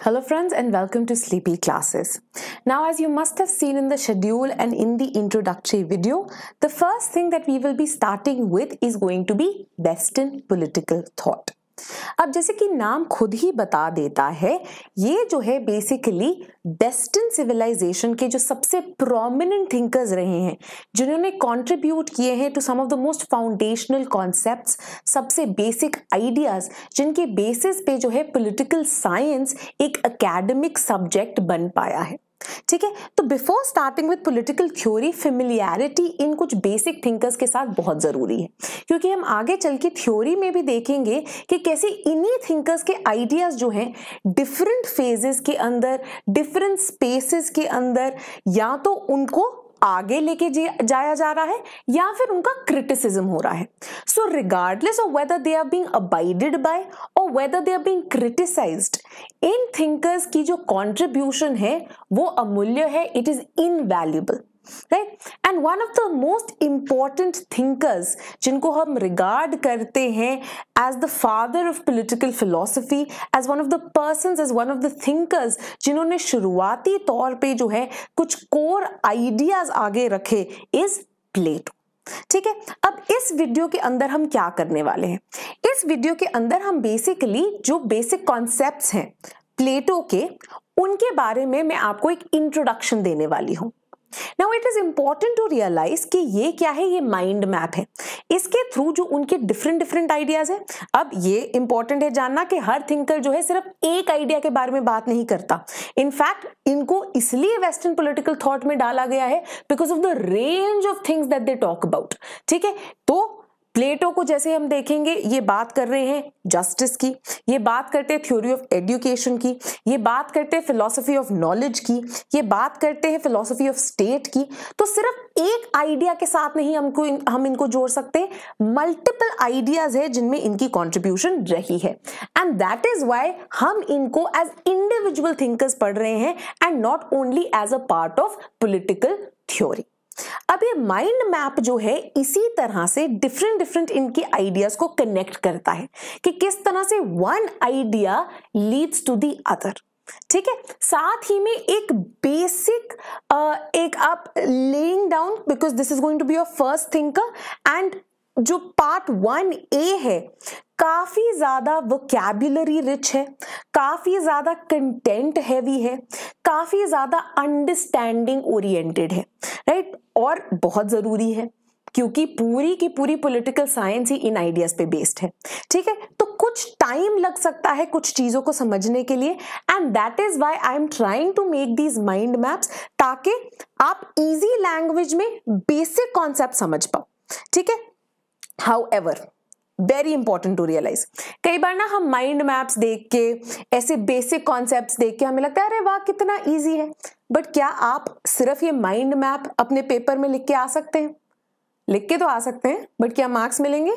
Hello friends and welcome to Sleepy Classes. Now as you must have seen in the schedule and in the introductory video, the first thing that we will be starting with is going to be Western political thought. अब जैसे कि नाम खुद ही बता देता है ये जो है बेसिकली वेस्टर्न सिविलाइजेशन के जो सबसे प्रोमिनेंट थिंकर्स रहे हैं जिन्होंने कंट्रीब्यूट किए हैं to some of the most foundational concepts सबसे बेसिक आइडियाज जिनके बेसिस पे जो है पॉलिटिकल साइंस एक एकेडमिक सब्जेक्ट बन पाया है ठीक है तो before starting with political theory familiarity इन कुछ बेसिक थिंकर्स के साथ बहुत ज़रूरी है क्योंकि हम आगे चल के थ्योरी में भी देखेंगे कि कैसे इन्हीं थिंकर्स के आइडियाज़ जो हैं डिफरेंट फेजेस के अंदर डिफरेंट स्पेसेस के अंदर या तो उनको आगे लेके जाया जा रहा है या फिर उनका क्रिटिसिज्म हो रहा है so regardless of whether they are being abided by और whether they are being criticized इन थिंकर्स की जो कंट्रीब्यूशन है वो अमूल्य है it is invaluable right and one of the most important thinkers जिनको हम रिगार्ड करते हैं as the father of political philosophy as one of the person as one of the thinkers जिन्होंने शुरुआती तौर पे जो है कुछ कोर आइडियाज आगे रखे इज प्लेटो ठीक है अब इस वीडियो के अंदर हम क्या करने वाले हैं इस वीडियो के अंदर हम बेसिकली जो बेसिक कॉन्सेप्ट्स हैं प्लेटो के उनके बारे में मैं आपको एक इंट्रोडक्शन देने वाली हूं now it is important to realise कि ये क्या है ये माइंड मैप है इसके थ्रू जो उनके डिफरेंट डिफरेंट आइडियाज है अब ये इंपॉर्टेंट है जानना कि हर थिंकर जो है सिर्फ एक आइडिया के बारे में बात नहीं करता इनफैक्ट इनको इसलिए वेस्टर्न पोलिटिकल थॉट में डाला गया है because of the range of things that they talk about ठीक है तो प्लेटो को जैसे हम देखेंगे ये बात कर रहे हैं जस्टिस की ये बात करते हैं थ्योरी ऑफ एजुकेशन की ये बात करते हैं फिलोसफी ऑफ नॉलेज की ये बात करते हैं फिलोसफी ऑफ स्टेट की तो सिर्फ एक आइडिया के साथ नहीं हमको हम इनको जोड़ सकते मल्टीपल आइडियाज है जिनमें इनकी कॉन्ट्रीब्यूशन रही है एंड दैट इज वाई हम इनको एज इंडिविजुअल थिंकर्स पढ़ रहे हैं and not only as a part of political theory अब ये माइंड मैप जो है इसी तरह से डिफरेंट डिफरेंट इनके आइडियाज को कनेक्ट करता है कि किस तरह से one idea leads to the other ठीक है साथ ही में एक बेसिक एक आप laying down because this is going to be your first thinker and जो पार्ट वन ए है काफ़ी ज़्यादा वोकेबुलरी रिच है काफ़ी ज़्यादा कंटेंट हैवी है काफ़ी ज़्यादा अंडरस्टैंडिंग ओरिएंटेड है राइट right? और बहुत ज़रूरी है क्योंकि पूरी की पूरी पॉलिटिकल साइंस ही इन आइडियाज़ पे बेस्ड है ठीक है तो कुछ टाइम लग सकता है कुछ चीज़ों को समझने के लिए and that is why I am trying to make these mind maps ताकि आप इजी लैंग्वेज में बेसिक कॉन्सेप्ट समझ पाओ ठीक है however very important to realize कई बार ना हम माइंड मैप्स देख के ऐसे बेसिक कॉन्सेप्ट देख के हमें लगता है अरे वाह कितना ईजी है बट क्या आप सिर्फ ये माइंड मैप अपने पेपर में लिख के आ सकते हैं लिख के तो आ सकते हैं बट क्या मार्क्स मिलेंगे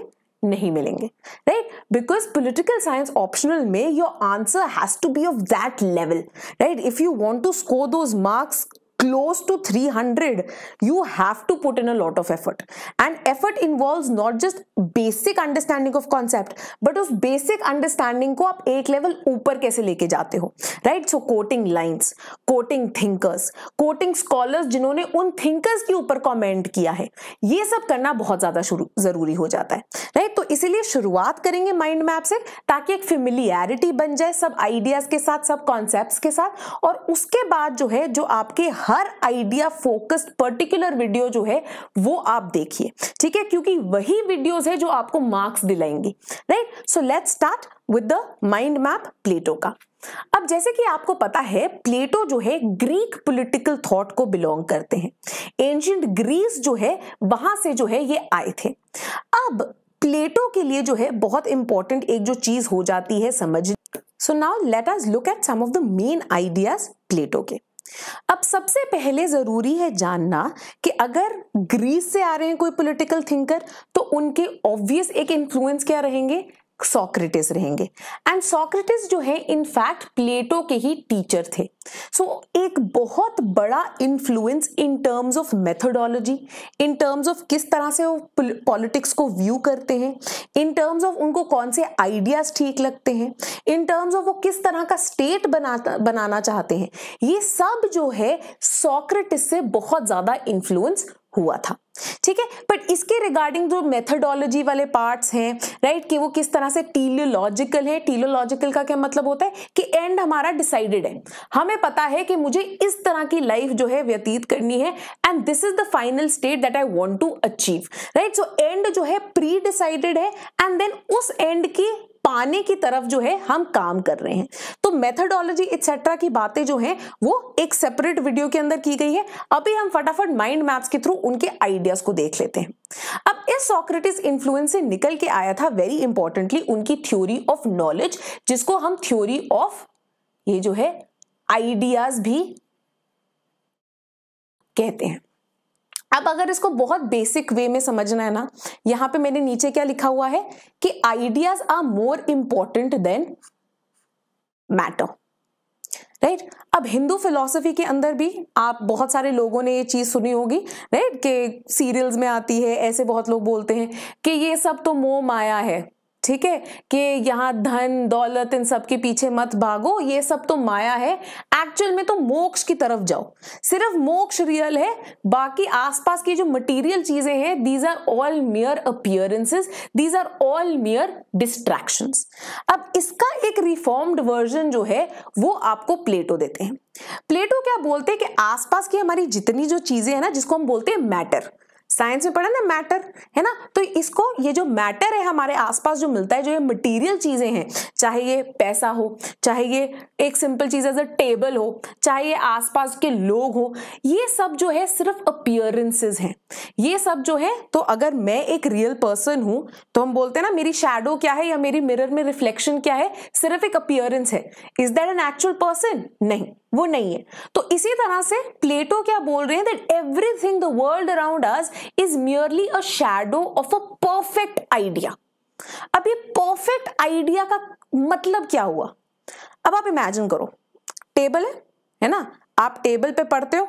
नहीं मिलेंगे right because political science optional में your answer has to be of that level right if you want to score those marks close to 300, you have to put in a lot of effort. And effort involves not just basic understanding of concept, but of basic understanding को आप एक level ऊपर कैसे लेके जाते हो right so quoting lines quoting thinkers quoting scholars जिन्होंने उन थिंकर्स के ऊपर कमेंट किया है ये सब करना बहुत ज्यादा जरूरी हो जाता है राइट तो इसीलिए शुरुआत करेंगे माइंड मैप से ताकि एक फेमिलियरिटी बन जाए सब आइडियाज के साथ सब कॉन्सेप्ट के साथ और उसके बाद जो है जो आपके हर हर आइडिया फोकस्ड पर्टिकुलर वीडियो जो है वो आप देखिए ठीक है क्योंकि वही वीडियोस है जो आपको मार्क्स दिलाएंगी right so let's start with the mind map Plato का अब जैसे कि आपको पता है प्लेटो जो है ग्रीक पॉलिटिकल थॉट को बिलोंग करते हैं एंशियंट ग्रीस जो है वहां से जो है ये आए थे अब प्लेटो के लिए जो है बहुत इंपॉर्टेंट एक जो चीज हो जाती है समझ so now let us look at some of the main ideas Plato के अब सबसे पहले ज़रूरी है जानना कि अगर ग्रीस से आ रहे हैं कोई पॉलिटिकल थिंकर तो उनके ऑब्वियस एक इन्फ्लुएंस क्या रहेंगे सॉक्रेटिस रहेंगे एंड सोक्रेटिस जो है इनफैक्ट प्लेटो के ही टीचर थे सो so, एक बहुत बड़ा influence in terms of methodology in terms of किस तरह से वो पॉलिटिक्स को व्यू करते हैं इन टर्म्स ऑफ उनको कौन से आइडियाज ठीक लगते हैं इन टर्म्स ऑफ वो किस तरह का स्टेट बनाता बनाना चाहते हैं ये सब जो है सॉक्रेटिस से बहुत ज़्यादा इन्फ्लुएंस हुआ था ठीक है बट इसके रिगार्डिंग जो मेथडोलॉजी वाले पार्ट्स हैं राइट कि वो किस तरह से टीलोलॉजिकल है टीलोलॉजिकल का क्या मतलब होता है कि एंड हमारा डिसाइडेड है हमें पता है कि मुझे इस तरह की लाइफ जो है व्यतीत करनी है and this is the final state that I want to achieve right so and जो है प्री डिसाइडेड है एंड देन उस एंड की पाने की तरफ जो है हम काम कर रहे हैं तो मेथडोलॉजी एक्सेट्रा की बातें जो है वो एक सेपरेट वीडियो के अंदर की गई है अभी हम फटाफट माइंड मैप्स के थ्रू उनके आइडियाज को देख लेते हैं अब इस सॉक्रेटिस इन्फ्लुएंस से निकल के आया था वेरी इंपॉर्टेंटली उनकी थ्योरी ऑफ नॉलेज जिसको हम थ्योरी ऑफ ये जो है आइडियाज भी कहते हैं अब अगर इसको बहुत बेसिक वे में समझना है ना यहाँ पे मैंने नीचे क्या लिखा हुआ है कि ideas are more important than matter right right? अब हिंदू फिलोसफी के अंदर भी आप बहुत सारे लोगों ने ये चीज़ सुनी होगी राइट right? कि सीरियल्स में आती है ऐसे बहुत लोग बोलते हैं कि ये सब तो मोह माया है ठीक है कि यहाँ धन दौलत इन सब के पीछे मत भागो ये सब तो माया है एक्चुअल में तो मोक्ष की तरफ जाओ सिर्फ मोक्ष रियल है बाकी आसपास की जो मटेरियल चीजें हैं these are all mere appearances these are all mere distractions अब इसका एक रिफॉर्म्ड वर्जन जो है वो आपको प्लेटो देते हैं प्लेटो क्या बोलते हैं कि आसपास की हमारी जितनी जो चीजें हैं ना जिसको हम बोलते हैं मैटर साइंस में पढ़ा ना मैटर है ना तो इसको ये जो मैटर है हमारे आसपास जो मिलता है जो ये मटेरियल चीज़ें हैं चाहे ये पैसा हो चाहे ये एक सिंपल चीज़ एज अ टेबल हो चाहे ये आसपास के लोग हो ये सब जो है सिर्फ अपियरेंसेज हैं ये सब जो है तो अगर मैं एक रियल पर्सन हूँ तो हम बोलते हैं ना मेरी शेडो क्या है या मेरी मिरर में रिफ्लेक्शन क्या है सिर्फ एक अपियरेंस है is that an actual person नहीं वो नहीं है तो इसी तरह से प्लेटो क्या बोल रहे हैं that everything the world around us is merely a shadow of a perfect idea अब ये परफेक्ट आइडिया का मतलब क्या हुआ अब आप इमेजिन करो टेबल है है ना आप टेबल पे पढ़ते हो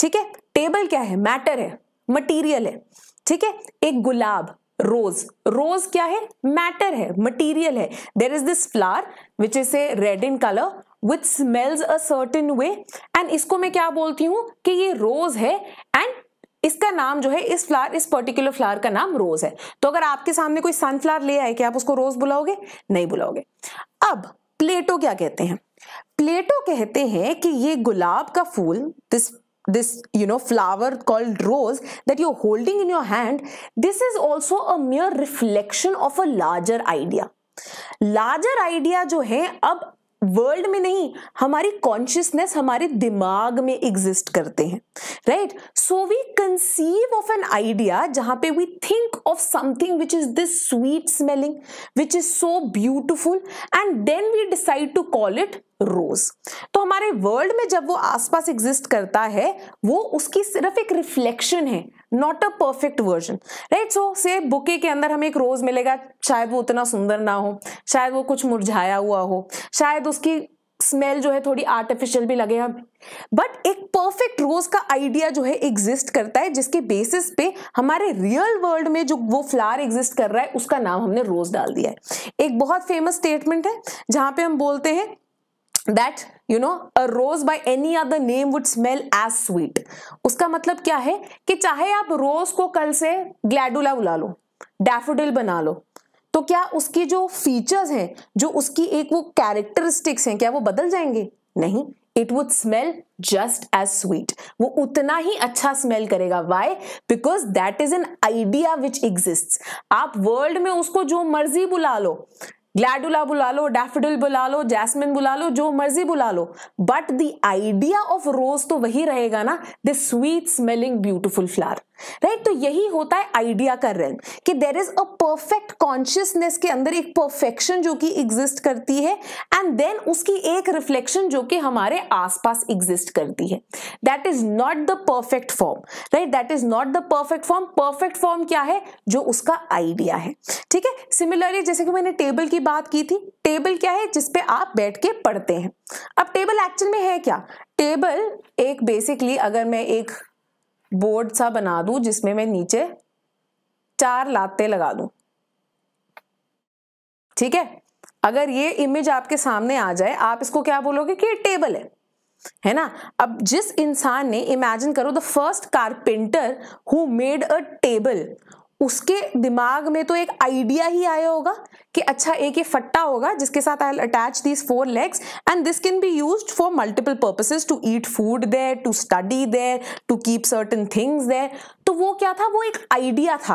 ठीक है टेबल क्या है मैटर है मटेरियल है ठीक है एक गुलाब रोज रोज क्या है मैटर है मटेरियल है there is this flower which is a red in colour which smells a certain way and इसको मैं क्या बोलती हूँ कि ये रोज है एंड इसका नाम जो है इस फ्लावर इस पर्टिकुलर फ्लावर का नाम रोज है तो अगर आपके सामने कोई सनफ्लावर ले आए कि आप उसको रोज बुलाओगे नहीं बुलाओगे अब प्लेटो क्या कहते हैं प्लेटो कहते हैं कि ये गुलाब का फूल this this you know flower called rose that you're holding in your hand this is also a mere reflection of a larger idea larger idea जो है अब वर्ल्ड में नहीं हमारी कॉन्शियसनेस हमारे दिमाग में एग्जिस्ट करते हैं right so we conceive of an idea जहां पे we think of something which is this sweet smelling which is so beautiful and then we decide to call it rose तो हमारे वर्ल्ड में जब वो आसपास एग्जिस्ट करता है वो उसकी सिर्फ एक रिफ्लेक्शन है not a perfect version right so say bouquet के अंदर हमें एक रोज मिलेगा शायद वो उतना सुंदर ना हो शायद वो कुछ मुरझाया हुआ हो शायद उसकी स्मेल जो है थोड़ी आर्टिफिशियल भी लगे हम बट एक परफेक्ट रोज का आइडिया जो है एग्जिस्ट करता है जिसके बेसिस पे हमारे रियल वर्ल्ड में जो वो फ्लावर एग्जिस्ट कर रहा है उसका नाम हमने रोज डाल दिया है एक बहुत फेमस स्टेटमेंट है जहां पे हम बोलते हैं that you know a rose by any other name would smell as sweet उसका मतलब क्या है कि चाहे आप रोज को कल से ग्लैडुला बुला लो डैफोडिल बना लो तो क्या उसकी जो फीचर्स हैं जो उसकी एक वो कैरेक्टरिस्टिक्स हैं क्या वो बदल जाएंगे नहीं it would smell just as sweet वो उतना ही अच्छा स्मेल करेगा why because that is an idea which exist आप वर्ल्ड में उसको जो मर्जी बुला लो ग्लैडुला बुला लो डेफिडुल बुला लो जैस्मिन बुला लो जो मर्जी बुला लो but the idea of rose तो वही रहेगा ना this sweet smelling beautiful flower right तो यही होता है आइडिया का रेल कि there is a perfect consciousness के अंदर एक परफेक्शन जो कि एग्जिस्ट करती है एंड देन उसकी एक रिफ्लेक्शन जो कि हमारे आसपास एग्जिस्ट करती है that is not the perfect form right that is not the perfect form perfect form क्या है जो उसका आइडिया है ठीक है सिमिलरली जैसे कि मैंने टेबल की बात की थी टेबल क्या है जिसपे आप बैठ के पढ़ते हैं अब टेबल एक्चुअल में है क्या टेबल एक बेसिकली अगर मैं एक बोर्ड सा बना दूं जिसमें मैं नीचे चार लाते लगा दूं ठीक है अगर ये इमेज आपके सामने आ जाए आप इसको क्या बोलोगे कि टेबल है है ना अब जिस इंसान ने इमेजिन करो the first carpenter who made a table उसके दिमाग में तो एक आइडिया ही आया होगा कि अच्छा एक ये फट्टा होगा जिसके साथ I attach these four legs and this can be use for multiple purposes to eat food there to study there to keep certain things there तो वो क्या था वो एक आइडिया था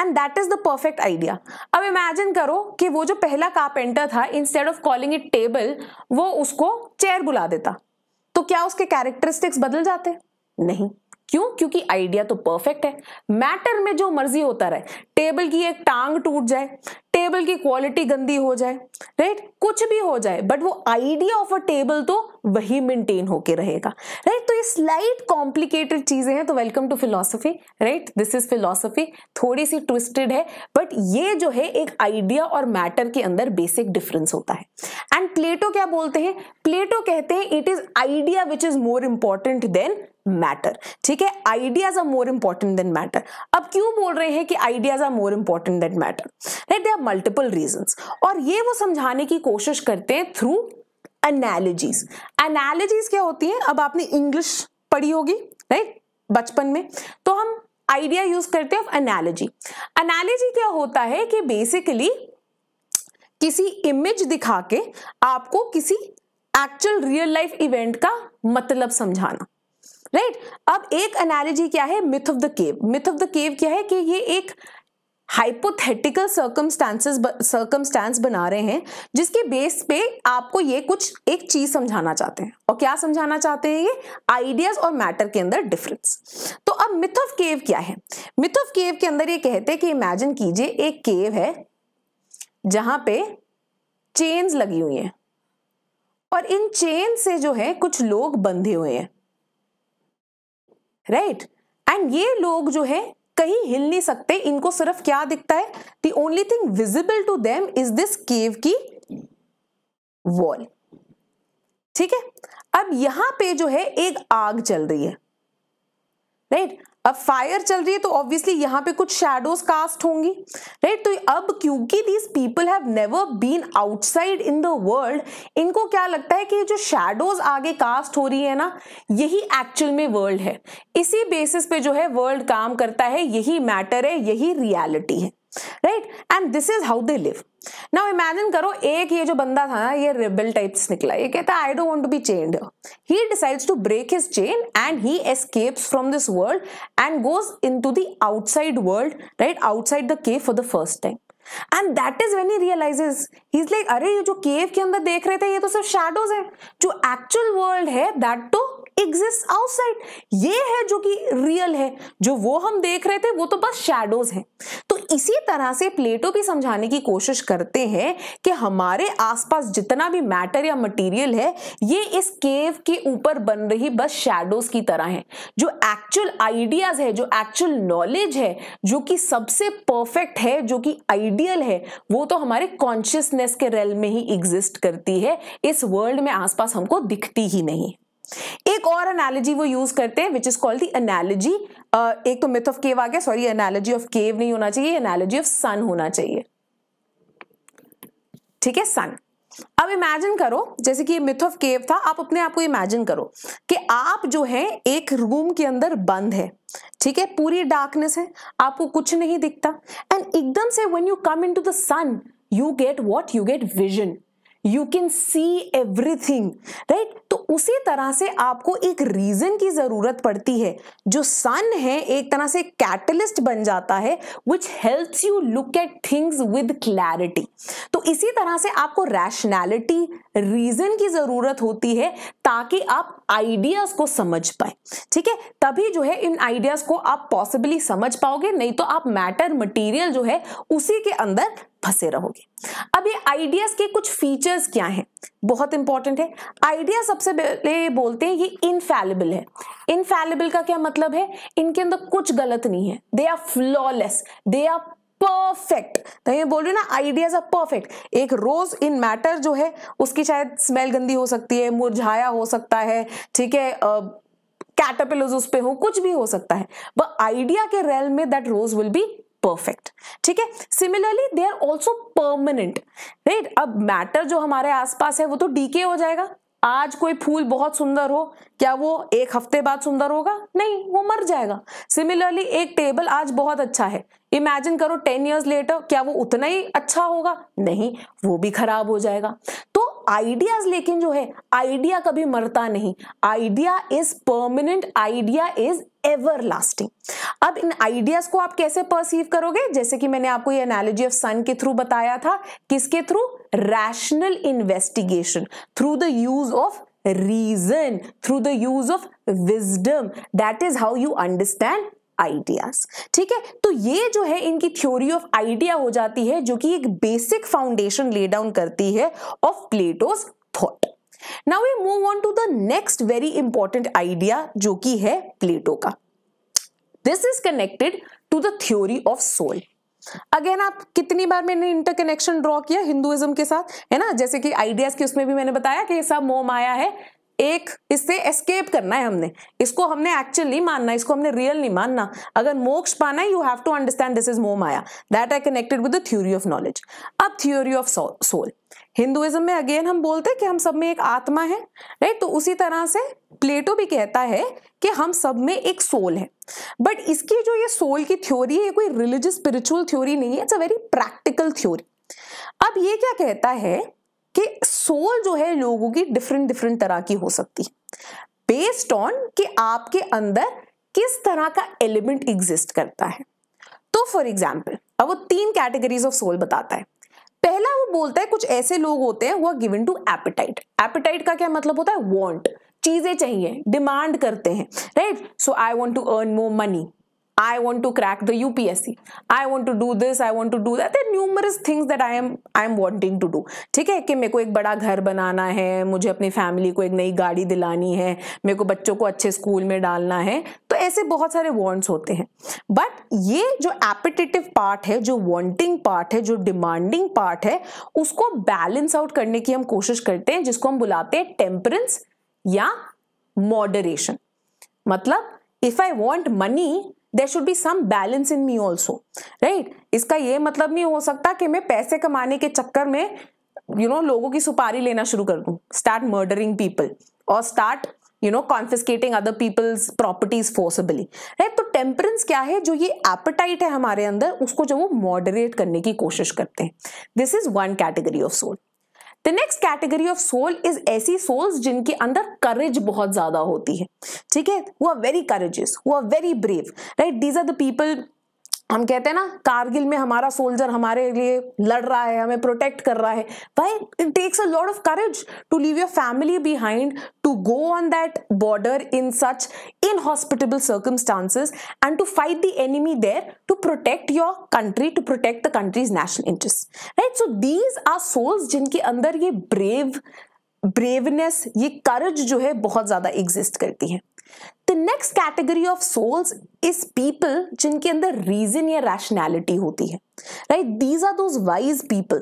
and that is the perfect idea अब imagine करो कि वो जो पहला कारपेंटर था instead of calling it table वो उसको चेयर बुला देता तो क्या उसके कैरेक्टरिस्टिक्स बदल जाते नहीं क्यों क्योंकि आइडिया तो परफेक्ट है मैटर में जो मर्जी होता रहे टेबल की एक टांग टूट जाए टेबल की क्वालिटी गंदी हो जाए राइट right? कुछ भी हो जाए बट वो आइडिया ऑफ अ टेबल तो वही मेंटेन होके रहेगा राइट right? तो ये स्लाइट कॉम्प्लिकेटेड चीजें हैं तो welcome to philosophy right this is philosophy थोड़ी सी ट्विस्टेड है बट ये जो है एक आइडिया और मैटर के अंदर बेसिक डिफरेंस होता है एंड प्लेटो क्या बोलते हैं प्लेटो कहते हैं it is idea which is more important than matter ठीक है ideas are more important than matter अब क्यों बोल रहे हैं कि ideas are more important than matter right they are multiple reasons और ये वो समझाने की कोशिश करते हैं थ्रू एनालॉजीज एनालॉजीज क्या होती हैं अब आपने इंग्लिश पढ़ी होगी राइट बचपन में तो हम आइडिया यूज करते हैं ऑफ एनालॉजी एनालॉजी क्या होता है कि बेसिकली किसी इमेज दिखा के आपको किसी एक्चुअल रियल लाइफ इवेंट का मतलब समझाना राइट right? अब एक एनालॉजी क्या है myth of the cave myth of the cave क्या है कि ये एक हाइपोथेटिकल सर्कमस्टांसेस सर्कमस्टांस बना रहे हैं जिसके बेस पे आपको ये कुछ एक चीज समझाना चाहते हैं और क्या समझाना चाहते हैं ये आइडियाज और मैटर के अंदर डिफरेंस तो अब मिथ ऑफ केव क्या है मिथ ऑफ केव के अंदर ये कहते हैं कि इमेजिन कीजिए एक केव है जहां पे चेन्स लगी हुई हैं और इन चेन से जो है कुछ लोग बंधे हुए हैं राइट एंड ये लोग जो है कहीं हिल नहीं सकते इनको सिर्फ क्या दिखता है the only thing visible to them is this cave की वॉल ठीक है अब यहां पे जो है एक आग चल रही है राइट right? अब फायर चल रही है तो ऑब्वियसली यहाँ पे कुछ शेडोज कास्ट होंगी राइट तो अब क्योंकि these people have never been outside in the world इनको क्या लगता है कि जो शेडोज आगे कास्ट हो रही है ना यही एक्चुअल में वर्ल्ड है इसी बेसिस पे जो है वर्ल्ड काम करता है यही मैटर है यही रियालिटी है right and this is how they live now imagine करो एक ये जो बंदा था ना ये रेबल टाइप्स निकला ये कहता I don't want to be chained he decides to break his chain and he escapes from this world and goes into the outside world right outside the cave for the first time and that is when he realises he is like अरे ये जो केव के अंदर देख रहे थे ये तो सिर्फ शेडोज हैं जो एक्चुअल वर्ल्ड है दैट तो एग्जिस्ट आउटसाइड ये है जो कि रियल है जो वो हम देख रहे थे वो तो बस शेडोज हैं तो इसी तरह से प्लेटो भी समझाने की कोशिश करते हैं कि हमारे आसपास जितना भी मैटर या मटेरियल है ये इस केव के ऊपर बन रही बस शेडोज की तरह है जो एक्चुअल आइडियाज है जो एक्चुअल नॉलेज है जो कि सबसे परफेक्ट है जो कि आइडियल है वो तो हमारे कॉन्शियसनेस के रेल में ही एग्जिस्ट करती है इस वर्ल्ड में आसपास हमको दिखती ही नहीं है एक और एनालॉजी वो यूज करते हैं which is called the analogy एक तो मिथ ऑफ केव आ गया सॉरी एनालॉजी ऑफ केव नहीं होना चाहिए एनालॉजी ऑफ सन होना चाहिए ठीक है सन अब इमेजिन करो जैसे कि ये मिथ ऑफ केव था आप अपने आप को इमेजिन करो कि आप जो है एक रूम के अंदर बंद है ठीक है पूरी डार्कनेस है आपको कुछ नहीं दिखता एंड एकदम से when you come into the sun you get what you get vision you can see everything right तो उसी तरह से आपको एक रीजन की जरूरत पड़ती है जो सन है एक तरह से कैटलिस्ट बन जाता है which helps you look at things with clarity तो इसी तरह से आपको रैशनैलिटी रीजन की जरूरत होती है ताकि आप आइडियाज को समझ पाए ठीक है तभी जो है इन आइडियाज को आप पॉसिबली समझ पाओगे नहीं तो आप मैटर मटीरियल जो है उसी के अंदर फंसे रहोगे अब ये आइडियाज के कुछ फीचर्स क्या हैं बहुत इंपॉर्टेंट है आइडिया सबसे पहले बोलते हैं ये इनफैलिबल है इनफैलिबल का क्या मतलब है इनके अंदर कुछ गलत नहीं है they are flawless they are perfect तो ये बोल रही ना आइडियाज आर परफेक्ट एक रोज इन मैटर जो है उसकी शायद स्मेल गंदी हो सकती है मुरझाया हो सकता है ठीक है कैटरपिलर्स उस पर हो कुछ भी हो सकता है ब आइडिया के रेल में that rose will be perfect ठीक है similarly they are also permanent right अब मैटर जो हमारे आसपास है वो तो डीके हो जाएगा आज कोई फूल बहुत सुंदर हो क्या वो एक हफ्ते बाद सुंदर होगा नहीं वो मर जाएगा सिमिलरली एक टेबल आज बहुत अच्छा है इमेजिन करो टेन ईयर्स लेटर क्या वो उतना ही अच्छा होगा नहीं वो भी खराब हो जाएगा तो आइडियाज लेकिन जो है आइडिया कभी मरता नहीं idea is permanent idea is everlasting अब इन आइडियाज को आप कैसे परसीव करोगे जैसे कि मैंने आपको ये एनालॉजी ऑफ सन के थ्रू बताया था किसके through rational investigation through the use of reason through the use of wisdom that is how you understand ideas ठीक है तो ये जो है इनकी थ्योरी ऑफ आइडिया हो जाती है जो कि एक बेसिक फाउंडेशन ले डाउन करती है of Plato's thought now we move on to the next very important idea जो कि है प्लेटो का this is connected to the theory of soul again आप कितनी बार मैंने इंटरकनेक्शन ड्रॉ किया हिंदुइज्म के साथ है ना जैसे कि आइडियाज के उसमें भी मैंने बताया कि ये सब मोम आया है एक इससे एस्केप करना है हमने इसको हमने एक्चुअल नहीं मानना इसको हमने रियल नहीं मानना अगर मोक्ष पाना है you have to understand this is मो maya that I connected with the theory of knowledge अब थ्योरी ऑफ सोल हिंदुइज्म में अगेन हम बोलते हैं कि हम सब में एक आत्मा है राइट तो उसी तरह से प्लेटो भी कहता है कि हम सब में एक सोल है बट इसकी जो ये सोल की थ्योरी है ये कोई रिलीजियस स्पिरिचुअल थ्योरी नहीं है it's a very practical theory अब ये क्या कहता है कि सोल जो है लोगों की डिफरेंट डिफरेंट तरह की हो सकती बेस्ड ऑन कि आपके अंदर किस तरह का एलिमेंट एग्जिस्ट करता है तो फॉर एग्जाम्पल अब वो तीन कैटेगरीज ऑफ सोल बताता है पहला वो बोलता है कुछ ऐसे लोग होते हैं वो गिवन टू एपिटाइट एपिटाइट का क्या मतलब होता है वॉन्ट चीजें चाहिए डिमांड करते हैं right so I want to earn more money I want to crack the UPSC. I want to do this. I want to do that. There are numerous things that I am I am wanting to do. ठीक है कि मेरे को एक बड़ा घर बनाना है मुझे अपनी फैमिली को एक नई गाड़ी दिलानी है मेरे को बच्चों को अच्छे स्कूल में डालना है तो ऐसे बहुत सारे वॉन्ट्स होते हैं बट ये जो एपिटेटिव पार्ट है जो वॉन्टिंग पार्ट है जो डिमांडिंग पार्ट है उसको बैलेंस आउट करने की हम कोशिश करते हैं जिसको हम बुलाते हैं टेम्परेंस या मॉडरेशन मतलब if I want money there should be some balance in me also right इसका ये मतलब नहीं हो सकता कि मैं पैसे कमाने के चक्कर में यू you नो know, लोगों की सुपारी लेना शुरू कर दूँ स्टार्ट मर्डरिंग पीपल और start you know confiscating other people's properties forcibly right तो टेम्परेंस क्या है जो ये एपेटाइट है हमारे अंदर उसको जब वो मॉडरेट करने की कोशिश करते हैं this is one category of soul the next category of soul is ऐसी सोल्स जिनके अंदर करेज बहुत ज्यादा होती है ठीक है वो आर वेरी करेजियस वो are very brave right these are the people हम कहते हैं ना कारगिल में हमारा सोल्जर हमारे लिए लड़ रहा है हमें प्रोटेक्ट कर रहा है भाई it takes a lot of courage to leave your family behind to go on that border in such inhospitable circumstances and to fight the enemy there to protect your country to protect the country's national interest right so these are souls जिनके अंदर ये brave braveness ये करज जो है बहुत ज्यादा exist करती है the next category of souls is people जिनके अंदर रीजन या रैशनैलिटी होती है right these are those wise people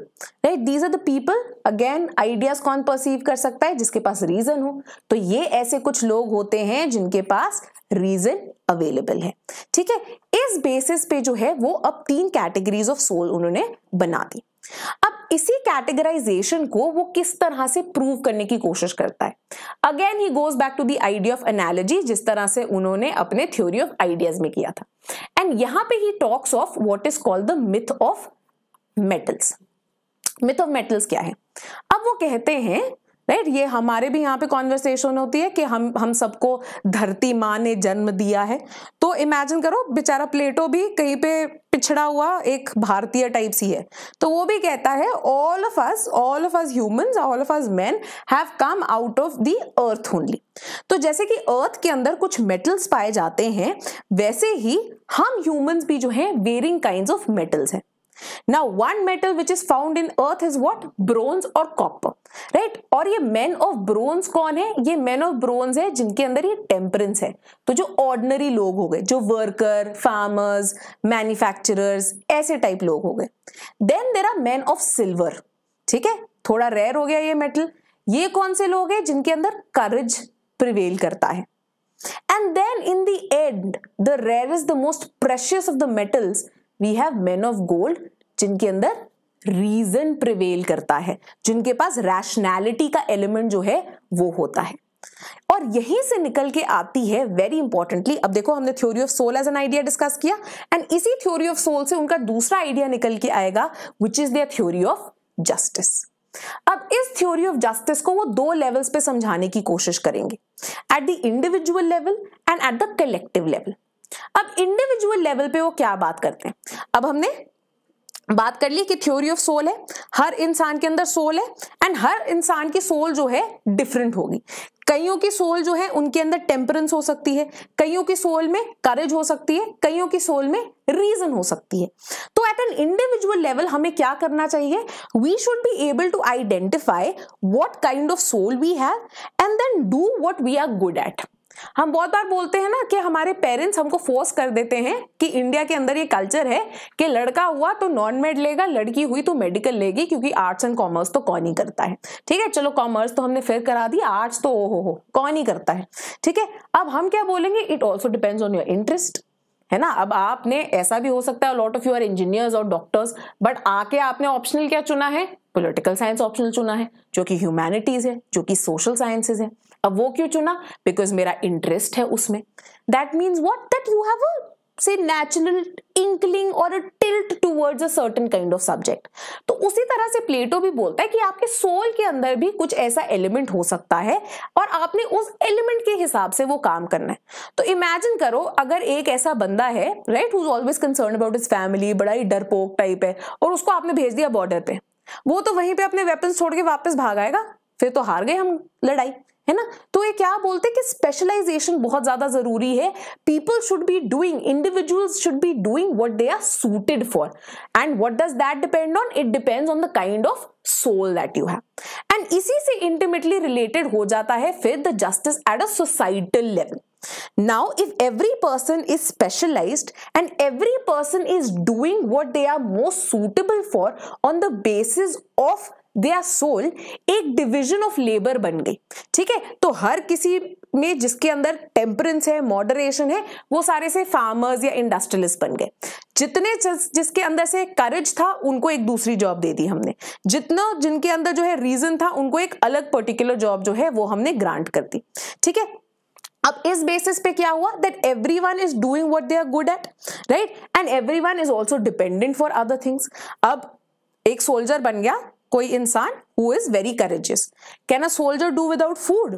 right these are the people again ideas कौन परसीव कर सकता है जिसके पास रीजन हो तो ये ऐसे कुछ लोग होते हैं जिनके पास रीजन अवेलेबल है ठीक है इस बेसिस पे जो है वो अब तीन कैटेगरीज ऑफ सोल उन्होंने बना दी इसी कैटेगराइजेशन को वो किस तरह से प्रूव करने की कोशिश करता है again he goes back to the idea of analogy जिस तरह से उन्होंने अपने थ्योरी ऑफ आइडियाज में किया था एंड यहां पे he talks of what is called the myth of metals myth of metals क्या है अब वो कहते हैं राइट ये हमारे भी यहाँ पे कॉन्वर्सेशन होती है कि हम हम सबको धरती माँ ने जन्म दिया है तो इमेजिन करो बेचारा प्लेटो भी कहीं पे पिछड़ा हुआ एक भारतीय टाइप सी है तो वो भी कहता है all of us all of us humans all of us man have come out of the earth only तो जैसे कि अर्थ के अंदर कुछ मेटल्स पाए जाते हैं वैसे ही हम ह्यूमंस भी जो है वेरिंग काइंड ऑफ मेटल्स हैं Now, one metal which is found in earth is what? Bronze or copper, right? और ये men of bronze कौन है ये men of bronze है जिनके अंदर ये temperance है तो जो ordinary लोग हो गए जो worker, farmers, manufacturers ऐसे type लोग हो गए Then there are men of silver, ठीक है थोड़ा rare हो गया ये metal ये कौन से लोग हैं जिनके अंदर courage prevail करता है And then in the end, the rarest, the most precious of the metals we have man of gold जिनके अंदर रीजन प्रिवेल करता है जिनके पास रैशनैलिटी का एलिमेंट जो है वो होता है और यहीं से निकल के आती है वेरी इंपॉर्टेंटली अब देखो हमने theory of soul as an idea discuss किया एंड इसी थ्योरी ऑफ सोल से उनका दूसरा आइडिया निकल के आएगा which is their theory of justice अब इस थ्योरी ऑफ जस्टिस को वो दो लेवल्स पे समझाने की कोशिश करेंगे at the individual level and at the collective level अब इंडिविजुअल लेवल पे वो क्या बात करते हैं अब हमने बात कर ली कि थ्योरी ऑफ सोल है हर इंसान के अंदर सोल है एंड हर इंसान की सोल जो है डिफरेंट होगी कईयों की सोल जो है उनके अंदर टेम्परेंस हो सकती है कईयों की सोल में करेज हो सकती है कईयों की सोल में रीजन हो सकती है तो एट एन इंडिविजुअल लेवल हमें क्या करना चाहिए we should be able to identify what kind of soul we have and then do what we are good at हम बहुत बार बोलते हैं ना कि हमारे पेरेंट्स हमको फोर्स कर देते हैं कि इंडिया के अंदर ये कल्चर है कि लड़का हुआ तो नॉन मेड लेगा लड़की हुई तो मेडिकल लेगी क्योंकि आर्ट्स एंड कॉमर्स तो कौन ही करता है ठीक है चलो कॉमर्स तो हमने फिर करा दी आर्ट्स तो ओ हो हो कौन ही करता है ठीक है अब हम क्या बोलेंगे it also depends on your interest है ना अब आपने ऐसा भी हो सकता है लॉट ऑफ यूर इंजीनियर्स और डॉक्टर्स बट आके आपने ऑप्शनल क्या चुना है पोलिटिकल साइंस ऑप्शनल चुना है जो कि ह्यूमैनिटीज है जो कि सोशल साइंसेज है अब वो क्यों चुना बिकॉज मेरा इंटरेस्ट है उसमें that means what that you have a say natural inkling और a tilt towards a certain kind of subject तो उसी तरह से प्लेटो भी बोलता है कि आपके सोल के अंदर भी कुछ ऐसा एलिमेंट हो सकता है और आपने उस एलिमेंट के हिसाब से वो काम करना है तो इमेजिन करो अगर एक ऐसा बंदा है right who always concern about his family बड़ा ही डरपोक टाइप है और उसको आपने भेज दिया बॉर्डर पे वो तो वहीं पे अपने वेपन्स छोड़ के वापस भाग आएगा फिर तो हार गए हम लड़ाई है ना तो ये क्या बोलते हैं कि स्पेशलाइजेशन बहुत ज्यादा जरूरी है people should be doing individuals should be doing what they are suited for and what does that depend on it depends on the kind of soul that you have and इसी से intimately related हो जाता है फिर the justice at a societal level Now, if every person is specialized and every person is doing what they are most suitable for on the basis of our soul एक division of labour बन गई ठीक है तो हर किसी में जिसके अंदर टेम्परेंस है मॉडरेशन है वो सारे से फार्मर्स या इंडस्ट्रियलिस्ट बन गए जितने जिस, जिसके अंदर से करेज था उनको एक दूसरी जॉब दे दी हमने जितना जिनके अंदर जो है रीजन था उनको एक अलग पर्टिकुलर जॉब जो है वो हमने ग्रांट कर दी ठीक है अब इस बेसिस पे क्या हुआ that every one is doing what they are good at right and every one is also dependent for other things अब एक सोल्जर बन गया कोई इंसान who is very courageous can a soldier do without food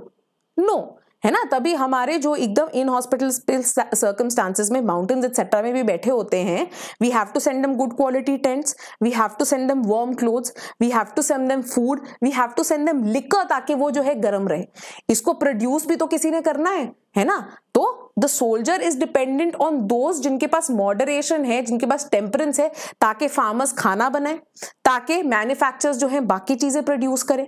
no है ना तभी हमारे जो एकदम इन हॉस्पिटल सर्कमस्टांसिस में माउंटेन्स एक्सेट्रा में भी बैठे होते हैं we have to send them good quality tents we have to send them warm clothes we have to send them food we have to send them liquor ताकि वो जो है गर्म रहे इसको प्रोड्यूस भी तो किसी ने करना है है ना तो the soldier is dependent on those जिनके पास मॉडरेशन है जिनके पास टेम्परेंस है ताकि फार्मर्स खाना बनाए ताकि मैन्युफैक्चरर्स जो है बाकी चीज़ें प्रोड्यूस करें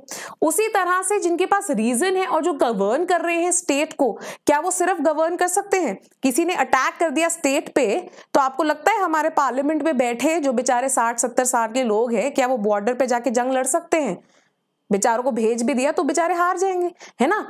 उसी तरह से जिनके पास रीजन है और जो गवर्न कर रहे हैं स्टेट को क्या वो सिर्फ गवर्न कर सकते हैं किसी ने अटैक कर दिया स्टेट पे तो आपको लगता है हमारे पार्लियामेंट में बैठे जो बेचारे साठ सत्तर साल के लोग हैं क्या वो बॉर्डर पर जाके जंग लड़ सकते हैं बेचारों को भेज भी दिया तो बेचारे हार जाएंगे है ना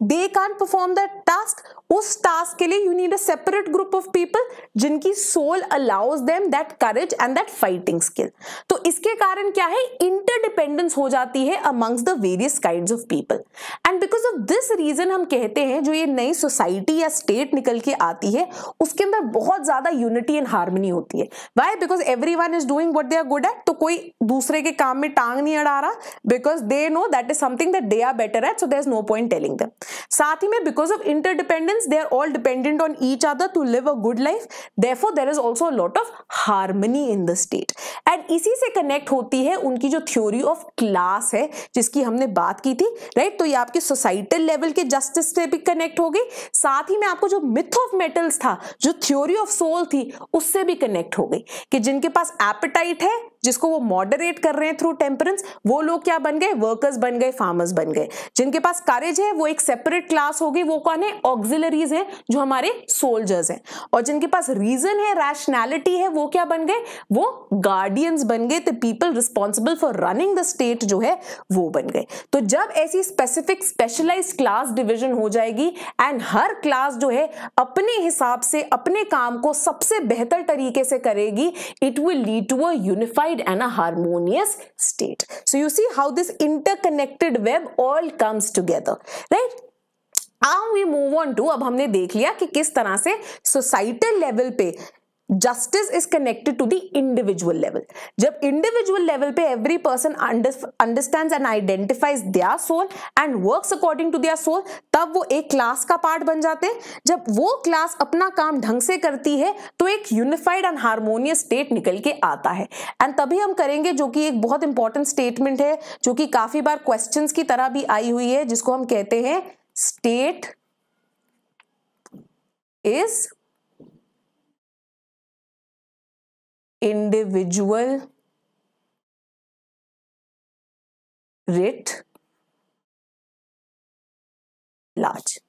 they can't perform that task उस टास्क के लिए you need a separate group of people जिनकी soul allows them that courage and that fighting skill तो इसके कारण क्या है इंटरडिपेंडेंस हो जाती है amongst the various kind of people and because of this reason हम कहते हैं जो ये नई सोसाइटी या स्टेट निकल के आती है उसके अंदर बहुत ज्यादा यूनिटी एंड हार्मनी होती है why because every one is doing what they are good at तो कोई दूसरे के काम में टांग नहीं अड़ा रहा because they know that is something that they are better at so there is no point telling them साथ ही में because of interdependence since they are all dependent on each other to live a good life therefore there is also a lot of harmony in the state and इसी से connect होती है उनकी जो theory of class है जिसकी हमने बात की थी राइट right? तो ये आपके सोसाइटल लेवल के जस्टिस से भी कनेक्ट हो साथ ही में आपको जो मिथ ऑफ मेटल्स था जो थ्योरी ऑफ सोल थी उससे भी कनेक्ट हो गई कि जिनके पास एपेटाइट है जिसको वो मॉडरेट कर रहे हैं थ्रू टेम्परेंस वो लोग क्या बन गए वर्कर्स बन गए फार्मर्स बन गए जिनके पास करेज है वो एक सेपरेट क्लास होगी वो कौन है ऑक्सिलरीज हैं जो हमारे सोल्जर्स हैं और जिनके पास रीजन है रैशनैलिटी है वो क्या बन गए वो गार्डियंस बन गए the people responsible for running the state जो है वो बन गए तो जब ऐसी स्पेसिफिक स्पेशलाइज क्लास डिविजन हो जाएगी एंड हर क्लास जो है अपने हिसाब से अपने काम को सबसे बेहतर तरीके से करेगी it will lead to a unified unified and a harmonious state so you see how this interconnected web all comes together right now we move on to अब हमने देख लिया कि किस तरह से सोसाइटल लेवल पे justice is connected to the individual level जब इंडिविजुअल लेवल पे every person understand and identifies their soul and work according to their soul तब वो एक क्लास का पार्ट बन जाते हैं जब वो क्लास अपना काम ढंग से करती है तो एक यूनिफाइड एंड हारमोनियस स्टेट निकल के आता है एंड तभी हम करेंगे जो कि एक बहुत इंपॉर्टेंट स्टेटमेंट है जो कि काफी बार क्वेश्चन की तरह भी आई हुई है जिसको हम कहते हैं state is individual writ large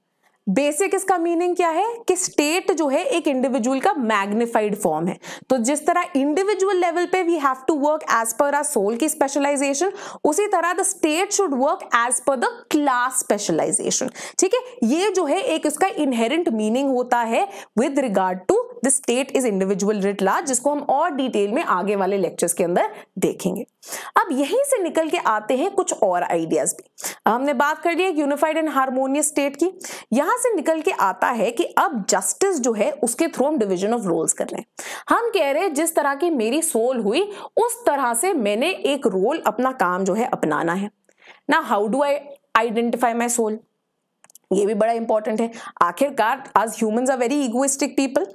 basic इसका मीनिंग क्या है कि स्टेट जो है एक इंडिविजुअल का मैग्निफाइड फॉर्म है तो जिस तरह इंडिविजुअल लेवल पे we have to work as per our soul की स्पेशलाइजेशन उसी तरह the state should work as per the class specialization ठीक है ये जो है एक इसका इनहेरेंट मीनिंग होता है with regard to the state is individual writ large जिसको हम और डिटेल में आगे वाले लेक्चर्स के अंदर देखेंगे अब यहीं से निकल के आते हैं कुछ और आइडियाज भी हमने बात कर ली एक यूनिफाइड एंड हारमोनियस स्टेट की यहां यहां से निकल के आता है कि अब जस्टिस जो है उसके थ्रू हम डिविजन ऑफ रोल्स कर रहे हैं हम कह रहे हैं जिस तरह की मेरी सोल हुई उस तरह से मैंने एक रोल अपना काम जो है अपनाना है ना how do I identify my soul ये भी बड़ा इंपॉर्टेंट है आखिरकार आज humans are very egoistic people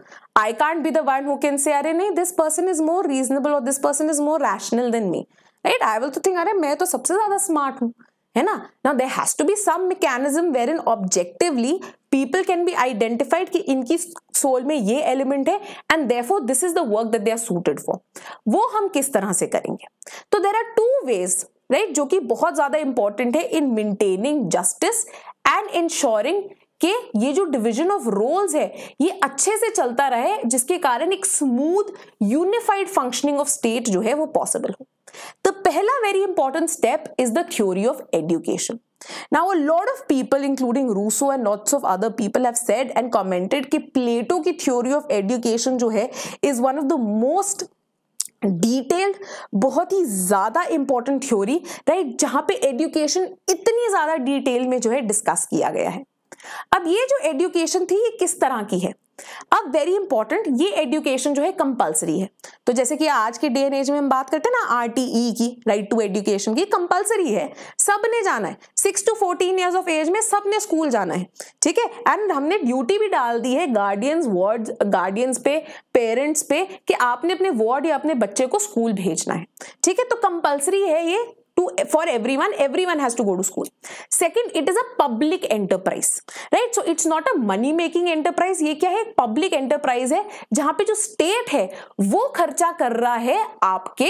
I can't be the one who can say अरे नहीं this person is more reasonable और this person is more rational than me right I will तो थिंक अरे मैं तो सबसे ज्यादा स्मार्ट हूँ है ना ना there has to be some mechanism wherein objectively people can be identified कि इनकी सोल में ये एलिमेंट है and therefore this is the work that they are suited for वो हम किस तरह से करेंगे तो there are two ways right जो कि बहुत ज्यादा इंपॉर्टेंट है in maintaining justice and ensuring कि ये जो डिवीजन ऑफ रोल्स है ये अच्छे से चलता रहे जिसके कारण एक smooth unified functioning of state जो है वो पॉसिबल हो The pehla very important step is the theory of education. Now a lot of people including Rousseau and lots of other people have said and commented कि प्लेटो की theory of education जो है is one of the most detailed बहुत ही ज़्यादा important theory right जहाँ पे education इतनी ज़्यादा डिटेल में जो है डिस्कस किया गया है अब ये जो एडुकेशन थी ये किस तरह की है अब वेरी इंपॉर्टेंट ये एडुकेशन जो है कंपलसरी है तो जैसे कि आज के डे एंड एज में हम बात करते हैं ना आर e की राइट टू एडुकेशन की कंपलसरी है सब ने जाना है six to fourteen years of age में सब ने स्कूल जाना है ठीक है एंड हमने ड्यूटी भी डाल दी है गार्डियंस वार्ड गार्डियंस पे पेरेंट्स पे कि आपने अपने वार्ड या अपने बच्चे को स्कूल भेजना है ठीक है तो कंपल्सरी है ये to for everyone everyone has to go to school second it is a public enterprise right so it's not a money making enterprise ye kya hai ek public enterprise hai jahan pe jo state hai wo kharcha kar raha hai aapke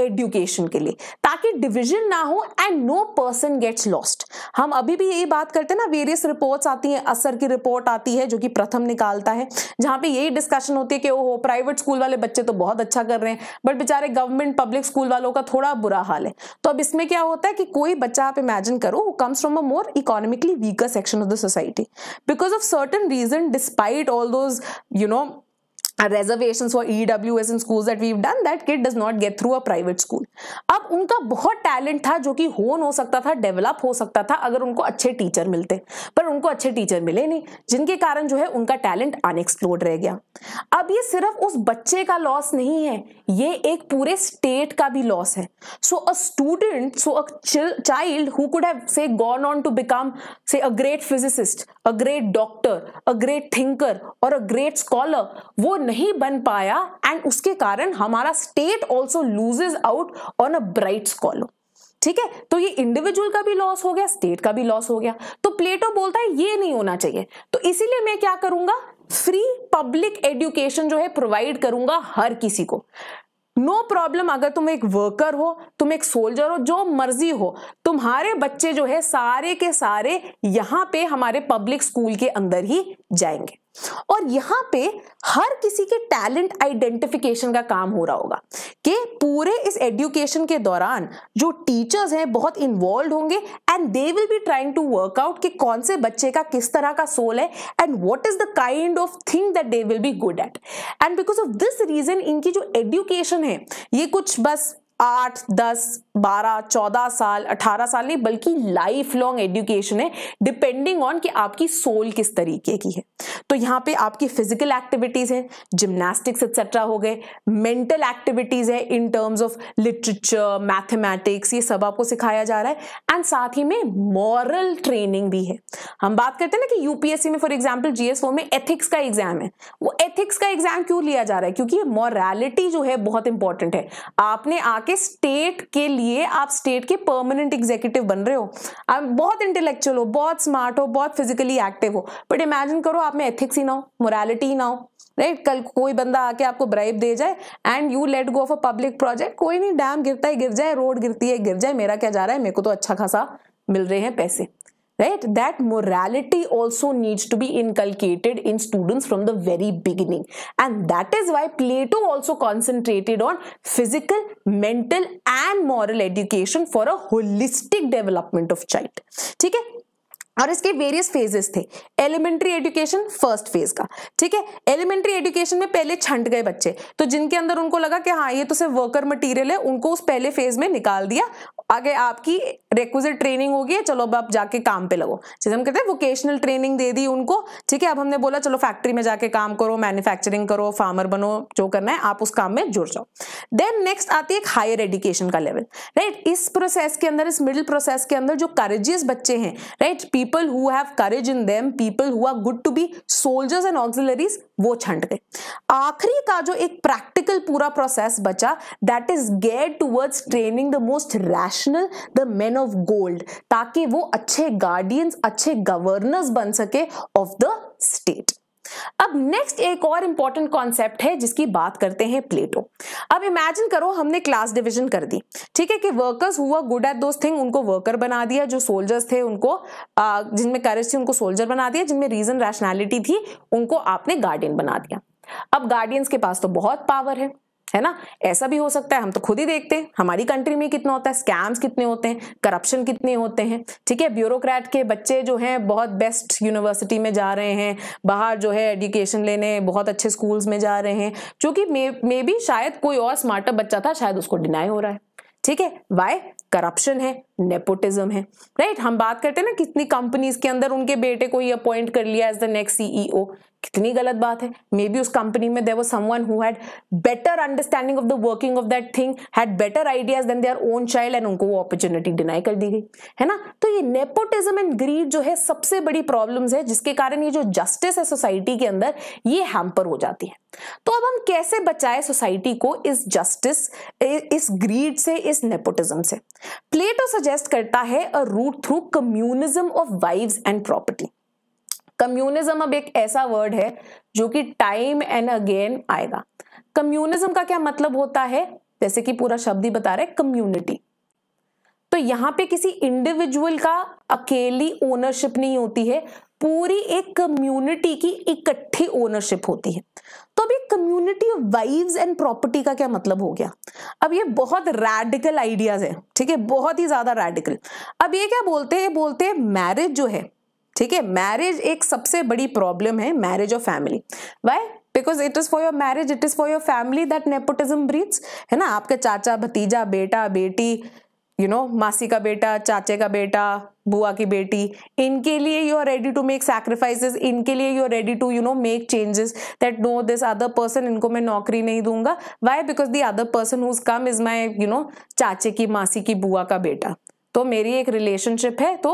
education के लिए ताकि division ना हो and no person gets lost हम अभी भी यही बात करते हैं ना वेरियस रिपोर्ट्स आती हैं असर की रिपोर्ट आती है जो कि प्रथम निकालता है जहां पे यही डिस्कशन होती है कि ओहो प्राइवेट स्कूल वाले बच्चे तो बहुत अच्छा कर रहे हैं बट बेचारे गवर्नमेंट पब्लिक स्कूल वालों का थोड़ा बुरा हाल है तो अब इसमें क्या होता है कि कोई बच्चा आप इमेजिन करो वो comes from a more economically weaker section of the society because of certain reason despite all those you know reservations for EWS in schools that we've done that kid does not get through a private school अब उनका बहुत talent था जो कि होन हो सकता था डेवलप हो सकता था अगर उनको अच्छे टीचर मिलते पर उनको अच्छे टीचर मिले नहीं जिनके कारण जो है उनका टैलेंट अनएक्सप्लोर्ड रह गया अब ये सिर्फ उस बच्चे का लॉस नहीं है ये एक पूरे स्टेट का भी लॉस है so a student so a child who could have say gone on to become say a great physicist a great doctor a great thinker और अ ग्रेट स्कॉलर वो नहीं नहीं बन पाया एंड उसके कारण हमारा state also loses out on a bright scholar ठीक है तो ये इंडिविजुअल का भी लॉस हो गया स्टेट का भी लॉस हो गया तो प्लेटो बोलता है ये नहीं होना चाहिए तो इसीलिए मैं क्या करूंगा फ्री पब्लिक एजुकेशन जो है प्रोवाइड करूंगा हर किसी को नो no प्रॉब्लम अगर तुम एक वर्कर हो तुम एक सोल्जर हो जो मर्जी हो तुम्हारे बच्चे जो है सारे के सारे यहां पे हमारे पब्लिक स्कूल के अंदर ही जाएंगे और यहां पे हर किसी के टैलेंट आइडेंटिफिकेशन का काम हो रहा होगा कि पूरे इस एडुकेशन के दौरान जो टीचर्स हैं बहुत इन्वॉल्व होंगे and they will be trying to work out कि कौन से बच्चे का किस तरह का सोल है and what is the kind of thing that they will be good at and because of this reason इनकी जो एडुकेशन है ये कुछ बस आठ दस बारह चौदह साल अठारह साल नहीं बल्कि लाइफ लॉन्ग एजुकेशन है डिपेंडिंग ऑन कि आपकी सोल किस तरीके की है तो यहाँ पे आपकी फिजिकल एक्टिविटीज है जिम्नास्टिक्स एक्सेट्रा हो गए मेंटल एक्टिविटीज है in terms of literature mathematics ये सब आपको सिखाया जा रहा है एंड साथ ही में मॉरल ट्रेनिंग भी है हम बात करते हैं ना कि यूपीएससी में फॉर एग्जाम्पल जीएस में एथिक्स का एग्जाम है वो एथिक्स का एग्जाम क्यों लिया जा रहा है क्योंकि ये मॉरलिटी जो है बहुत इंपॉर्टेंट है आपने आके आपके स्टेट के लिए आप स्टेट के परमानेंट एग्जीक्यूटिव बन रहे हो आप बहुत इंटेलेक्चुअल हो बहुत स्मार्ट हो बहुत फिजिकली एक्टिव हो बट इमेजिन करो आप में एथिक्स ही ना हो मोरालिटी ना हो राइट right? कल कोई बंदा आके आपको ब्राइब दे जाए and you let go of a public project कोई नहीं डैम गिरता है गिर जाए रोड गिरती है गिर जाए मेरा क्या जा रहा है मेरे को तो अच्छा खासा मिल रहे हैं पैसे right that morality also needs to be inculcated in students from the very beginning and that is why plato also concentrated on physical mental and moral education for a holistic development of child ठीक है और इसके various phases थे elementary education first phase का ठीक है elementary education में पहले छंट गए बच्चे तो जिनके अंदर उनको लगा कि हाँ ये तो सिर्फ वर्कर मटेरियल है उनको उस पहले फेज में निकाल दिया आगे आपकी रेक्विजिट ट्रेनिंग होगी चलो अब आप जाके काम पे लगो जैसे हम कहते हैं वोकेशनल ट्रेनिंग दे दी उनको ठीक है अब हमने बोला चलो फैक्ट्री में जाके काम करो मैन्युफैक्चरिंग करो फार्मर बनो जो करना है आप उस काम में जुड़ जाओ देन नेक्स्ट आती है हायर एडुकेशन का लेवल राइट right? इस प्रोसेस के अंदर इस मिडिल प्रोसेस के अंदर जो करेजियस बच्चे हैं right people who have courage in them people who are good to be soldiers and auxiliaries वो छंट गए आखिरी का जो एक प्रैक्टिकल पूरा प्रोसेस बचा that is get towards training the most rational the men of gold ताकि वो अच्छे गार्डियंस अच्छे गवर्नर्स बन सके ऑफ द स्टेट अब नेक्स्ट एक और इंपॉर्टेंट कॉन्सेप्ट है जिसकी बात करते हैं प्लेटो अब इमेजिन करो हमने क्लास डिवीजन कर दी ठीक है कि वर्कर्स हुआ गुड एट दोस्त थिंग उनको वर्कर बना दिया जो सोल्जर्स थे उनको जिनमें करेज थी उनको सोल्जर बना दिया जिनमें रीजन रैशनैलिटी थी उनको आपने गार्डियन बना दिया अब गार्डियंस के पास तो बहुत पावर है है ना ऐसा भी हो सकता है हम तो खुद ही देखते हैं हमारी कंट्री में कितना होता है स्कैम्स कितने होते हैं करप्शन कितने होते हैं ठीक है ब्यूरोक्रेट के बच्चे जो हैं बहुत बेस्ट यूनिवर्सिटी में जा रहे हैं बाहर जो है एडुकेशन लेने बहुत अच्छे स्कूल्स में जा रहे हैं चूंकि मे मे बी शायद कोई और स्मार्टअप बच्चा था शायद उसको डिनाई हो रहा है ठीक है वाई करप्शन है नेपोटिज्म है राइट right? हम बात करते हैं ना कितनी कंपनीज के अंदर उनके बेटे को ही अपॉइंट कर लिया एज द नेक्स्ट सीईओ कितनी गलत बात है मे बी उस कंपनी में there was someone who had better understanding of the working of that thing had better ideas than their own child and उनको वो अपॉर्चुनिटी डिनाई कर दी गई है ना तो ये नेपोटिज्म एंड ग्रीड जो है सबसे बड़ी प्रॉब्लम्स है जिसके कारण ये जो जस्टिस है सोसाइटी के अंदर ये हैम्पर हो जाती है तो अब हम कैसे बचाए सोसाइटी को इस जस्टिस इस ग्रीड से इस नेपोटिज्म से प्लेटो सजेस्ट करता है a route through communism of wives and property communism अब एक ऐसा वर्ड है जो कि टाइम एंड अगेन आएगा कम्युनिज्म का क्या मतलब होता है जैसे कि पूरा शब्द ही बता रहा है कम्युनिटी तो यहां पे किसी इंडिविजुअल का अकेली ओनरशिप नहीं होती है पूरी एक कम्युनिटी की इकट्ठी ओनरशिप होती है तो अब ये community of wives and property का क्या मतलब हो गया अब ये बहुत रेडिकल आइडियाज है ठीक है बहुत ही ज्यादा रेडिकल अब ये क्या बोलते हैं बोलते हैं मैरिज जो है ठीक है मैरिज एक सबसे बड़ी प्रॉब्लम है मैरिज और family why because it is for your marriage it is for your family that nepotism breeds है ना आपके चाचा भतीजा बेटा बेटी यू नो मासी का बेटा चाचे का बेटा बुआ की बेटी इनके लिए you are ready to make sacrifices इनके लिए you are ready to you know make changes that no this other person इनको मैं नौकरी नहीं दूंगा why because the other person whose come is my you know चाचे की मासी की बुआ का बेटा तो मेरी एक रिलेशनशिप है तो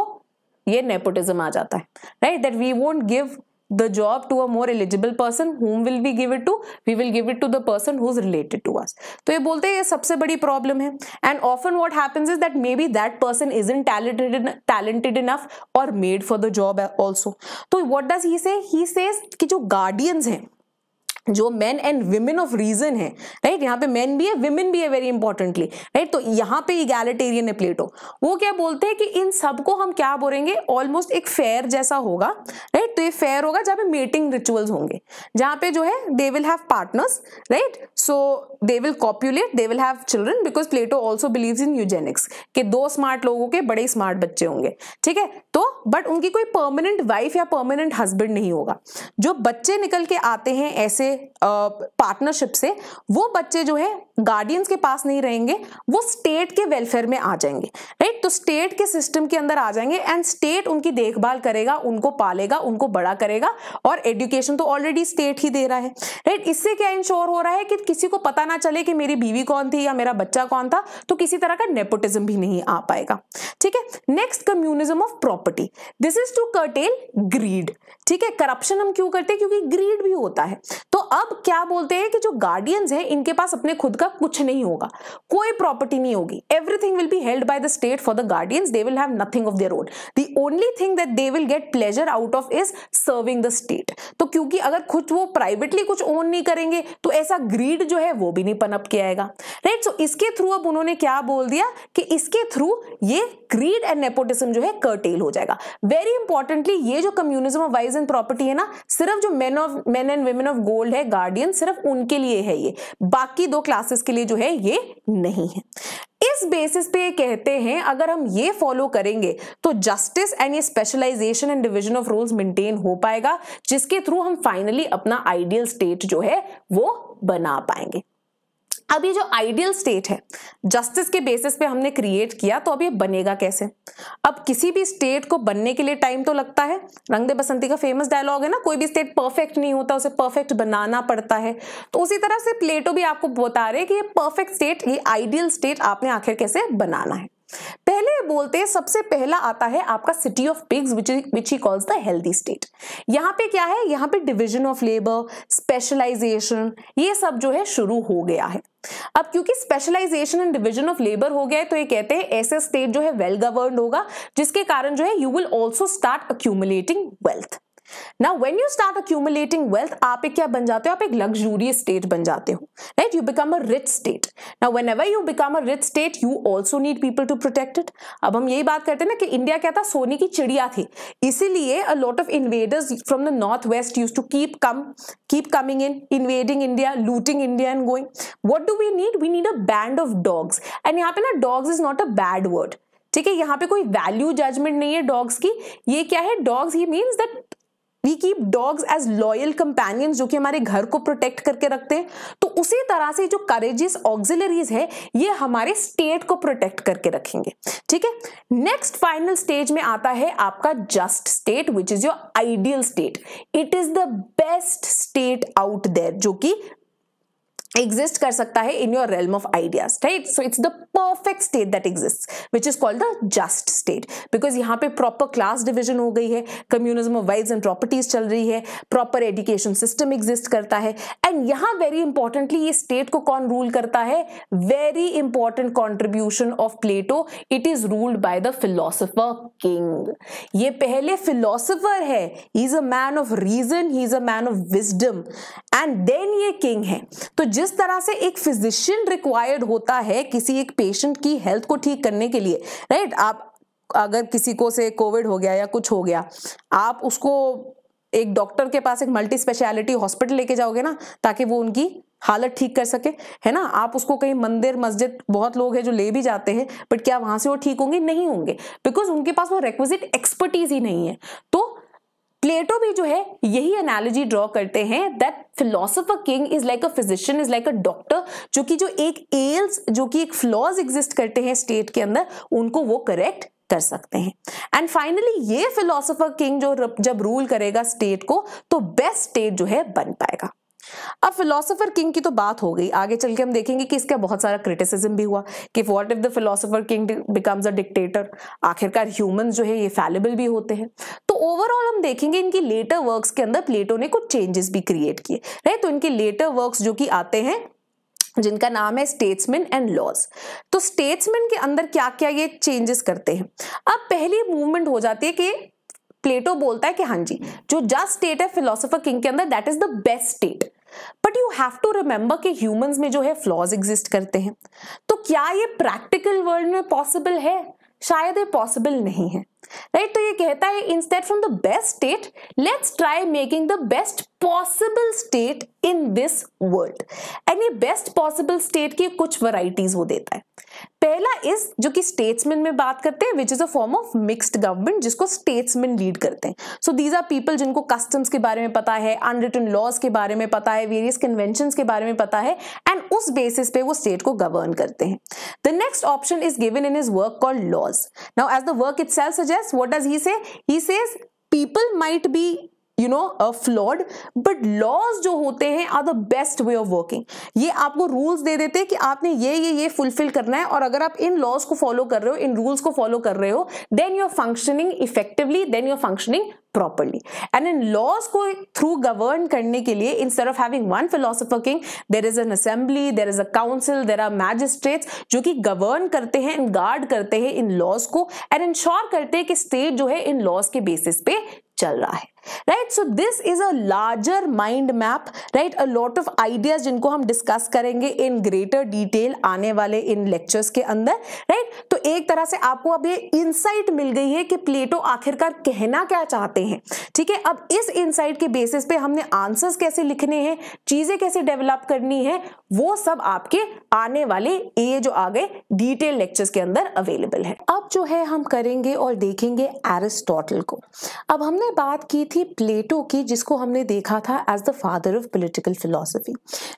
ये नेपोटिज्म आ जाता है right that we won't give the job to a more eligible person whom will we give it to we will give it to the person who's related to us to ye bolte ye sabse badi problem and often what happens is that maybe that person isn't talented talented enough or made for the job also So, what does he say he says ki jo guardians hain जो men and women of reason है right यहाँ पे main भी है women भी है very importantly right तो यहाँ पे इगैलिटेरियन है प्लेटो वो क्या बोलते हैं कि इन सबको हम क्या बोलेंगे ऑलमोस्ट एक फेयर जैसा होगा राइट तो ये फेयर होगा जहाँ पे मेटिंग रिचुअल्स होंगे जहाँ पे जो है they will have partners right so they will copulate they will have children because Plato also believe in eugenics के दो स्मार्ट लोगों के बड़े स्मार्ट बच्चे होंगे ठीक है तो बट उनकी कोई परमानेंट वाइफ या परमानेंट हस्बैंड नहीं होगा जो बच्चे निकल के आते हैं ऐसे पार्टनरशिप से वो बच्चे जो है गार्डियंस के पास नहीं रहेंगे वो स्टेट के वेलफेयर में आ जाएंगे राइट तो स्टेट के सिस्टम के अंदर आ जाएंगे एंड स्टेट उनकी देखभाल करेगा उनको पालेगा उनको बड़ा करेगा और एडुकेशन तो ऑलरेडी स्टेट ही दे रहा है राइट इससे क्या इंश्योर हो रहा है कि किसी को पता ना चले कि मेरी बीवी कौन थी या मेरा बच्चा कौन था तो किसी तरह का नेपोटिज्म भी नहीं आ पाएगा ठीक है next communism of property this is to curtail greed ठीक है करप्शन हम क्यों करते हैं क्योंकि ग्रीड भी होता है तो अब क्या बोलते हैं कि जो गार्डियंस हैं इनके पास अपने खुद का कुछ नहीं होगा कोई प्रॉपर्टी नहीं होगी everything will be held by the state for the guardians they will have nothing of their own the only thing that they will get pleasure out of is serving the state तो क्योंकि अगर खुद वो privately कुछ own नहीं करेंगे तो ऐसा ग्रीड जो है वो भी नहीं पनप के आएगा राइट सो इसके थ्रू अब उन्होंने क्या बोल दिया कि इसके थ्रू ये क्रीड एंड नेपोटिज्म जो है कर्टेल हो जाएगा वेरी इंपॉर्टेंटली ये जो communism of wives and property है ना सिर्फ जो men of men and women of gold है गार्डियन सिर्फ उनके लिए है ये बाकी दो क्लासेस के लिए जो है ये नहीं है इस बेसिस पे ये कहते हैं अगर हम ये फॉलो करेंगे तो जस्टिस एंड ये specialisation and division of rules maintain हो पाएगा जिसके थ्रू हम फाइनली अपना आइडियल स्टेट जो है वो बना पाएंगे अब ये जो आइडियल स्टेट है जस्टिस के बेसिस पे हमने क्रिएट किया तो अब ये बनेगा कैसे अब किसी भी स्टेट को बनने के लिए टाइम तो लगता है रंग दे बसंती का फेमस डायलॉग है ना कोई भी स्टेट परफेक्ट नहीं होता उसे परफेक्ट बनाना पड़ता है तो उसी तरह से प्लेटो भी आपको बता रहे कि ये परफेक्ट स्टेट ये आइडियल स्टेट आपने आखिर कैसे बनाना है पहले बोलते हैं सबसे पहला आता है आपका city of pigs which he calls the healthy state यहाँ पे क्या है यहाँ पे डिविजन ऑफ लेबर स्पेशलाइजेशन ये सब जो है शुरू हो गया है अब क्योंकि specialisation and division of labour हो गया है तो ये कहते हैं ऐसे स्टेट जो है वेल well गवर्न होगा जिसके कारण जो है you will also start accumulating wealth ना when you start accumulating wealth आप एक क्या बन जाते हो आप एक लग्जूरियस स्टेट बन जाते हो right you become a rich state ना whenever you become a rich state you also need people to protect it अब हम यही बात करते हैं ना कि इंडिया क्या था सोने की चिड़िया थी इसीलिए a lot of invaders from the north west used to keep come keep coming in invading India looting India and going what do we need we need a band of dogs and यहाँ पे ना dogs is not a bad word ठीक है यहाँ पे कोई value judgement नहीं है डॉग्स की ये क्या है dogs he means that we keep dogs as loyal companions जो कि हमारे घर को प्रोटेक्ट करके रखते हैं तो उसी तरह से जो करेजियस ऑक्सिलरीज है ये हमारे स्टेट को प्रोटेक्ट करके रखेंगे ठीक है नेक्स्ट फाइनल स्टेज में आता है आपका just state which is your ideal state it is the best state out there जो कि एग्जिस्ट कर सकता है in your realm of ideas right so it's the perfect state that exist which is called the just state because यहाँ पे proper class division हो गई है communism of wives and properties चल रही है प्रॉपर एजुकेशन सिस्टम एग्जिस्ट करता है एंड यहाँ वेरी इंपॉर्टेंटली ये स्टेट को कौन रूल करता है very important contribution of Plato it is ruled by the philosopher king ये पहले फिलोसफर है he is a man of reason he is a man of wisdom and then ये king है तो जिस तरह से एक फिजिशियन रिक्वायर्ड होता है किसी एक पेशेंट की हेल्थ को ठीक करने के लिए राइट आप अगर किसी को से कोविड हो गया या कुछ हो गया आप उसको एक डॉक्टर के पास एक मल्टी स्पेशलिटी हॉस्पिटल लेके जाओगे ना ताकि वो उनकी हालत ठीक कर सके है ना आप उसको कहीं मंदिर मस्जिद बहुत लोग हैं जो ले भी जाते हैं बट क्या वहां से वो ठीक होंगे नहीं होंगे बिकॉज उनके पास वो रिक्वेजिट एक्सपर्टीज ही नहीं है तो प्लेटो भी जो है यही एनालॉजी ड्रॉ करते हैं that philosopher king is like a physician is like a doctor जो कि जो एक एल्स जो कि एक फ्लॉज एग्जिस्ट करते हैं स्टेट के अंदर उनको वो करेक्ट कर सकते हैं एंड फाइनली ये फिलोसोफर किंग जो जब रूल करेगा स्टेट को तो बेस्ट स्टेट जो है बन पाएगा अब फिलोसोफर किंग की तो बात हो गई आगे चल के हम देखेंगे कि इसका बहुत सारा क्रिटिसिज्म भी हुआ कि what if the philosopher king becomes a dictator आखिरकार ह्यूमंस जो है ये फैलेबल भी होते हैं तो ओवरऑल हम देखेंगे इनकी लेटर वर्क्स के अंदर प्लेटो ने कुछ चेंजेस भी क्रिएट किए राइट तो इनके लेटर वर्क्स जो कि आते हैं जिनका नाम है स्टेट्समैन एंड लॉज तो स्टेट्समैन के अंदर क्या क्या ये चेंजेस करते हैं अब पहली मूवमेंट हो जाती है कि प्लेटो बोलता है कि हाँ जी जो जस्ट स्टेट है फिलोसोफर किंग के अंदर that is the best state but you have to remember कि ह्यूमंस में जो है फ्लॉज एग्जिस्ट करते हैं तो क्या ये प्रैक्टिकल वर्ल्ड में पॉसिबल है शायद ये पॉसिबल नहीं है राइट तो ये कहता है instead from the best state let's try making the best possible state in this world and ये बेस्ट पॉसिबल स्टेट की कुछ वराइटीज वो देता है पहला इज जो कि स्टेट्समैन में बात करते हैं which is a form of mixed government जिसको स्टेट्समैन लीड करते हैं सो दीज आर पीपल जिनको कस्टम्स के बारे में पता है अनरिटन लॉज के बारे में पता है वेरियस कन्वेंशन के बारे में पता है एंड उस बेसिस पे वो स्टेट को गवर्न करते हैं the next option is given in his work call laws now as the work itself suggest what does he say he says people might be you know flawed but laws जो होते हैं are the best way of working ये आपको rules दे देते हैं कि आपने ये ये ये फुलफिल करना है और अगर आप इन लॉज को फॉलो कर रहे हो इन रूल्स को फॉलो कर रहे हो then you are functioning effectively then are functioning properly and इन लॉज को थ्रू गवर्न करने के लिए in of having one philosopher king there is an assembly there is a council there are magistrates जो कि गवर्न करते हैं and guard करते हैं इन लॉज को एंड इंश्योर करते हैं कि स्टेट जो है इन laws के बेसिस पे चल रहा है right so this is a larger mind map right a lot of ideas जिनको हम डिस्कस करेंगे इन ग्रेटर डिटेल आने वाले इन लेक्चर्स के अंदर राइट right? तो एक तरह से आपको अब ये इनसाइट मिल गई है कि प्लेटो आखिरकार कहना क्या चाहते हैं ठीक है अब इस इनसाइट के बेसिस पे हमने आंसर्स कैसे लिखने हैं चीजें कैसे डेवलप करनी है वो सब आपके आने वाले ये जो आ गए डिटेल लेक्चर्स के अंदर अवेलेबल है अब जो है हम करेंगे और देखेंगे एरिस्टोटल को अब हमने बात की थी ही प्लेटो की जिसको हमने देखा था as the father of political philosophy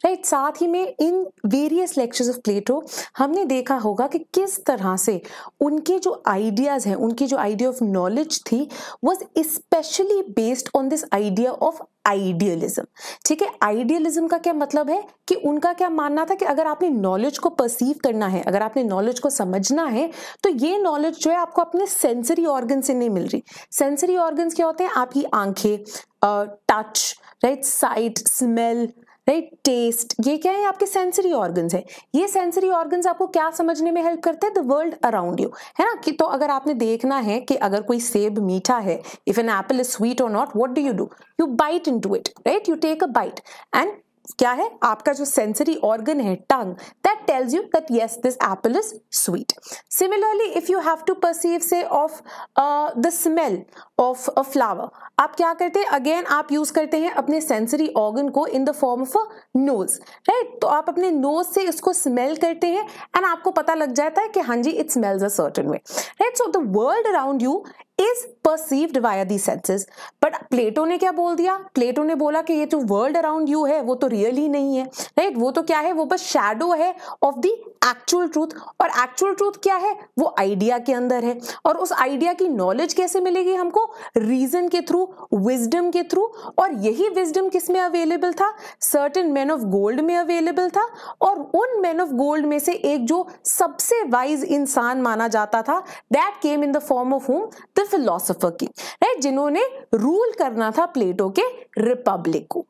right साथ ही में in various lectures of Plato हमने देखा होगा कि किस तरह से उनके जो आइडियाज़ हैं उनकी जो आइडिया ऑफ नॉलेज थी was specially based on this idea of idealism ठीक है आइडियलिज्म का क्या मतलब है कि उनका क्या मानना था कि अगर आपने नॉलेज को परसीव करना है अगर आपने नॉलेज को समझना है तो ये नॉलेज जो है आपको अपने सेंसरी ऑर्गन से नहीं मिल रही सेंसरी ऑर्गन्स क्या होते हैं आपकी आंखें touch right sight smell right taste ये क्या है आपके सेंसरी ऑर्गन्स है ये सेंसरी ऑर्गन्स आपको क्या समझने में हेल्प करते हैं द वर्ल्ड अराउंड यू है ना कि तो अगर आपने देखना है कि अगर कोई सेब मीठा है if an apple is sweet और not what do you do you bite into it right you take a bite and क्या है आपका जो सेंसरी ऑर्गन है tongue that tells you that yes this apple is sweet similarly if you have to perceive say of the smell of a flower आप क्या करते हैं again आप यूज करते हैं अपने सेंसरी ऑर्गन को in the form of a nose right तो आप अपने नोज से इसको स्मेल करते हैं एंड आपको पता लग जाता है कि हाँ जी it smells a certain way right so the world around you is perceived via the senses but Plato ने क्या बोल दिया प्लेटो ने बोला कि ये जो वर्ल्ड अराउंड यू है वो तो रियल ही नहीं है राइट right? वो तो क्या है वो बस शेडो है ऑफ दी एक्चुअल ट्रूथ और एक्चुअल ट्रूथ क्या है वो आइडिया के अंदर है और उस आइडिया की नॉलेज कैसे मिलेगी हमको रीजन के थ्रू विजडम के थ्रू और यही विजडम किस में अवेलेबल था सर्टेन मैन ऑफ गोल्ड में अवेलेबल था और उन मैन ऑफ गोल्ड में से एक जो सबसे वाइज इंसान माना जाता था that came in the form of home the philosopher की राइट जिन्होंने रूल करना था प्लेटो के रिपब्लिक को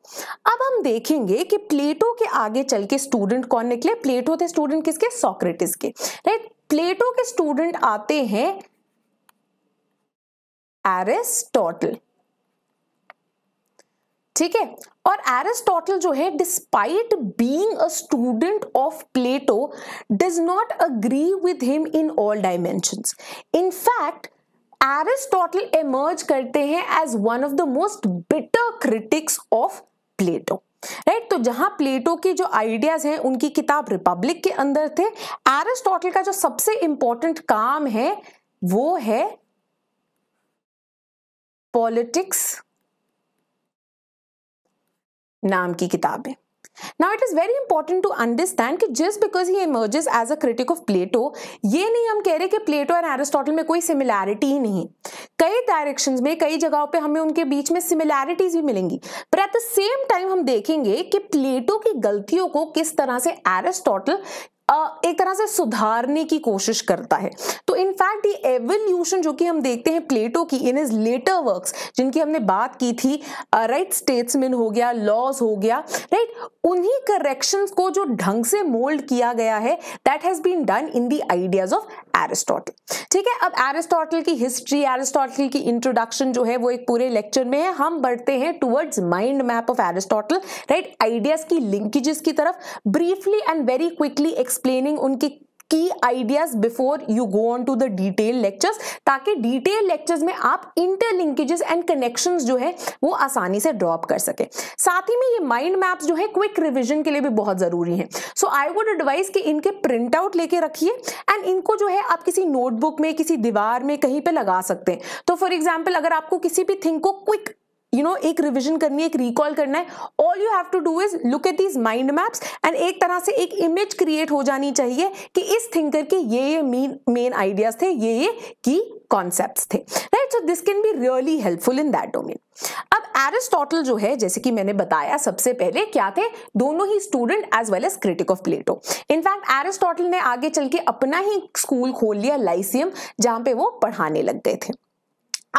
अब हम देखेंगे कि प्लेटो के आगे चल के स्टूडेंट कौन निकले प्लेटो थे स्टूडेंट किस किसके सोक्रेटिस के राइट प्लेटो के स्टूडेंट आते हैं एरिस्टोटल ठीक है और एरिस्टोटल जो है despite being a student of Plato does not agree with him in all dimension in fact Aristotle emerge करते हैं as one of the most bitter critics of Plato right तो जहां प्लेटो के जो आइडियाज हैं उनकी किताब रिपब्लिक के अंदर थे एरिस्टोटल का जो सबसे इंपॉर्टेंट काम है वो है पॉलिटिक्स नाम की किताब है now it is very important to understand कि just because he emerges as a critic of Plato ये नहीं हम कह रहे कि प्लेटो एंड एरिस्टोटल में कोई सिमिलैरिटी ही नहीं कई डायरेक्शन में कई जगहों पे हमें उनके बीच में सिमिलैरिटीज भी मिलेंगी पर एट द सेम टाइम हम देखेंगे कि प्लेटो की गलतियों को किस तरह से एरिस्टोटल एक तरह से सुधारने की कोशिश करता है तो इनफैक्ट ये एवोल्यूशन जो कि हम देखते हैं प्लेटो की इन इज लेटर वर्क्स जिनकी हमने बात की थी राइट स्टेट्समैन हो गया लॉज हो गया राइट उन्हीं करेक्शंस को जो ढंग से मोल्ड किया गया है that has been done in the ideas of Aristotle ठीक है अब एरिस्टोटल की हिस्ट्री एरिस्टोटल की इंट्रोडक्शन जो है वो एक पूरे लेक्चर में है हम बढ़ते हैं towards mind map of Aristotle right ideas की लिंकेजेस की तरफ briefly and very quickly explaining उनके की ideas before you go on to the detail lectures ताकि डिटेल लेक्चर्स में आप इंटरलिंकेजेस एंड कनेक्शन जो है वो आसानी से ड्रॉप कर सके साथ ही में ये माइंड मैप्स जो है क्विक रिविजन के लिए भी बहुत जरूरी है सो आई वुड एडवाइस कि इनके प्रिंट आउट लेके रखिए एंड इनको जो है आप किसी नोटबुक में किसी दीवार में कहीं पे लगा सकते हैं तो फॉर एग्जाम्पल अगर आपको किसी भी थिंग को क्विक यू नो एक रिविजन करनी है एक रिकॉल करना है all you have to do is look at these mind maps and एक तरह से एक इमेज क्रिएट हो जानी चाहिए कि इस थिंकर के ये ये मेन मेन आइडियाज थे ये ये की कॉन्सेप्ट थे right so this can be really helpful in that domain अब एरिस्टोटल जो है जैसे कि मैंने बताया सबसे पहले क्या थे दोनों ही student as well as critic of Plato in fact Aristotle ने आगे चल के अपना ही स्कूल खोल लिया लाइसियम जहां पे वो पढ़ाने लग गए थे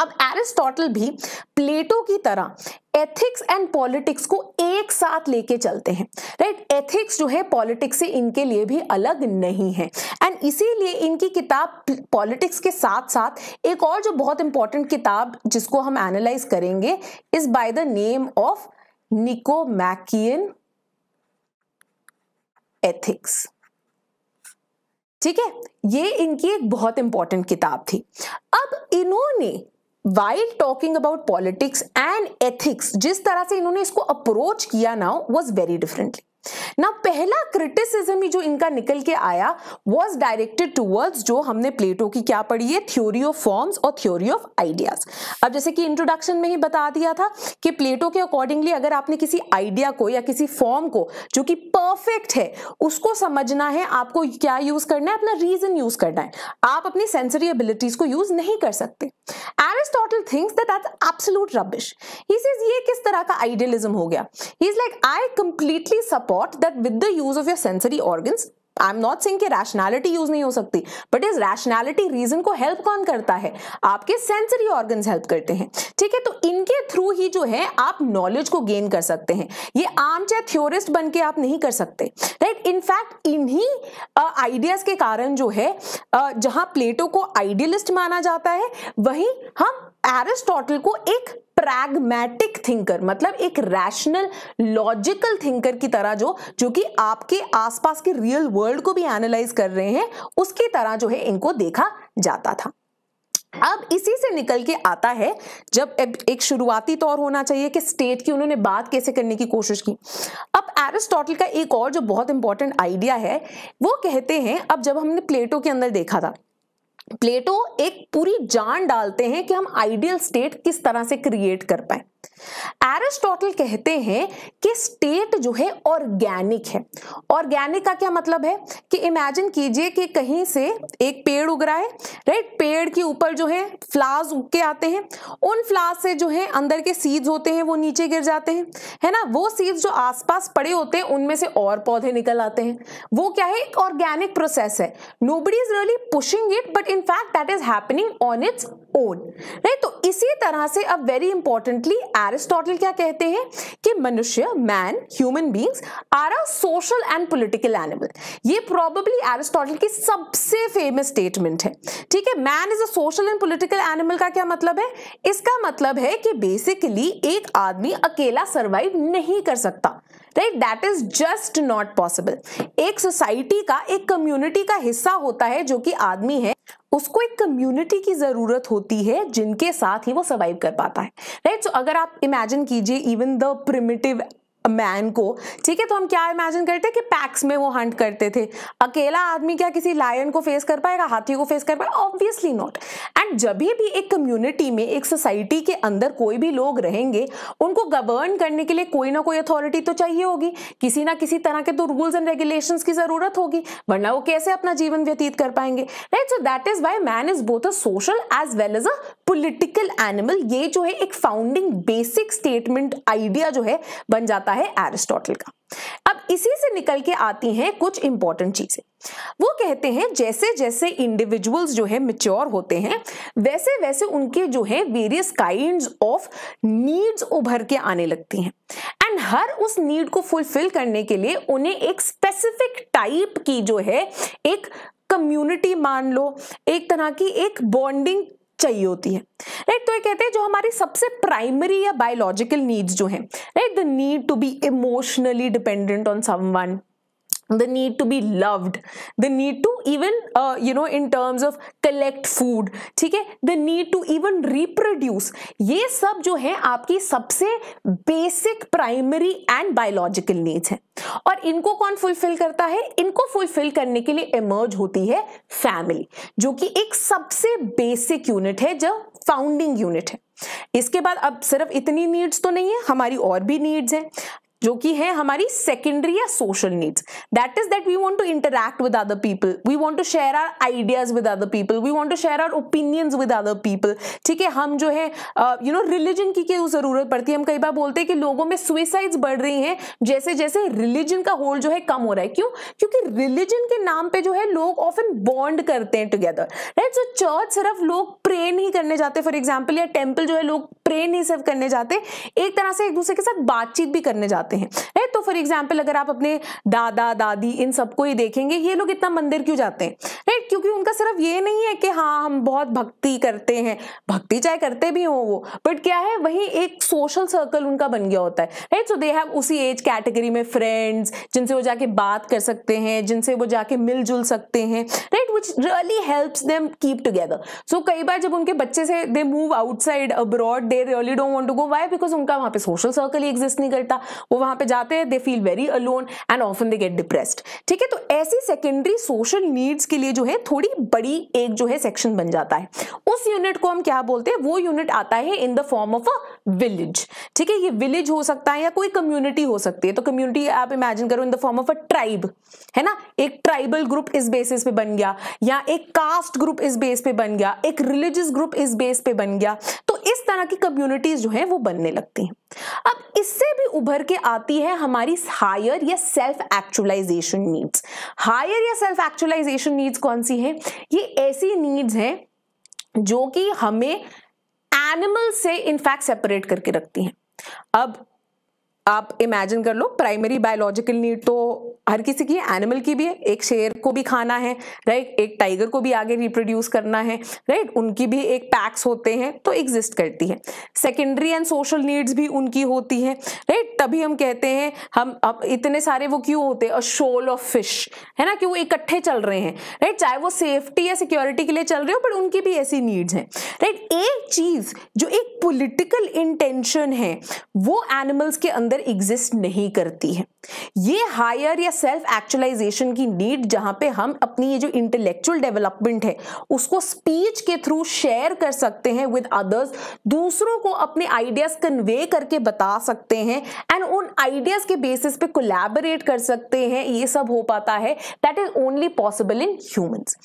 अब एरिस्टोटल भी प्लेटो की तरह एथिक्स एंड पॉलिटिक्स को एक साथ लेके चलते हैं राइट एथिक्स जो है पॉलिटिक्स से इनके लिए भी अलग नहीं है एंड इसीलिए इनकी किताब पॉलिटिक्स के साथ साथ एक और जो बहुत इंपॉर्टेंट किताब जिसको हम एनालाइज करेंगे is by the name of Nicomachean ethics ठीक है ये इनकी एक बहुत इंपॉर्टेंट किताब थी अब इन्होंने while talking about politics and ethics जिस तरह से इन्होंने इसको अप्रोच किया ना वॉज वेरी डिफरेंटली ना पहला क्रिटिसिज्म जो इनका निकल के आया वाज डायरेक्टेड टूवर्ड्स जो हमने प्लेटो की क्या पढ़ी है थ्योरी ऑफ फॉर्म्स और थ्योरी ऑफ आइडियाज अब जैसे कि इंट्रोडक्शन में ही बता दिया था कि प्लेटो के अकॉर्डिंगली अगर आपने किसी आइडिया को या किसी फॉर्म को जो कि परफेक्ट है उसको समझना है आपको क्या यूज करना है अपना रीजन यूज करना है आप अपनी सेंसरी एबिलिटीज को यूज नहीं कर सकते Aristotle thinks that that's absolute rubbish he says ये किस तरह का आइडियलिज्म हो गया he is like I completely support spot that with the use of your sensory organs I am not saying कि रैशनैलिटी यूज नहीं हो सकती बट इस रैशनैलिटी रीजन को हेल्प कौन करता है आपके सेंसरी ऑर्गन हेल्प करते हैं ठीक है तो इनके थ्रू ही जो है आप नॉलेज को गेन कर सकते हैं ये आम चाहे थ्योरिस्ट बन के आप नहीं कर सकते राइट इनफैक्ट इन्हीं आइडियाज के कारण जो है uh, जहां प्लेटो को आइडियलिस्ट माना जाता है वहीं हम एरिस्टोटल को एक प्रैग्मेटिक थिंकर मतलब एक रैशनल लॉजिकल थिंकर की तरह जो जो कि आपके आसपास के रियल वर्ल्ड को भी एनालाइज कर रहे हैं उसकी तरह जो है इनको देखा जाता था अब इसी से निकल के आता है जब एक शुरुआती तौर होना चाहिए कि स्टेट की उन्होंने बात कैसे करने की कोशिश की अब एरिस्टोटल का एक और जो बहुत इंपॉर्टेंट आइडिया है वो कहते हैं अब जब हमने प्लेटो के अंदर देखा था प्लेटो एक पूरी जान डालते हैं कि हम आइडियल स्टेट किस तरह से क्रिएट कर पाए एरिस्टोटल कहते हैं कि स्टेट जो है ऑर्गेनिक है ऑर्गेनिक का क्या मतलब है कि इमेजिन कीजिए कि कहीं से एक पेड़ उग रहा है राइट पेड़ के ऊपर जो है फ्लावर्स उग के आते हैं उन फ्लावर्स से जो है अंदर के सीड्स होते हैं वो नीचे गिर जाते हैं है ना वो सीड्स जो आसपास पड़े होते हैं उनमें से और पौधे निकल आते हैं वो क्या है एक ऑर्गेनिक प्रोसेस है nobody is really pushing it but in fact that is happening on its own right तो इसी तरह से अब वेरी इंपॉर्टेंटली एरिस्टोटल क्या कहते हैं कि मनुष्य man human beings are a social and political animal ये प्रॉबली एरिस्टोटल की सबसे फेमस स्टेटमेंट है ठीक है man is a social and political animal का क्या मतलब है इसका मतलब है कि बेसिकली एक आदमी अकेला सर्वाइव नहीं कर सकता right that is just not possible एक सोसाइटी का एक कम्युनिटी का हिस्सा होता है जो कि आदमी है उसको एक कम्युनिटी की ज़रूरत होती है जिनके साथ ही वो सर्वाइव कर पाता है राइट right? सो so, अगर आप इमेजिन कीजिए इवन द प्रिमिटिव मैन को ठीक है तो हम क्या इमेजिन करते हैं कि पैक्स में वो हंट करते थे अकेला आदमी क्या किसी लायन को फेस कर पाएगा हाथी को फेस कर पाएगा ऑब्वियसली नॉट एंड जब भी एक कम्युनिटी में एक सोसाइटी के अंदर कोई भी लोग रहेंगे उनको गवर्न करने के लिए कोई ना कोई अथॉरिटी तो चाहिए होगी किसी ना किसी तरह के तो रूल्स एंड रेगुलेशन की जरूरत होगी वरना वो कैसे अपना जीवन व्यतीत कर पाएंगे right so that is why man is both a social as well as a political animal ये जो है एक फाउंडिंग बेसिक स्टेटमेंट आइडिया जो है बन जाता है होता है एरिस्टोटल का अब इसी से निकल के आती हैं कुछ इंपॉर्टेंट चीजें वो कहते हैं जैसे जैसे इंडिविजुअल्स जो है मेच्योर होते हैं वैसे वैसे उनके जो है वेरियस काइंड ऑफ नीड्स उभर के आने लगती हैं एंड हर उस नीड को फुलफिल करने के लिए उन्हें एक स्पेसिफिक टाइप की जो है एक कम्युनिटी मान लो एक तरह की एक बॉन्डिंग चाहिए होती है राइट तो ये कहते हैं जो हमारी सबसे प्राइमरी या बायोलॉजिकल नीड्स जो हैं right the need to be emotionally dependent on someone the need to be loved the need to even uh, you know in terms of collect food ठीक है the need to even reproduce ये सब जो है आपकी सबसे basic primary and biological needs हैं और इनको कौन fulfill करता है इनको fulfill करने के लिए emerge होती है family जो कि एक सबसे basic unit है जो founding unit है इसके बाद अब सिर्फ इतनी नीड्स तो नहीं है हमारी और भी नीड्स हैं जो कि है हमारी सेकेंडरी या social needs that is that we want to interact with other people we want to share our ideas with other people we want to share our opinions with other people ठीक है हम जो है you no religion की क्यों जरूरत पड़ती है हम कई बार बोलते हैं कि लोगों में सुइसाइड्स बढ़ रही हैं जैसे जैसे रिलीजन का होल जो है कम हो रहा है क्यों क्योंकि रिलीजन के नाम पर जो है लोग ऑफन बॉन्ड करते हैं टुगेदर राइट सो चर्च सिर्फ लोग प्रे नहीं करने जाते फॉर एग्जाम्पल या टेम्पल जो है लोग प्रे नहीं सिर्फ करने जाते एक तरह से एक दूसरे के साथ बातचीत भी करने जाते जाते हैं है तो फॉर एग्जाम्पल अगर आप अपने दादा दादी इन सबको ही देखेंगे ये लोग इतना मंदिर क्यों जाते हैं राइट क्योंकि उनका सिर्फ ये नहीं है कि हाँ हम बहुत भक्ति करते हैं भक्ति चाहे करते भी हों वो बट क्या है वही एक सोशल सर्कल उनका बन गया होता है राइट सो दे हैव उसी एज कैटेगरी में फ्रेंड्स जिनसे वो जाके बात कर सकते हैं जिनसे वो जाके मिलजुल सकते हैं right which really helps them keep together so कई बार जब उनके बच्चे से they move outside abroad they really don't want to go why because उनका वहां पे सोशल सर्कल ही एग्जिस्ट नहीं करता वो वहां पे जाते हैं they feel very alone and often they get depressed ठीक है तो ऐसी सेकेंडरी सोशल नीड्स के लिए जो है थोड़ी बड़ी एक जो है सेक्शन बन जाता है उस यूनिट को हम क्या बोलते हैं वो यूनिट आता है in the form of a village ठीक है ये विलेज हो सकता है या कोई कम्युनिटी हो सकती है तो कम्युनिटी आप इमेजिन करो in the form of a tribe है ना एक ट्राइबल ग्रुप इस बेसिस पे बन गया या एक कास्ट ग्रुप इस बेस पे बन गया एक रिलीजियस ग्रुप इस बेस पे बन गया तो इस तरह की कम्युनिटीज जो है वो बनने लगती हैं अब इससे भी उभर के आती है हमारी हायर या सेल्फ एक्चुअलाइजेशन नीड्स हायर या सेल्फ एक्चुअलाइजेशन नीड्स कौन सी है ये ऐसी नीड्स हैं जो कि हमें एनिमल से इनफैक्ट सेपरेट करके रखती हैं अब आप इमेजिन कर लो प्राइमरी बायोलॉजिकल नीड तो हर किसी की है एनिमल की भी है एक शेर को भी खाना है राइट एक टाइगर को भी आगे रिप्रोड्यूस करना है राइट उनकी भी एक पैक्स होते हैं तो एग्जिस्ट करती है सेकेंडरी एंड सोशल नीड्स भी उनकी होती हैं राइट तभी हम कहते हैं हम अब इतने सारे वो क्यों होते हैं शोल ऑफ फिश है ना कि वो इकट्ठे चल रहे हैं राइट चाहे वो सेफ्टी या सिक्योरिटी के लिए चल रहे हो बट उनकी भी ऐसी नीड्स हैं राइट एक चीज़ जो एक पोलिटिकल इंटेंशन है वो एनिमल्स के अंदर अंदर एग्जिस्ट नहीं करती है ये हायर या सेल्फ एक्चुअलाइजेशन की नीड जहां पे हम अपनी ये जो इंटेलेक्चुअल डेवलपमेंट है उसको स्पीच के थ्रू शेयर कर सकते हैं विद अदर्स दूसरों को अपने आइडियाज कन्वे करके बता सकते हैं एंड उन आइडियाज के बेसिस पे कोलैबोरेट कर सकते हैं ये सब हो पाता है that is only possible in humans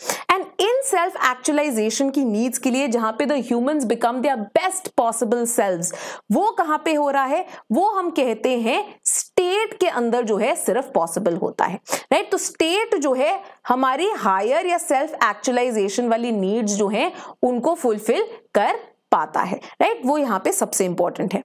self actualization की नीड्स के लिए जहां पे the humans become their best possible selves वो कहां पे हो रहा है वो हम कहते हैं स्टेट के अंदर जो है सिर्फ पॉसिबल होता है राइट right? तो स्टेट जो है हमारी हायर या सेल्फ एक्चुअलाइजेशन वाली नीड्स जो है उनको फुलफिल कर पाता है राइट वो यहाँ पे सबसे इंपॉर्टेंट है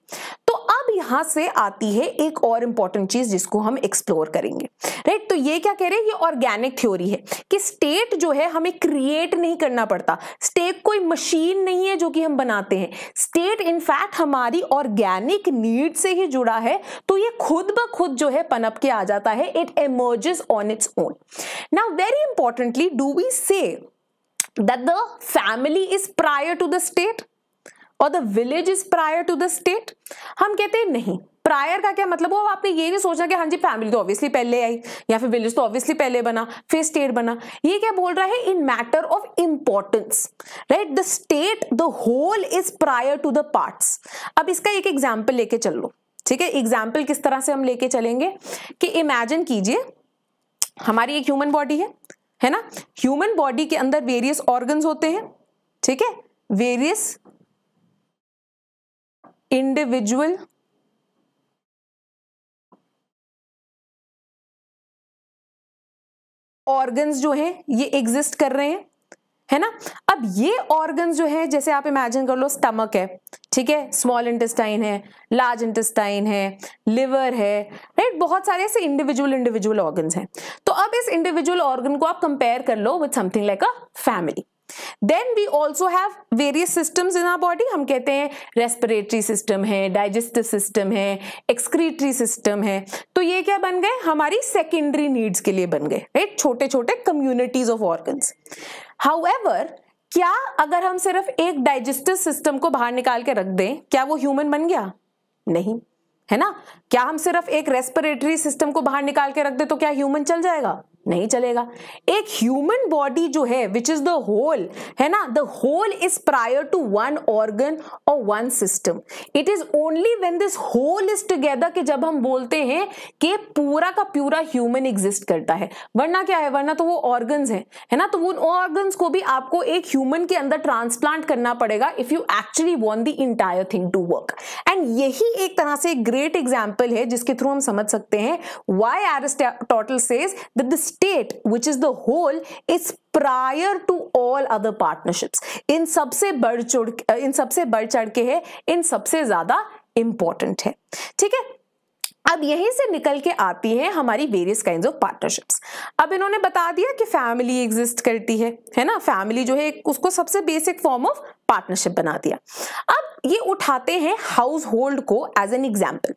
तो अब यहाँ से आती है एक और इंपॉर्टेंट चीज जिसको हम एक्सप्लोर करेंगे राइट तो ये क्या कह रहे हैं ये ऑर्गेनिक थ्योरी है कि स्टेट जो है हमें क्रिएट नहीं करना पड़ता स्टेट कोई मशीन नहीं है जो कि हम बनाते हैं स्टेट इनफैक्ट हमारी ऑर्गेनिक नीड से ही जुड़ा है तो ये खुद ब खुद जो है पनप के आ जाता है it emerges on its own now very importantly do we say that the family is prior to the state और the village is prior to the state हम कहते हैं नहीं प्रायर का क्या मतलब हुआ आपने ये नहीं सोचना कि हाँ जी फैमिली तो ऑब्वियसली पहले आई या फिर विलेज तो ऑब्वियसली पहले बना फिर स्टेट बना ये क्या बोल रहा है in matter of importance right the state the whole is prior to the parts अब इसका एक एग्जाम्पल लेके चल लो ठीक है एग्जाम्पल किस तरह से हम लेके चलेंगे कि इमेजिन कीजिए हमारी एक ह्यूमन बॉडी है है ना ह्यूमन बॉडी के अंदर वेरियस ऑर्गन्स होते हैं ठीक है वेरियस इंडिविजुअल ऑर्गन्स जो है ये एग्जिस्ट कर रहे हैं है ना अब ये ऑर्गन जो है जैसे आप इमेजिन कर लो स्टमक है ठीक है स्मॉल इंटेस्टाइन है लार्ज इंटेस्टाइन है लिवर है राइट बहुत सारे ऐसे इंडिविजुअल इंडिविजुअल ऑर्गन हैं तो अब इस इंडिविजुअल ऑर्गन को आप कंपेयर कर लो with something like a family then we also have various systems in our body हम कहते हैं रेस्पिरेटरी सिस्टम है डाइजेस्टिव सिस्टम है एक्सक्रीटरी सिस्टम है तो ये क्या बन गए हमारी सेकेंडरी नीड्स के लिए बन गए राइट छोटे छोटे कम्युनिटीज ऑफ ऑर्गन्स हाउएवर क्या अगर हम सिर्फ एक डाइजेस्टिव सिस्टम को बाहर निकाल के रख दें क्या वो ह्यूमन बन गया नहीं है ना क्या हम सिर्फ एक रेस्पिरेटरी सिस्टम को बाहर निकाल के रख दे तो क्या ह्यूमन चल जाएगा नहीं चलेगा एक ह्यूमन बॉडी जो है विच इज द होल है ना the whole is prior to one organ और one system it is only when this whole is together के जब हम बोलते हैं कि पूरा का पूरा ह्यूमन एग्जिस्ट करता है वरना क्या है वरना तो वो ऑर्गन है है ना तो उन ऑर्गन को भी आपको एक ह्यूमन के अंदर ट्रांसप्लांट करना पड़ेगा if you actually want the entire thing to work and यही एक तरह से ग्रेट एग्जाम्पल है जिसके थ्रू हम समझ सकते हैं why Aristotle says that state which is the whole is prior to all other partnerships in सबसे बढ़ चुड़ इन सबसे बढ़ चढ़ के है इन सबसे ज्यादा इंपॉर्टेंट है ठीक है अब यहीं से निकल के आती हैं हमारी वेरियस काइंड ऑफ पार्टनरशिप्स अब इन्होंने बता दिया कि फैमिली एग्जिस्ट करती है है ना फैमिली जो है उसको सबसे बेसिक फॉर्म ऑफ पार्टनरशिप बना दिया अब ये उठाते हैं हाउस होल्ड को एज एन एग्जाम्पल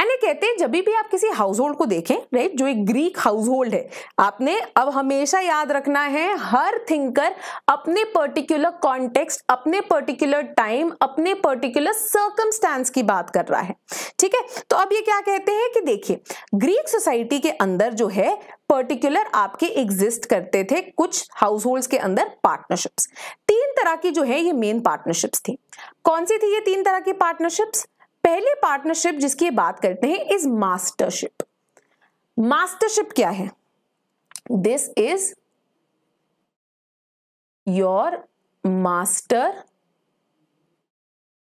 एंड ये कहते हैं जब भी आप किसी हाउस होल्ड को देखें राइट जो एक ग्रीक हाउस होल्ड है आपने अब हमेशा याद रखना है हर थिंकर अपने पर्टिकुलर कॉन्टेक्स्ट अपने पर्टिकुलर टाइम अपने पर्टिकुलर सर्कमस्टांस की बात कर रहा है ठीक है तो अब ये क्या कहते हैं कि देखिए ग्रीक सोसाइटी के अंदर जो है पर्टिकुलर आपके एग्जिस्ट करते थे कुछ हाउस होल्ड के अंदर पार्टनरशिप्स तीन तरह की जो है ये मेन पार्टनरशिप्स थी कौन सी थी ये तीन तरह की पार्टनरशिप्स पहली पार्टनरशिप जिसकी बात करते हैं इज मास्टरशिप मास्टरशिप क्या है this is your master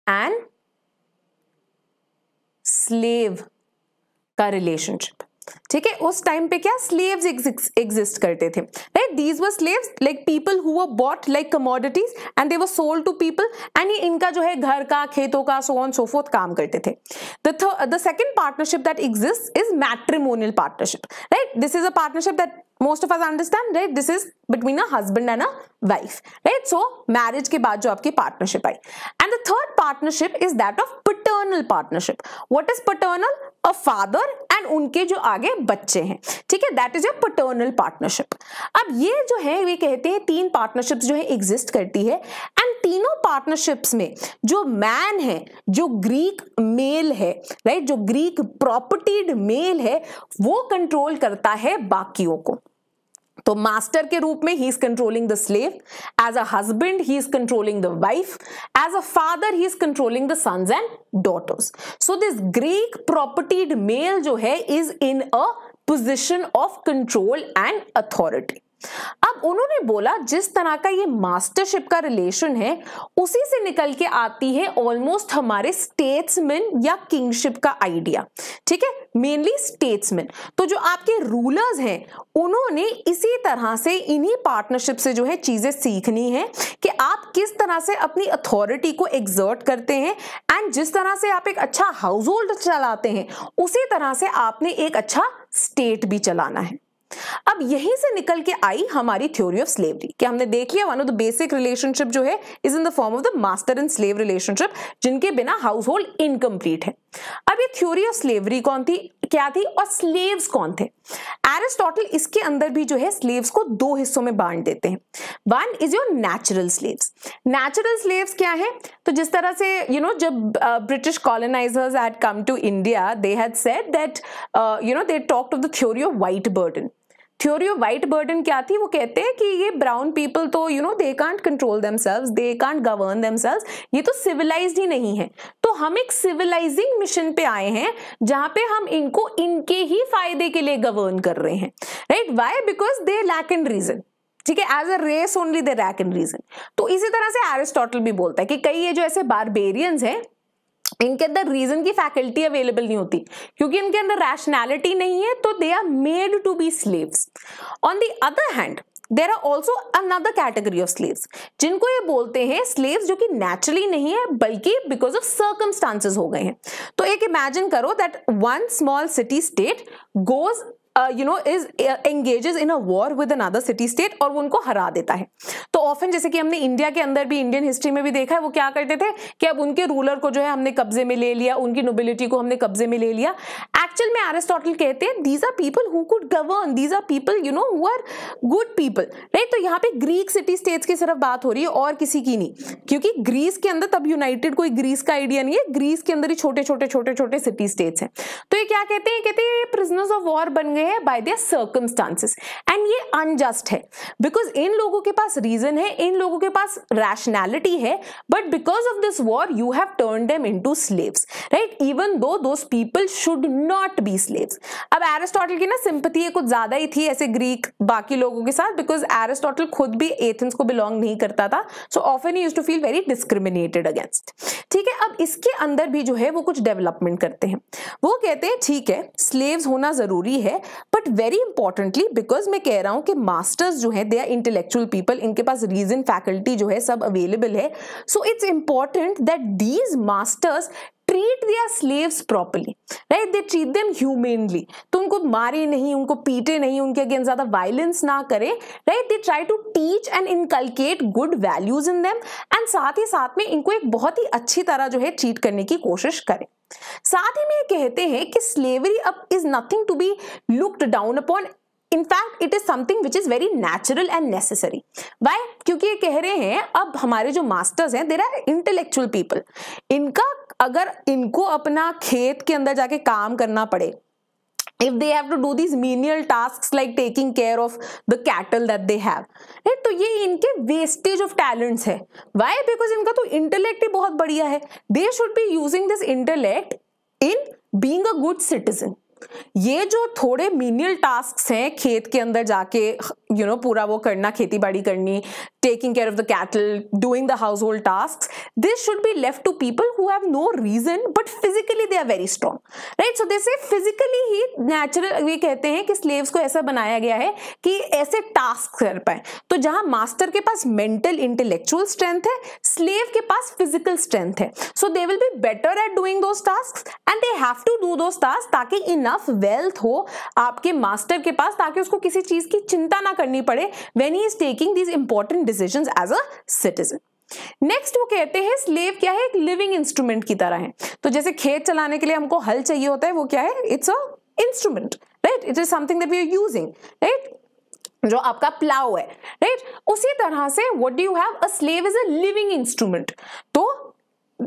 and slave का रिलेशनशिप ठीक है उस टाइम पे क्या स्लेव्स एग्जिस्ट करते थे right these were slaves like people who were bought like commodities and they were sold to people and इनका जो है घर का खेतों का सो ऑन सो फोर्थ काम करते थे the second partnership that exist is matrimonial partnership right this is a partnership that most of us understand right this is between a husband and a wife right so marriage के बाद जो आपकी partnership आई and the third partnership is that of paternal partnership what is paternal a father and उनके जो आगे बच्चे हैं ठीक है that is your paternal partnership अब ये जो है ये कहते हैं तीन पार्टनरशिप्स जो है एग्जिस्ट करती है एंड तीनों पार्टनरशिप्स में जो मैन है जो ग्रीक मेल है राइट जो ग्रीक प्रॉपर्टीड मेल है वो कंट्रोल करता है बाकियों को तो मास्टर के रूप में ही is controlling the slave as a husband he is controlling the wife as a father he is controlling the sons and daughters so this Greek propertied male जो है is in a position of control and authority अब उन्होंने बोला जिस तरह का ये mastership का रिलेशन है उसी से निकल के आती है ऑलमोस्ट हमारे स्टेट्समैन या किंगशिप का आइडिया ठीक है मेनली स्टेट्समैन तो जो आपके रूलर्स हैं उन्होंने इसी तरह से इन्हीं पार्टनरशिप से जो है चीजें सीखनी है कि आप किस तरह से अपनी अथॉरिटी को एग्जर्ट करते हैं एंड जिस तरह से आप एक अच्छा हाउस होल्ड चलाते हैं उसी तरह से आपने एक अच्छा स्टेट भी चलाना है अब यहीं से निकल के आई हमारी थ्योरी ऑफ स्लेवरी कि हमने देख लिया one of the basic relationship जो है is in the form of the master and slave relationship जिनके बिना हाउस होल्ड इनकम्प्लीट है अब ये थ्योरी ऑफ स्लेवरी कौन थी क्या थी और स्लेव्स कौन थे एरिस्टोटल इसके अंदर भी जो है स्लेव्स को दो हिस्सों में बांट देते हैं one is your natural slaves natural slaves क्या है तो जिस तरह से यू नो जब British colonizers had come to India they had said that you know they talked of the theory of white burden theory of white burden क्या थी वो कहते हैं कि ये ब्राउन पीपल तो you know they can't control themselves they can't govern दम सेल्व ये तो सिविलाइज ही नहीं है तो हम एक सिविलाइजिंग मिशन पे आए हैं जहां पे हम इनको इनके ही फायदे के लिए गवर्न कर रहे हैं right why because they lack and reason ठीक है as a race only the lack in reason तो इसी तरह से एरिस्टोटल भी बोलता है कि कई ये जो ऐसे बारबेरियंस हैं इनके अंदर रीजन की फैकल्टी अवेलेबल नहीं होती क्योंकि इनके अंदर रैशनैलिटी नहीं है तो they are made to be slaves on the other hand there are also another category of slaves जिनको ये बोलते हैं स्लेव्स जो कि नेचुरली नहीं है बल्कि बिकॉज ऑफ सर्कमस्टांसिस हो गए हैं तो एक इमेजिन करो that one small city state goes you know is engages in a war with another city state और वो उनको हरा देता है तो ऑफन जैसे कि हमने इंडिया के अंदर भी इंडियन हिस्ट्री में भी देखा है वो क्या करते थे कि अब उनके रूलर को जो है हमने कब्जे में ले लिया उनकी नोबिलिटी को हमने कब्जे में ले लिया एक्चुअल में एरिस्टोटल कहते हैं these are people who could govern these are people you know who are good people right तो यहाँ पे ग्रीक सिटी स्टेट्स की सिर्फ बात हो रही है और किसी की नहीं क्योंकि ग्रीस के अंदर तब यूनाइटेड कोई ग्रीस का आइडिया नहीं है ग्रीस के अंदर ही छोटे छोटे छोटे छोटे सिटी स्टेट्स हैं तो ये क्या कहते हैं कहते हैं प्रिजनर्स ऑफ वॉर बन गए रहे हैं बाय देयर सर्कमस्टांसेस एंड ये अनजस्ट है बिकॉज इन लोगों के पास रीजन है इन लोगों के पास रैशनैलिटी है but because of this war you have turn them into slaves right even though those people should not be slaves अब एरिस्टोटल की ना सिंपति कुछ ज्यादा ही थी ऐसे ग्रीक बाकी लोगों के साथ बिकॉज एरिस्टोटल खुद भी एथेंस को बिलोंग नहीं करता था so often use to feel very discriminated against ठीक है अब इसके अंदर भी जो है वो कुछ डेवलपमेंट करते हैं वो कहते हैं ठीक है स्लेव्स होना जरूरी है बट वेरी इंपॉर्टेंटली बिकॉज मैं कह रहा हूँ कि मास्टर्स जो है दे आर इंटेलेक्चुअल पीपल इनके पास रीजन फैकल्टी जो है सब अवेलेबल है so it's important that these masters treat दिया slaves properly right they treat them humanely तो उनको मारे नहीं उनको पीटे नहीं उनके अगेंस्ट ज्यादा वायलेंस ना करे right they try to teach and inculcate good values in them and साथ ही साथ में इनको एक बहुत ही अच्छी तरह जो है ट्रीट करने की कोशिश करें साथ ही में ये कहते हैं कि स्लेवरी अब is nothing to be looked down upon in fact it is something which is very natural and necessary why क्योंकि ये कह रहे हैं अब हमारे जो मास्टर्स हैं देर आर इंटेलेक्चुअल पीपल इनका अगर इनको अपना खेत के अंदर जाके काम करना पड़े if they have to do these menial tasks like taking care of the cattle that they have right? तो ये इनके wastage of talents है why because इनका तो intellect ही बहुत बढ़िया है they should be using this intellect in being a good citizen ये जो थोड़े मीनियल टास्क हैं खेत के अंदर जाके यू you नो know, पूरा वो करना खेती बाड़ी करनी taking care of the cattle doing the household task this should be left to people who have no reason but physically they are very strong right so this physically ही natural ये कहते हैं कि slaves को ऐसा बनाया गया है कि ऐसे टास्क कर पाए तो जहां मास्टर के पास मेंटल इंटेलेक्चुअल स्ट्रेंथ है स्लेव के पास फिजिकल स्ट्रेंथ है so they will be better at doing those tasks and they have to do those tasks ताकि इनफ इनफ वेल्थ हो आपके मास्टर के पास ताकि उसको किसी चीज की चिंता ना करनी पड़े when he is taking these important decision as a citizen next वो कहते हैं स्लेव क्या है एक लिविंग इंस्ट्रूमेंट की तरह है तो जैसे खेत चलाने के लिए हमको हल चाहिए होता है वो क्या है it's a instrument right it is something that we are using right जो आपका प्लाव है राइट right? उसी तरह से what do you have a slave is a living instrument तो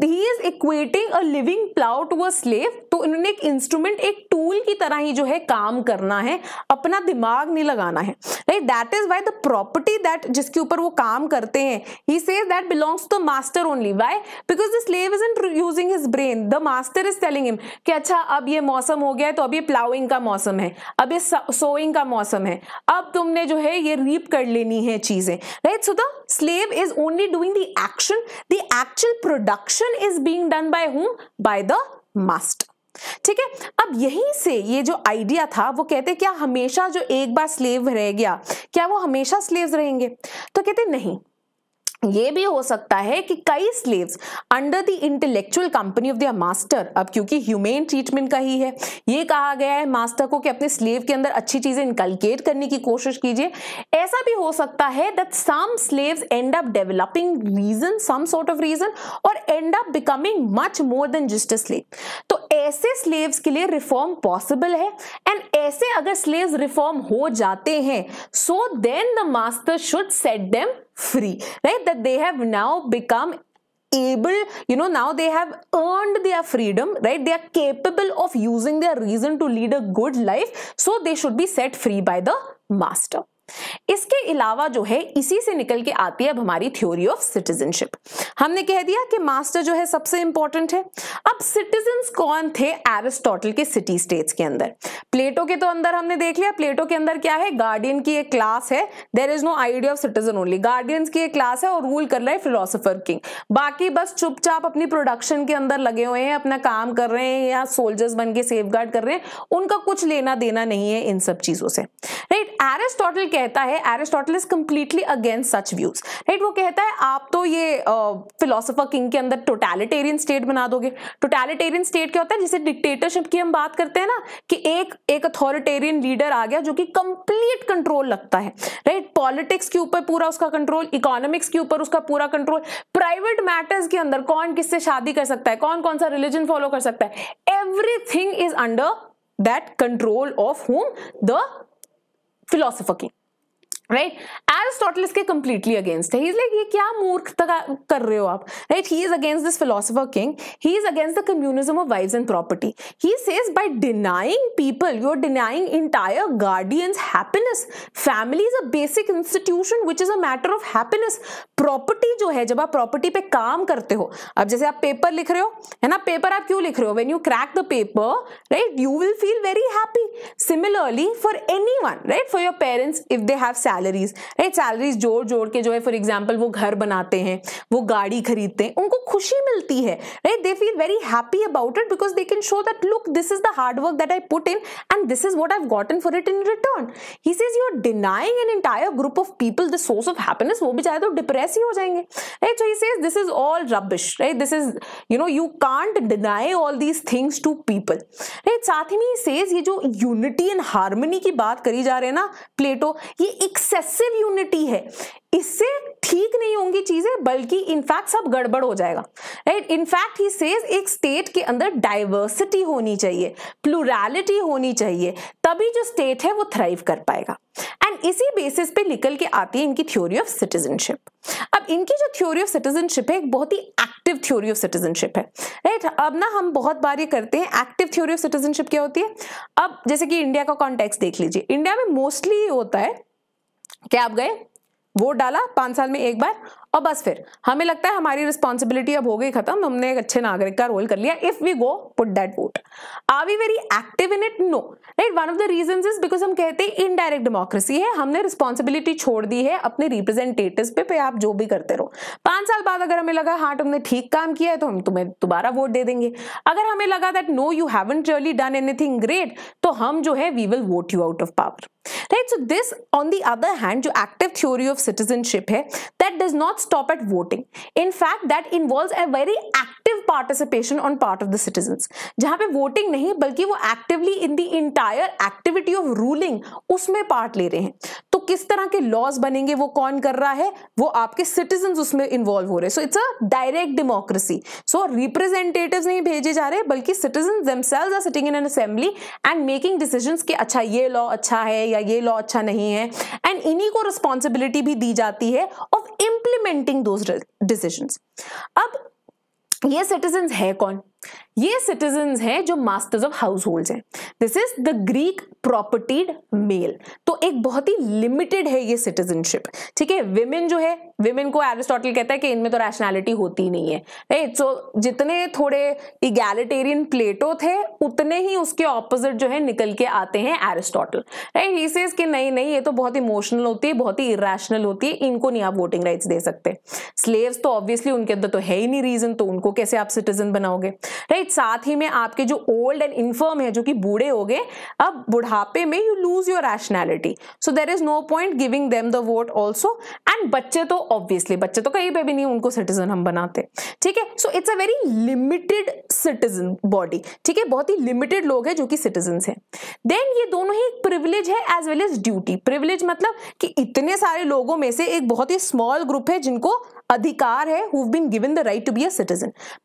he is equating a living plough to a slave तो इन्होंने एक इंस्ट्रूमेंट एक टूल की तरह ही जो है काम करना है अपना दिमाग नहीं लगाना है right that is why the property that जिसके ऊपर वो काम करते हैं he says that belongs to the master only why because the slave is in using his brain the master is telling him कि अच्छा अब ये मौसम हो गया है तो अब ये प्लाउइंग का मौसम है अब ये सोइंग का मौसम है अब तुमने जो है ये रीप कर लेनी है चीजें right so the slave is only doing the action the actual production action is being done by whom by the master ठीक है अब यहीं से ये जो आइडिया था वो कहते क्या हमेशा जो एक बार स्लेव रह गया क्या वो हमेशा स्लेव्स रहेंगे तो कहते नहीं ये भी हो सकता है कि कई slaves under the intellectual company of their master अब क्योंकि ह्यूमेन ट्रीटमेंट का ही है ये कहा गया है मास्टर को कि अपने स्लेव के अंदर अच्छी चीजें इनकलकेट करने की कोशिश कीजिए ऐसा भी हो सकता है that some slaves end up developing reason some sort of reason और end up becoming much more than just a slave तो ऐसे स्लेव्स के लिए रिफॉर्म पॉसिबल है एंड ऐसे अगर स्लेव्स रिफॉर्म हो जाते हैं so then the master should set them free right that they have now become able you know now they have earned their freedom right they are capable of using their reason to lead a good life so they should be set free by the master इसके अलावा जो है इसी से निकल के आती है अब हमारी थ्योरी ऑफ सिटीजनशिप हमने कह दिया कि मास्टर जो है सबसे इंपॉर्टेंट है अब सिटीजन कौन थे एरिस्टोटल के सिटी स्टेट्स के अंदर प्लेटो के तो अंदर हमने देख लिया प्लेटो के अंदर क्या है गार्डियन की एक क्लास है there is no idea of citizen only guardians की एक क्लास है और रूल कर रहा है फिलोसोफर किंग बाकी बस चुपचाप अपनी प्रोडक्शन के अंदर लगे हुए हैं अपना काम कर रहे हैं या सोल्जर्स बन के सेफ कर रहे हैं उनका कुछ लेना देना नहीं है इन सब चीजों से राइट एरिस्टोटल कहता है Aristotle is completely against such views right वो कहता है आप तो ये फिलोसोफर uh, किंग के अंदर टोटेलिटेरियन स्टेट बना दोगे टोटेलिटेरियन स्टेट क्या होता है जिसे डिक्टेटरशिप की हम बात करते हैं ना कि एक एक अथॉरिटेरियन लीडर आ गया जो कि कंप्लीट कंट्रोल लगता है राइट पॉलिटिक्स के ऊपर पूरा उसका कंट्रोल इकोनॉमिक्स के ऊपर उसका पूरा कंट्रोल प्राइवेट मैटर्स के अंदर कौन किससे शादी कर सकता है कौन कौन सा रिलीजन फॉलो कर सकता है everything is under that control of home the philosopher king right Aristotle इसके कंप्लीटली अगेंस्ट है इज लाइक ये क्या मूर्ख कर रहे हो आप right he is against this philosopher king he is against the communism of wives and property he says by denying people you are denying entire guardians happiness family is a basic institution which is a matter of happiness property जो है जब आप property पे काम करते हो अब जैसे आप पेपर लिख रहे हो है ना पेपर आप क्यों लिख रहे हो when you crack the paper right you will feel very happy similarly for any one right for your parents if they have salaries right salaries जोड़ जोड़ के जो है फॉर एग्जाम्पल वो घर बनाते हैं वो गाड़ी खरीदते हैं उनको खुशी मिलती है right they feel very happy about it because they can show that look this is the hard work that I put in and this is what I gotten for it in return he says you are denying an entire group of people the source of happiness वो भी चाहे तो depress ही हो जाएंगे right so he says this is all rubbish right this is you no you can't deny all these things to people right साथ ही में सेज ये जो यूनिटी एंड हार्मनी की बात करी जा रहे हैं ना प्लेटो ये एक एक्सेसिव यूनिटी है इससे ठीक नहीं होंगी चीजें बल्कि इनफैक्ट सब गड़बड़ हो जाएगा राइट इनफैक्ट ही सेज एक स्टेट के अंदर डाइवर्सिटी होनी चाहिए प्लूरैलिटी होनी चाहिए तभी जो स्टेट है वो थ्राइव कर पाएगा एंड इसी बेसिस पे निकल के आती है इनकी थ्योरी ऑफ सिटीजनशिप अब इनकी जो थ्योरी ऑफ सिटीजनशिप है एक बहुत ही एक्टिव थ्योरी ऑफ सिटीजनशिप है राइट अब ना हम बहुत बार ये करते हैं एक्टिव थ्योरी ऑफ सिटीजनशिप क्या होती है अब जैसे कि इंडिया का कॉन्टेक्स देख लीजिए इंडिया में मोस्टली ये होता है क्या आप गए वोट डाला पांच साल में एक बार और बस फिर हमें लगता है हमारी रिस्पॉन्सिबिलिटी अब हो गई खत्म हमने एक अच्छे नागरिक का रोल कर लिया if we go put that vote are we very active in it no right one of the reason is because हम कहते हैं इनडायरेक्ट डेमोक्रेसी है हमने रिस्पॉन्सिबिलिटी छोड़ दी है अपने रिप्रेजेंटेटिव पे, पे आप जो भी करते रहो पांच साल बाद अगर हमें लगा हाँ तुमने ठीक काम किया है तो हम तुम्हें दोबारा वोट दे देंगे अगर हमें लगा that no you haven't really done anything great तो हम जो है we will vote you out of power right so this on the other hand जो एक्टिव थ्योरी ऑफ सिटीजनशिप है that does not stop at voting. In fact, that involves a very active active participation on part of the citizen जहां पे voting नहीं बल्कि वो actively in the entire activity of ruling उसमें part ले रहे हैं तो किस तरह के लॉज बनेंगे वो कौन कर रहा है वो आपके सिटीजन उसमें इन्वॉल्व हो रहे हैं so it's a direct democracy so representative नहीं भेजे जा रहे बल्कि citizen themselves are sitting in an assembly and making decision कि अच्छा ये लॉ अच्छा है या ये लॉ अच्छा नहीं है एंड इन्हीं को रिस्पॉन्सिबिलिटी भी दी जाती है ऑफ इम्प्लीमेंटिंग दो डिसीजन अब ये सिटीजन है कौन ये सिटीजन हैं जो मास्टर्स ऑफ हाउस होल्ड हैं this is the Greek propertied male तो एक बहुत ही लिमिटेड है ये सिटीजनशिप ठीक है विमेन जो है विमेन को एरिस्टोटल कहता है कि इनमें तो रैशनैलिटी होती नहीं है राइट सो so, जितने थोड़े इगैलिटेरियन प्लेटो थे उतने ही उसके ऑपोजिट जो है निकल के आते हैं एरिस्टोटल राइट ही सेज कि नहीं नहीं ये तो बहुत इमोशनल होती है बहुत ही इरेशनल होती है इनको नहीं आप वोटिंग राइट्स दे सकते स्लेव्स तो ऑब्वियसली उनके अंदर तो है ही नहीं रीजन तो उनको कैसे आप सिटीजन बनाओगे राइट इट साथ ही में आपके जो ओल्ड एंड इनफर्म है जो कि बूढ़े हो गए अब बुढ़ापे में you lose your rationality so there is no point giving them the vote also and बच्चे तो ऑब्वियसली बच्चे तो कहीं पे भी नहीं उनको सिटीजन हम बनाते ठीक है so it's a very limited citizen body ठीक है बहुत ही लिमिटेड लोग हैं जो कि सिटीजन है देन ये दोनों ही एक प्रिविलेज है as well as duty privilege मतलब कि इतने सारे लोगों में से एक बहुत ही स्मॉल ग्रुप है जिनको अधिकार है who been given the right to be a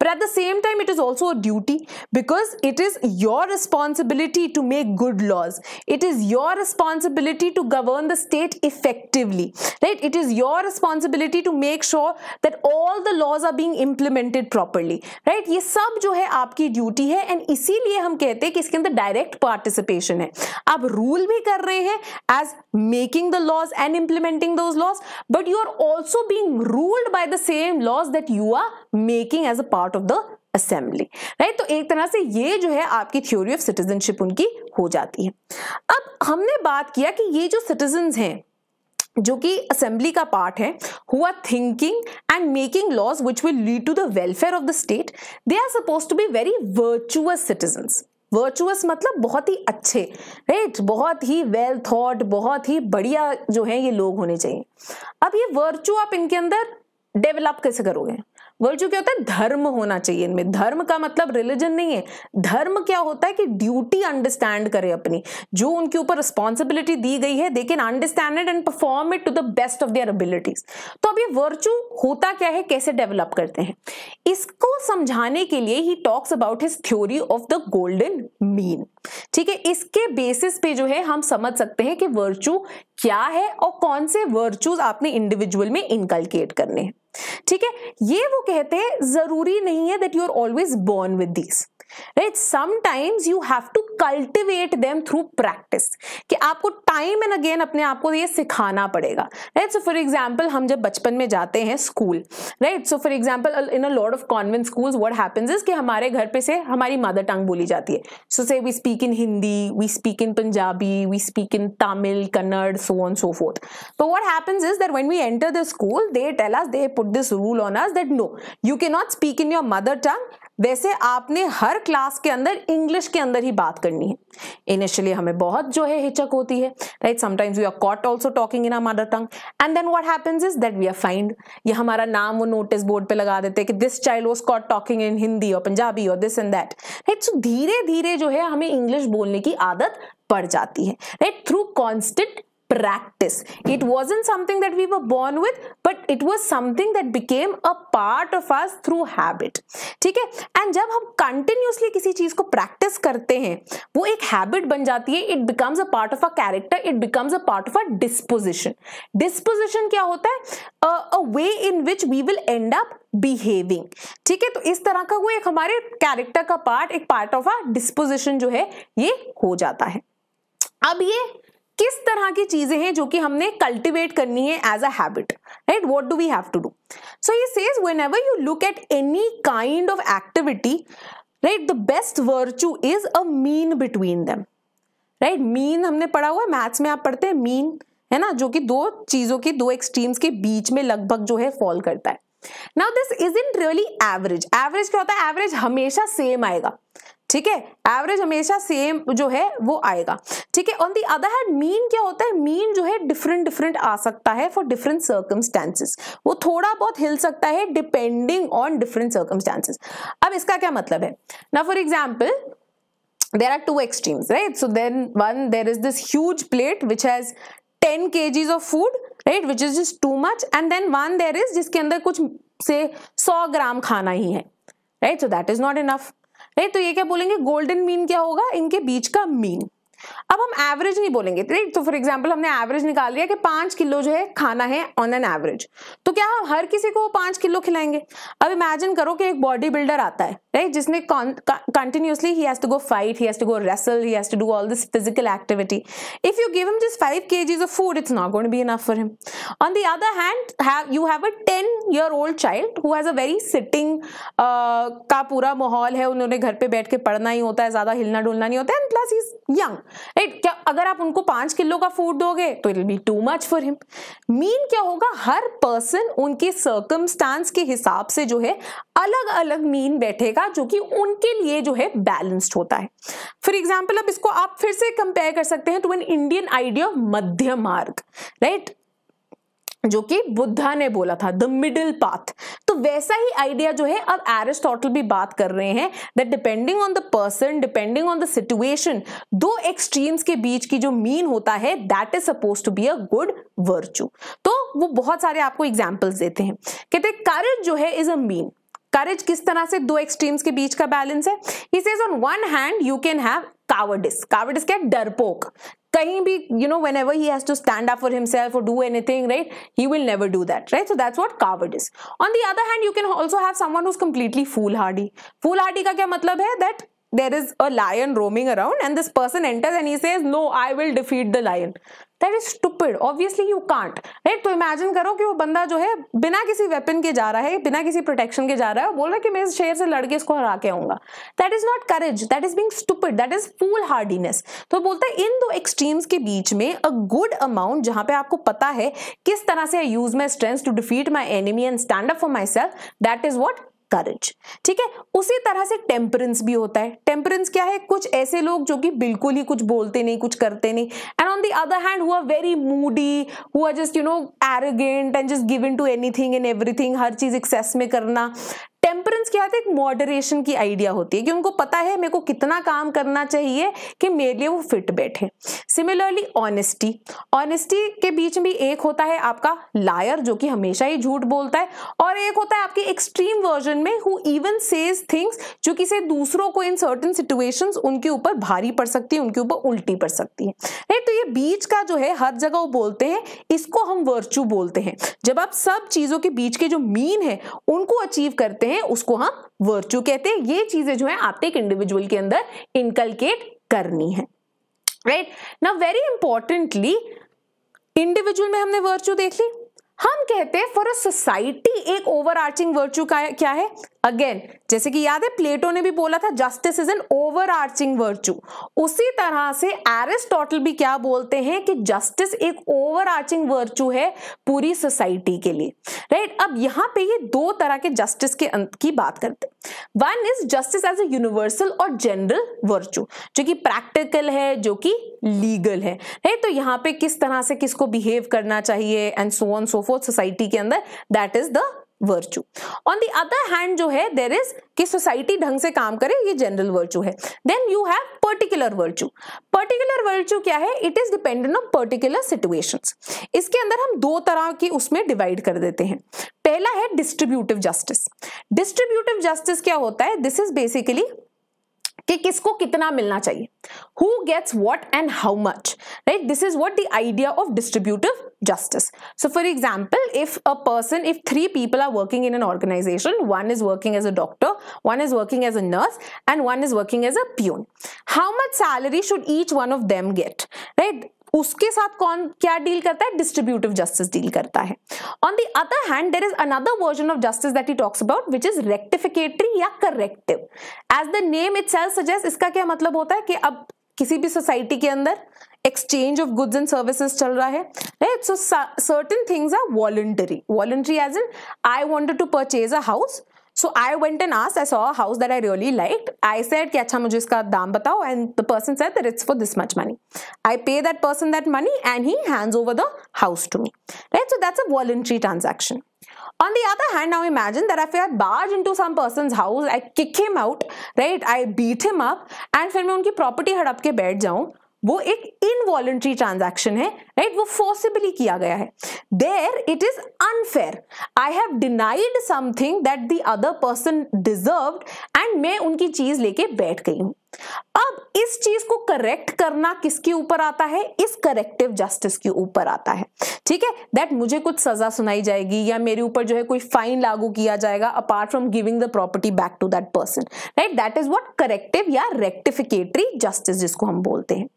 पर at the same time it is also duty because it is your responsibility to make good laws it is your responsibility to govern the state effectively right it is your responsibility to make sure that all the laws are being implemented properly right ये सब जो है आपकी duty है and इसीलिए हम कहते हैं कि इसके अंदर डायरेक्ट पार्टिसिपेशन है आप रूल भी कर रहे हैं as making the laws and implementing those laws but you are also being ruled by the same laws that you are making as a part of the assembly right to ek tarah se ye jo hai aapki theory of citizenship unki ho jati hai ab humne baat kiya ki ye jo citizens hain जो कि assembly का part है who are thinking and making laws which will lead to the welfare of the state they are suppose to be very virtuous citizens virtuous मतलब बहुत ही अच्छे right बहुत ही well thought बहुत ही बढ़िया जो है ये लोग होने चाहिए अब ये वर्चू आप इनके अंदर डेवलप कैसे करोगे वर्चू क्या होता है धर्म होना चाहिए इनमें धर्म का मतलब रिलीजन नहीं है धर्म क्या होता है कि ड्यूटी अंडरस्टैंड करे अपनी जो उनके ऊपर रिस्पॉन्सिबिलिटी दी गई है they can understand and perform it to the best of their abilities तो अब ये वर्चू होता क्या है कैसे डेवलप करते हैं इसको समझाने के लिए he talks about his theory of the golden mean ठीक है इसके बेसिस पे जो है हम समझ सकते हैं कि वर्चू क्या है और कौन से वर्चूज आपने इंडिविजुअल में इनकलकेट करने हैं ठीक है ये वो कहते हैं जरूरी नहीं है that you are always born with these right sometimes you have to cultivate them through practice कि आपको टाइम एंड अगेन अपने आप को ये सिखाना पड़ेगा राइट सो फॉर एग्जांपल हम जब बचपन में जाते हैं school right so for example in a lot of convent school what happens is कि हमारे घर पे से हमारी मदर टंग बोली जाती है so say we speak in Hindi we speak in Punjabi we speak in Tamil Kannada so on so forth तो what happens is that when we enter the school they tell us they put this rule on us that no you can not speak in your mother tongue वैसे आपने हर class के अंदर English के अंदर ही बात करनी है इनिशियली हमें बहुत जो है हिचक होती है right sometimes we are caught also talking in our mother tongue and then what happens is that we are find ये हमारा नाम वो नोटिस बोर्ड पे लगा देते हैं कि this child was caught talking in Hindi और पंजाबी और this and that right so धीरे धीरे जो है हमें इंग्लिश बोलने की आदत पड़ जाती है right through constant practice. It wasn't something that we were born with, but it was something that became a part of us through habit. ठीक है एंड जब हम कंटिन्यूसली किसी चीज को प्रैक्टिस करते हैं वो एक हैबिट बन जाती है it becomes a part of a character it becomes a part of a disposition disposition क्या होता है a way in which we will end up behaving ठीक है तो इस तरह का वो एक हमारे कैरेक्टर का पार्ट एक पार्ट ऑफ अ डिस्पोजिशन जो है ये हो जाता है अब ये किस तरह की चीजें हैं जो कि हमने कल्टिवेट करनी है as a habit right what do we have to do so ये says whenever you look at any kind of activity right the best virtue is a mean between them right mean हमने पढ़ा हुआ है maths में आप पढ़ते हैं mean है ना जो कि दो चीजों के दो एक्सट्रीम्स के बीच में लगभग जो है फॉल करता है now this is in really average average क्या होता है एवरेज हमेशा सेम आएगा ठीक है एवरेज हमेशा सेम जो है वो आएगा ठीक है on the other hand mean क्या होता है मीन जो है डिफरेंट डिफरेंट आ सकता है फॉर डिफरेंट सर्कमस्टांसेस वो थोड़ा बहुत हिल सकता है डिपेंडिंग ऑन डिफरेंट सर्कमस्टांसेस अब इसका क्या मतलब है ना for example there are two extremes right so then one there is this huge plate which has 10 kgs of food right which is just too much and then one there is जिसके अंदर कुछ से 100 ग्राम खाना ही है right so that is not enough नहीं तो ये क्या बोलेंगे गोल्डन मीन क्या होगा इनके बीच का मीन अब हम एवरेज नहीं बोलेंगे राइट तो फॉर एग्जांपल हमने एवरेज निकाल लिया कि पांच किलो जो है खाना है ऑन एन एवरेज तो क्या हम हर किसी को पांच किलो खिलाएंगे अब इमेजिन करो कि एक बॉडी बिल्डर आता है राइट जिसने continuously he has to go fight he has to go wrestle he has to do all this physical activity if you give him just five के of food it's not going to be enough for him on the other hand have you have a 10 year old child who has a very uh, का पूरा माहौल है उन्होंने घर पे बैठ के पढ़ना ही होता है ज्यादा हिलना डुलना नहीं होता है and plus is young right क्या अगर आप उनको पांच किलो का फूड दोगे तो it will be too much for him mean क्या होगा हर पर्सन उनके सर्कमस्टांस के हिसाब से जो है अलग अलग मीन बैठेगा जो कि उनके लिए जो है बैलेंस्ड होता है फॉर एग्जाम्पल अब इसको आप फिर से कंपेयर कर सकते हैं टू एन इंडियन आइडिया मध्य मार्ग राइट जो कि बुद्धा ने बोला था द मिडिल पाथ तो वैसा ही आइडिया जो है अब एरिस्टोटल भी बात कर रहे हैं that depending on the person depending on the situation दो एक्सट्रीम्स के बीच की जो मीन होता है that is suppose to be a good virtue तो वो बहुत सारे आपको एग्जाम्पल्स देते हैं कहते हैं करेज जो है इज अ मीन करेज किस तरह से दो एक्सट्रीम्स के बीच का बैलेंस है he on one hand you can have cowardice cowardice क्या डरपोक kahin bhi, you know, whenever he has to stand up for himself or do anything, right, he will never do that, right? So that's what coward is. On the other hand, you can also have someone who's completely foolhardy. Foolhardy ka kya matlab hai? That there is a lion roaming around and this person enters and he says, no, I will defeat the lion, that is stupid obviously you can't right तो imagine करो कि वो बंदा जो है बिना किसी weapon के जा रहा है बिना किसी प्रोटेक्शन के जा रहा है बोल रहा है कि मैं इस शेर से लड़के इसको हरा के आऊंगा that is not courage that is being stupid that is foolhardiness तो बोलता है इन दो एक्सट्रीम्स के बीच में अ गुड अमाउंट जहां पे आपको पता है किस तरह से I use my strength to defeat my enemy and stand up for myself that is what courage ठीक है उसी तरह से टेम्परेंस भी होता है टेम्परेंस क्या है कुछ ऐसे लोग जो कि बिल्कुल ही कुछ बोलते नहीं कुछ करते नहीं and on the other hand हुआ वेरी मूडी हुआ just you know arrogant and just given to anything and everything हर चीज एक्सेस में करना टेम्परेंस क्या होता है एक मॉडरेशन की आइडिया होती है कि उनको पता है मेरे को कितना काम करना चाहिए कि मेरे लिए वो फिट बैठे सिमिलरली ऑनेस्टी ऑनेस्टी के बीच में एक होता है आपका लायर जो कि हमेशा ही झूठ बोलता है और एक होता है आपके एक्सट्रीम वर्जन में हु इवन सेज थिंग्स जो कि से दूसरों को इन सर्टन सिचुएशंस उनके ऊपर भारी पड़ सकती है उनके ऊपर उल्टी पड़ सकती है नहीं तो ये बीच का जो है हर जगह वो बोलते हैं इसको हम वर्चू बोलते हैं जब आप सब चीज़ों के बीच के जो मीन है उनको अचीव करते हैं हैं उसको हम वर्च्यू कहते हैं ये चीजें जो है आपने एक इंडिविजुअल के अंदर इनकलकेट करनी है राइट ना वेरी इंपॉर्टेंटली इंडिविजुअल में हमने वर्च्यू देख ली हम कहते हैं फॉर अ सोसाइटी एक ओवर आर्चिंग वर्च्यू क्या है अगेन जैसे कि याद है प्लेटो ने भी बोला था justice is an overarching virtue उसी तरह से एरिस्टोटल भी क्या बोलते हैं कि जस्टिस एक ओवर आर्चिंग वर्चू है पूरी सोसाइटी के लिए राइट right? अब यहाँ पे ये दो तरह के जस्टिस के अंत की बात करते one is justice as a universal और जनरल वर्चू जो कि प्रैक्टिकल है जो कि लीगल है राइट तो यहाँ पे किस तरह से किसको बिहेव करना चाहिए and so on so forth society के अंदर that is the virtue on the other hand जो है देर इज कि सोसाइटी ढंग से काम करे ये जनरल वर्चू है then you have particular virtue particular virtue क्या है it is dependent on particular situations इसके अंदर हम दो तरह की उसमें डिवाइड कर देते हैं पहला है डिस्ट्रीब्यूटिव जस्टिस डिस्ट्रीब्यूटिव जस्टिस क्या होता है दिस इज बेसिकली कि किसको कितना मिलना चाहिए who gets what and how much right this is what the idea of distributive justice so for example if a person if three people are working in an organisation one is working as a doctor one is working as a nurse and one is working as a peon how much salary should each one of them get right उसके साथ कौन क्या deal करता है distributive justice deal करता है on the other hand there is another version of justice that he talks about which is rectificatory या corrective as the name itself suggest इसका क्या मतलब होता है कि अब किसी भी सोसाइटी के अंदर exchange of goods and services चल रहा है right so certain things are voluntary voluntary as in I wanted to purchase a house So I went and asked, I saw a house that I really liked. I said, Ki, acha, mujhe iska daam batao. And the person said that it's for this much money. I pay that person that money and he hands over the house to me. Right? So that's a voluntary transaction. On the other hand, now imagine that if I barge into some person's house, I kick him out, right? I beat him up, and then फिर मैं property property up, के बैठ जाऊं वो एक involuntary transaction है right वो forcibly किया गया है there it is unfair I have denied something that the other person deserve and मैं उनकी चीज लेके बैठ गई हूं अब इस चीज को करेक्ट करना किसके ऊपर आता है इस करेक्टिव जस्टिस के ऊपर आता है ठीक है दैट मुझे कुछ सजा सुनाई जाएगी या मेरे ऊपर जो है कोई फाइन लागू किया जाएगा apart from giving the property back to that person right that is what corrective या रेक्टिफिकेटरी जस्टिस जिसको हम बोलते हैं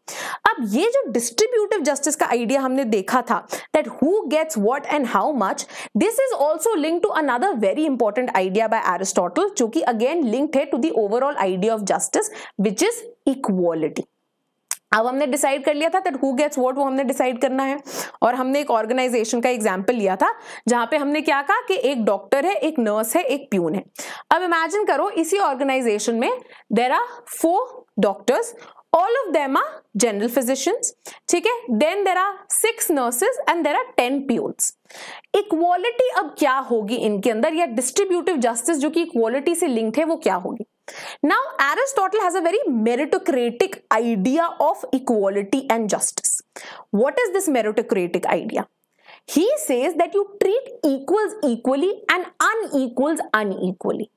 अब ये जो डिस्ट्रीब्यूटिव जस्टिस का आइडिया हमने देखा था that who gets what and how much this is also link to another very important idea by Aristotle जो कि अगेन लिंक्ड है to the overall idea of justice which is equality अब हमने decide कर लिया था दैट हु गेट्स व्हाट वो हमने डिसाइड करना है और हमने एक ऑर्गेनाइजेशन का एग्जाम्पल लिया था जहां पे हमने क्या कहा कि एक डॉक्टर है एक नर्स है एक प्यून है अब इमेजिन करो इसी ऑर्गेनाइजेशन में there are four doctors all of them are general physicians ठीक है then there are six nurses and there are ten peons equality अब क्या होगी इनके अंदर या डिस्ट्रीब्यूटिव जस्टिस जो कि इक्वालिटी से लिंक्ड है वो क्या होगी Now, Aristotle has a very meritocratic idea of equality and justice. What is this meritocratic idea? He says that you treat equals equally and unequals unequally.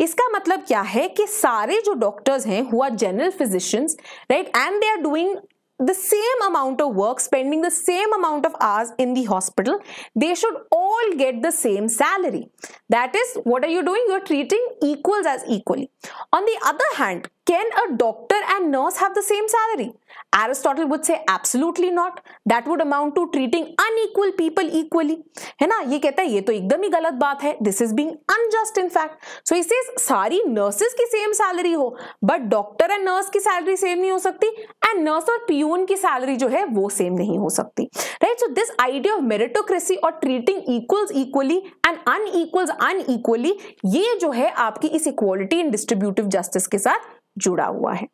इसका मतलब क्या है कि सारे जो डॉक्टर्स हैं who are general physicians right and they are doing the same amount of work, spending the same amount of hours in the hospital, they should all get the same salary. That is, what are you doing? You're treating equals as equally. On the other hand, can a doctor and nurse have the same salary? Aristotle would say absolutely not. That would amount to treating unequal people equally. है ना ये कहता है ये तो एकदम ही गलत बात है this is being unjust in fact so इसे सारी नर्सेज की सेम सैलरी हो बट डॉक्टर एंड नर्स की सैलरी सेम नहीं हो सकती एंड नर्स और पियून की सैलरी जो है वो सेम नहीं हो सकती right so this idea of meritocracy और treating equals equally and unequals unequally ये जो है आपकी इस इक्वालिटी इन डिस्ट्रीब्यूटिव जस्टिस के साथ जुड़ा हुआ है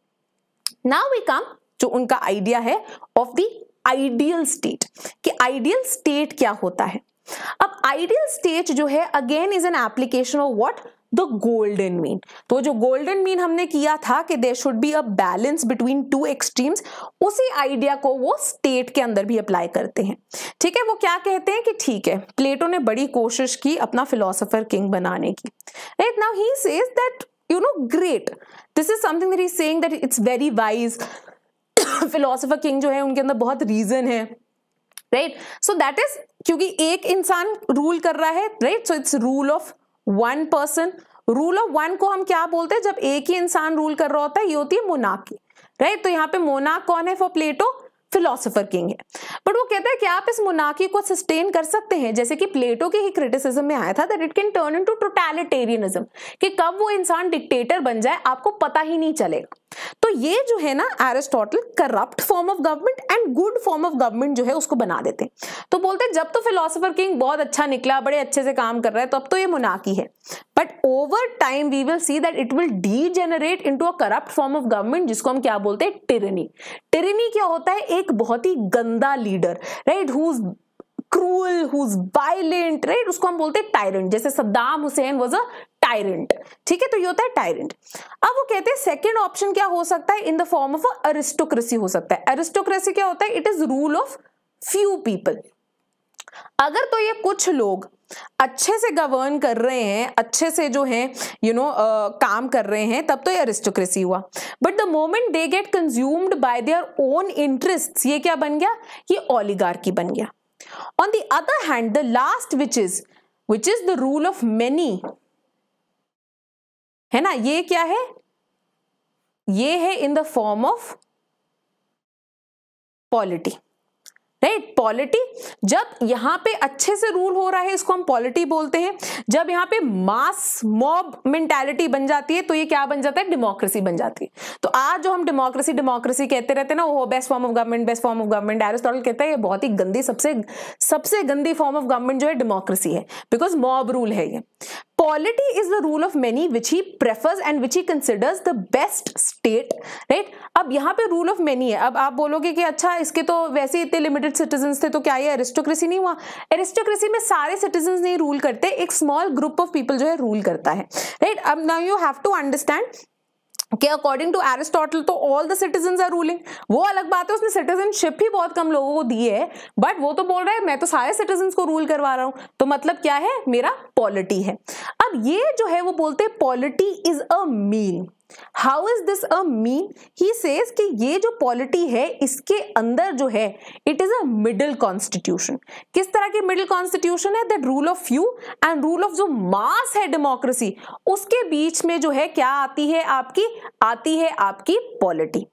नाउ वी कम जो उनका आइडिया है ऑफ द आइडियल स्टेट कि आइडियल स्टेट क्या होता है अब आइडियल स्टेट जो है again is an application of what the golden mean तो जो गोल्डन मीन हमने किया था कि there should be a balance between two extremes उसी आइडिया को वो स्टेट के अंदर भी अप्लाई करते हैं ठीक है वो क्या कहते हैं कि ठीक है प्लेटो ने बड़ी कोशिश की अपना फिलोसोफर किंग बनाने की right now he says that you know great this is something that he's saying that it's very wise philosopher king जो है उनके अंदर बहुत रीजन है राइट सो दैट इज क्योंकि एक इंसान रूल कर रहा है right so it's rule of one person rule of one को हम क्या बोलते हैं जब एक ही इंसान रूल कर रहा होता है ये होती है मोनाकी राइट right? तो यहाँ पे मोनाक कौन है फॉर प्लेटो फिलोसोफर किंग है बट वो कहता है कि आप इस मुनाकी को सस्टेन कर सकते हैं जैसे कि प्लेटो के ही क्रिटिसिज्म में आया था that it can turn into totalitarianism कि कब वो इंसान डिक्टेटर बन जाए आपको पता ही नहीं चलेगा तो ये जो है ना Aristotle corrupt form of government and good form of government जो है उसको बना देते हैं तो बोलते हैं जब तो फिलोसोफर किंग बहुत अच्छा निकला बड़े अच्छे से काम कर रहा है तो अब तो ये मुनाकी है but over time we will see that it will degenerate in a corrupt form of government जिसको हम क्या बोलते हैं टिरनी टिरनी क्या होता है एक एक बहुत ही गंदा leader right who cruel who violent right उसको हम बोलते हैं टायरेंट जैसे Saddam Hussein was a tyrant ठीक है तो ये होता है टायरेंट अब वो कहते हैं सेकेंड ऑप्शन क्या हो सकता है in the form of aristocracy हो सकता है अरिस्टोक्रेसी क्या होता है it is rule of few people अगर तो ये कुछ लोग अच्छे से गवर्न कर रहे हैं अच्छे से जो है यू नो काम कर रहे हैं तब तो ये अरिस्टोक्रेसी हुआ but the moment they get consumed by their own interest ये क्या बन गया ये की बन गया on the other hand the last which is which is the rule of many है ना ये क्या है ये है in the form of polity right polity जब यहाँ पे अच्छे से रूल हो रहा है इसको हम पॉलिटी बोलते हैं जब यहाँ पे मास मॉब मेंटेलिटी बन जाती है तो ये क्या बन जाता है डेमोक्रेसी बन जाती है तो आज जो हम डेमोक्रेसी डेमोक्रेसी कहते रहते हैं ना वो best form of government best form of government Aristotle कहता है ये बहुत ही गंदी सबसे सबसे गंदी फॉर्म ऑफ गवर्नमेंट जो है डेमोक्रेसी है बिकॉज मॉब रूल है ये polity is the rule of many which he prefers and which he considers the best state right अब यहाँ पे रूल ऑफ मेनी है अब आप बोलोगे कि अच्छा इसके तो वैसे इतने लिमिटेड सिटीजन थे तो क्या ये एरिस्टोक्रेसी नहीं हुआ एरिस्टोक्रेसी में सारे सिटीजन नहीं रूल करते एक स्मॉल ग्रुप ऑफ पीपल जो है रूल करता है राइट अब now you have to understand कि अकॉर्डिंग टू एरिस्टोटल तो all the citizen are ruling वो अलग बात है उसने सिटीजनशिप ही बहुत कम लोगों को दी है बट वो तो बोल रहा है मैं तो सारे सिटीजन को रूल करवा रहा हूँ तो मतलब क्या है मेरा पॉलिटी है अब ये जो है वो बोलते हैं polity is a mean how is this a mean he says कि ये जो पॉलिटी है इसके अंदर जो है it is a middle constitution किस तरह की मिडिल कॉन्स्टिट्यूशन है that rule of few and rule of जो मास है डेमोक्रेसी उसके बीच में जो है क्या आती है आपकी आती है आपकी पॉलिटी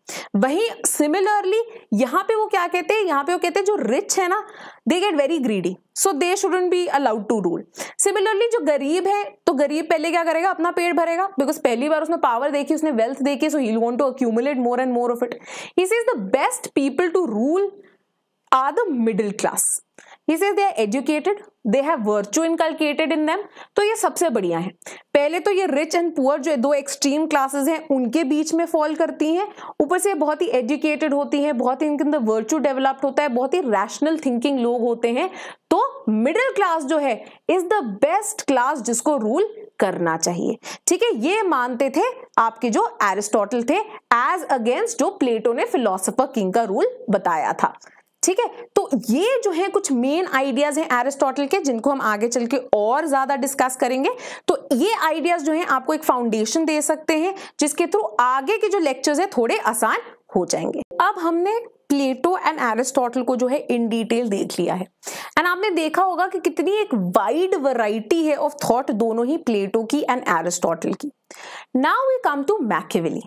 वही सिमिलरली यहां पे वो क्या कहते हैं यहां पे वो कहते हैं जो रिच है ना they get very greedy so they shouldn't be allowed to rule similarly जो गरीब है तो गरीब पहले क्या करेगा अपना पेट भरेगा बिकॉज पहली बार उसने पावर देखी उसने वेल्थ देखी so he want to accumulate more and more of it is is the best people to rule are the middle class he is they are educated they have virtue inculcated in them तो ये सबसे बढ़िया है पहले तो ये rich and poor जो दो एक्सट्रीम क्लासेस हैं उनके बीच में फॉल करती हैं ऊपर से बहुत ही एजुकेटेड होती हैं बहुत ही इनके अंदर वर्च्यू डेवलप्ड होता है बहुत ही रैशनल थिंकिंग लोग होते हैं तो मिडिल क्लास जो है इज द बेस्ट क्लास जिसको रूल करना चाहिए ठीक है ये मानते थे आपके जो एरिस्टोटल थे एज अगेंस्ट जो प्लेटो ने फिलोसफर किंग का रूल बताया था ठीक है तो ये जो है कुछ मेन आइडियाज हैं एरिस्टोटल के जिनको हम आगे चल के और ज्यादा डिस्कस करेंगे तो ये आइडियाज जो हैं आपको एक फाउंडेशन दे सकते हैं जिसके थ्रू आगे के जो लेक्चर्स हैं थोड़े आसान हो जाएंगे अब हमने प्लेटो एंड एरिस्टोटल को जो है इन डिटेल देख लिया है एंड आपने देखा होगा कि कितनी एक वाइड वराइटी है ऑफ थॉट दोनों ही प्लेटो की एंड एरिस्टोटल की now we come to Machiavelli.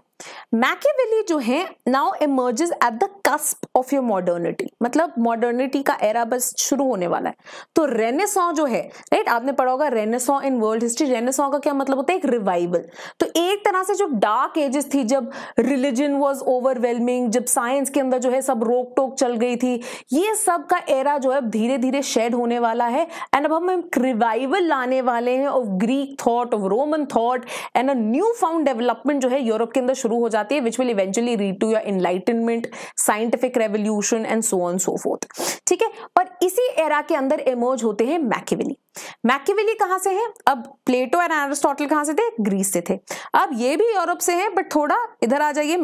Machiavelli जो है now emerges at the cusp of your modernity मतलब मॉडर्निटी का एरा बस शुरू होने वाला है तो रेनेसॉ जो है राइट आपने पढ़ा होगा renaissance in world history renaissance का क्या मतलब होता है एक रिवाइवल तो एक तरह से जो डार्क एजेस थी जब रिलीजन वॉज ओवरवेलमिंग जब साइंस के अंदर जो है सब रोक टोक चल गई थी ये सब का एरा जो है धीरे धीरे शेड होने वाला है एंड अब हम रिवाइवल लाने वाले हैं of Greek thought of Roman thought and and a new found development जो है यूरोप के अंदर शुरू हो जाती है which will eventually lead to your enlightenment scientific revolution and so on so forth ठीक है पर इसी एरा के अंदर इमर्ज होते हैं मैकेविली मैकेवेली कहां से है अब प्लेटो एंड एरिस्टोटल कहां से थे ग्रीस से थे अब ये भी यूरोप से है बट थोड़ा इधर आ जाइए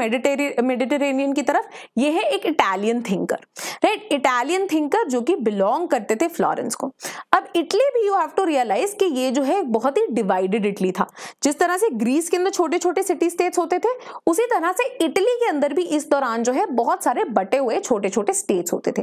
मेडिटेरेनियन की तरफ ये है एक Italian thinker right Italian thinker जो कि बिलोंग करते थे फ्लोरेंस को अब इटली भी यू हैव टू रियलाइज कि ये जो है बहुत ही डिवाइडेड इटली था जिस तरह से ग्रीस के अंदर छोटे छोटे सिटी स्टेट्स होते थे उसी तरह से इटली के अंदर भी इस दौरान जो है बहुत सारे बटे हुए छोटे छोटे स्टेट्स होते थे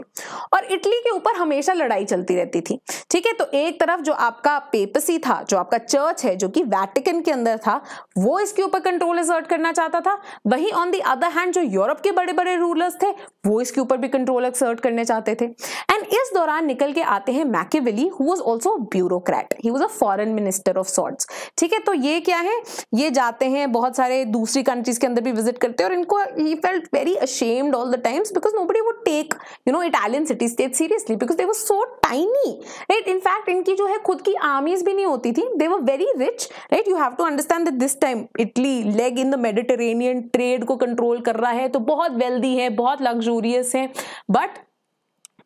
और इटली के ऊपर हमेशा लड़ाई चलती रहती थी ठीक है तो एक तरफ तरफ जो आपका पेपसी था जो आपका चर्च है जो कि वैटिकन के अंदर था वो इसके ऊपर कंट्रोल एजर्ट करना चाहता था वहीं ऑन दी अदर हैंड जो यूरोप के बड़े बड़े रूलर्स थे वो इसके ऊपर भी कंट्रोल एक्सर्ट करने चाहते थे एंड इस दौरान निकल के आते हैं Machiavelli who was also bureaucrat he was a foreign minister of sorts ठीक है तो ये क्या है ये जाते हैं बहुत सारे दूसरी कंट्रीज के अंदर भी विजिट करते हैं और इनको he felt very ashamed all the times because nobody would take you know Italian city state seriously because they वो सो टाइनी राइट इनफैक्ट इनकी जो है खुद की आर्मीज भी नहीं होती थी they were very rich right you have to understand that this time Italy leg in the Mediterranean trade को कंट्रोल कर रहा है तो बहुत वेल्दी है बहुत लग्जूरियस है बट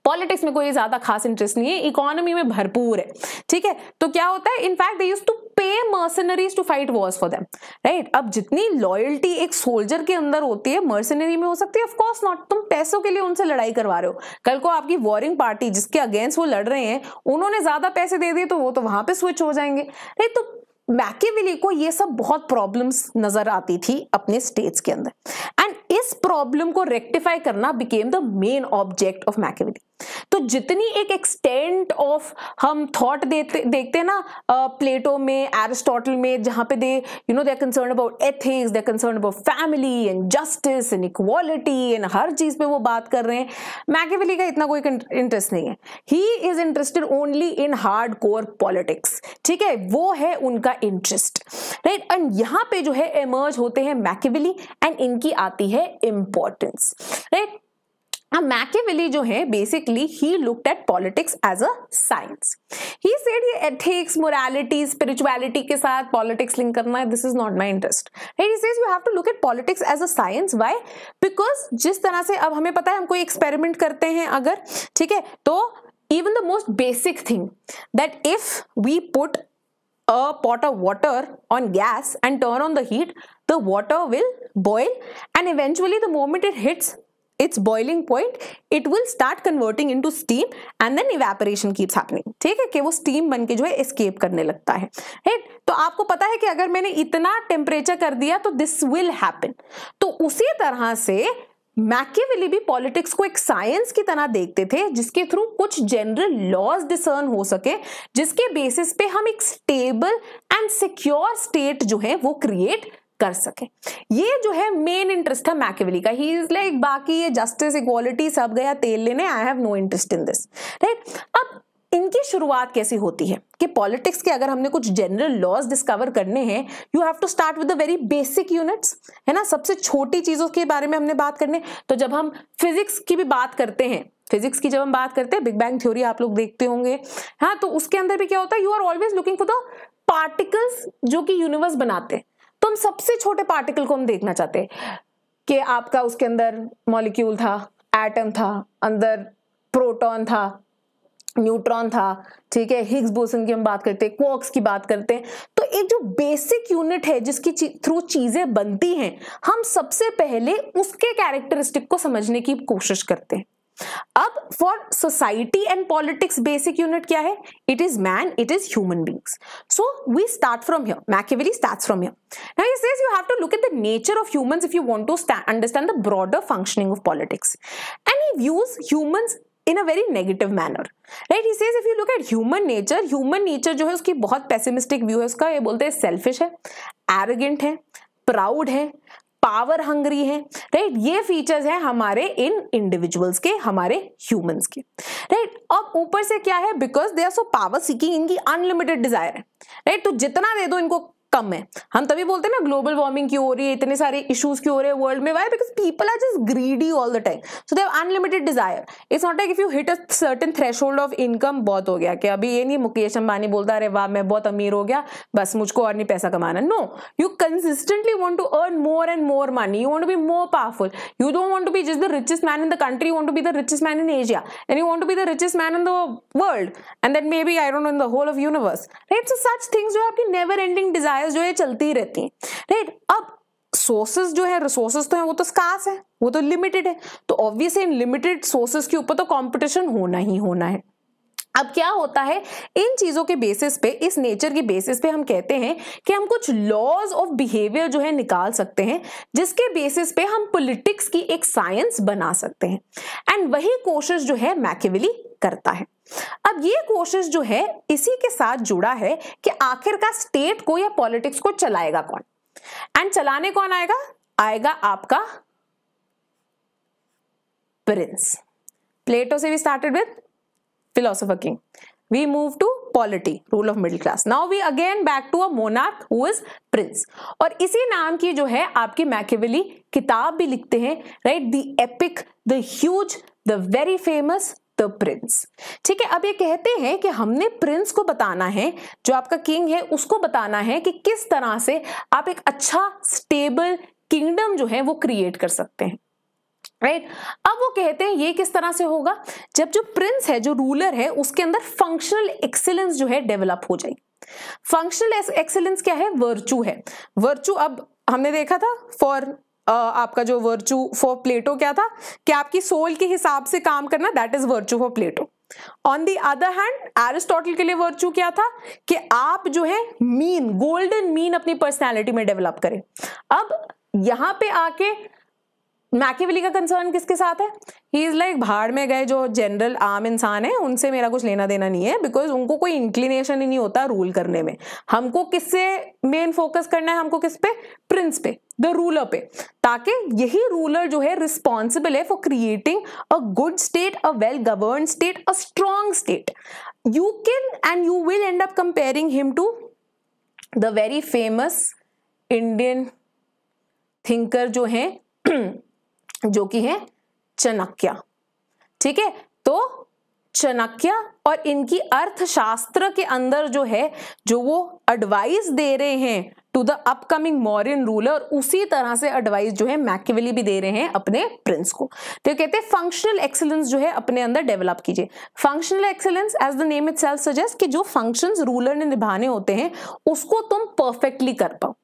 पॉलिटिक्स में कोई ज्यादा खास इंटरेस्ट नहीं है इकोनॉमी में भरपूर है ठीक है तो क्या होता है in fact they use to pay mercenaries to fight wars for them right अब जितनी लॉयल्टी एक सोल्जर के अंदर होती है मर्सनरी में हो सकती है ऑफकोर्स नॉट तुम पैसों के लिए उनसे लड़ाई करवा रहे हो कल को आपकी वॉरिंग पार्टी जिसके अगेंस्ट वो लड़ रहे हैं उन्होंने ज्यादा पैसे दे दिए तो वो तो वहां पे स्विच हो जाएंगे राइट तो मैकेविली को ये सब बहुत प्रॉब्लम्स नजर आती थी अपने स्टेट्स के अंदर एंड इस प्रॉब्लम को रेक्टिफाई करना became the main object of Machiavelli तो जितनी एक एक्सटेंट ऑफ हम थॉट देते देखते हैं ना प्लेटो में एरिस्टोटल में जहां पे they you know they concern about ethics they concern about family and justice and equality and हर चीज पे वो बात कर रहे हैं मैकेवली का इतना कोई इंटरेस्ट नहीं है he is interested only in hard core politics ठीक है वो है उनका इंटरेस्ट राइट एंड यहां पे जो है इमर्ज होते हैं मैकेविली एंड इनकी आती है इंपॉर्टेंस राइट Now Machiavelli जो है basically he looked at politics as a science. He said ये ethics, morality, spirituality के साथ politics link करना है this is not my interest. And he says you have to look at politics as a science. Why? Because जिस तरह से अब हमें पता है हम कोई experiment करते हैं अगर ठीक है तो even the most basic thing that if we put a pot of water on gas and turn on the heat, the water will boil and eventually the moment it hits its boiling point it will start converting into steam and then evaporation keeps happening ठीक है कि वो steam बन के जो है escape करने लगता है right? तो आपको पता है कि अगर मैंने इतना temperature कर दिया तो this will happen. तो उसी तरह से मैकेविली भी पॉलिटिक्स को एक साइंस की तरह देखते थे जिसके थ्रू कुछ जनरल लॉज डिसर्न हो सके जिसके बेसिस पे हम एक स्टेबल एंड सिक्योर स्टेट जो है वो क्रिएट कर सके ये जो है मेन इंटरेस्ट है मैकेवली का ही इज लाइक बाकी ये जस्टिस इक्वालिटी सब गया तेल लेने I have no interest in this right अब इनकी शुरुआत कैसी होती है कि पॉलिटिक्स के अगर हमने कुछ जनरल लॉज डिस्कवर करने हैं you have to start with the very basic units है ना सबसे छोटी चीज़ों के बारे में हमने बात करने तो जब हम फिजिक्स की भी बात करते हैं फिजिक्स की जब हम बात करते हैं बिग बैंग थ्योरी आप लोग देखते होंगे हाँ तो उसके अंदर भी क्या होता है you are always looking for the particles जो कि यूनिवर्स बनाते हैं तो हम सबसे छोटे पार्टिकल को हम देखना चाहते कि आपका उसके अंदर मॉलिक्यूल था एटम था अंदर प्रोटॉन था न्यूट्रॉन था ठीक है हिग्स बोसन की हम बात करते हैं क्वार्क्स की बात करते हैं तो एक जो बेसिक यूनिट है जिसकी थ्रू चीजें बनती हैं हम सबसे पहले उसके कैरेक्टरिस्टिक को समझने की कोशिश करते हैं अब for society and politics basic unit क्या है it is man it is human beings so we start from here Machiavelli starts from here now he says you have to look at the nature of humans if you want to understand the broader functioning of politics and he views humans in a very negative manner right he says if you look at human nature human nature जो है उसकी बहुत pessimistic view है उसका ये बोलते हैं selfish है एरोगेंट है प्राउड है पावर हंगरी हैं राइट ये फीचर्स हैं हमारे इन इंडिविजुअल्स के हमारे ह्यूमंस के राइट और ऊपर से क्या है because they are so power seeking इनकी अनलिमिटेड डिजायर है राइट तो जितना दे दो इनको कम है हम तभी बोलते हैं ना ग्लोबल वार्मिंग क्यों हो रही है इतने सारे इश्यूज क्यों हो रहे हैं वर्ल्ड में why because people are just greedy all the time so they've unlimited desire it's not like if you hit a certain thresh of income बहुत हो गया कि अभी ये नहीं मुकेश अंबानी बोलता अरे वाह मैं बहुत अमीर हो गया बस मुझको और नहीं पैसा कमाना no you consistently want to earn more and more money you want be more powerful you don't want to be just the richest man in the country want to be the richest man in Asia and you want to be the richest man in the world and then may B I don't know in the whole of universe right so such things जो आपकी never ending Dzire बायस जो है चलती ही रहती है right अब sources जो है रिसोर्सेज तो है वो तो स्कास है वो तो लिमिटेड है तो ऑब्वियसली इन लिमिटेड सोर्सेज के ऊपर तो कॉम्पिटिशन होना ही होना है अब क्या होता है इन चीजों के बेसिस पे इस नेचर के बेसिस पे हम कहते हैं कि हम कुछ लॉज ऑफ बिहेवियर जो है निकाल सकते हैं जिसके बेसिस पे हम पॉलिटिक्स की एक साइंस बना सकते हैं एंड वही कोशिश जो है मैकेवली करता है अब ये कोशिश जो है इसी के साथ जुड़ा है कि आखिर का स्टेट को या पॉलिटिक्स को चलाएगा कौन एंड चलाने कौन आएगा आएगा आपका प्रिंस प्लेटो से we started with philosopher king we move to polity rule of middle class now we again back to a monarch who is prince और इसी नाम की जो है आपकी मैकेवली किताब भी लिखते हैं right the epic the huge the very famous the prince ठीक है अब ये कहते हैं कि हमने प्रिंस को बताना है जो आपका किंग है उसको बताना है कि किस तरह से आप एक अच्छा स्टेबल किंगडम जो है वो क्रिएट कर सकते हैं राइट right? अब वो कहते हैं ये किस तरह से होगा जब जो प्रिंस है जो रूलर है उसके अंदर फंक्शनल एक्सीलेंस जो है डेवलप हो जाएगी फंक्शनल एक्सीलेंस क्या है वर्चू है वर्चू अब हमने देखा था फॉर आपका जो वर्चू फॉर प्लेटो क्या था कि आपकी सोल के हिसाब से काम करना that is virtue for Plato on the other hand Aristotle के लिए वर्चू क्या था कि आप जो है मीन गोल्डन मीन अपनी पर्सनैलिटी में डेवलप करें अब यहां पे आके मैकेविली का कंसर्न किसके साथ है ही इज़ लाइक भाड़ में गए जो जनरल आम इंसान है उनसे मेरा कुछ लेना देना नहीं है बिकॉज उनको कोई इंक्लिनेशन ही नहीं होता रूल करने में हमको किससे मेन फोकस करना है हमको किस पे प्रिंस पे द रूलर पे ताकि यही रूलर जो है रिस्पॉन्सिबल है for creating a good state a well govern state a strong state you can and you will end up comparing him to the very famous Indian thinker जो हैं जो कि है चाणक्य ठीक है तो चाणक्य और इनकी अर्थशास्त्र के अंदर जो है जो वो एडवाइस दे रहे हैं to the upcoming Morian ruler उसी तरह से एडवाइस जो है मैकेवली भी दे रहे हैं अपने प्रिंस को तो कहते हैं फंक्शनल एक्सेलेंस जो है अपने अंदर डेवलप कीजिए functional excellence as the name itself suggest कि जो फंक्शंस रूलर ने निभाने होते हैं उसको तुम परफेक्टली कर पाओ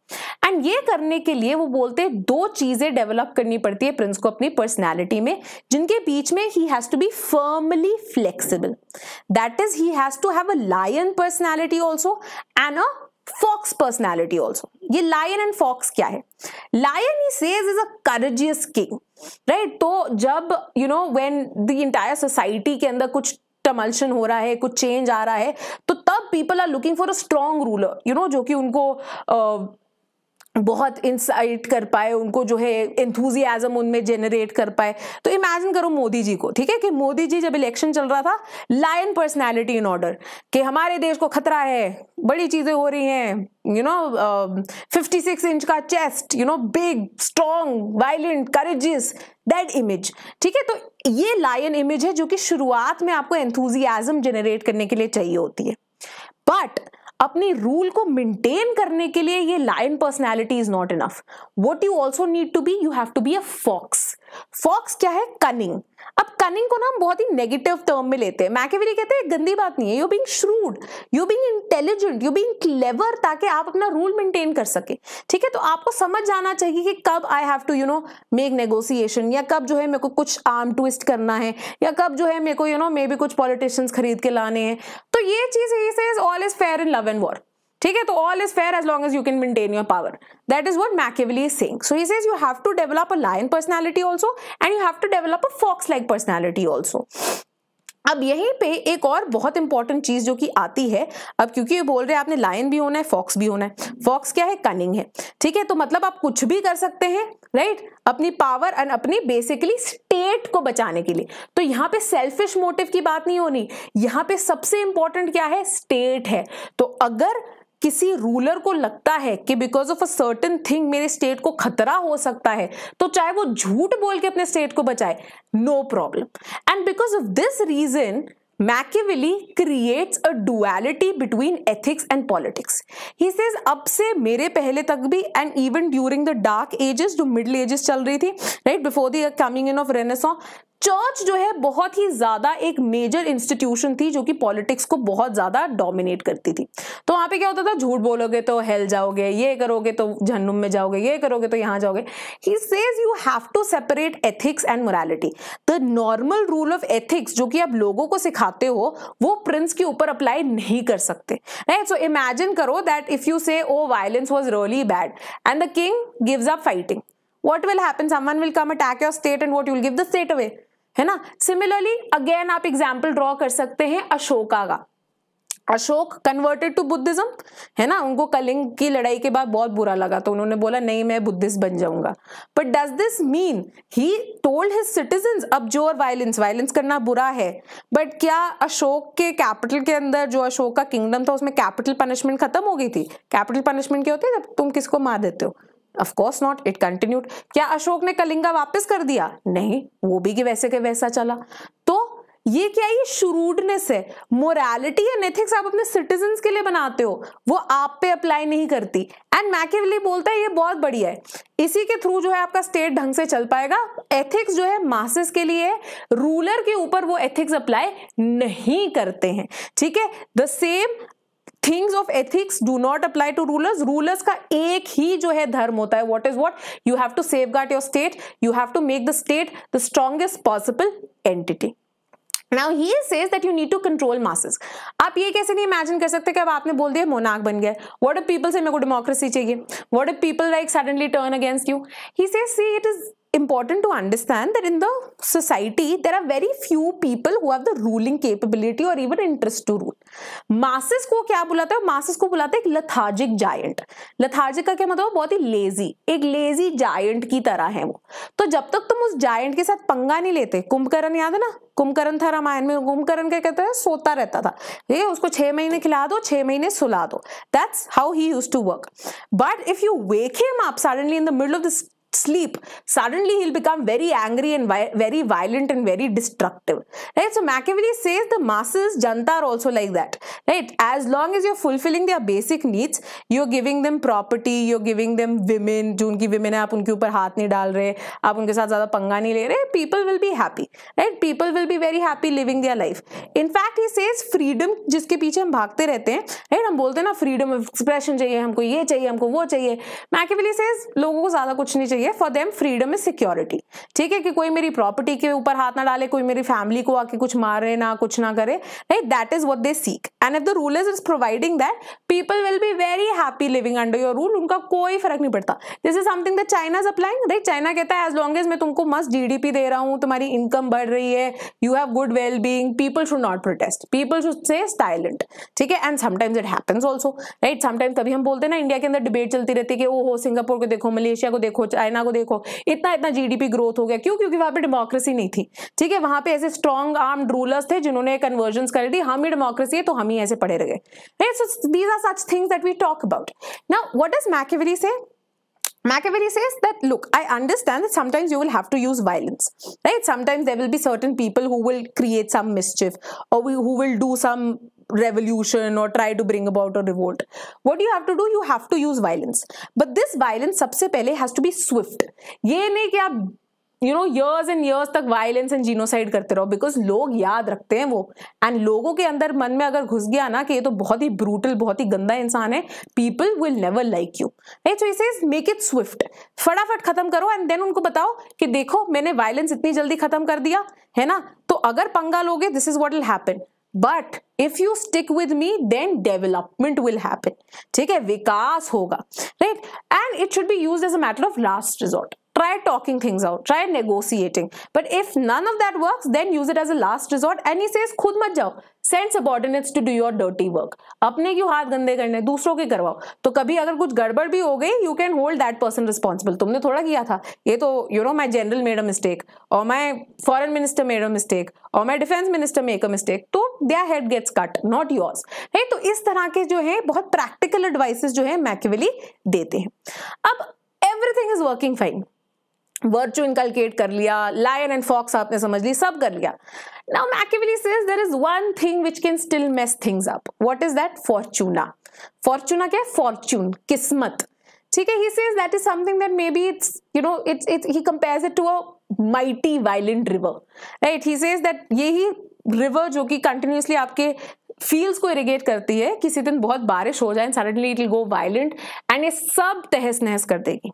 एंड ये करने के लिए वो बोलते हैं दो चीजें डेवलप करनी पड़ती है प्रिंस को अपनी पर्सनैलिटी में जिनके बीच में he has to be firmly flexible that is he has to have a lion personality also and a fox personality also ये लायन एंड फॉक्स क्या है lion he says is a courageous king right तो जब you know when the entire society के अंदर कुछ टमल्शन हो रहा है कुछ चेंज आ रहा है तो तब people are looking for a strong ruler you know जो कि उनको uh, बहुत इंसाइट कर पाए उनको जो है एंथुजियाजम उनमें जेनरेट कर पाए तो इमेजिन करो मोदी जी को ठीक है कि मोदी जी जब इलेक्शन चल रहा था लायन पर्सनैलिटी इन ऑर्डर कि हमारे देश को खतरा है बड़ी चीज़ें हो रही हैं you know fifty six inch का chest you know big strong violent courageous that image ठीक है तो ये लायन इमेज है जो कि शुरुआत में आपको एंथुजियाजम जनरेट करने के लिए चाहिए होती है बट अपनी रूल को मेंटेन करने के लिए ये lion personality is not enough what you also need to be you have to be a fox fox क्या है कनिंग अब कनिंग को ना हम बहुत ही नेगेटिव टर्म में लेते हैं मैकेवेरी कहते हैं गंदी बात नहीं है you being shrewd you being intelligent you being clever ताकि आप अपना रूल मेंटेन कर सके ठीक है तो आपको समझ जाना चाहिए कि कब I have to you know make negotiation या कब जो है मेरे को कुछ आर्म ट्विस्ट करना है या कब जो है मेरे को यू नो मे बी कुछ पॉलिटिशियंस खरीद के लाने हैं तो ये चीज all is fair in love and war ठीक है तो all is fair as long as you can maintain your power That is what Machiavelli is saying. So he says you have to develop a lion personality also and you have to develop a fox-like personality also. अब यहीं पे एक और बहुत important चीज जो कि आती है अब क्योंकि ये बोल रहे हैं आपने लायन भी होना है फॉक्स भी होना है फॉक्स क्या है कनिंग है ठीक है तो मतलब आप कुछ भी कर सकते हैं राइट अपनी पावर एंड अपनी बेसिकली स्टेट को बचाने के लिए तो यहाँ पे सेल्फिश मोटिव की बात नहीं होनी यहाँ पे सबसे इंपॉर्टेंट क्या है स्टेट है तो अगर किसी रूलर को लगता है कि because of a certain thing मेरे स्टेट को खतरा हो सकता है तो चाहे वो झूठ बोल के अपने स्टेट को बचाए no problem and because of this reason Machiavelli creates a duality between ethics and politics he says अब से मेरे पहले तक भी and even during the dark ages जो मिडिल एजेस चल रही थी right before the coming in of Renaissance church जो है बहुत ही ज्यादा एक मेजर इंस्टीट्यूशन थी जो कि पॉलिटिक्स को बहुत ज्यादा डोमिनेट करती थी तो वहां पे क्या होता था झूठ बोलोगे तो हेल जाओगे ये करोगे तो जन्नुम में जाओगे ये करोगे तो यहाँ जाओगे he says you have to separate ethics and morality the normal rule of ethics जो कि आप लोगों को सिखाते हो वो प्रिंस के ऊपर अप्लाई नहीं कर सकते राइट सो इमेजिन करो that if you say oh violence was really bad and the king gives up fighting What will happen? Someone will come attack your state, and what you will give the state away. है ना similarly again आप example draw कर सकते हैं अशोका का Ashok converted to Buddhism है ना उनको कलिंग की लड़ाई के बाद बहुत बुरा लगा तो उन्होंने बोला नहीं मैं बुद्धिस्ट बन जाऊंगा but does this mean he told his citizen अब जो और वायलेंस वायलेंस करना बुरा है बट क्या अशोक के कैपिटल के अंदर जो अशोक का किंगडम था उसमें कैपिटल पनिशमेंट खत्म हो गई थी कैपिटल पनिशमेंट क्या होती है जब तुम किसको मार देते हो of course not it continued क्या अशोक ने कलिंगा वापस कर दिया नहीं वो भी कि वैसे के वैसा चला तो ये क्या ये श्रूडनेस है मोरालिटी एंड एथिक्स आप अपने सिटीजन के लिए बनाते हो वो आप पे अप्लाई नहीं करती एंड मैकेवली बोलता है ये बहुत बढ़िया है इसी के थ्रू जो है आपका स्टेट ढंग से चल पाएगा एथिक्स जो है मासेस के लिए रूलर के ऊपर वो एथिक्स अप्लाई नहीं करते हैं ठीक है the same things of ethics do not apply to rulers rulers का एक ही जो है धर्म होता है what is what you have to safeguard your state you have to make the state the strongest possible entity Now he says that you need to control masses. आप ये कैसे नहीं इमेजिन कर सकते कि अब आपने बोल दिया मोनाक बन गया वॉट अ पीपल से मेरे को डेमोक्रेसी चाहिए what a people like suddenly turn against you he says see it is important to understand that in the society there are very few people who have the ruling capability or even interest to rule masses को क्या बुलाते हैं masses को बुलाते हैं एक lethargic giant lethargic का क्या मतलब बहुत ही लेजी एक लेजी जायंट की तरह है वो तो जब तक तुम उस जायंट के साथ पंगा नहीं लेते कुंभकर्ण याद है ना कुंभकर्ण था रामायण में कुंभकर्ण क्या कहते हैं सोता रहता था ये उसको छह महीने खिला दो छह महीने सुला दो that's how he use to work but if you wake him up suddenly in the middle of this sleep suddenly he'll become very angry and vi very violent and very destructive right so machiavelli says the masses janta are also like that right as long as you're fulfilling their basic needs you're giving them property you're giving them women जो उनकी women hai aap unke upar haath nahi dal rahe aap unke sath zyada panga nahi le rahe people will be happy right people will be very happy living their life in fact he says freedom jiske piche hum bhagte rehte hain right hum bolte hain na freedom of expression chahiye humko ye chahiye humko wo chahiye Machiavelli says logo ko zyada kuch nahi चाहिए चाहिए for them freedom is security ठीक है कि कोई मेरी property के ऊपर हाथ ना डाले कोई मेरी फैमिली को आके कुछ मारे ना कुछ ना करे नहीं that is what they seek and if the rule is is providing that people will be very happy living under your rule उनका कोई फर्क नहीं पड़ता this is something the China is applying right China कहता है as long as मैं तुमको मस्त जीडीपी दे रहा हूँ तुम्हारी इनकम बढ़ रही है you have good well being people should not protest people should stay silent ठीक है and sometimes it happens also right sometimes तभी हम बोलते हैं ना इंडिया के अंदर डिबेट चलती रहती है कि हो सिंगापुर को देखो मलेशिया को देखो चाइना को देखो इतना इतना जीडीपी ग्रोथ हो गया क्यों क्योंकि वहां पे डेमोक्रेसी नहीं थी ठीक है वहां पे ऐसे स्ट्रॉन्ग आर्म रूलर्स थे जिन्होंने कन्वर्जन कर दी हम ही डेमोक्रेसी है तो हम ही ऐसे पड़े रह गए so these are such things that we talk about now what does Machiavelli say Machiavelli says that, look, I understand that sometimes you will have to use violence, right? Sometimes there will be certain people who will create some mischief or who will do some revolution or try to bring about a revolt what do you have to do you have to use violence but this violence सबसे पहले has to be swift ये नहीं कि आप you know years and years तक violence and genocide करते रहो because लोग याद रखते हैं वो एंड लोगों के अंदर मन में अगर घुस गया ना कि ये तो बहुत ही ब्रूटल बहुत ही गंदा इंसान है people will never like you right so इसे मेक इट स्विफ्ट फटाफट खत्म करो एंड देन उनको बताओ कि देखो मैंने वायलेंस इतनी जल्दी खत्म कर दिया है ना तो अगर पंगा लोगे this is what will happen but if you stick with me then development will happen ठीक है विकास होगा right and it should be use as a matter of last resort Try talking things out. Try negotiating. But if none of that works, then use it as a last resort. And he says, खुद मत जाओ send subordinates to do your dirty work अपने क्यों हाथ गंदे करने दूसरों के करवाओ तो कभी अगर कुछ गड़बड़ भी हो गई you can hold that person responsible तुमने थोड़ा किया था ये तो you know my general made a mistake और my foreign minister made a mistake और my defence minister make a mistake तो their head gets cut not yours है तो इस तरह के जो है बहुत प्रैक्टिकल एडवाइसेस जो है मैकेवली देते हैं अब everything is working fine virtue inculcate कर लिया लायन एंड फॉक्स आपने समझ ली सब कर लिया now Machiavelli says there is one thing which can still mess things up what is that fortuna fortuna क्या है फॉर्चून किस्मत ठीक है he says that is something that may be it's you know it's it he compares it to a mighty violent river right he says that यही river जो कि continuously आपके feels को इरिगेट करती है किसी दिन बहुत बारिश हो जाए suddenly it will go violent and ये सब तहस नहस कर देगी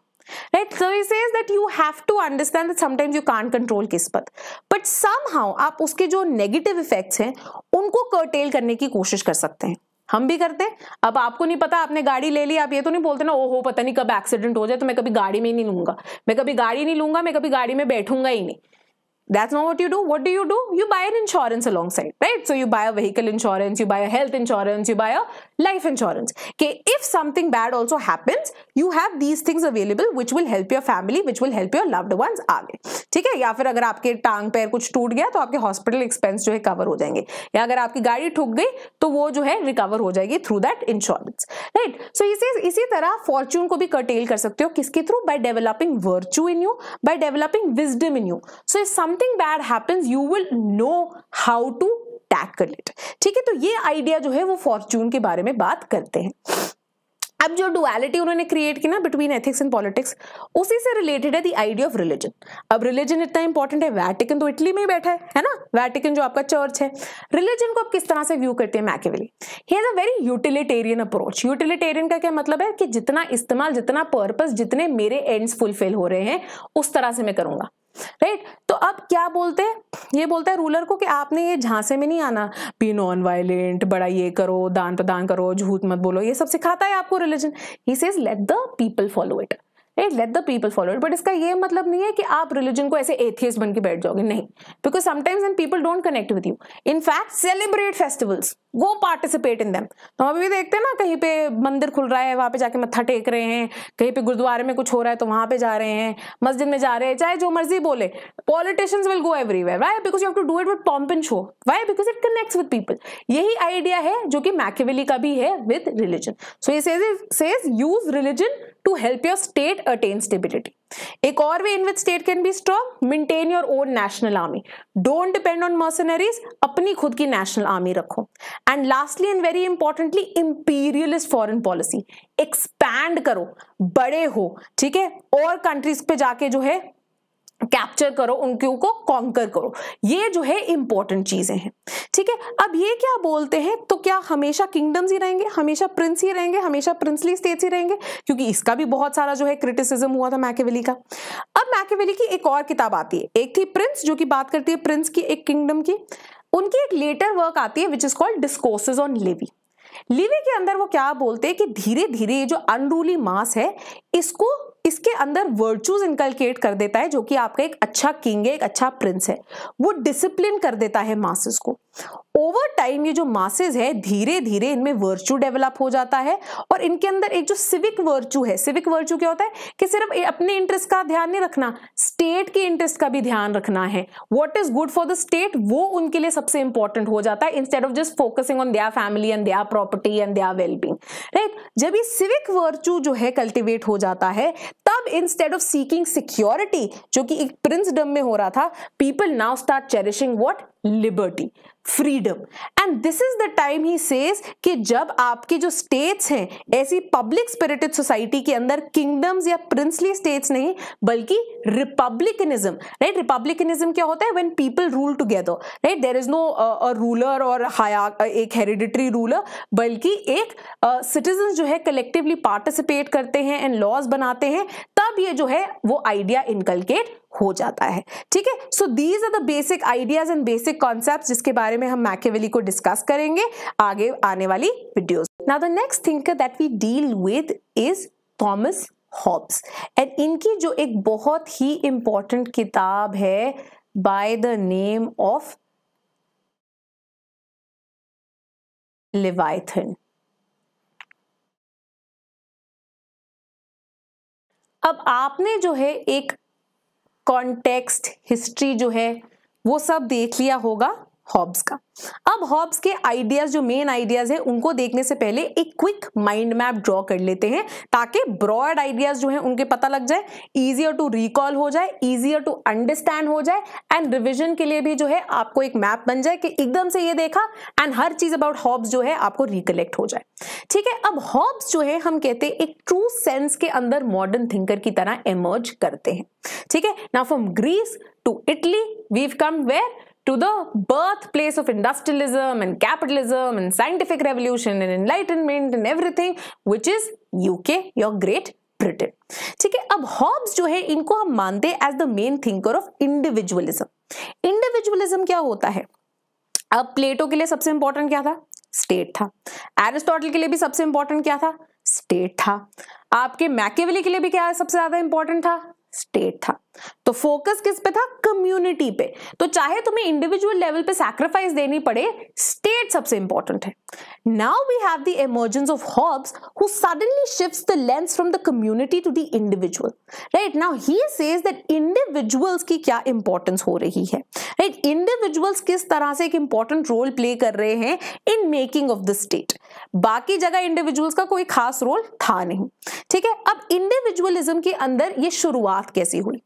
right so is says that you have to understand that sometimes you can't control किस्मत बट सम हाउ आप उसके जो नेगेटिव इफेक्ट्स हैं उनको कर्टेल करने की कोशिश कर सकते हैं हम भी करते हैं अब आपको नहीं पता आपने गाड़ी ले ली आप ये तो नहीं बोलते ना ओहो पता नहीं कब एक्सीडेंट हो जाए तो मैं कभी गाड़ी में ही नहीं लूंगा मैं कभी गाड़ी नहीं लूंगा मैं कभी गाड़ी में बैठूंगा ही नहीं that's not what you do what do you do you buy an insurance alongside right so you buy a vehicle insurance you buy a health insurance you buy a life insurance के if something bad also happens you have these things available which will help your family which will help your loved ones आगे ठीक है या फिर अगर आपके टांग पैर कुछ टूट गया तो आपके हॉस्पिटल एक्सपेंस जो है कवर हो जाएंगे या अगर आपकी गाड़ी ठुक गई तो वो जो है रिकवर हो जाएगी through that insurance right so इसी इसी तरह फॉर्च्यून को भी कर्टेल कर सकते हो किसके through by developing virtue in you by developing wisdom in you so if something bad happens you will know how to tackle it ठीक है तो ये आइडिया जो है वो फॉर्च्यून के बारे में बात करते हैं अब जो डुअलिटी उन्होंने क्रिएट की ना बिटवीन एथिक्स एंड पॉलिटिक्स उसी से रिलेटेड है द आइडिया ऑफ रिलीजन अब रिलीजन इतना इंपॉर्टेंट है वैटिकन तो इटली में ही बैठा है है ना वैटिकन जो आपका चर्च है रिलीजन को आप किस तरह से व्यू करते हैं Machiavelli he has a very utilitarian approach utilitarian का क्या मतलब है कि जितना इस्तेमाल जितना पर्पज जितने मेरे एंड्स फुलफिल हो रहे हैं उस तरह से मैं करूंगा राइट तो अब क्या बोलते हैं ये बोलता है रूलर को कि आपने ये झांसे में नहीं आना बी नॉन वायलेंट बड़ा ये करो दान प्रदान करो झूठ मत बोलो ये सब सिखाता है आपको religion he says let the people follow it right let the people follow it but इसका ये मतलब नहीं है कि आप रिलीजन को ऐसे एथियस बन के बैठ जाओगे नहीं because sometimes and people don't connect with you in fact celebrate festivals go participate in them तो हम अभी देखते हैं ना कहीं पे मंदिर खुल रहा है वहाँ पे जाके मत्था टेक रहे हैं कहीं पे गुरुद्वारे में कुछ हो रहा है तो वहाँ पे जा रहे हैं मस्जिद में जा रहे हैं चाहे जो मर्जी बोले politicians will go everywhere why because you have to do it with pomp and show why because it connects with people यही आइडिया है जो कि मैकेवेली का भी है विद रिलीजन सो ये says use religion to help your state attain stability एक और way in which state can be strong maintain your own national army don't depend on mercenaries अपनी खुद की नेशनल आर्मी रखो and lastly and very importantly imperialist foreign policy expand करो बड़े हो ठीक है और कंट्रीज पे जाके जो है कैप्चर करो उनके को कॉन्कर करो ये जो है इंपॉर्टेंट चीजें हैं ठीक है अब ये क्या बोलते हैं तो क्या हमेशा किंगडम्स ही रहेंगे हमेशा प्रिंस ही रहेंगे हमेशा प्रिंसली स्टेट्स ही रहेंगे क्योंकि इसका भी बहुत सारा जो है क्रिटिसिज्म हुआ था मैकेवेली का अब मैकेवेली की एक और किताब आती है एक थी प्रिंस जो कि बात करती है प्रिंस की एक किंगडम की उनकी एक लेटर वर्क आती है which is called discourses on Livy Livy के अंदर वो क्या बोलते हैं कि धीरे धीरे ये जो अनरूली मास है इसको इसके अंदर वर्चूज इनकलकेट कर देता है जो कि आपका एक अच्छा किंग है एक अच्छा प्रिंस है वो डिसिप्लिन कर देता है मासेस को ओवर टाइम ये जो मासेस है धीरे धीरे इनमें वर्चू डेवलप हो जाता है और इनके अंदर एक जो सिविक वर्चू है सिविक वर्चू क्या होता है कि सिर्फ अपने इंटरेस्ट का ध्यान नहीं रखना स्टेट के इंटरेस्ट का भी ध्यान रखना है what is good for the state वो उनके लिए सबसे इंपॉर्टेंट हो जाता है instead of just focusing on their family and their property and their wellbeing right जब ये सिविक वर्चू जो है कल्टिवेट हो जाता है तब इंस्टेड ऑफ सीकिंग सिक्योरिटी जो कि एक प्रिंसडम में हो रहा था people now start cherishing what liberty freedom and this is the time he says कि जब आपके जो स्टेट्स हैं ऐसी पब्लिक स्पिरिटेड सोसाइटी के अंदर किंगडम्स या प्रिंसली स्टेट्स नहीं बल्कि रिपब्लिकनिज्म राइट रिपब्लिकनिज्म क्या होता है when people rule together right there is no ruler और हया uh, एक हेरिडिटरी रूलर बल्कि एक सिटीजन uh, जो है कलेक्टिवली पार्टिसिपेट करते हैं एंड लॉज बनाते हैं तब ये जो है वो आइडिया इनकलकेट हो जाता है ठीक है so these are the basic ideas and basic concept जिसके बारे में हम मैकेवेली को डिस्कस करेंगे आगे आने वाली videos now the next thinker that we deal with is Thomas Hobbes and इनकी जो एक बहुत ही इंपॉर्टेंट किताब है by the name of Leviathan अब आपने जो है एक कॉन्टेक्स्ट हिस्ट्री जो है वो सब देख लिया होगा हॉब्स का अब हॉब्स के आइडियाज जो मेन आइडियाज है उनको देखने से पहले एक क्विक माइंड मैप ड्रॉ कर लेते हैं ताकि ब्रॉड आइडियाज जो है उनके पता लग जाए इजियर टू रिकॉल हो जाए इजियर टू अंडरस्टैंड हो जाए एंड रिविजन के लिए भी जो है आपको एक मैप बन जाए कि एकदम से ये देखा एंड हर चीज अबाउट हॉब्स जो है आपको रिकलेक्ट हो जाए ठीक है अब हॉब्स जो है हम कहते हैं एक ट्रू सेंस के अंदर मॉडर्न थिंकर की तरह इमर्ज करते हैं ठीक है ना from Greece to Italy we've come where to the birthplace of industrialism and capitalism and scientific revolution and enlightenment and everything, which is UK, your great britain ठीक है अब हॉब्स जो है इनको हम मानते हैं as the main thinker of individualism individualism क्या होता है अब प्लेटो के लिए सबसे इंपॉर्टेंट क्या था स्टेट था एरिस्टोटल के लिए भी सबसे इंपॉर्टेंट क्या था स्टेट था आपके मैकेवली के लिए भी क्या सबसे ज्यादा इंपॉर्टेंट था स्टेट था तो फोकस किस पे था कम्युनिटी पे तो चाहे तुम्हें इंडिविजुअल लेवल पे सैक्रिफाइस देनी पड़े स्टेट सबसे इंपॉर्टेंट है Now we have the emergence of Hobbes who suddenly shifts the lens from the community to the individual. Right now he says that individuals ki kya importance ho rahi hai right? Individuals kis tarah se ek important role play kar rahe hain in making of the state. बाकी jagah individuals ka koi khas role tha nahi theek hai ab individualism ke andar ye shuruaat kaise hui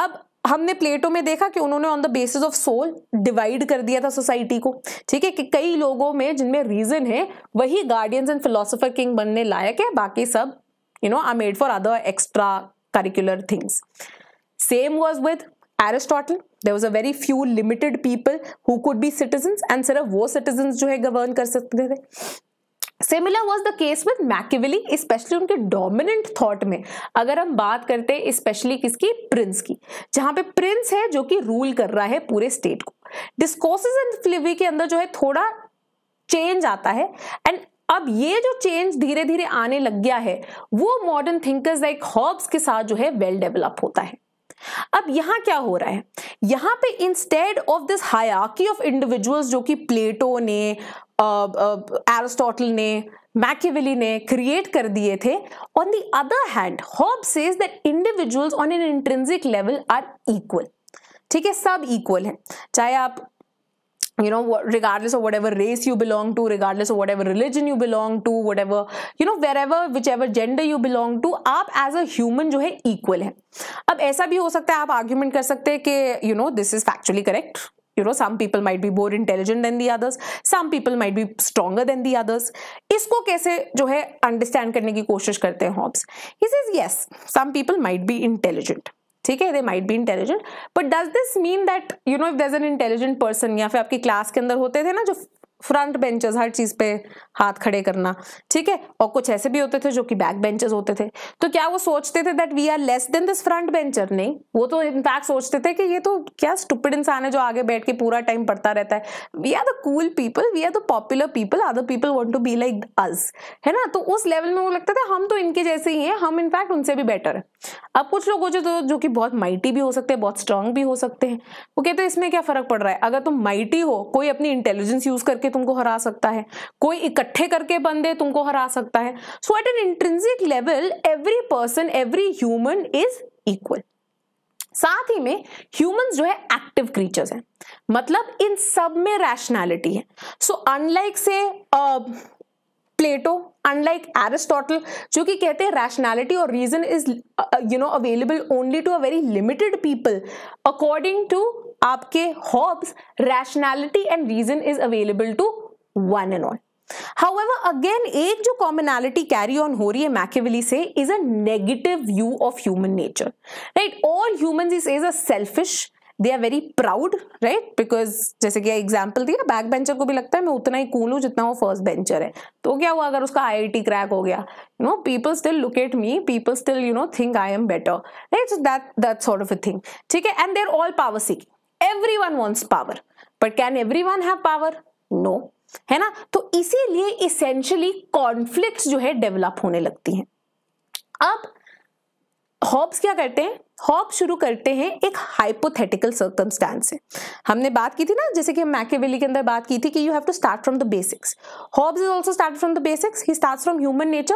अब हमने प्लेटो में देखा कि उन्होंने on the basis of soul divide कर दिया था सोसाइटी को ठीक है कि कई लोगों में जिनमें रीजन है वही गार्डियंस एंड फिलोसोफर किंग बनने लायक है बाकी सब you know are made for other extra curricular things same was with Aristotle there was a very few limited people who could be citizen and सिर्फ वो सिटीजन जो है गवर्न कर सकते थे similar was the case with Machiavelli specially उनके dominant thought में अगर हम बात करते हैं स्पेशली किसकी प्रिंस की जहां पे प्रिंस है जो कि रूल कर रहा है पूरे स्टेट को डिस्कोसिस एंड फ्लिवी के अंदर जो है थोड़ा चेंज आता है एंड अब ये जो चेंज धीरे धीरे आने लग गया है वो मॉडर्न थिंकर्स लाइक हॉब्स के साथ जो है वेल well डेवलप होता है अब यहां क्या हो रहा है यहां पे इंस्टेड ऑफ दिस हायाकी ऑफ इंडिविजुअल्स जो कि प्लेटो ने एरिस्टोटल ने मैकेविली ने क्रिएट कर दिए थे on the other hand Hobbes says that individuals on an intrinsic level are equal ठीक है सब इक्वल है चाहे आप you know what regardless of whatever race you belong to regardless of whatever religion you belong to whatever you know wherever whichever gender you belong to आप as a human jo hai equal hai ab aisa bhi ho sakta hai aap argument kar sakte hai ki you know this is factually correct you know some people might be more intelligent than the others some people might be stronger than the others isko kaise jo hai understand karne ki koshish karte hain hobbs he says yes some people might be intelligent ठीक है they might be intelligent but does this mean that you know if there an intelligent person या फिर आपकी class के अंदर होते थे ना जो फ्रंट बेंचेस हर चीज पे हाथ खड़े करना ठीक है और कुछ ऐसे भी होते थे जो कि बैक बेंचेस होते थे तो क्या वो सोचते थे that we are less than this front bencher नहीं वो तो इनफैक्ट सोचते थे कि ये तो क्या स्टूपिड इंसान है जो आगे बैठ के पूरा टाइम पढ़ता रहता है we are the cool people we are the popular people other people want to be like us है ना तो उस लेवल में वो लगता था हम तो इनके जैसे ही हैं हम इनफैक्ट उनसे भी बेटर है अब कुछ लोग हो जो तो जो कि बहुत माइटी भी हो सकते हैं बहुत स्ट्रांग भी हो सकते हैं वो कहते हैं इसमें क्या फर्क पड़ रहा है अगर तुम माइटी हो कोई अपनी इंटेलिजेंस यूज करके तुमको हरा सकता है कोई इकट्ठे करके बंदे तुमको हरा सकता है so at an intrinsic level every person every human is equal साथ ही में ह्यूमंस जो है एक्टिव क्रीचर्स हैं मतलब इन सब में रैशनैलिटी है सो अनलाइक से प्लेटो अनलाइक एरिस्टोटल जो कि कहते हैं रैशनैलिटी और reason is you know available only to a very limited people according to आपके Hobbes rationality and reason is available to one and all However, again एक जो कॉमनैलिटी कैरी ऑन हो रही है मैकेविली से is a negative view of human nature right all human is is a selfish they are very proud right because जैसे कि example दिया back bencher को भी लगता है मैं उतना ही कूल हूँ जितना वो फर्स्ट बेंचर है तो क्या हुआ अगर उसका आई आई क्रैक हो गया you know people still look at me people still you know think I am better right that that sort of a thing ठीक है and there all power seeking every one wants power but can every one have power no है ना तो इसीलिए essentially conflict जो है develop होने लगती हैं अब हॉब्स क्या करते हैं हॉब शुरू करते हैं एक हाइपोथेटिकल सर्कमस्टांस से हमने बात की थी ना जैसे कि हम मैकेवेली के अंदर बात की थी कि you have to start from the basics Hobbes is also start from the basics he start from human nature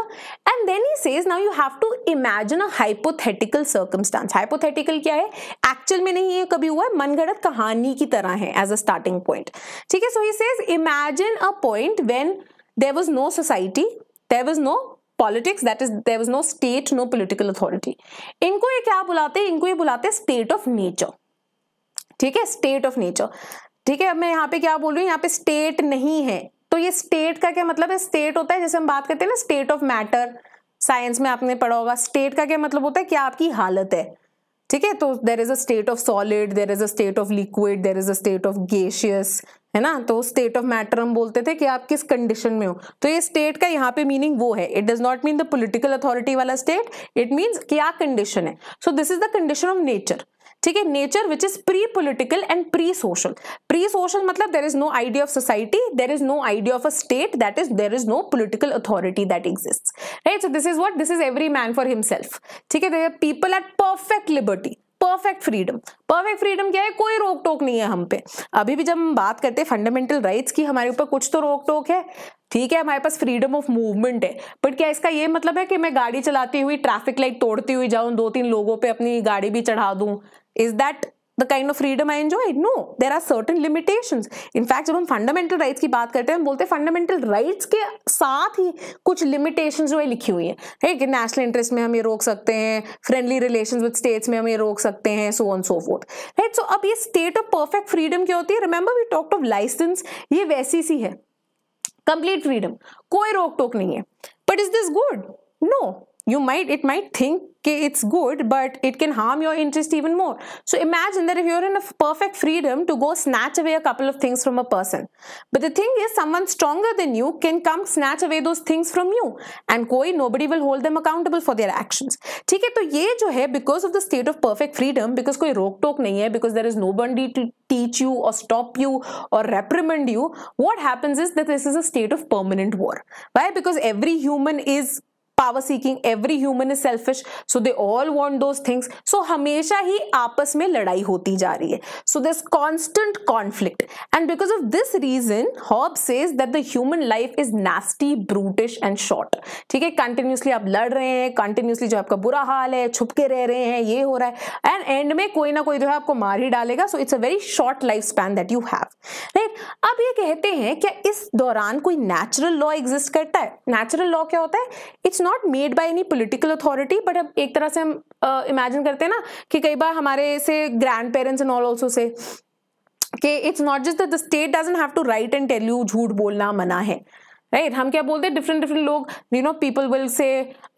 and then he says now you have to imagine a hypothetical circumstance hypothetical क्या है actual में नहीं ये कभी हुआ है मनगढ़ कहानी की तरह है एज अ स्टार्टिंग पॉइंट ठीक है so he says imagine a point when there was no society there was no politics that is there was no state no political authority इनको ये क्या बुलाते हैं इनको ये बुलाते हैं स्टेट ऑफ नेचर ठीक है स्टेट ऑफ नेचर ठीक है अब मैं यहाँ पे क्या बोल रही हूँ यहाँ पे स्टेट नहीं है तो ये स्टेट का क्या मतलब है स्टेट होता है जैसे हम बात करते हैं ना स्टेट ऑफ मैटर साइंस में आपने पढ़ा होगा स्टेट का क्या मतलब होता है क्या आपकी हालत है ठीक है तो there is a state of solid there is a state of liquid there is a state of gaseous है ना तो स्टेट ऑफ मैटर हम बोलते थे कि आप किस कंडीशन में हो तो ये स्टेट का यहाँ पे मीनिंग वो है it does not mean the political authority वाला स्टेट इट मीन्स क्या कंडीशन है so this is the condition of nature ठीक है nature which is pre political and pre social pre social मतलब there is no idea of society there is no idea of a state that is there is no political authority that exist right so this is what this is every man for himself ठीक है people at perfect liberty perfect freedom perfect freedom क्या है कोई रोक टोक नहीं है हम पे अभी भी जब हम बात करते हैं फंडामेंटल राइट्स की हमारे ऊपर कुछ तो रोक टोक है ठीक है हमारे पास फ्रीडम ऑफ मूवमेंट है बट क्या इसका ये मतलब है कि मैं गाड़ी चलाती हुई ट्रैफिक लाइट तोड़ती हुई जाऊं दो तीन लोगों पे अपनी गाड़ी भी चढ़ा दूं is that the kind of freedom I enjoy no there are certain limitation in fact जब हम फंडामेंटल राइट्स की बात करते हैं हम बोलते हैं फंडामेंटल राइट्स के साथ ही कुछ लिमिटेशन जो है लिखी हुई है ठीक है नेशनल इंटरेस्ट में हम ये रोक सकते हैं फ्रेंडली रिलेशन विद स्टेट्स में हम ये रोक सकते हैं so on so forth right so अब ये स्टेट ऑफ परफेक्ट फ्रीडम क्या होती है remember we talked of license ये वैसी सी है कंप्लीट फ्रीडम कोई रोक टोक नहीं है but is this good no you might it might think it's good but it can harm your interest even more so imagine that if you're in a perfect freedom to go snatch away a couple of things from a person but the thing is someone stronger than you can come snatch away those things from you and koi nobody will hold them accountable for their actions Okay? So तो ये जो because of the state of perfect freedom because koi rok tok नहीं because there is nobody to teach you or stop you or reprimand you what happens is that this is a state of permanent war why because every human is power seeking every human is selfish so they all want those things so हमेशा ही आपस में लड़ाई होती जा रही है so this constant conflict and because of this reason Hobbes says that the human life is nasty brutish and short ठीक है कंटिन्यूसली आप लड़ रहे हैं कंटिन्यूसली जो आपका बुरा हाल है छुपके रह रहे हैं ये हो रहा है एंड एंड में कोई ना कोई जो है आपको मार ही डालेगा so it's a very short life span that you have right अब ये कहते हैं क्या इस दौरान कोई नेचुरल लॉ एग्जिस्ट करता है नेचुरल लॉ क्या होता है it's not made by any political authority but अब एक तरह से हम इमेजिन uh, करते हैं ना कि कई बार हमारे से grand parents and all also say कि it's not just the state doesn't have to write and tell you झूठ बोलना मना है राइट right? हम क्या बोलते हैं डिफरेंट डिफरेंट लोग you know people will say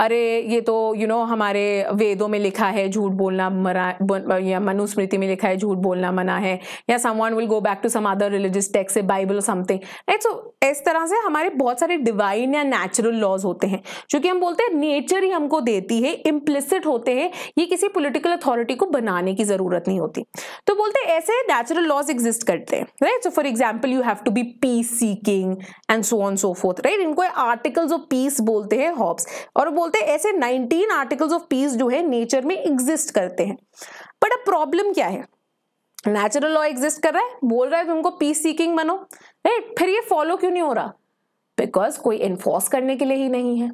अरे ये तो यू you नो know, हमारे वेदों में लिखा है झूठ बोलना मरा या मनुस्मृति में लिखा है झूठ बोलना मना है या one will go back to some other religious texts Bible something right so इस तरह से हमारे बहुत सारे डिवाइन या नेचुरल लॉज होते हैं जो कि हम बोलते हैं नेचर ही हमको देती है इम्प्लिसिट होते हैं ये किसी पोलिटिकल अथॉरिटी को बनाने की ज़रूरत नहीं होती तो बोलते हैं ऐसे नेचुरल लॉज एग्जिस्ट करते हैं right so for example you have to be peace seeking and so on so forth forth right इनको आर्टिकल्स ऑफ पीस बोलते हैं हॉब्स और बोलते हैं ऐसे 19 आर्टिकल्स ऑफ पीस जो है नेचर में एग्जिस्ट करते हैं बट अब प्रॉब्लम क्या है नेचुरल लॉ एग्जिस्ट कर रहा है बोल रहा है तुमको पीस सीकिंग बनो राइट फिर ये फॉलो क्यों नहीं हो रहा बिकॉज कोई इन्फोर्स करने के लिए ही नहीं है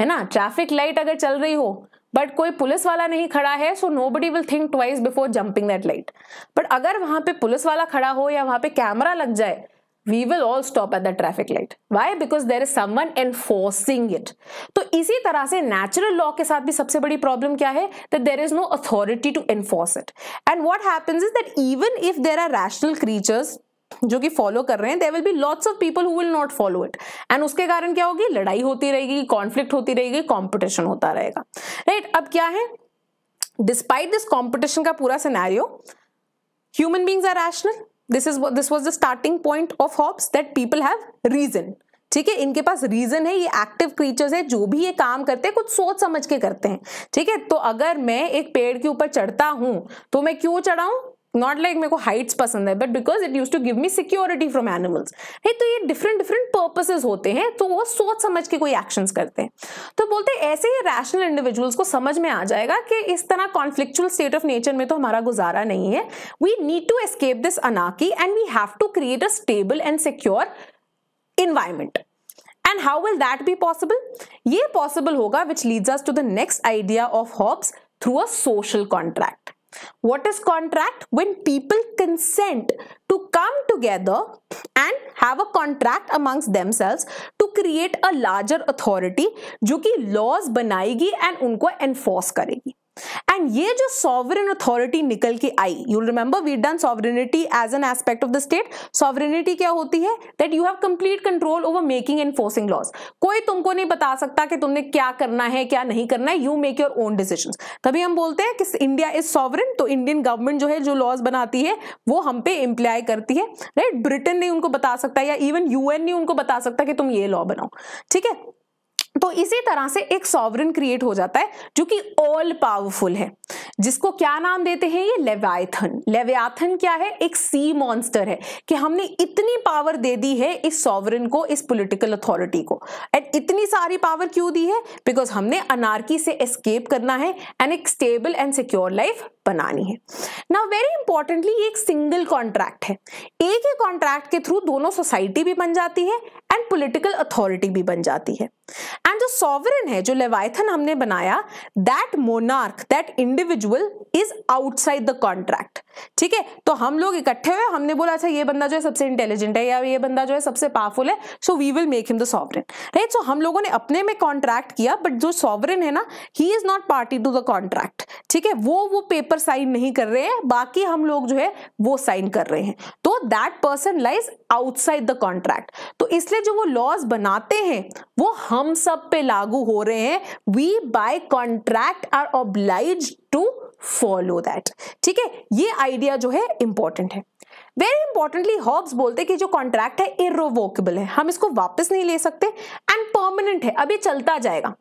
है ना ट्रैफिक लाइट अगर चल रही हो बट कोई पुलिस वाला नहीं खड़ा है so nobody will think twice before jumping that light but अगर वहां पे पुलिस वाला खड़ा हो या वहां पे कैमरा लग जाए we will all stop at the traffic light. Why? Because there is someone enforcing it. तो इसी तरह से natural law के साथ भी सबसे बड़ी problem क्या है That there is no authority to enforce it. And what happens is that even if there are rational creatures जो कि फॉलो कर रहे हैं there will be lots of people who will not follow it and उसके कारण क्या होगी लड़ाई होती रहेगी कॉन्फ्लिक्ट होती रहेगी कॉम्पिटिशन होता रहेगा राइट right? अब क्या है डिस्पाइट दिस कॉम्पिटिशन का पूरा scenario human beings are rational this is this was the starting point of Hobbes that people have reason ठीक है इनके पास रीजन है ये एक्टिव क्रीचर्स है जो भी ये काम करते हैं कुछ सोच समझ के करते हैं ठीक है तो अगर मैं एक पेड़ के ऊपर चढ़ता हूं तो मैं क्यों चढ़ाऊं नॉट लाइक मेरे को हाइट्स पसंद है but because it use to give me security from animals है तो ये डिफरेंट डिफरेंट पर्पसेज होते हैं तो वो सोच समझ के कोई एक्शन करते हैं तो बोलते हैं ऐसे ही रैशनल इंडिविजुअल्स को समझ में आ जाएगा कि इस तरह कॉन्फ्लिक्चुअल स्टेट ऑफ नेचर में तो हमारा गुजारा नहीं है we need to escape this अनाकी and we have to create a stable and secure environment and how will that be possible ये पॉसिबल होगा which leads us to the next idea of Hobbes through a social contract What is contract? When people consent to come together and have a contract amongst themselves to create a larger authority which will laws बनाएगी and उनको enforce करेगी and ये जो sovereign authority निकल के आई you remember we done sovereignty as an aspect of the state sovereignty क्या होती है that you have complete control over making and forcing laws कोई तुमको नहीं बता सकता कि तुमने क्या करना है क्या नहीं करना है you make your own decision तभी हम बोलते हैं कि इंडिया इज सॉवरन तो इंडियन गवर्नमेंट जो है जो लॉज बनाती है वो हम पे इम्प्लाई करती है राइट ब्रिटेन नहीं उनको बता सकता या इवन यूएन नहीं उनको बता सकता कि तुम ये लॉ बनाओ ठीक है तो इसी तरह से एक सॉवरन क्रिएट हो जाता है जो कि ऑल पावरफुल है जिसको क्या नाम देते हैं ये लेवायथन लेवयाथन क्या है एक सी मॉन्स्टर है कि हमने इतनी पावर दे दी है इस सॉवरन को इस पॉलिटिकल अथॉरिटी को एंड इतनी सारी पावर क्यों दी है बिकॉज हमने अनारकी से एस्केप करना है एंड एक स्टेबल एंड सिक्योर लाइफ बनानी है ना वेरी इंपॉर्टेंटली एक सिंगल कॉन्ट्रैक्ट है एक ही कॉन्ट्रैक्ट के थ्रू दोनों सोसाइटी भी बन जाती है एंड पॉलिटिकल अथॉरिटी भी बन जाती है एंड जो सॉवरन है जो लेवाइथन हमने बनाया that monarch that individual is outside the contract ठीक है तो हम लोग इकट्ठे हुए हमने बोला अच्छा ये बंदा जो है सबसे इंटेलिजेंट है या ये बंदा जो है सबसे पावरफुल है so we will make him the sovereign right so हम लोगों ने अपने में कॉन्ट्रैक्ट किया बट जो सॉवरन है ना he is not party to the contract ठीक है वो वो पेपर साइन नहीं कर रहे हैं बाकी हम लोग जो है वो साइन कर रहे हैं तो that person lies outside the contract तो इसलिए जो वो लॉज बनाते हैं वो हम सब पे लागू हो रहे हैं we by contract are obliged to follow that ठीक है ये आइडिया जो है इंपॉर्टेंट है वेरी इंपॉर्टेंटली हॉब्स बोलते कि जो कॉन्ट्रैक्ट है इरोवोकेबल है हम इसको वापस नहीं ले सकते एंड परमानेंट है अभी चलता जाएगा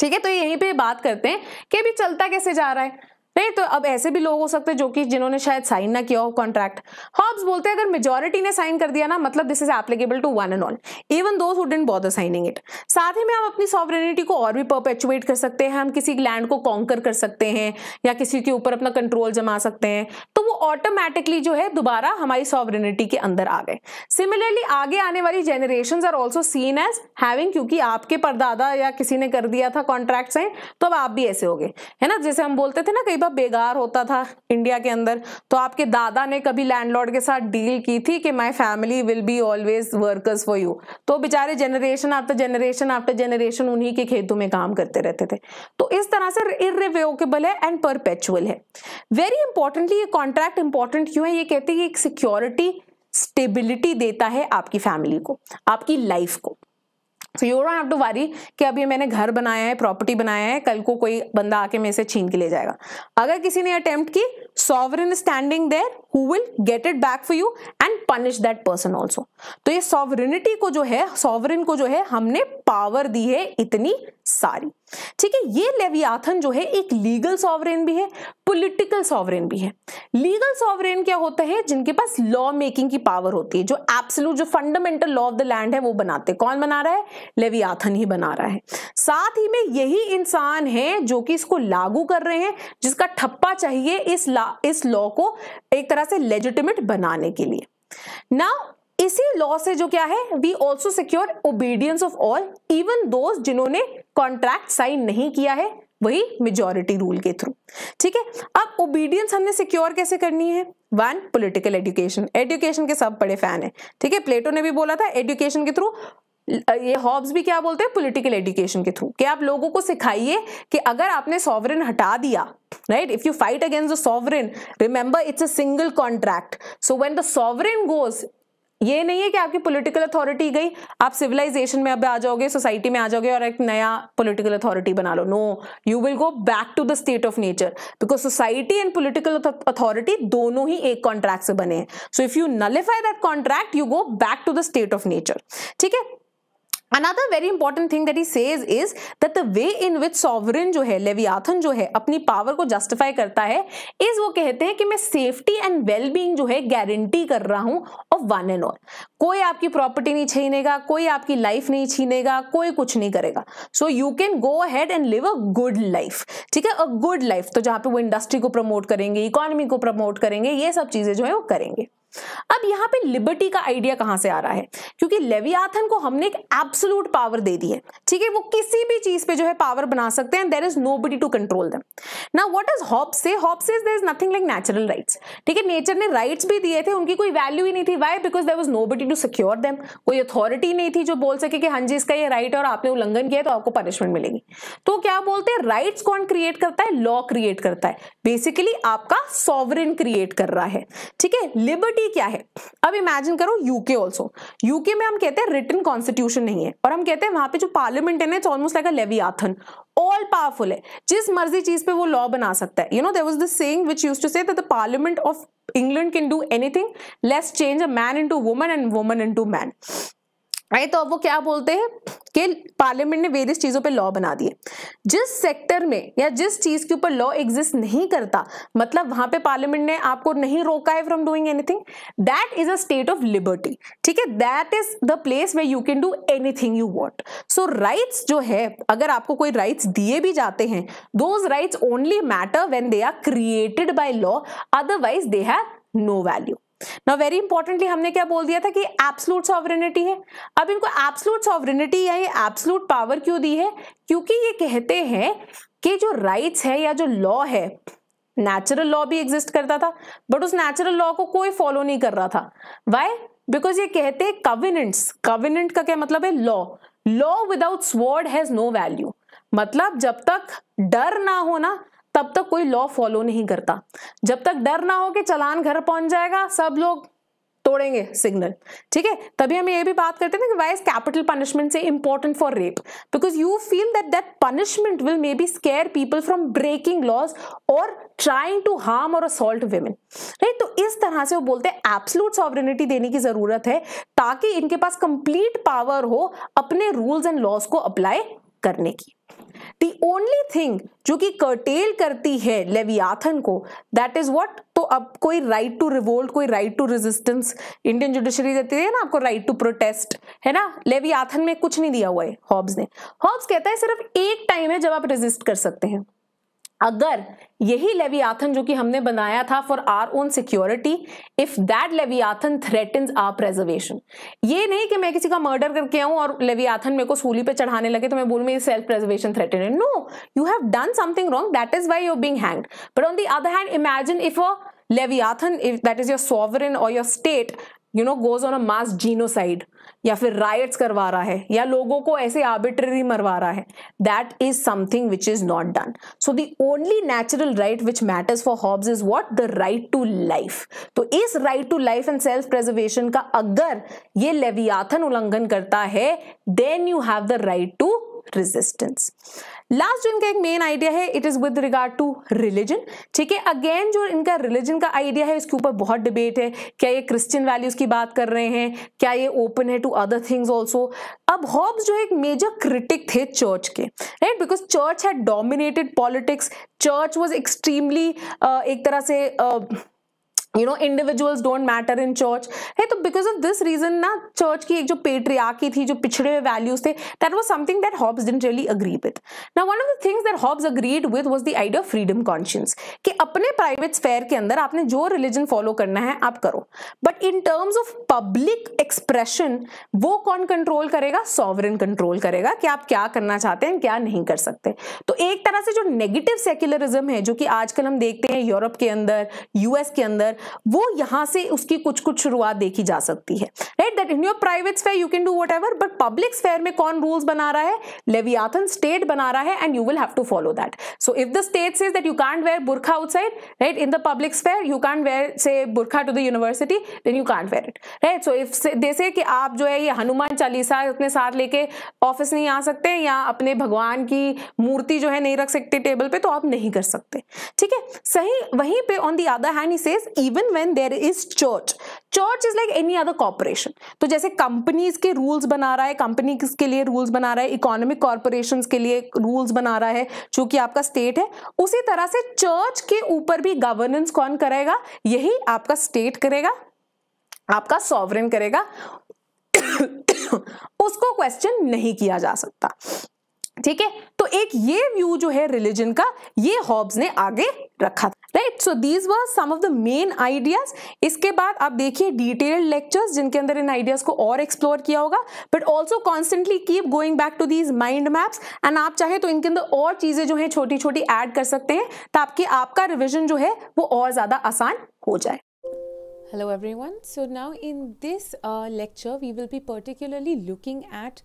ठीक है तो यहीं पे बात करते हैं कि अभी चलता कैसे जा रहा है नहीं तो अब ऐसे भी लोग हो सकते हैं जो कि जिन्होंने शायद साइन ना किया हो कॉन्ट्रैक्ट हॉब्स बोलते हैं अगर मेजोरिटी ने साइन कर दिया ना मतलब this is applicable to one and all even those who don't bother signing it साथ ही में हम अपनी सॉवरेनिटी को और भी परपेचुएट कर सकते हैं हम किसी लैंड को कॉन्कर कर सकते हैं या किसी के ऊपर अपना कंट्रोल जमा सकते हैं तो वो ऑटोमेटिकली जो है दोबारा हमारी सॉवरेनिटी के अंदर आ गए सिमिलरली आगे आने वाली generation are also seen as having क्योंकि आपके परदादा या किसी ने कर दिया था कॉन्ट्रैक्ट साइन तो अब आप भी ऐसे हो गए है ना जैसे हम बोलते थे ना कई मुतालबा बेगार होता था इंडिया के अंदर तो आपके दादा ने कभी लैंडलॉर्ड के साथ डील की थी कि my family will be always workers for you तो बेचारे generation after generation after generation उन्हीं के खेतों में काम करते रहते थे तो इस तरह से इरेवोकेबल है एंड परपेचुअल है वेरी इंपॉर्टेंटली ये कॉन्ट्रैक्ट इंपॉर्टेंट क्यों है ये कहते हैं कि एक सिक्योरिटी स्टेबिलिटी देता है आपकी फैमिली को आपकी लाइफ को so you don't have to worry कि अभी मैंने घर बनाया है प्रॉपर्टी बनाया है कल को कोई बंदा आके मेरे से छीन के ले जाएगा अगर किसी ने अटेम्प्ट की sovereign standing there who will get it back for you and punish that person also तो ये सॉवरिनिटी को जो है सॉवरिन को जो है हमने पावर दी है इतनी सारी ठीक है ये लेवियाथन जो है एक लीगल सॉवरेन भी है पॉलिटिकल सॉवरेन भी है लीगल सॉवरेन क्या होता है जिनके पास लॉ मेकिंग की पावर होती है जो एब्सोल्यूट जो fundamental law of the land है वो बनाते कौन बना रहा है लेवियाथन ही बना रहा है साथ ही में यही इंसान है जो कि इसको लागू कर रहे हैं जिसका ठप्पा चाहिए इस ला, इस लॉ को एक तरह से लेजिटिमेट बनाने के लिए नाउ इसी लॉ से जो क्या है we also secure obedience of all even दोस्त जिन्होंने कॉन्ट्रैक्ट साइन नहीं किया है वही मेजोरिटी रूल के थ्रू ठीक है अब ओबीडियंस हमने सिक्योर कैसे करनी है वन पॉलिटिकल एजुकेशन एजुकेशन के सब बड़े फैन है ठीक है प्लेटो ने भी बोला था एजुकेशन के थ्रू ये हॉब्स भी क्या बोलते हैं पॉलिटिकल एजुकेशन के थ्रू कि आप लोगों को सिखाइए कि अगर आपने सॉवरन हटा दिया right if you fight against the sovereign remember it's a single contract so when the sovereign goes ये नहीं है कि आपकी पॉलिटिकल अथॉरिटी गई आप सिविलाइजेशन में अब आ जाओगे सोसाइटी में आ जाओगे और एक नया पॉलिटिकल अथॉरिटी बना लो no you will go back to the state of nature because society and political authority दोनों ही एक कॉन्ट्रैक्ट से बने हैं so if you nullify that contract you go back to the state of nature ठीक है another very important thing that he says is that the way in which sovereign जो है लेवियाथन जो है अपनी पावर को जस्टिफाई करता है इज वो कहते हैं कि मैं सेफ्टी एंड वेलबींग जो है गारंटी कर रहा हूं ऑफ वन एंड ऑल कोई आपकी प्रॉपर्टी नहीं छीनेगा कोई आपकी लाइफ नहीं छीनेगा कोई कुछ नहीं करेगा so you can go ahead and live a good life ठीक है अ गुड लाइफ तो जहां पे वो इंडस्ट्री को प्रमोट करेंगे इकोनॉमी को प्रमोट करेंगे ये सब चीजें जो है वो करेंगे अब यहाँ पे लिबर्टी का आइडिया कहाँ से आ रहा है क्योंकि लेवियाथन को हमने एक एब्सोलूट पावर दे दी है ठीक है वो किसी भी चीज पे जो है पावर बना सकते हैं there is nobody to control them ना वट इज हॉप से is there is nothing like natural right ठीक है नेचर ने राइट्स भी दिए थे उनकी कोई वैल्यू ही नहीं थी why because there was nobody to secure them कोई अथॉरिटी नहीं थी जो बोल सके कि हाँ जी इसका ये राइट right और आपने उल्लंघन किया तो आपको पनिशमेंट मिलेगी तो क्या बोलते हैं राइट कौन क्रिएट करता है लॉ क्रिएट करता है बेसिकली आपका सॉवरिन क्रिएट कर रहा है ठीक है लिबर्टी यूनिटी क्या है अब इमेजिन करो यूके ऑल्सो यूके में हम कहते हैं रिटर्न कॉन्स्टिट्यूशन नहीं है और हम कहते हैं वहां पे जो पार्लियामेंट है it's almost like a leviathan all powerful है जिस मर्जी चीज पे वो लॉ बना सकता है you know there was the saying which used to say parliament of England can do anything less change a man into woman and woman into man right तो अब वो क्या बोलते हैं कि पार्लियामेंट ने वेरियस चीज़ों पे लॉ बना दिए जिस सेक्टर में या जिस चीज़ के ऊपर लॉ एग्जिस्ट नहीं करता मतलब वहां पे पार्लियामेंट ने आपको नहीं रोका है from doing anything that is a state of liberty ठीक है that is the place where you can do anything you want so rights जो है अगर आपको कोई राइट्स दिए भी जाते हैं those rights only matter when they are created by law otherwise they have no value now very importantly हमने क्या बोल दिया था कि एब्सलूट सॉवरिनिटी है अब इनको एब्सलूट सॉवरिनिटी या ये एब्सलूट पावर क्यों दी है क्योंकि ये कहते हैं कि जो राइट्स है या जो लॉ है नेचुरल लॉ भी एग्जिस्ट करता था बट उस नेचुरल लॉ को कोई फॉलो नहीं कर रहा था वाई बिकॉज ये कहते हैं कविनेंट्स कविनेंट का क्या मतलब है law law without sword has no value मतलब जब तक डर ना हो ना तब तक कोई लॉ फॉलो नहीं करता जब तक डर ना हो कि चलान घर पहुंच जाएगा सब लोग तोड़ेंगे सिग्नल ठीक है तभी हम ये भी बात करते हैं कि why is capital punishment so important for rape because you feel that that punishment will maybe scare people from breaking laws और ट्राइंग टू हार्म और असोल्ट वेमेन राइट तो इस तरह से वो बोलते हैं एब्सलूट सॉवरिनिटी देने की जरूरत है ताकि इनके पास कंप्लीट पावर हो अपने रूल्स एंड लॉज को अप्लाई करने की ओनली थिंग जो कि कर्टेल करती है लेवियाथन को दैट इज वॉट तो अब कोई राइट टू रिवोल्ट कोई right to resistance Indian judiciary देती है ना आपको राइट टू प्रोटेस्ट है ना लेवियाथन में कुछ नहीं दिया हुआ है हॉब्स ने हॉब्स कहता है सिर्फ एक टाइम है जब आप रेजिस्ट कर सकते हैं अगर यही लेवियाथन जो कि हमने बनाया था for our own security if that leviathan threatens our preservation ये नहीं कि मैं किसी का मर्डर करके आऊं और लेवियाथन मेरे को सूली पे चढ़ाने लगे तो मैं बोलूँ मेरी सेल्फ प्रेजर्वेशन थ्रेटन है no you have done something wrong that is why your being hang but on the other hand imagine if a leviathan if that is your sovereign और your state you know goes on a mass genocide या फिर rights करवा रहा है या लोगों को ऐसे आर्बिट्ररी मरवा रहा है that is something which is not done so the only natural right which matters for Hobbes is what the right to life तो इस right to life and self preservation का अगर ये लेवियाथन उल्लंघन करता है then you have the right to resistance last जो इनका एक मेन आइडिया है it is with regard to religion ठीक है अगेन जो इनका रिलीजन का आइडिया है इसके ऊपर बहुत डिबेट है क्या ये क्रिश्चियन वैल्यूज़ की बात कर रहे हैं क्या ये ओपन है टू अदर थिंग्स ऑल्सो अब हॉब्स जो एक मेजर क्रिटिक थे चर्च के राइट बिकॉज चर्च है dominated politics church was extremely एक तरह से uh, you know individuals don't matter in church है तो बिकॉज ऑफ दिस रीजन ना चर्च की एक जो पेट्रियाकी थी जो पिछड़े हुए वैल्यूज थे that was something that Hobbes did really agree with ना one of the things that Hobbes agreed with was the idea of freedom conscious कि अपने प्राइवेट स्फेयर के अंदर आपने जो रिलीजन फॉलो करना है आप करो but in terms of public expression वो कौन कंट्रोल करेगा सॉवरन कंट्रोल करेगा कि आप क्या करना चाहते हैं क्या नहीं कर सकते तो एक तरह से जो नेगेटिव सेक्युलरिज्म है जो कि आजकल हम देखते हैं यूरोप के अंदर यूएस के अंदर वो यहां से उसकी कुछ कुछ शुरुआत देखी जा सकती है right that in your private sphere you can do whatever but public sphere में कौन रूल्स बना रहा है लेवियाथन स्टेट बना रहा है and you will have to follow that so if the state is that you can't wear burqa outside right in the public sphere you can't wear say burqa to the university then you can't wear it right so if जैसे कि आप जो है ये हनुमान चालीसा अपने साथ लेके office नहीं आ सकते या अपने भगवान की मूर्ति जो है नहीं रख सकते टेबल पे तो आप नहीं कर सकते ठीक है सही वहीं पे on the other hand he says even when there is church church is like any other corporation तो जैसे कंपनीज के रूल्स बना रहा है कंपनी के लिए रूल्स बना रहा है इकोनॉमिक कॉरपोरेशन के लिए रूल्स बना रहा है चूंकि आपका स्टेट है उसी तरह से चर्च के ऊपर भी गवर्नेंस कौन करेगा यही आपका स्टेट करेगा आपका सॉवरन करेगा उसको क्वेश्चन नहीं किया जा सकता ठीक है तो एक ये व्यू जो है रिलीजन का ये हॉब्स ने आगे रखा था right so these were some of the main ideas इसके बाद आप देखिए डिटेल्ड लेक्चर्स जिनके अंदर इन आइडियाज को और एक्सप्लोर किया होगा but also constantly keep going back to these mind maps and आप चाहे तो इनके अंदर और चीजें जो है छोटी छोटी ऐड कर सकते हैं ताकि आपका रिविजन जो है वो और ज्यादा आसान हो जाए hello everyone. So now in this uh, lecture, we will be particularly looking at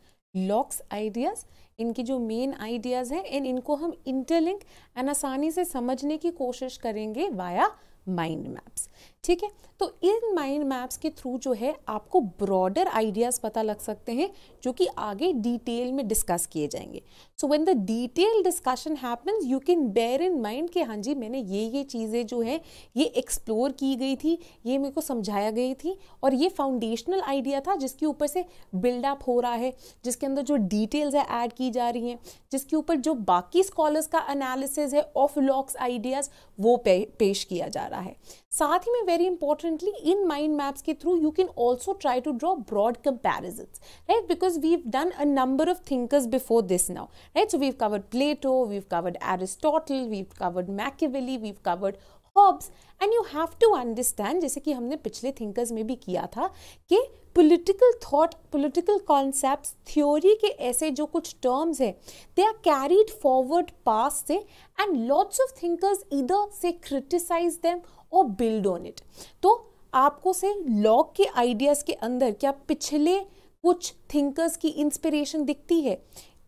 Locke's ideas इनकी जो मेन आइडियाज़ हैं एंड इनको हम इंटरलिंक एंड आसानी से समझने की कोशिश करेंगे वाया माइंड मैप्स ठीक है तो इन माइंड मैप्स के थ्रू जो है आपको ब्रॉडर आइडियाज़ पता लग सकते हैं जो कि आगे डिटेल में डिस्कस किए जाएंगे so when the detail discussion happens you can bear in mind कि हाँ जी मैंने ये ये चीज़ें जो है ये एक्सप्लोर की गई थी ये मेरे को समझाया गई थी और ये फाउंडेशनल आइडिया था जिसके ऊपर से बिल्डअप हो रहा है जिसके अंदर जो डिटेल्स है ऐड की जा रही हैं जिसके ऊपर जो बाकी स्कॉलर्स का एनालिसिस है ऑफ लॉक्स आइडियाज़ वो पे, पेश किया जा रहा है साथ ही में वेरी इंपॉर्टेंटली इन माइंड मैप्स के through you can also try to draw broad comparison right because we have done a number of thinkers before this now right so we've covered Plato we've covered Aristotle we've covered Machiavelli have covered Hobbes and you have to understand जैसे कि हमने पिछले thinkers में भी किया था कि political thought political concept theory के ऐसे जो कुछ टर्म्स हैं दे आर कैरीड फॉरवर्ड पास से एंड लॉट्स ऑफ थिंकर्स इधर से क्रिटिसाइज दैम और बिल्ड ऑन इट तो आपको से लॉग के आइडियाज़ के अंदर क्या पिछले कुछ थिंकर्स की इंस्पिरेशन दिखती है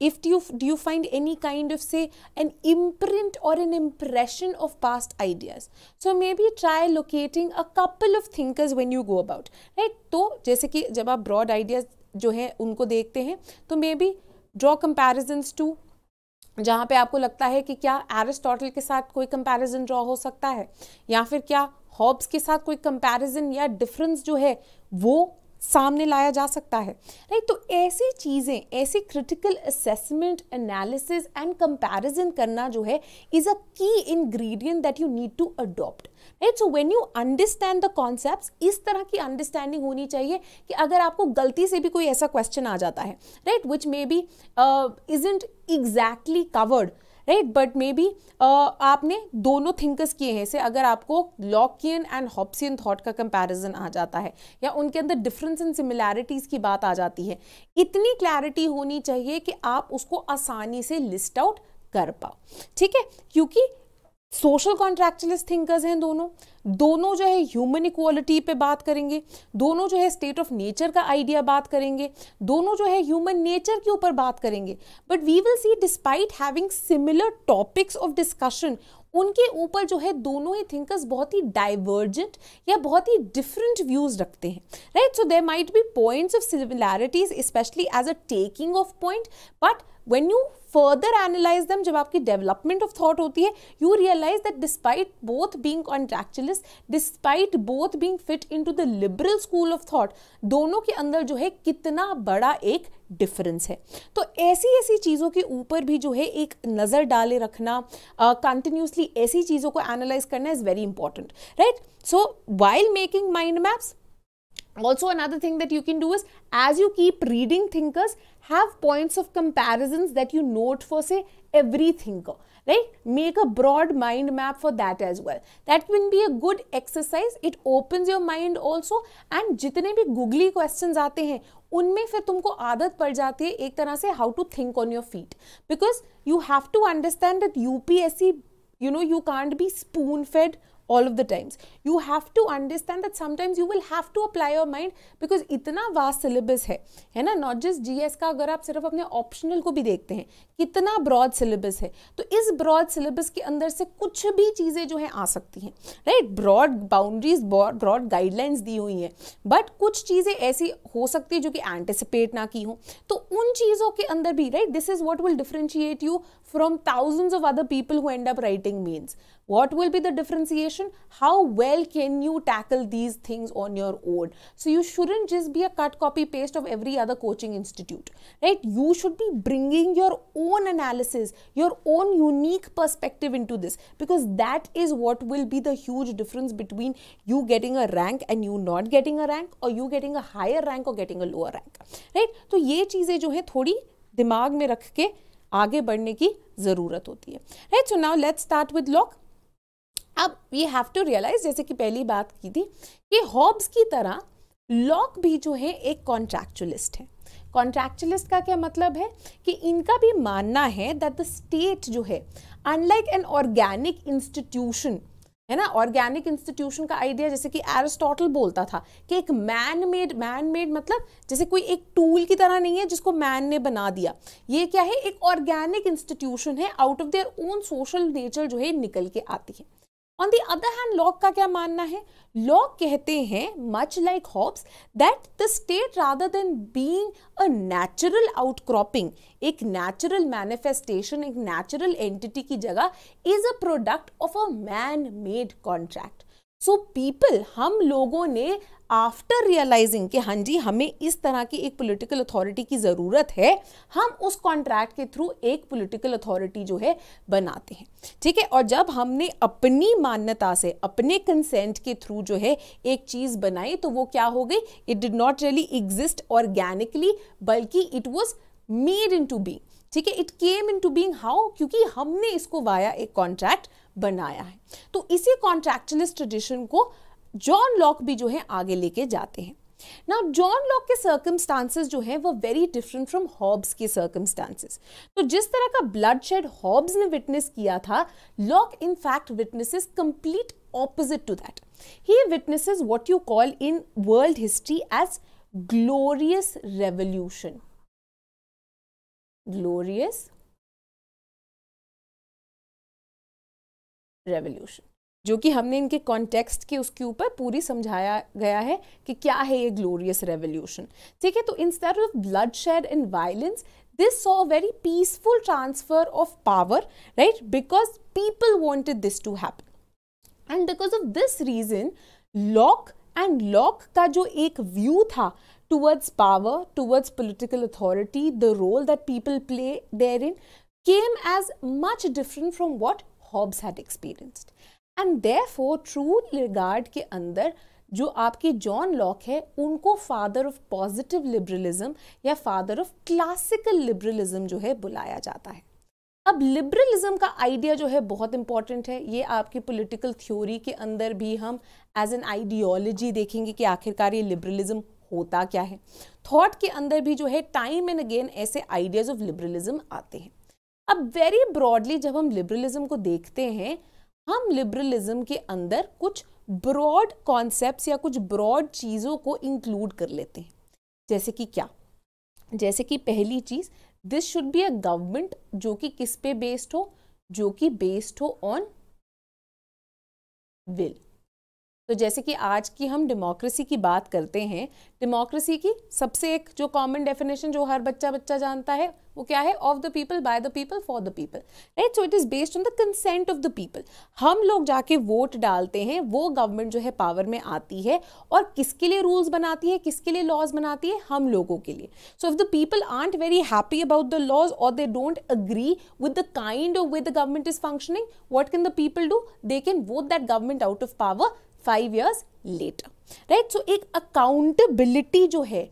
if do you do you find any kind of say an imprint or an impression of past ideas so maybe try locating a couple of thinkers when you go about right तो जैसे कि जब आप broad ideas जो हैं उनको देखते हैं तो maybe draw comparisons to जहाँ पे आपको लगता है कि क्या एरिस्टोटल के साथ कोई कंपैरिजन ड्रॉ हो सकता है या फिर क्या हॉब्स के साथ कोई कंपैरिजन या डिफरेंस जो है वो सामने लाया जा सकता है राइट तो ऐसी चीज़ें ऐसी critical assessment analysis and comparison करना जो है is a key ingredient that you need to adopt right so when you understand the concept इस तरह की अंडरस्टैंडिंग होनी चाहिए कि अगर आपको गलती से भी कोई ऐसा क्वेश्चन आ जाता है right which maybe is इंट exactly covered right but maybe आपने दोनों थिंकर्स किए हैं से अगर आपको लॉकियन एंड हॉप्सियन थॉट का कंपैरिजन आ जाता है या उनके अंदर डिफरेंस एंड सिमिलैरिटीज़ की बात आ जाती है इतनी क्लैरिटी होनी चाहिए कि आप उसको आसानी से लिस्ट आउट कर पाओ ठीक है क्योंकि सोशल कॉन्ट्रैक्चुअलिस्ट थिंकर्स हैं दोनों दोनों जो है ह्यूमन इक्वालिटी पे बात करेंगे दोनों जो है स्टेट ऑफ नेचर का आइडिया बात करेंगे दोनों जो है ह्यूमन नेचर के ऊपर बात करेंगे but we will see despite having similar topics of discussion उनके ऊपर जो है दोनों ही थिंकर्स बहुत ही डाइवर्जेंट या बहुत ही डिफरेंट व्यूज रखते हैं right so there might be points of similarities especially as a taking off point but when you further analyze them जब आपकी डेवलपमेंट ऑफ थॉट होती है you realize that despite both being contractualist despite both being fit into the liberal school of thought दोनों के अंदर जो है कितना बड़ा एक डिफरेंस है तो ऐसी ऐसी चीज़ों के ऊपर भी जो है एक नज़र डाले रखना कंटिन्यूसली uh, ऐसी चीज़ों को एनालाइज करना is very important right so while making mind maps also another thing that you can do is as you keep reading thinkers have points of comparisons that you note for say every thinker right make a broad mind map for that as well that can be a good exercise it opens your mind also and jitne bhi googly questions aate hain unme fir tumko आदत पड़ jati hai ek tarah se how to think on your feet because you have to understand that UPSC, you know you can't be spoon fed all of the times you have to understand that sometimes you will have to apply your mind because इतना vast syllabus है है ना not just GS का अगर आप सिर्फ अपने optional को भी देखते हैं कितना ब्रॉड सिलेबस है तो इस ब्रॉड सिलेबस के अंदर से कुछ भी चीज़ें जो हैं आ सकती हैं right broad boundaries broad guidelines दी हुई हैं बट कुछ चीज़ें ऐसी हो सकती है जो कि एंटिसिपेट ना की हों तो उन चीज़ों के अंदर भी right this is what will differentiate you from thousands of other people who end up writing means What will be the differentiation? How well can you tackle these things on your own? So you shouldn't just be a cut, copy, paste of every other coaching institute, right? You should be bringing your own analysis, your own unique perspective into this because that is what will be the huge difference between you getting a rank and you not getting a rank or you getting a higher rank or getting a lower rank, right? तो ये चीज़ें are हैं थोड़ी दिमाग में रख के आगे बढ़ने की ज़रूरत होती है right so now let's start with Locke अब ये हैव टू रियलाइज जैसे कि पहली बात की थी कि हॉब्स की तरह लॉक भी जो है एक कॉन्ट्रैक्चुअलिस्ट है कॉन्ट्रैक्चुअलिस्ट का क्या मतलब है कि इनका भी मानना है दैट द स्टेट जो है अनलाइक एन ऑर्गेनिक इंस्टीट्यूशन है ना ऑर्गेनिक इंस्टीट्यूशन का आइडिया जैसे कि एरिस्टोटल बोलता था कि एक मैन मेड मैन मेड मतलब जैसे कोई एक टूल की तरह नहीं है जिसको मैन ने बना दिया ये क्या है एक ऑर्गेनिक इंस्टीट्यूशन है out of their own social nature जो है निकल के आती है on the other hand Locke का क्या मानना है लॉक कहते हैं much like Hobbes that the state rather than being a natural outcropping एक नेचुरल मैनिफेस्टेशन एक नेचुरल एंटिटी की जगह is a product of a man made contract so so people हम लोगों ने आफ्टर रियलाइजिंग कि हाँ जी हमें इस तरह की एक पॉलिटिकल अथॉरिटी की ज़रूरत है हम उस कॉन्ट्रैक्ट के थ्रू एक पॉलिटिकल अथॉरिटी जो है बनाते हैं ठीक है और जब हमने अपनी मान्यता से अपने कंसेंट के थ्रू जो है एक चीज़ बनाई तो वो क्या हो गई it did not really exist organically बल्कि it was made into being ठीक है it came into being how क्योंकि हमने इसको वाया एक कॉन्ट्रैक्ट बनाया है तो इसी कॉन्ट्रैक्चुअलिस्ट ट्रेडिशन को जॉन लॉक भी जो है आगे लेके जाते हैं नाउ जॉन लॉक के सर्कमस्टांसेस जो है वो वेरी डिफरेंट फ्रॉम हॉब्स के सर्कमस्टांसेस तो जिस तरह का ब्लड शेड हॉब्स ने विटनेस किया था Locke in fact witnesses complete opposite to that he witnesses what you call in world history as glorious revolution glorious revolution जो कि हमने इनके कॉन्टेक्स्ट के उसके ऊपर पूरी समझाया गया है कि क्या है ये ग्लोरियस रेवोल्यूशन ठीक है तो instead of bloodshed and violence this saw very peaceful transfer of power right because people wanted this to happen and because of this reason Locke and Locke का जो एक व्यू था towards power towards political authority the role that people play therein came as much different from what Hobbes had experienced and for true regard के अंदर जो आपकी John Locke है उनको फादर ऑफ पॉजिटिव लिबरलिज्म या father of classical liberalism जो है बुलाया जाता है अब लिबरलिज्म का आइडिया जो है बहुत इंपॉर्टेंट है ये आपकी पॉलिटिकल थ्योरी के अंदर भी हम एज एन आइडियोलॉजी देखेंगे कि आखिरकार ये लिबरलिज्म होता क्या है थॉट के अंदर भी जो है टाइम एंड अगेन ऐसे आइडियाज़ ऑफ लिबरलिज्म आते हैं अब वेरी ब्रॉडली जब हम लिबरलिज्म को देखते हैं हम लिबरलिज्म के अंदर कुछ ब्रॉड कॉन्सेप्ट्स या कुछ ब्रॉड चीज़ों को इंक्लूड कर लेते हैं जैसे कि क्या जैसे कि पहली चीज़ this should be a government जो कि किस पे बेस्ड हो जो कि बेस्ड हो ऑन विल तो जैसे कि आज की हम डेमोक्रेसी की बात करते हैं डेमोक्रेसी की सबसे एक जो कॉमन डेफिनेशन जो हर बच्चा बच्चा जानता है वो क्या है of the people by the people for the people right so it is based on the consent of the people हम लोग जाके वोट डालते हैं वो गवर्नमेंट जो है पावर में आती है और किसके लिए रूल्स बनाती है किसके लिए लॉज बनाती है हम लोगों के लिए so if the people aren't very happy about the laws और they don't agree with the kind of with the government is functioning what can the people do they can vote that government out of power five years later right so एक accountability जो है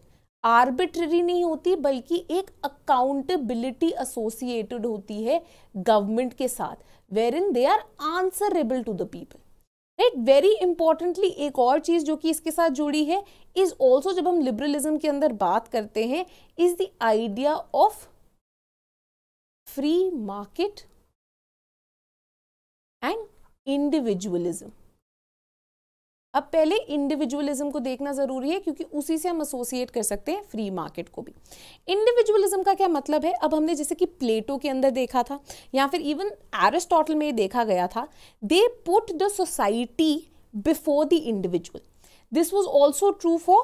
arbitrary नहीं होती बल्कि एक accountability associated होती है government के साथ wherein they are answerable to the people right very importantly एक और चीज़ जो कि इसके साथ जुड़ी है इज ऑल्सो जब हम लिबरलिज्म के अंदर बात करते हैं is the idea of free market and individualism अब पहले इंडिविजुअलिज्म को देखना ज़रूरी है क्योंकि उसी से हम एसोसिएट कर सकते हैं फ्री मार्केट को भी इंडिविजुअलिज्म का क्या मतलब है अब हमने जैसे कि प्लेटो के अंदर देखा था या फिर इवन एरिस्टोटल में देखा गया था they put the society before the individual this was also true for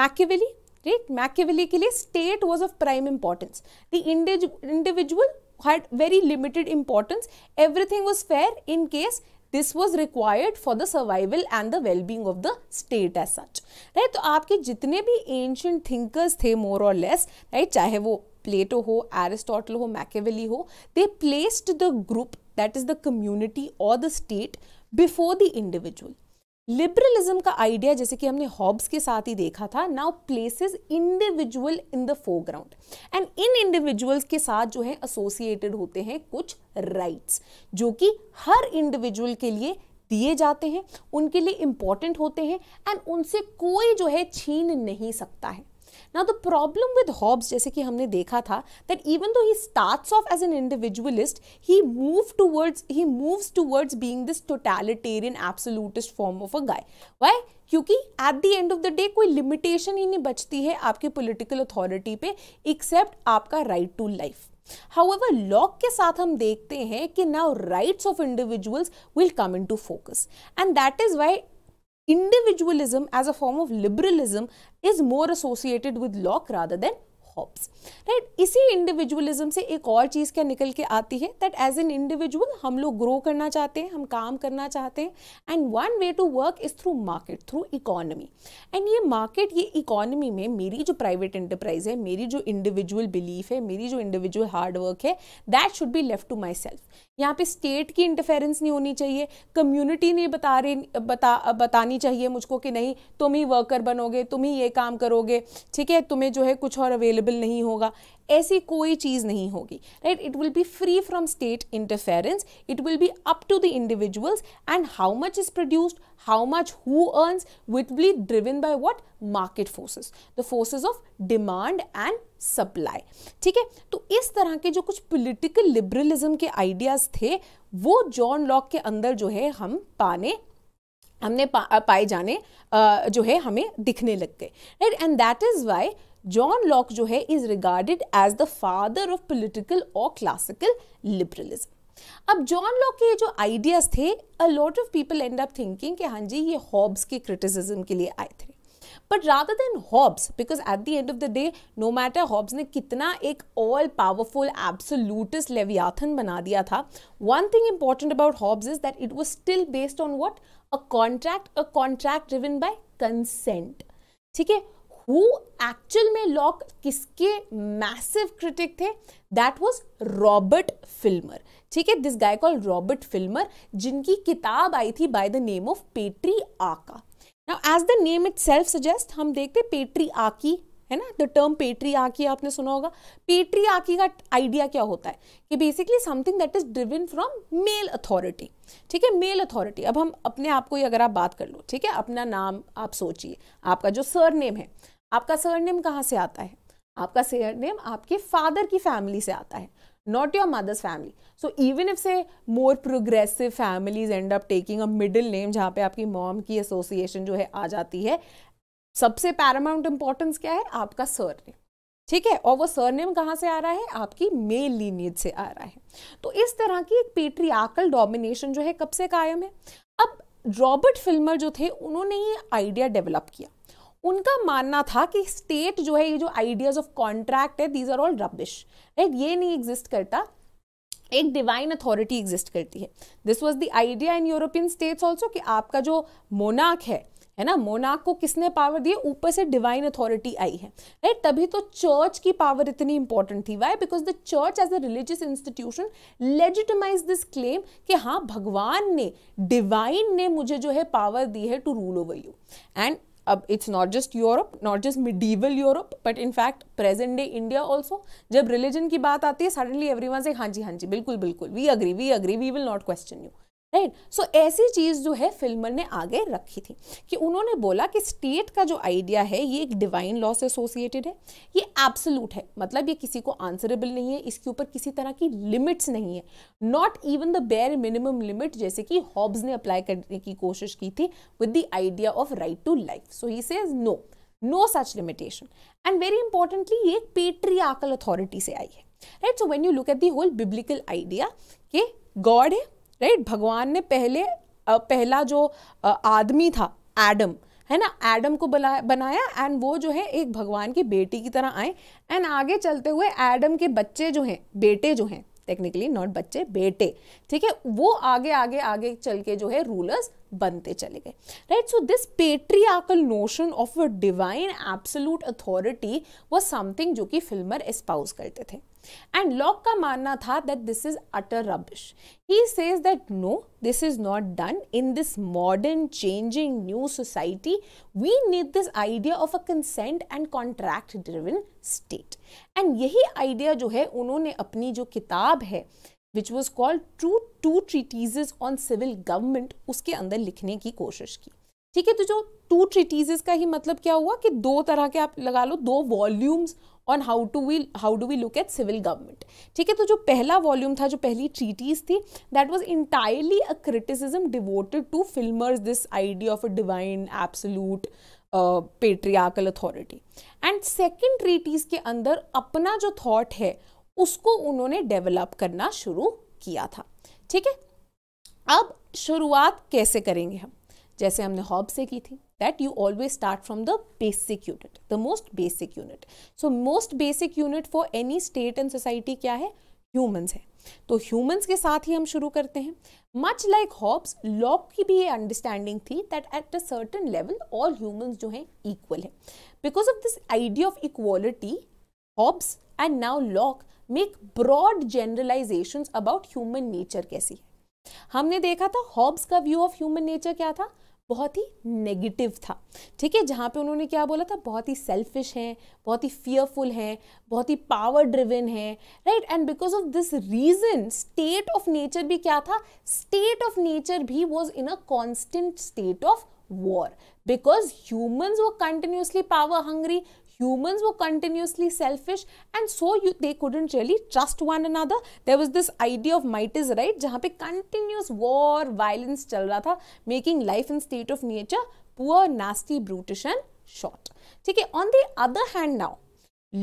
Machiavelli right Machiavelli के लिए state was of prime importance the individual had very limited importance everything was fair in case this was required for the survival and the wellbeing of the state as such right तो आपके जितने भी ancient thinkers थे मोर और less right चाहे वो प्लेटो हो Aristotle हो मैकेवेली हो they placed the group that is the community और the state before the individual liberalism का आइडिया जैसे कि हमने हॉब्स के साथ ही देखा था now places individual in the foreground and in individuals के साथ जो है एसोसिएटेड होते हैं कुछ राइट्स जो कि हर इंडिविजुअल के लिए दिए जाते हैं उनके लिए इंपॉर्टेंट होते हैं एंड उनसे कोई जो है छीन नहीं सकता है now the problem with Hobbes जैसे कि हमने देखा था that even though he starts off as an individualist he move towards he moves towards being this totalitarian absolutist form of a guy why क्योंकि at the end of the day कोई limitation ही नहीं बचती है आपके political authority पे except आपका right to life However, Locke के साथ हम देखते हैं कि now rights of individuals will come in into focus and that is why individualism as a form of liberalism is more associated with Locke rather than Hobbes right इसी individualism से एक और चीज़ क्या निकल के आती है दैट एज एन इंडिविजुअल हम लोग ग्रो करना चाहते हैं हम काम करना चाहते हैं and one way to work is through market through economy and ये मार्केट ये इकोनॉमी में मेरी जो प्राइवेट एंटरप्राइज है मेरी जो इंडिविजुअल बिलीफ है मेरी जो इंडिविजुअल हार्डवर्क है that should be left to myself यहाँ पे स्टेट की इंटरफेरेंस नहीं होनी चाहिए कम्युनिटी नहीं बता रही बता बतानी चाहिए मुझको कि नहीं तुम ही वर्कर बनोगे तुम ही ये काम करोगे ठीक है तुम्हें जो है कुछ और अवेलेबल नहीं होगा ऐसी कोई चीज़ नहीं होगी right it will be free from state interference it will be up to the individuals and how much is produced how much who earns will be driven by what market forces the forces of demand and supply ठीक है तो इस तरह के जो कुछ political liberalism के ideas थे वो जॉन लॉक के अंदर जो है हम पाने हमने पा, पाए जाने जो है हमें दिखने लग गए right and that is why John Locke जो है is regarded as the father of political और क्लासिकल लिबरलिज्म अब जॉन लॉक के जो आइडियाज़ थे a lot of people end up thinking कि हाँ जी ये हॉब्स के क्रिटिसिज्म के लिए आए थे but rather than Hobbes because at the end of the day no matter Hobbes ने कितना एक ऑल पावरफुल एब्सोल्यूटिस लेवियाथन बना दिया था one thing important about Hobbes is that it was still based on what a contract a contract driven by consent ठीक है who actual में Locke किसके मैसिव क्रिटिक थे दैट वॉज रॉबर्ट फिल्मर ठीक है this guy call Robert Filmer जिनकी किताब आई थी by the name of Patriarcha now as the name itself suggest हम देखते पेट्री आकी है ना द टर्म पेट्री आकी आपने सुना होगा पेट्री आकी का आइडिया क्या होता है कि basically something that is driven from male authority ठीक है मेल अथॉरिटी अब हम अपने आप को ही अगर आप बात कर लो ठीक है अपना नाम आप सोचिए आपका जो सर नेम है आपका सर नेम कहाँ से आता है आपका सर नेम आपके फादर की फैमिली से आता है not your mother's family. So even if say more progressive families end up taking a middle name jahan pe aapki mom ki association jo hai aa jati hai sabse paramount importance kya hai aapka surname ठीक है और वो surname कहाँ से आ रहा है आपकी mail lineage से आ रहा है तो इस तरह की एक पेट्रियाकल डोमिनेशन जो है कब से कायम है अब रॉबर्ट फिल्मर जो थे उन्होंने ये आइडिया डेवलप किया उनका मानना था कि स्टेट जो है ये जो आइडियाज ऑफ कॉन्ट्रैक्ट है these are all rubbish right ये नहीं एग्जिस्ट करता एक डिवाइन अथॉरिटी एग्जिस्ट करती है this was the idea in European states also कि आपका जो मोनाक है है ना मोनाक को किसने पावर दी ऊपर से डिवाइन अथॉरिटी आई है राइट तभी तो चर्च की पावर इतनी इंपॉर्टेंट थी why because the church as a religious institution legitimize this claim कि हाँ भगवान ने डिवाइन ने मुझे जो है पावर दी है to rule over you and अब it's not just Europe not just medieval Europe but in fact present day India also जब रिलीजन की बात आती है सडनली एवरी वन से हाँ जी हाँ जी बिल्कुल बिल्कुल we agree we agree we will not question you right so ऐसी चीज़ जो है फिल्मर ने आगे रखी थी कि उन्होंने बोला कि स्टेट का जो आइडिया है ये एक डिवाइन लॉ से एसोसिएटेड है ये एब्सोलूट है मतलब ये किसी को आंसरेबल नहीं है इसके ऊपर किसी तरह की लिमिट्स नहीं है not even the bare minimum limit जैसे कि हॉब्स ने अप्लाई करने की कोशिश की थी with the idea of right to life so he says no no such limitation and very importantly ये पेट्रियाकल अथॉरिटी से आई है right so when you look at the whole biblical idea के गॉड है राइट भगवान ने पहले पहला जो आदमी था एडम है ना एडम को बनाया एंड वो जो है एक भगवान की बेटी की तरह आए एंड आगे चलते हुए एडम के बच्चे जो हैं बेटे जो हैं टेक्निकली नॉट बच्चे बेटे ठीक है वो आगे आगे आगे चल के जो है रूलर्स बनते चले गए right so this patriarchal notion of a divine absolute authority वो समथिंग जो कि फिल्मर एस्पाउस करते थे एंड लॉक का मानना था that this is utter rubbish he says that no this is not done in this modern changing new society we need this idea of a consent and contract driven state and यही idea जो है उन्होंने अपनी जो किताब है which was called two two treatises on civil government उसके अंदर लिखने की कोशिश की ठीक है तो जो टू ट्रीटीजेस का ही मतलब क्या हुआ कि दो तरह के आप लगा लो दो volumes on how to we how do we look at civil government ठीक है तो जो पहला वॉल्यूम था जो पहली ट्रीटीज थी that was entirely a criticism devoted to Filmer's this idea of a divine absolute patriarchal authority and second treatise के अंदर अपना जो थॉट है उसको उन्होंने डेवलप करना शुरू किया था ठीक है अब शुरुआत कैसे करेंगे हम जैसे हमने हॉब से की थी that you always start from the basic unit the most basic unit so most basic unit for any state and society kya hai humans hai तो ह्यूमंस के साथ ही हम शुरू करते हैं मच लाइक हॉब्स लॉक की भी ये अंडरस्टैंडिंग थी that at a certain level all humans जो हैं इक्वल है because of this idea of equality Hobbes and now Locke make broad generalizations about human nature कैसी है हमने देखा था हॉब्स का व्यू ऑफ ह्यूमन नेचर क्या था बहुत ही नेगेटिव था ठीक है जहाँ पे उन्होंने क्या बोला था बहुत ही सेल्फिश हैं बहुत ही फियरफुल हैं बहुत ही पावर ड्रिवन हैं right and because of this reason state of nature भी क्या था स्टेट ऑफ नेचर भी was in a constant state of war because humans वो continuously power hungry humans were continuously selfish and so you, they couldn't really trust one another there was this idea of might is right where continuous war violence chal raha tha making life in state of nature poor nasty brutish and short Okay. on the other hand now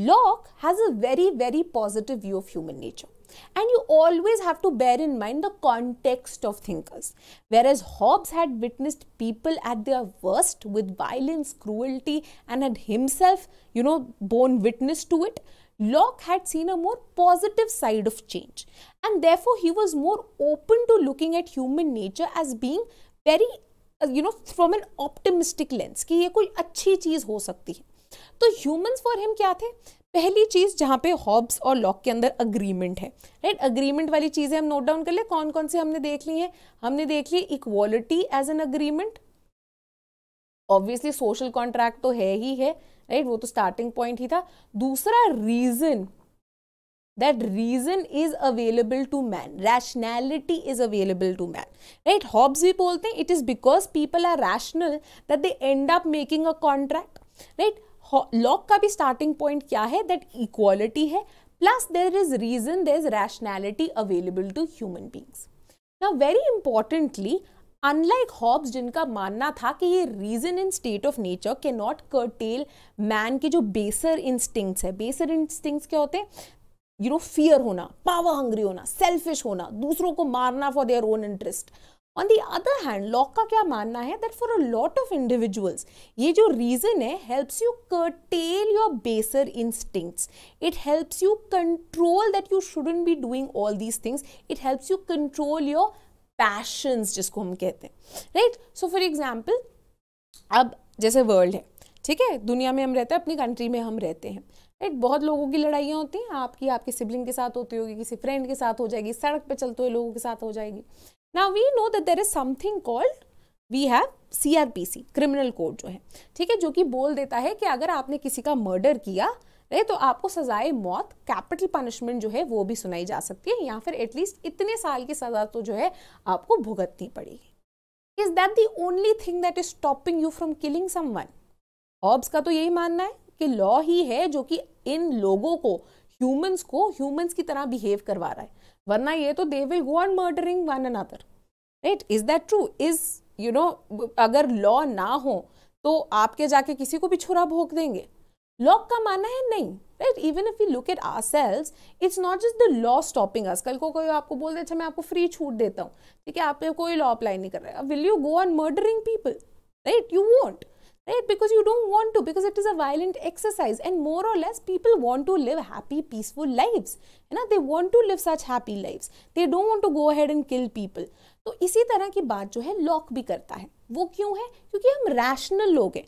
locke has a very very positive view of human nature and you always have to bear in mind the context of thinkers. Whereas Hobbes had witnessed people at their worst with violence, cruelty, and had himself, you know, borne witness to it, Locke had seen a more positive side of change. And therefore, he was more open to looking at human nature as being very, uh, you know, from an optimistic lens, कि ये कोई अच्छी चीज़ हो सकती है. तो humans for him क्या थे? पहली चीज़ जहाँ पे हॉब्स और लॉक के अंदर अग्रीमेंट है राइट अग्रीमेंट वाली चीज़ें हम नोट डाउन कर ले कौन कौन से हमने देख ली हैं हमने देख ली equality as an agreement obviously social contract तो है ही है राइट वो तो स्टार्टिंग पॉइंट ही था दूसरा reason that reason is available to man rationality is available to man right hobbes भी बोलते हैं it is because people are rational that they end up making a contract right Locke का भी starting point क्या है that equality है plus there is reason there is rationality available to human beings ना very importantly unlike Hobbes जिनका मानना था कि ये reason in state of nature के नॉट कर्टेल मैन के जो बेसर इंस्टिंक्ट्स है बेसर इंस्टिंक्ट्स क्या होते हैं यू नो फियर होना पावर हंग्री होना सेल्फिश होना दूसरों को मारना for their own interest on the other hand Locke का क्या मानना है that for a lot of individuals ये जो रीज़न है helps you curtail your baser instincts it helps you control that you shouldn't be doing all these things it helps you control your passions जिसको हम कहते हैं right so for example अब जैसे world है ठीक है दुनिया में हम रहते हैं अपनी कंट्री में हम रहते हैं राइट बहुत लोगों की लड़ाइयाँ होती हैं आपकी आपके सिबलिंग के साथ होती होगी किसी फ्रेंड के साथ हो जाएगी सड़क पर चलते हुए लोगों के साथ हो जाएगी now we know that there is something called we have CRPC criminal code जो है ठीक है जो कि बोल देता है कि अगर आपने किसी का मर्डर किया रहे तो आपको सजाए मौत कैपिटल पनिशमेंट जो है वो भी सुनाई जा सकती है या फिर एटलीस्ट इतने साल की सज़ा तो जो है आपको भुगतनी पड़ेगी is that the only thing that is stopping you from killing someone Hobbes का तो यही मानना है कि लॉ ही है जो कि इन लोगों को ह्यूमंस को ह्यूमंस की तरह बिहेव करवा रहा है वरना ये तो they will go on murdering one other right is that true is you know अगर लॉ ना हो तो आपके जाके किसी को भी छुरा भोग देंगे लॉ का मानना है नहीं right even if you look at ourselves it's not just the law stopping us कल को कोई आपको बोल दे अच्छा मैं आपको फ्री छूट देता हूँ ठीक है आप कोई लॉ अप्लाई नहीं कर रहा है will you go on murdering people right you want right because you don't want to because it is a violent exercise and more or less people want to live happy peaceful lives you know they want to live such happy lives they don't want to go ahead and kill people तो इसी तरह की बात जो है lock भी करता है वो क्यों है क्योंकि हम रैशनल लोग हैं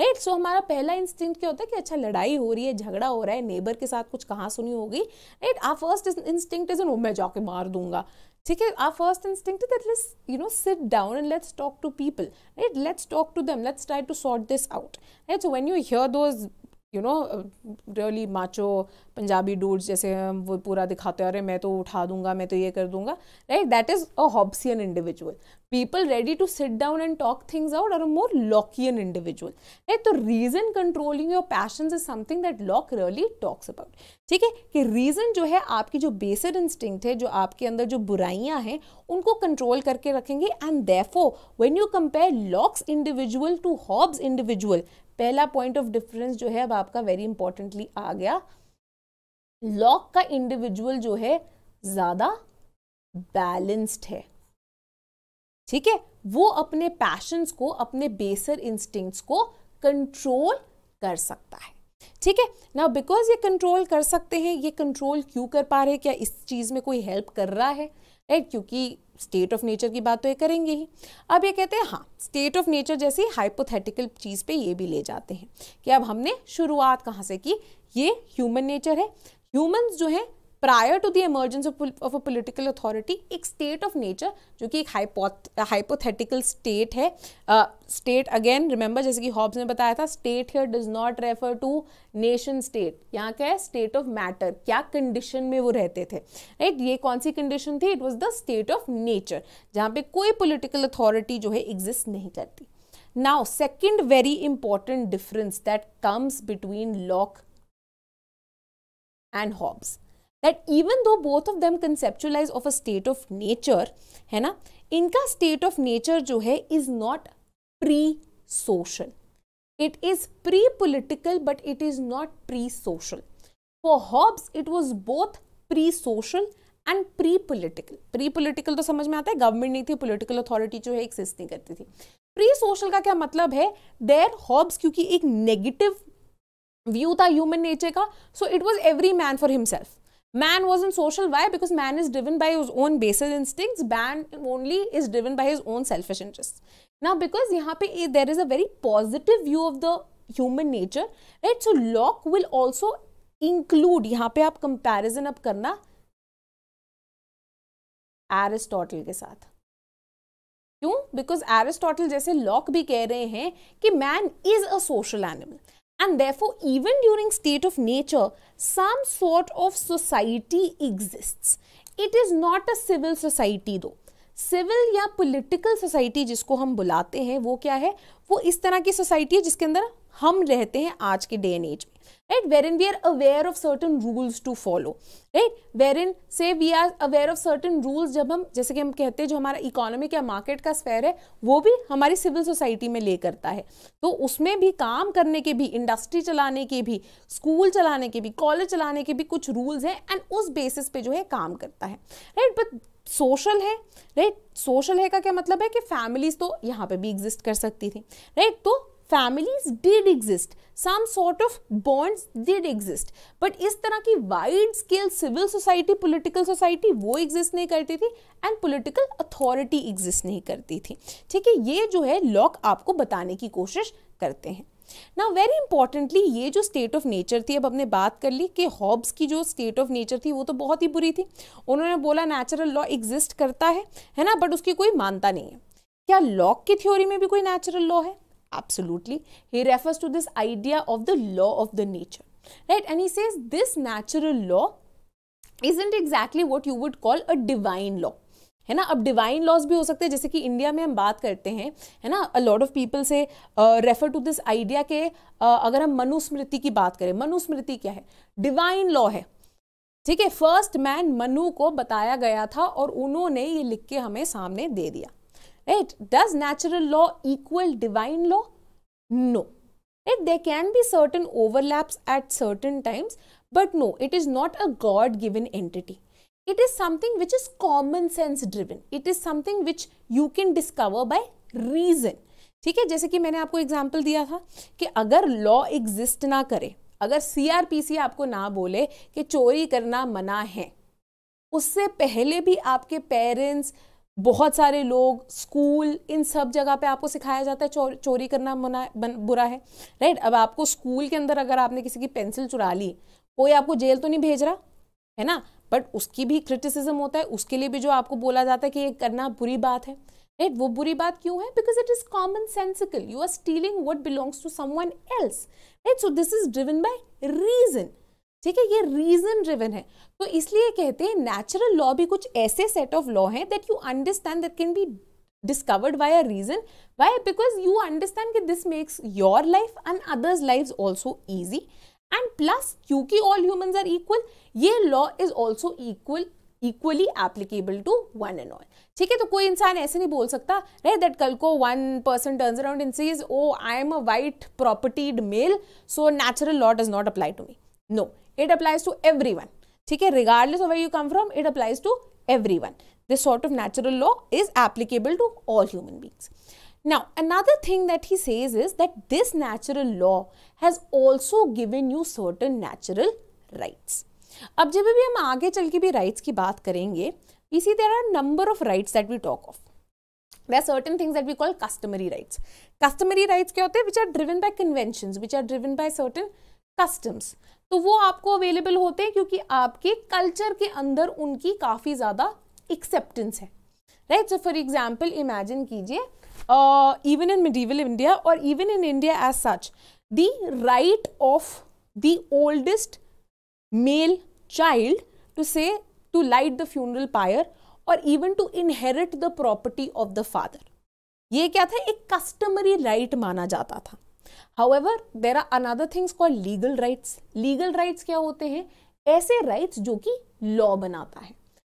राइट सो हमारा पहला इंस्टिंक्ट क्या होता है कि अच्छा लड़ाई हो रही है झगड़ा हो रहा है नेबर के साथ कुछ कहाँ सुनी होगी right our first instinct is no मैं जाके मार दूंगा Okay, our first instinct is that let's, you know, sit down and let's talk to people, right? Let's talk to them. Let's try to sort this out, right? So when you hear those you know really macho Punjabi dudes जैसे वो पूरा दिखाते हैं अरे मैं तो उठा दूंगा मैं तो ये कर दूंगा right that is a Hobbesian individual people ready to sit down and talk things out are a more Lockean individual right तो reason controlling your passion is something that Locke really talks about ठीक है कि reason जो है आपकी जो basic instinct है जो आपके अंदर जो बुराइयां हैं उनको कंट्रोल करके रखेंगे and therefore when you compare Locke's individual to Hobbes individual पहला पॉइंट ऑफ डिफरेंस जो है अब आपका वेरी इंपॉर्टेंटली आ गया लॉक का इंडिविजुअल जो है ज़्यादा बैलेंस्ड है ठीक है वो अपने पैशंस को अपने बेसर इंस्टिंक्ट्स को कंट्रोल कर सकता है ठीक है ना बिकॉज ये कंट्रोल कर सकते हैं ये कंट्रोल क्यों कर पा रहे क्या इस चीज़ में कोई हेल्प कर रहा है राइट क्योंकि स्टेट ऑफ नेचर की बात तो ये करेंगे ही अब ये कहते हैं हाँ स्टेट ऑफ नेचर जैसी हाइपोथेटिकल चीज़ पे ये भी ले जाते हैं कि अब हमने शुरुआत कहाँ से की ये ह्यूमन नेचर है ह्यूमंस जो है prior to the emergence of a political authority एक स्टेट ऑफ नेचर जो कि एक हाइपोथेटिकल स्टेट है स्टेट अगेन रिमेंबर जैसे कि हॉब्स ने बताया था state here does not refer to nation state यहाँ क्या है स्टेट ऑफ मैटर क्या कंडीशन में वो रहते थे राइट right? ये कौन सी कंडीशन थी it was the state of nature जहाँ पे कोई पोलिटिकल अथॉरिटी जो है एग्जिस्ट नहीं करती now second very important difference that comes between Locke and Hobbes that even though both of them conceptualize of a state of nature है ना इनका स्टेट ऑफ नेचर जो है is not pre social it is pre political but it is not pre social for Hobbes it was both pre social and pre political pre political तो समझ में आता है गवर्नमेंट नहीं थी पोलिटिकल अथॉरिटी जो है एक्सिस्ट नहीं करती थी प्री सोशल का क्या मतलब है देर हॉब्स क्योंकि एक नेगेटिव व्यू था ह्यूमन नेचर का so it was every man for himself Man wasn't social. Why? Because man is driven by his own basal instincts. Man only is driven by his own selfish interests. Now, because यहाँ पे there is a very positive view of the human nature, right? So Locke will also include यहाँ पे आप comparison अब करना Aristotle के साथ क्यों बिकॉज एरिस्टोटल जैसे लॉक भी कह रहे हैं कि man is a social animal And therefore, even during state of nature, some sort of society exists. It is not a civil society though. Civil या पॉलिटिकल सोसाइटी जिसको हम बुलाते हैं वो क्या है वो इस तरह की सोसाइटी है जिसके अंदर हम रहते हैं आज के डे एंड एज में right wherein we are aware of certain rules to follow right wherein say we are aware of certain rules जब हम जैसे कि हम कहते हैं जो हमारा इकोनॉमिक या मार्केट का स्फेयर है वो भी हमारी सिविल सोसाइटी में ले करता है तो उसमें भी काम करने के भी इंडस्ट्री चलाने के भी स्कूल चलाने के भी कॉलेज चलाने के भी कुछ रूल्स हैं एंड उस बेसिस पे जो है काम करता है राइट बट सोशल है राइट सोशल है का क्या मतलब है कि फैमिलीज तो यहाँ पे भी एग्जिस्ट कर सकती थी राइट तो families did exist some sort of bonds did exist but इस तरह की wide scale civil society political society वो एग्जिस्ट नहीं करती थी एंड पोलिटिकल अथॉरिटी एग्जिस्ट नहीं करती थी ठीक है ये जो है लॉक आपको बताने की कोशिश करते हैं ना वेरी इंपॉर्टेंटली ये जो स्टेट ऑफ नेचर थी अब हमने बात कर ली कि हॉब्स की जो स्टेट ऑफ नेचर थी वो तो बहुत ही बुरी थी उन्होंने बोला नेचुरल लॉ एग्जिस्ट करता है है ना बट उसकी कोई मानता नहीं है क्या लॉक की थ्योरी में भी कोई नेचुरल लॉ है Absolutely. He refers to this idea of the law of the nature. Right? And he says this natural law isn't exactly what you would call a divine law. है ना अब divine laws भी हो सकते हैं जैसे कि इंडिया में हम बात करते हैं है ना अ लॉट ऑफ पीपल से रेफर टू दिस आइडिया के uh, अगर हम मनुस्मृति की बात करें मनुस्मृति क्या है डिवाइन लॉ है ठीक है फर्स्ट मैन मनु को बताया गया था और उन्होंने ये लिख के हमें सामने दे दिया right does natural law equal divine law no right there can be certain overlaps at certain times but no it is not a god given entity it is something which is common sense driven it is something which you can discover by reason ठीक है जैसे कि मैंने आपको example दिया था कि अगर लॉ एग्जिस्ट ना करे अगर सीआरपीसी आपको ना बोले कि चोरी करना मना है उससे पहले भी आपके पेरेंट्स बहुत सारे लोग स्कूल इन सब जगह पे आपको सिखाया जाता है चोर, चोरी करना मना बन, बुरा है राइट अब आपको स्कूल के अंदर अगर आपने किसी की पेंसिल चुरा ली कोई आपको जेल तो नहीं भेज रहा है ना बट उसकी भी क्रिटिसिज्म होता है उसके लिए भी जो आपको बोला जाता है कि ये करना बुरी बात है राइट वो बुरी बात क्यों है because it is common sensical you are stealing what belongs to someone else right so this is driven by reason ठीक है ये रीजन ड्रिवन है तो इसलिए कहते हैं नेचुरल लॉ भी कुछ ऐसे सेट ऑफ लॉ हैं that you understand that can be discovered by a reason by because you understand कि this makes your life and others life also easy and plus क्योंकि ऑल ह्यूमन आर इक्वल ये law is also equal equally applicable to one and all ठीक है तो कोई इंसान ऐसे नहीं बोल सकता रे दैट कल को one person turn around in says oh I am a white propertied male so natural law does not apply to me no it applies to everyone okay regardless of where you come from it applies to everyone this sort of natural law is applicable to all human beings now another thing that he says is that this natural law has also given you certain natural rights ab jab bhi hum aage chal ke bhi rights we see there are a number of rights that we talk of there are certain things that we call customary rights customary rights kya hote which are driven by conventions which are driven by certain customs तो वो आपको available होते हैं क्योंकि आपके culture के अंदर उनकी काफ़ी ज़्यादा एक्सेप्टेंस है right so for example imagine कीजिए इवन इन मिडीवल इंडिया और even in India as such the right of the oldest male child to say to light the funeral pyre और even to inherit the property of the father ये क्या था एक customary right माना जाता था however there are another things called legal rights legal rights क्या होते हैं ऐसे राइट्स जो कि लॉ बनाता है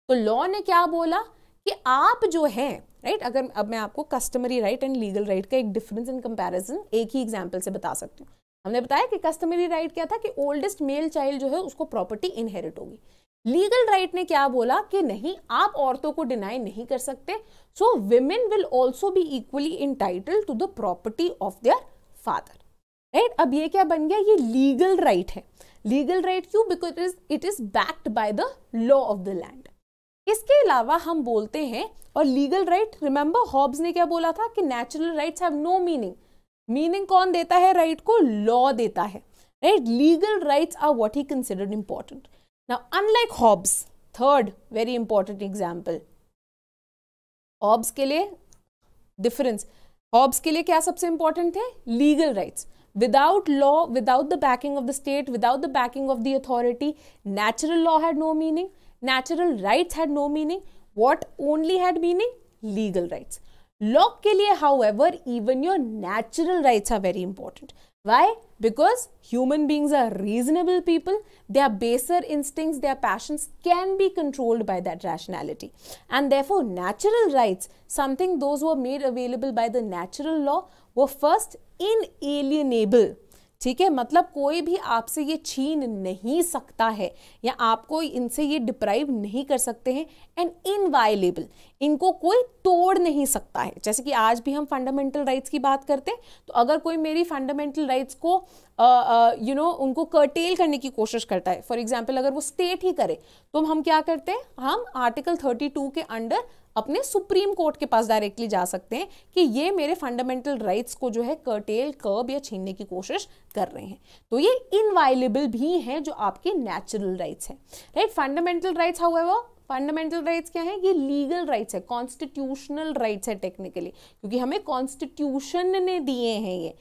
तो लॉ ने क्या बोला कि आप जो है राइट right? अगर अब मैं आपको customary right and legal right का एक डिफरेंस इन कंपैरिजन एक ही एग्जांपल से बता सकती हूँ हमने बताया कि कस्टमरी राइट क्या था कि ओल्डेस्ट मेल चाइल्ड जो है उसको प्रॉपर्टी इनहेरिट होगी लीगल राइट ने क्या बोला कि नहीं आप औरतों को डिनाई नहीं कर सकते so women will also be equally entitled to the property of their father right अब ये क्या बन गया ये लीगल राइट right है लीगल राइट क्यों because is it is backed by the law of the land इसके अलावा हम बोलते हैं और लीगल राइट रिमेंबर हॉब्स ने क्या बोला था कि natural rights have no meaning meaning कौन देता है राइट right को लॉ देता है right legal rights are what he considered important now unlike Hobbes third very important example Hobbes के लिए डिफरेंस हॉब्स के लिए क्या सबसे इंपॉर्टेंट थे legal rights without law, without the backing of the state, without the backing of the authority, natural law had no meaning, natural rights had no meaning. What only had meaning? Legal rights. Law ke liye, however, even your natural rights are very important. Why? Because human beings are reasonable people. Their baser instincts, their passions can be controlled by that rationality. And therefore, natural rights, something those were made available by the natural law, वो first inalienable ठीक है मतलब कोई भी आपसे ये छीन नहीं सकता है या आपको इनसे ये डिप्राइव नहीं कर सकते हैं एंड इनवायलेबल इनको कोई तोड़ नहीं सकता है जैसे कि आज भी हम फंडामेंटल राइट्स की बात करते हैं तो अगर कोई मेरी फंडामेंटल राइट्स को यू नो उनको कर्टेल करने की कोशिश करता है फॉर एग्जाम्पल अगर वो स्टेट ही करे तो हम क्या करते हैं हम आर्टिकल थर्टी टू के अंडर अपने सुप्रीम कोर्ट के पास डायरेक्टली जा सकते हैं कि ये मेरे फंडामेंटल राइट्स को जो है कर्टेल कर्ब या छीनने की कोशिश कर रहे हैं तो ये इनवाइलेबल भी हैं जो आपके नेचुरल राइट्स हैं right fundamental rights how fundamental rights क्या है ये लीगल राइट्स है कॉन्स्टिट्यूशनल राइट्स है टेक्निकली क्योंकि हमें कॉन्स्टिट्यूशन ने दिए हैं ये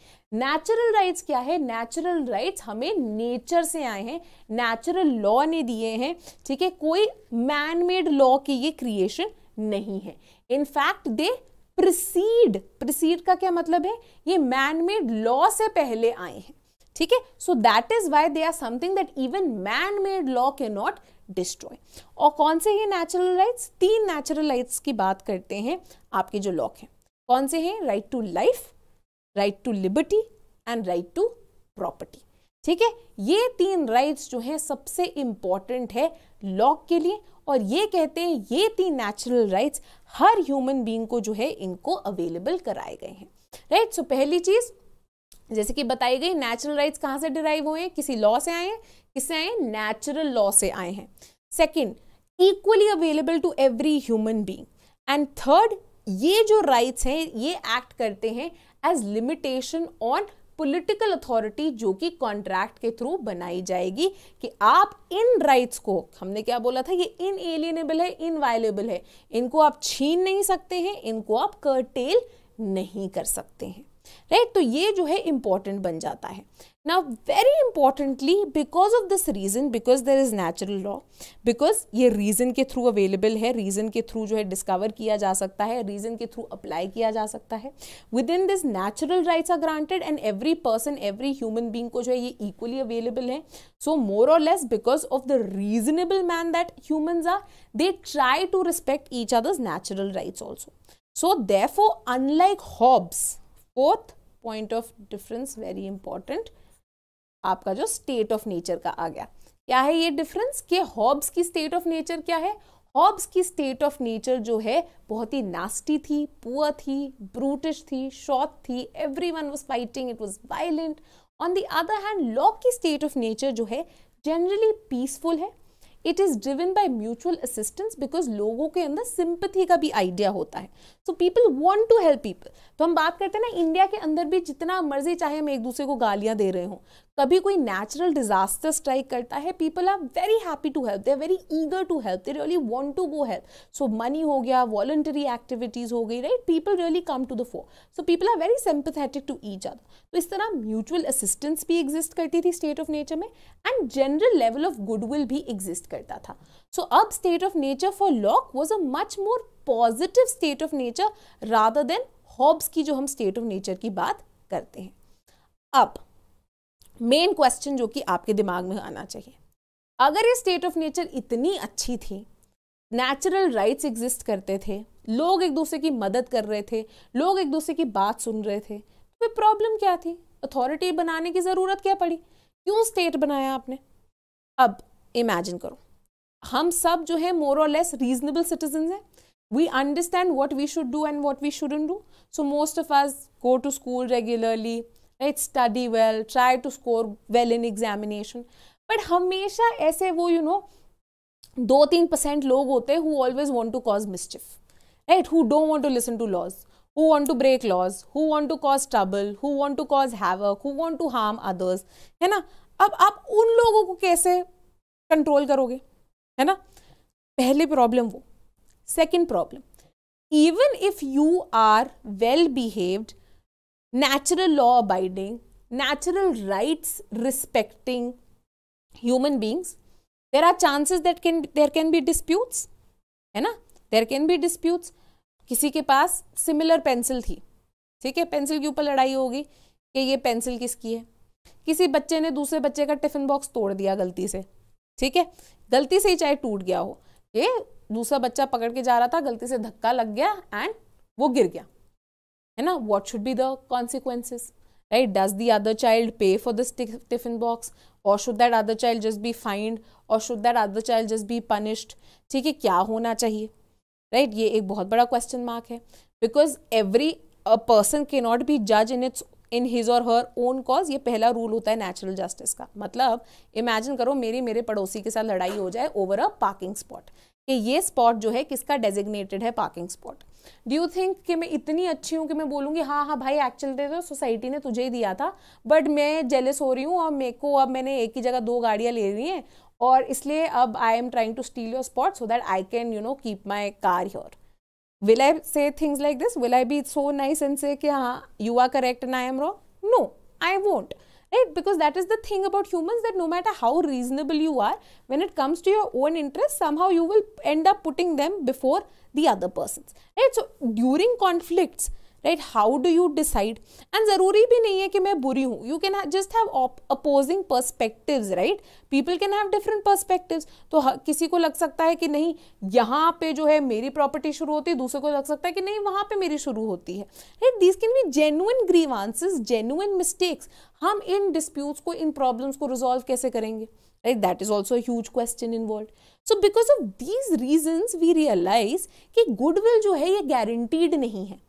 नेचुरल राइट्स क्या है नेचुरल राइट्स हमें नेचर से आए हैं नेचुरल लॉ ने दिए हैं ठीक है कोई मैन मेड लॉ की ये क्रिएशन नहीं है इनफैक्ट दे प्रिसीड प्रिसीड का क्या मतलब है ये मैन मेड लॉ से पहले आए हैं ठीक है so that is why they are something that even man made law के नॉट डिस्ट्रॉय और कौन से ये नेचुरल राइट्स तीन नेचुरल राइट्स की बात करते हैं आपके जो लॉक हैं कौन से हैं right to life right to liberty and right to property ठीक है ये तीन राइट्स जो हैं सबसे इंपॉर्टेंट है लॉक के लिए और ये कहते हैं ये तीन नेचुरल राइट्स हर ह्यूमन बींग को जो है इनको अवेलेबल कराए गए हैं राइट सो पहली चीज़ जैसे कि बताई गई नेचुरल राइट्स कहाँ से डिराइव हुए हैं किसी लॉ से आए हैं किससे आए हैं नेचुरल लॉ से आए हैं second equally available to every human being and third ये जो राइट्स हैं ये एक्ट करते हैं as limitation on political authority जो कि कॉन्ट्रैक्ट के थ्रू बनाई जाएगी कि आप इन राइट्स को हमने क्या बोला था ये इन एलियनेबल है इनवायलेबल है इनको आप छीन नहीं सकते हैं इनको आप कर्टेल नहीं कर सकते हैं राइट तो ये जो है इंपॉर्टेंट बन जाता है Now, very importantly, because of this reason, because there is natural law, because ये reason के through available है, reason के through जो है discover किया जा सकता है, reason के through apply किया जा सकता है. Within this natural rights are granted and every person, every human being को जो है ये equally available है. So more or less because of the reasonable man that humans are, they try to respect each other's natural rights also. So therefore, unlike Hobbes, fourth point of difference very important आपका जो state of nature का आ गया क्या है ये difference कि Hobbs की state of nature क्या है हॉब्स की स्टेट ऑफ नेचर जो है बहुत ही नास्टी थी पुअर थी ब्रूटिश थी शॉर्ट थी everyone was fighting it was violent on the other hand Locke की स्टेट ऑफ नेचर जो है जनरली पीसफुल है it is driven by mutual assistance because लोगों के अंदर सिंपथी का भी आइडिया होता है so people want to help people तो हम बात करते हैं ना इंडिया के अंदर भी जितना मर्जी चाहे हम एक दूसरे को गालियाँ दे रहे हों कभी कोई नेचुरल डिजास्टर स्ट्राइक करता है people are very happy to help they are very eager to help they really want to go help so money हो गया वॉलंटरी एक्टिविटीज़ हो गई right people really come to the fore so people are very sympathetic to each other तो इस तरह mutual assistance भी exist करती थी स्टेट ऑफ नेचर में and general level of goodwill भी एग्जिस्ट करता था सो अब state of nature for Locke was a much more positive state of nature rather than Hobbes की जो हम स्टेट ऑफ नेचर की बात करते हैं अब मेन क्वेश्चन जो कि आपके दिमाग में आना चाहिए अगर ये स्टेट ऑफ नेचर इतनी अच्छी थी नेचुरल राइट्स एग्जिस्ट करते थे लोग एक दूसरे की मदद कर रहे थे लोग एक दूसरे की बात सुन रहे थे तो फिर प्रॉब्लम क्या थी अथॉरिटी बनाने की ज़रूरत क्या पड़ी क्यों स्टेट बनाया आपने अब इमेजिन करो हम सब जो है मोर और लेस रीजनेबल सिटीजन हैं we understand what we should do and what we shouldn't do so most of us go to school regularly right study well try to score well in examination but हमेशा ऐसे वो you you know know, दो तीन percent लोग होते हैं who always want to cause mischief right who don't want to listen to laws who want to break laws who want to cause trouble who want to cause havoc who want to harm others है ना अब आप उन लोगों को कैसे control करोगे है ना पहले प्रॉब्लम वो second problem even if you are well behaved natural law abiding, natural rights respecting human beings, there are chances that can there can be disputes hai na there can be disputes kisi ke paas similar pencil thi theek hai pencil ke upar ladai hogi ki ye pencil kiski hai किसी बच्चे ने दूसरे बच्चे का tiffin box तोड़ दिया गलती से ठीक है गलती से ही चाहे टूट गया हो ये दूसरा बच्चा पकड़ के जा रहा था गलती से धक्का लग गया एंड वो गिर गया है ना what should be the consequences right does the other child pay for this tiffin box और should that other child just be fined और should that other child just be punished ठीक है क्या होना चाहिए राइट right? ये एक बहुत बड़ा क्वेश्चन मार्क है because every person can not be जज in its in his or her own cause ये पहला रूल होता है नेचुरल जस्टिस का मतलब इमेजिन करो मेरी मेरे पड़ोसी के साथ लड़ाई हो जाए ओवर अ पार्किंग स्पॉट कि ये स्पॉट जो है किसका डेजिग्नेटेड है parking spot do you think कि मैं इतनी अच्छी हूँ कि मैं बोलूँगी हाँ हाँ भाई एक्चुअल तो सोसाइटी ने तुझे ही दिया था बट मैं जेलस हो रही हूँ और मेरे को अब मैंने एक ही जगह दो गाड़ियाँ ले रही हैं और इसलिए अब I am trying to steal your spot so that I can you know keep my car your will I say things like this will I be so nice and say ki ha you are correct I i am wrong no i right because that is the thing about humans that no matter how reasonable you are when it comes to your own interests somehow you will end up putting them before the other person's right so during conflicts right how do you decide and ज़रूरी भी नहीं है कि मैं बुरी हूँ you can just have opposing perspectives right people can have different perspectives तो किसी को लग सकता है कि नहीं यहाँ पे जो है मेरी प्रॉपर्टी शुरू होती है दूसरे को लग सकता है कि नहीं वहाँ पे मेरी शुरू होती है right these can be genuine grievances genuine mistakes हम इन डिस्प्यूट्स को इन प्रॉब्लम्स को रिजॉल्व कैसे करेंगे right that is also a huge question involved so because of these reasons we realize कि goodwill जो है ये guaranteed नहीं है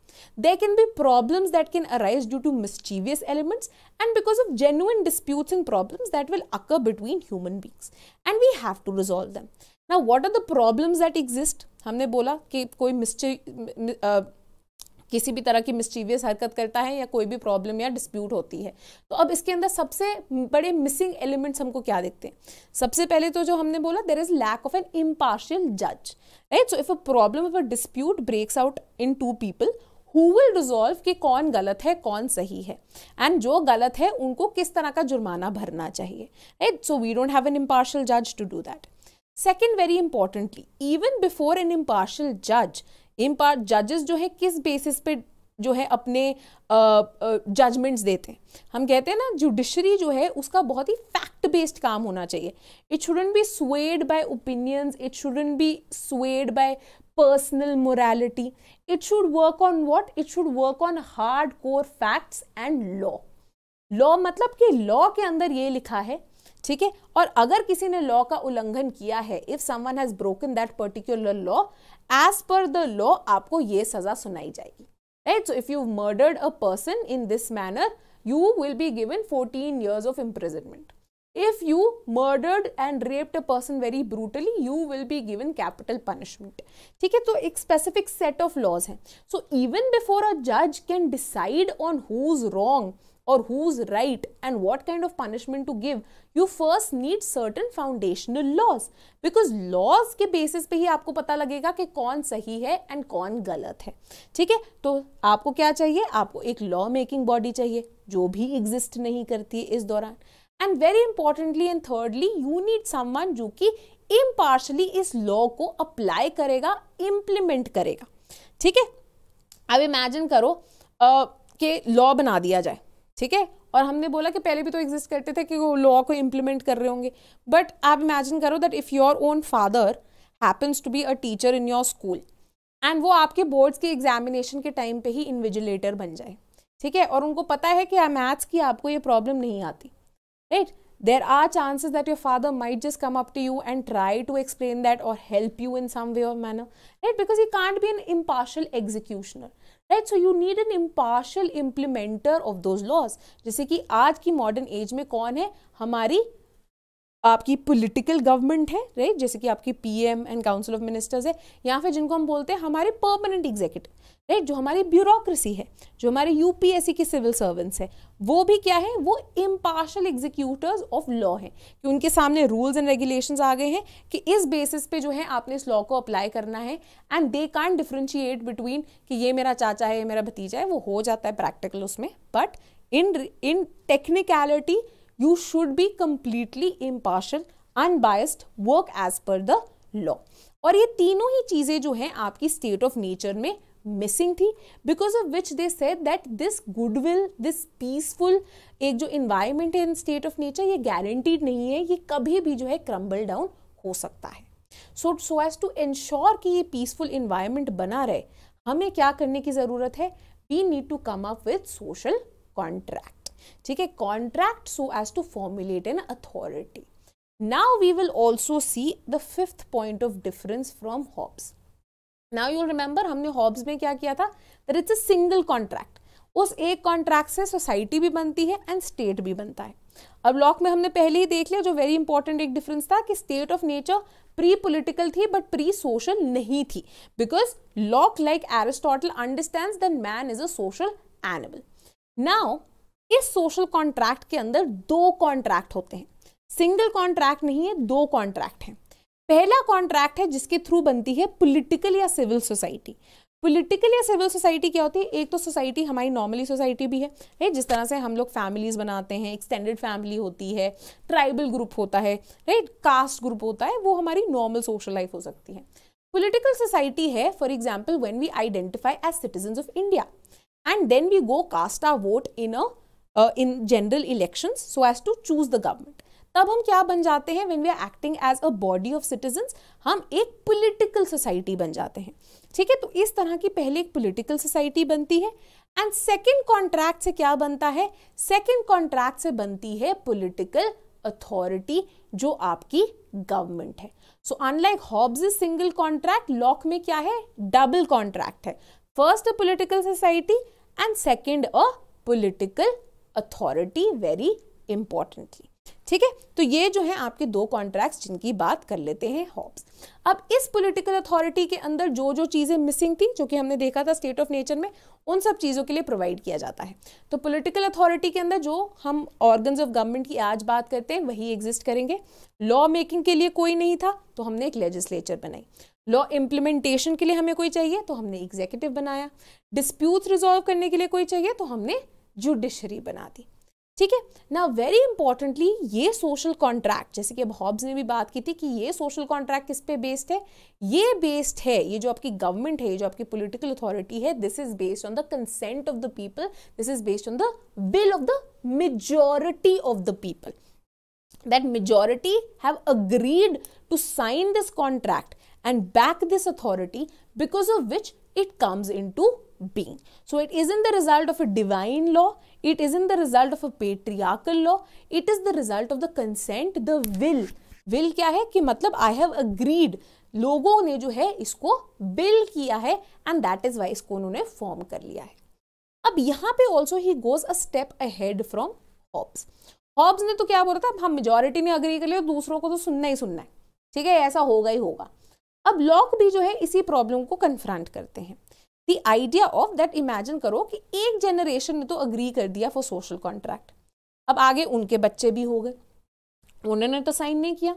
there can be problems that can arise due to mischievous elements and because of genuine disputes and problems that will occur between human beings and we have to resolve them now what are the problems that exist हमने बोला कि कोई मिस्ची किसी भी तरह की mischievous हरकत करता है या कोई भी प्रॉब्लम या डिस्प्यूट होती है तो अब इसके अंदर सबसे बड़े मिसिंग एलिमेंट्स हमको क्या देखते हैं सबसे पहले तो जो हमने बोला there is lack of an impartial जज right so if a problem of a dispute breaks out in two people who will resolve कि कौन गलत है कौन सही है एंड जो गलत है उनको किस तरह का जुर्माना भरना चाहिए right so we don't have an impartial जज to do that second very importantly even before N impartial जज इन पार्ट जजेस जो है किस बेसिस पे जो है अपने जजमेंट्स देते हैं हम कहते हैं ना जुडिशरी जो है उसका बहुत ही फैक्ट बेस्ड काम होना चाहिए it shouldn't be swayed by opinions it shouldn't be swayed by personal morality it should work on what it should work on hard core facts and law law मतलब कि law के अंदर ये लिखा है ठीक है और अगर किसी ने लॉ का उल्लंघन किया है if someone has broken that particular law as per the law आपको ये सजा सुनाई जाएगी right so if you murdered a person in this manner you will be given fourteen years of imprisonment if you murdered and raped a person very brutally you will be given capital punishment ठीक है तो एक specific set of laws है so even before a जज can decide on who's wrong or who's right and what kind of punishment to give you first need certain foundational laws because laws के basis पे ही आपको पता लगेगा कि कौन सही है and कौन गलत है ठीक है तो आपको क्या चाहिए आपको एक law making body चाहिए जो भी exist नहीं करती इस दौरान and very importantly and thirdly you need someone जो कि इम्पार्शली इस लॉ को अप्लाई करेगा इम्प्लीमेंट करेगा ठीक है अब इमेजिन करो कि लॉ बना दिया जाए ठीक है और हमने बोला कि पहले भी तो एग्जिस्ट करते थे कि वो लॉ को इम्प्लीमेंट कर रहे होंगे बट आप इमेजिन करो that if your own father happens to be a teacher in your school and वो आपके बोर्ड्स के एग्जामिनेशन के टाइम पे ही इन्विजिलेटर बन जाए ठीक है और उनको पता है कि मैथ्स की आपको ये प्रॉब्लम नहीं आती right there are chances that your father might just come up to you and try to explain that और help you in some way of manner right because you can't be an impartial executioner right so you need an impartial implementer of those laws जैसे कि आज की modern age में कौन है हमारी आपकी पॉलिटिकल गवर्नमेंट है राइट जैसे कि आपकी PM and council of ministers है या फिर जिनको हम बोलते हैं हमारे परमानेंट एग्जीक्यूटिव राइट जो हमारी ब्यूरोक्रेसी है जो हमारे यूपीएससी की सिविल सर्वेंट्स है वो भी क्या है वो इम्पार्शल एग्जीक्यूटर्स ऑफ लॉ हैं कि उनके सामने रूल्स एंड रेगुलेशन आ गए हैं कि इस बेसिस पे जो है आपने इस लॉ को अप्लाई करना है and they can't differentiate between कि ये मेरा चाचा है ये मेरा भतीजा है वो हो जाता है प्रैक्टिकल उसमें but in in technicality you should be completely impartial unbiased work as per the law और ये तीनों ही चीज़ें जो हैं आपकी स्टेट ऑफ नेचर में मिसिंग थी because of which they said that this goodwill this peaceful एक जो इन्वायरमेंट है इन स्टेट ऑफ नेचर ये गारंटीड नहीं है ये कभी भी जो है क्रम्बल डाउन हो सकता है so so as to ensure कि ये पीसफुल इन्वायरमेंट बना रहे हमें क्या करने की ज़रूरत है we need to come up with social contract ठीक है contract so as to formulate an authority now we will also see the fifth point of difference from Hobbes now you'll remember हमने हॉब्स में क्या किया था there it's a single contract उस एक contract से सोसाइटी भी बनती है एंड स्टेट भी बनता है अब लॉक में हमने पहले ही देख लिया जो वेरी इंपॉर्टेंट एक डिफरेंस था कि state of nature pre political थी बट प्री सोशल नहीं थी because Locke like Aristotle understand that man is a social animal now इस सोशल कॉन्ट्रैक्ट के अंदर दो कॉन्ट्रैक्ट होते हैं सिंगल कॉन्ट्रैक्ट नहीं है दो कॉन्ट्रैक्ट हैं पहला कॉन्ट्रैक्ट है जिसके थ्रू बनती है पॉलिटिकल या सिविल सोसाइटी पॉलिटिकल या सिविल सोसाइटी क्या होती है एक तो सोसाइटी हमारी नॉर्मली सोसाइटी भी है ए, जिस तरह से हम लोग फैमिलीज बनाते हैं एक्सटेंडेड फैमिली होती है ट्राइबल ग्रुप होता है राइट कास्ट ग्रुप होता है वो हमारी नॉर्मल सोशल लाइफ हो सकती है पोलिटिकल सोसाइटी है for example when we identify as citizen of India and then we go cast or vote in a in general election so as to choose the government तब हम क्या बन जाते हैं when we are acting as a body of citizen हम एक political society बन जाते हैं ठीक है तो इस तरह की पहले एक पोलिटिकल सोसाइटी बनती है एंड सेकेंड कॉन्ट्रैक्ट से क्या बनता है सेकेंड कॉन्ट्रैक्ट से बनती है पोलिटिकल अथॉरिटी जो आपकी गवर्नमेंट है so unlike Hobbes single contract Locke में क्या है डबल कॉन्ट्रैक्ट है first a political society and second a political authority very importantly ठीक है तो ये जो है आपके दो कॉन्ट्रैक्ट्स जिनकी बात कर लेते हैं हॉब्स अब इस पॉलिटिकल अथॉरिटी के अंदर जो जो चीज़ें मिसिंग थी जो कि हमने देखा था स्टेट ऑफ नेचर में उन सब चीज़ों के लिए प्रोवाइड किया जाता है तो पॉलिटिकल अथॉरिटी के अंदर जो हम ऑर्गन्स ऑफ गवर्नमेंट की आज बात करते हैं वही एग्जिस्ट करेंगे लॉ मेकिंग के लिए कोई नहीं था तो हमने एक लेजिस्लेचर बनाई लॉ इम्प्लीमेंटेशन के लिए हमें कोई चाहिए तो हमने एग्जीक्यूटिव बनाया डिस्प्यूट रिजॉल्व करने के लिए कोई चाहिए तो हमने जुडिशरी बना दी ठीक है ना वेरी इंपॉर्टेंटली ये सोशल कॉन्ट्रैक्ट जैसे कि अब हॉब्स ने भी बात की थी कि ये सोशल कॉन्ट्रैक्ट किस पे बेस्ड है ये बेस्ड है ये जो आपकी गवर्नमेंट है ये जो आपकी पोलिटिकल अथॉरिटी है this is based on the consent of the people this is based on the will of the majority of the people that majority have agreed to sign this contract and back this authority because of which it comes into being so it isn't the result of a divine law It isn't the result of a patriarchal law. It is the result of the consent, the will. Will क्या है कि मतलब I have agreed. लोगों ने जो है इसको bill किया है एंड दैट इज वाई इसको उन्होंने फॉर्म कर लिया है अब यहाँ पे also he goes a step ahead from Hobbes Hobbes ने तो क्या बोला था हम मेजोरिटी ने अग्री कर लिया दूसरों को तो सुनना ही सुनना है ठीक है ऐसा होगा ही होगा अब लॉक भी जो है इसी प्रॉब्लम को कन्फ्रंट करते हैं the idea of that imagine करो कि एक जनरेशन ने तो अग्री कर दिया फॉर सोशल कॉन्ट्रैक्ट अब आगे उनके बच्चे भी हो गए उन्होंने तो साइन नहीं किया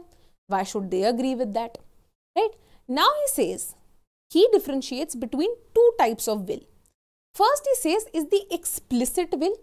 why should they agree with that right now he says he differentiates between two types of will first he says is the explicit will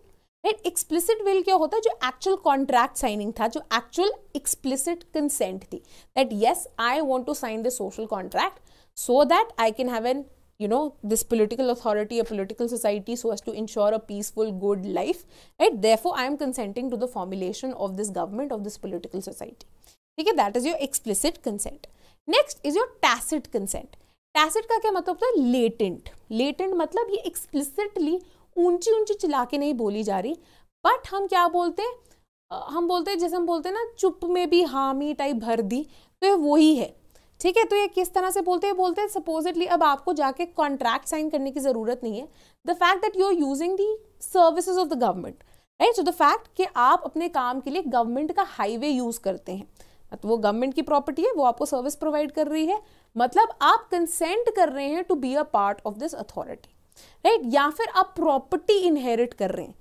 right explicit will क्या होता है जो एक्चुअल कॉन्ट्रैक्ट साइनिंग था जो actual explicit consent थी that yes I want to sign the social contract so that I can have an you know this political authority a political society so as to ensure a peaceful good life right therefore i am consenting to the formulation of this government of this political society okay that is your explicit consent next is your tacit consent tacit का क्या मतलब होता है latent latent मतलब ये explicitly ऊंची ऊंची चिल्ला के नहीं बोली जा रही बट हम क्या बोलते हैं हम बोलते हैं जैसे हम बोलते हैं ना चुप में भी हामी टाइप भर दी तो ये वही है ठीक है तो ये किस तरह से बोलते हैं बोलते हैं सपोजिटली अब आपको जाके कॉन्ट्रैक्ट साइन करने की ज़रूरत नहीं है the fact that you are using the services of the government right so the fact कि आप अपने काम के लिए गवर्नमेंट का हाईवे यूज़ करते हैं तो वो गवर्नमेंट की प्रॉपर्टी है वो आपको सर्विस प्रोवाइड कर रही है मतलब आप कंसेंट कर रहे हैं to be a part of this authority right या फिर आप प्रॉपर्टी इनहेरिट कर रहे हैं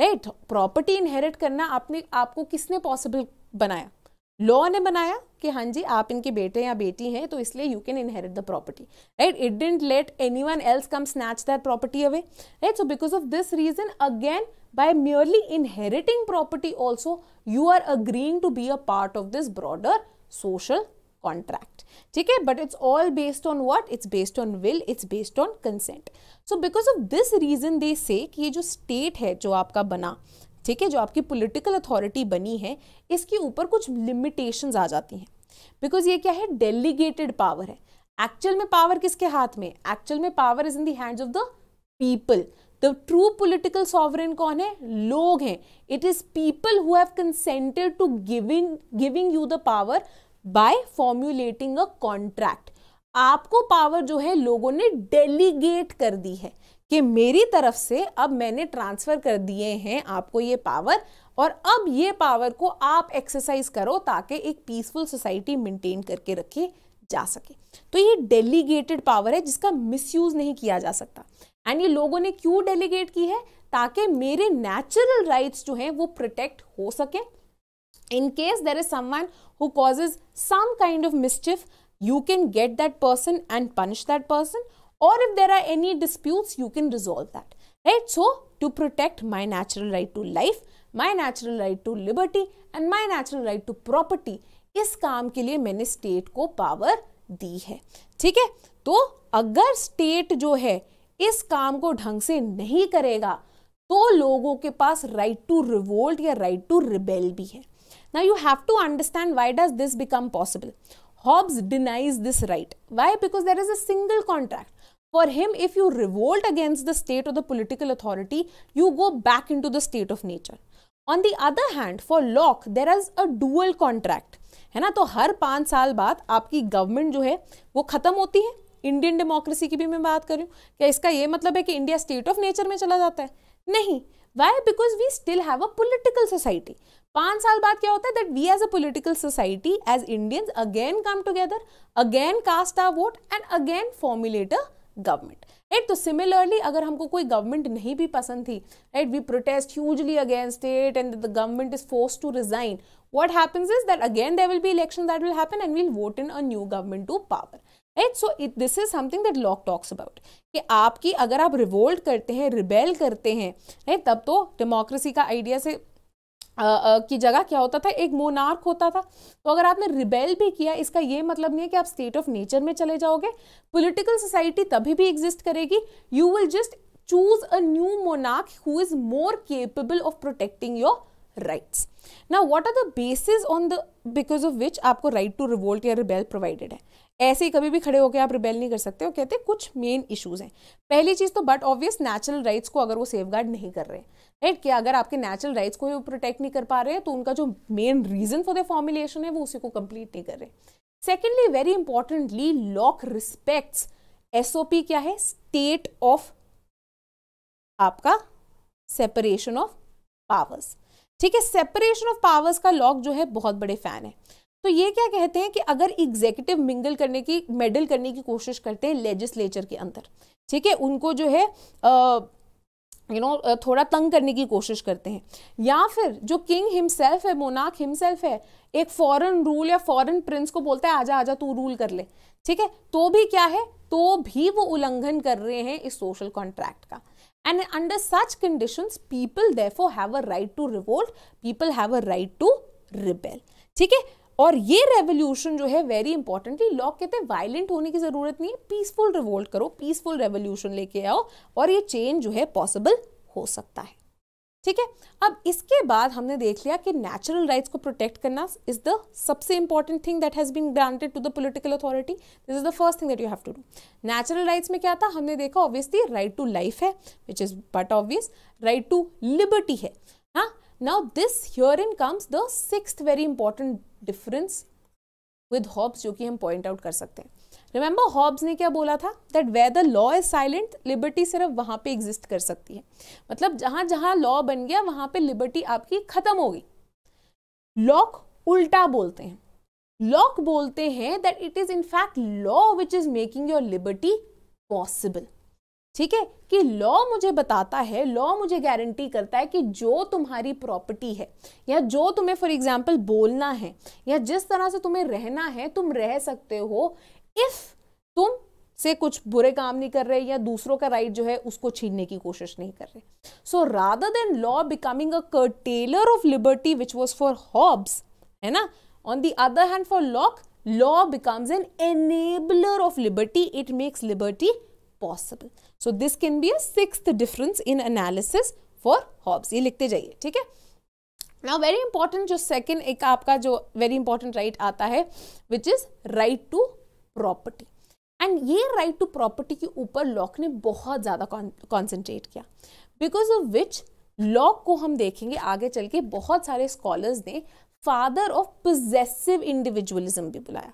राइट प्रॉपर्टी इनहेरिट करना आपने आपको किसने पॉसिबल बनाया लॉ ने बनाया कि हाँ जी आप इनके बेटे या बेटी हैं तो इसलिए you can inherit the property right it doesn't let anyone else come snatch that property away right so because of this reason again by merely inheriting property also you are agreeing to be a part of this broader social contract ठीक है but it's all based on what it's based on will it's based on consent so because of this reason they say कि ये जो state है जो आपका बना ठीक है जो आपकी पॉलिटिकल अथॉरिटी बनी है इसके ऊपर कुछ लिमिटेशंस आ जाती हैं बिकॉज ये क्या है डेलीगेटेड पावर है एक्चुअल में पावर किसके हाथ में एक्चुअल में power is in the hands of the people the true political sovereign कौन है लोग हैं it is people who have consented to giving giving you the power by formulating a contract आपको पावर जो है लोगों ने डेलीगेट कर दी है कि मेरी तरफ से अब मैंने ट्रांसफ़र कर दिए हैं आपको ये पावर और अब ये पावर को आप एक्सरसाइज करो ताकि एक पीसफुल सोसाइटी मेंटेन करके रखी जा सके तो ये डेलीगेटेड पावर है जिसका मिसयूज़ नहीं किया जा सकता एंड ये लोगों ने क्यों डेलीगेट की है ताकि मेरे नेचुरल राइट्स जो हैं वो प्रोटेक्ट हो सके in case there is is someone who causes some kind of mischief you can get that person and punish that or if there are any disputes you can resolve that right so to protect my natural right to life my natural right to liberty and my natural right to property इस काम के लिए मैंने state को power दी है ठीक है तो अगर स्टेट जो है इस काम को ढंग से नहीं करेगा तो लोगों के पास राइट टू रिवोल्ट या राइट टू रिबेल भी है now you have to understand why does this become possible hobbes denies this right why because there is a single contract for him if you revolt against the state of the political authority you go back into the state of nature on the other hand for Locke there is a dual contract है ना तो हर पाँच साल बाद आपकी government जो है वो ख़त्म होती है इंडियन डेमोक्रेसी की भी मैं बात करूँ क्या इसका ये मतलब है कि इंडिया स्टेट ऑफ नेचर में चला जाता है नहीं why because we still have a political society पाँच साल बाद क्या होता है that we as a political society as Indians again come together again cast a vote and again formulate a government right तो सिमिलरली अगर हमको कोई गवर्नमेंट नहीं भी पसंद थी right we protest hugely against it and the government is force to resign what happens is that again there will भी election that will happen and we'll vote in a new government to power right so it this is something that Locke talks about कि आपकी अगर आप revolt करते हैं rebel करते हैं right तब तो डेमोक्रेसी का आइडिया से की जगह क्या होता था एक मोनार्क होता था तो अगर आपने रिबेल भी किया इसका ये मतलब नहीं है कि आप स्टेट ऑफ नेचर में चले जाओगे पॉलिटिकल सोसाइटी तभी भी एग्जिस्ट करेगी you will just choose a new monarch who is more capable of protecting your rights ना what are the basis on the because of which आपको राइट टू रिवोल्ट या rebel provided है ऐसे ही कभी भी खड़े होकर आप रिबेल नहीं कर सकते हो कहते कुछ मेन इश्यूज हैं पहली चीज़ तो बट ऑब्वियस नेचुरल राइट्स को अगर वो सेफ नहीं कर रहे राइट क्या अगर आपके नेचुरल राइट्स को प्रोटेक्ट नहीं कर पा रहे तो उनका जो main reason for the formulation है वो उसी को कंप्लीट नहीं कर रहे secondly very importantly Locke respects SOP क्या है स्टेट ऑफ आपका सेपरेशन ऑफ पावर्स ठीक है सेपरेशन ऑफ पावर्स का लॉक जो है बहुत बड़े फैन है तो ये क्या कहते हैं कि अगर एग्जीक्यूटिव मिंगल करने की मेडल करने की कोशिश करते हैं लेजिस्लेचर के अंदर ठीक है उनको जो है यू नो you know, थोड़ा तंग करने की कोशिश करते हैं या फिर जो किंग हिमसेल्फ है मोनाक हिमसेल्फ है एक फॉरेन रूल या फॉरेन प्रिंस को बोलता है आजा आजा तू रूल कर ले ठीक है तो भी क्या है तो भी वो उल्लंघन कर रहे हैं इस सोशल कॉन्ट्रैक्ट का And under such conditions, people therefore have a right to revolt, people have a right to rebel. ठीक है और ये रेवोल्यूशन जो है वेरी इंपॉर्टेंटली लॉ कहते हैं वायलेंट होने की जरूरत नहीं है पीसफुल रिवोल्ट करो पीसफुल रेवोल्यूशन लेके आओ और ये चेंज जो है पॉसिबल हो सकता है ठीक है अब इसके बाद हमने देख लिया कि नेचुरल राइट्स को प्रोटेक्ट करना इज द सबसे important thing that has been granted to the political authority this is the first thing that you have to do natural rights में क्या था हमने देखा ऑब्वियसली राइट टू लाइफ है which is but obvious right to liberty है हा now this here in comes the six very important difference with Hobbes जो कि हम पॉइंट आउट कर सकते हैं रिमेंबर हॉब्स ने क्या बोला था that way the law is silent liberty सिर्फ वहाँ पे एग्जिस्ट कर सकती है मतलब जहाँ जहाँ लॉ बन गया वहाँ पे लिबर्टी आपकी ख़त्म होगी लॉक उल्टा बोलते हैं लॉक बोलते हैं that it is in fact law which is making your liberty possible ठीक है कि लॉ मुझे बताता है लॉ मुझे गारंटी करता है कि जो तुम्हारी प्रॉपर्टी है या जो तुम्हें फॉर एग्जाम्पल बोलना है या जिस तरह से तुम्हें रहना है तुम रह सकते हो इफ तुम से कुछ बुरे काम नहीं कर रहे या दूसरों का राइट जो है उसको छीनने की कोशिश नहीं कर रहे so rather than law becoming a curtailer of liberty which was for Hobbes है ना on the other hand for Locke law becomes an enabler of liberty it makes liberty possible so this can be a sixth difference in analysis for hobbes ye likhte jaiye theek hai now very important जो second एक आपका जो very important right आता है which is right to property and ये right to property के ऊपर lock ने बहुत ज़्यादा कॉन्सेंट्रेट किया बिकॉज ऑफ विच लॉक को हम देखेंगे आगे चल के बहुत सारे स्कॉलर्स ने फादर ऑफ पोजेसिव इंडिविजुअलिज्म भी बुलाया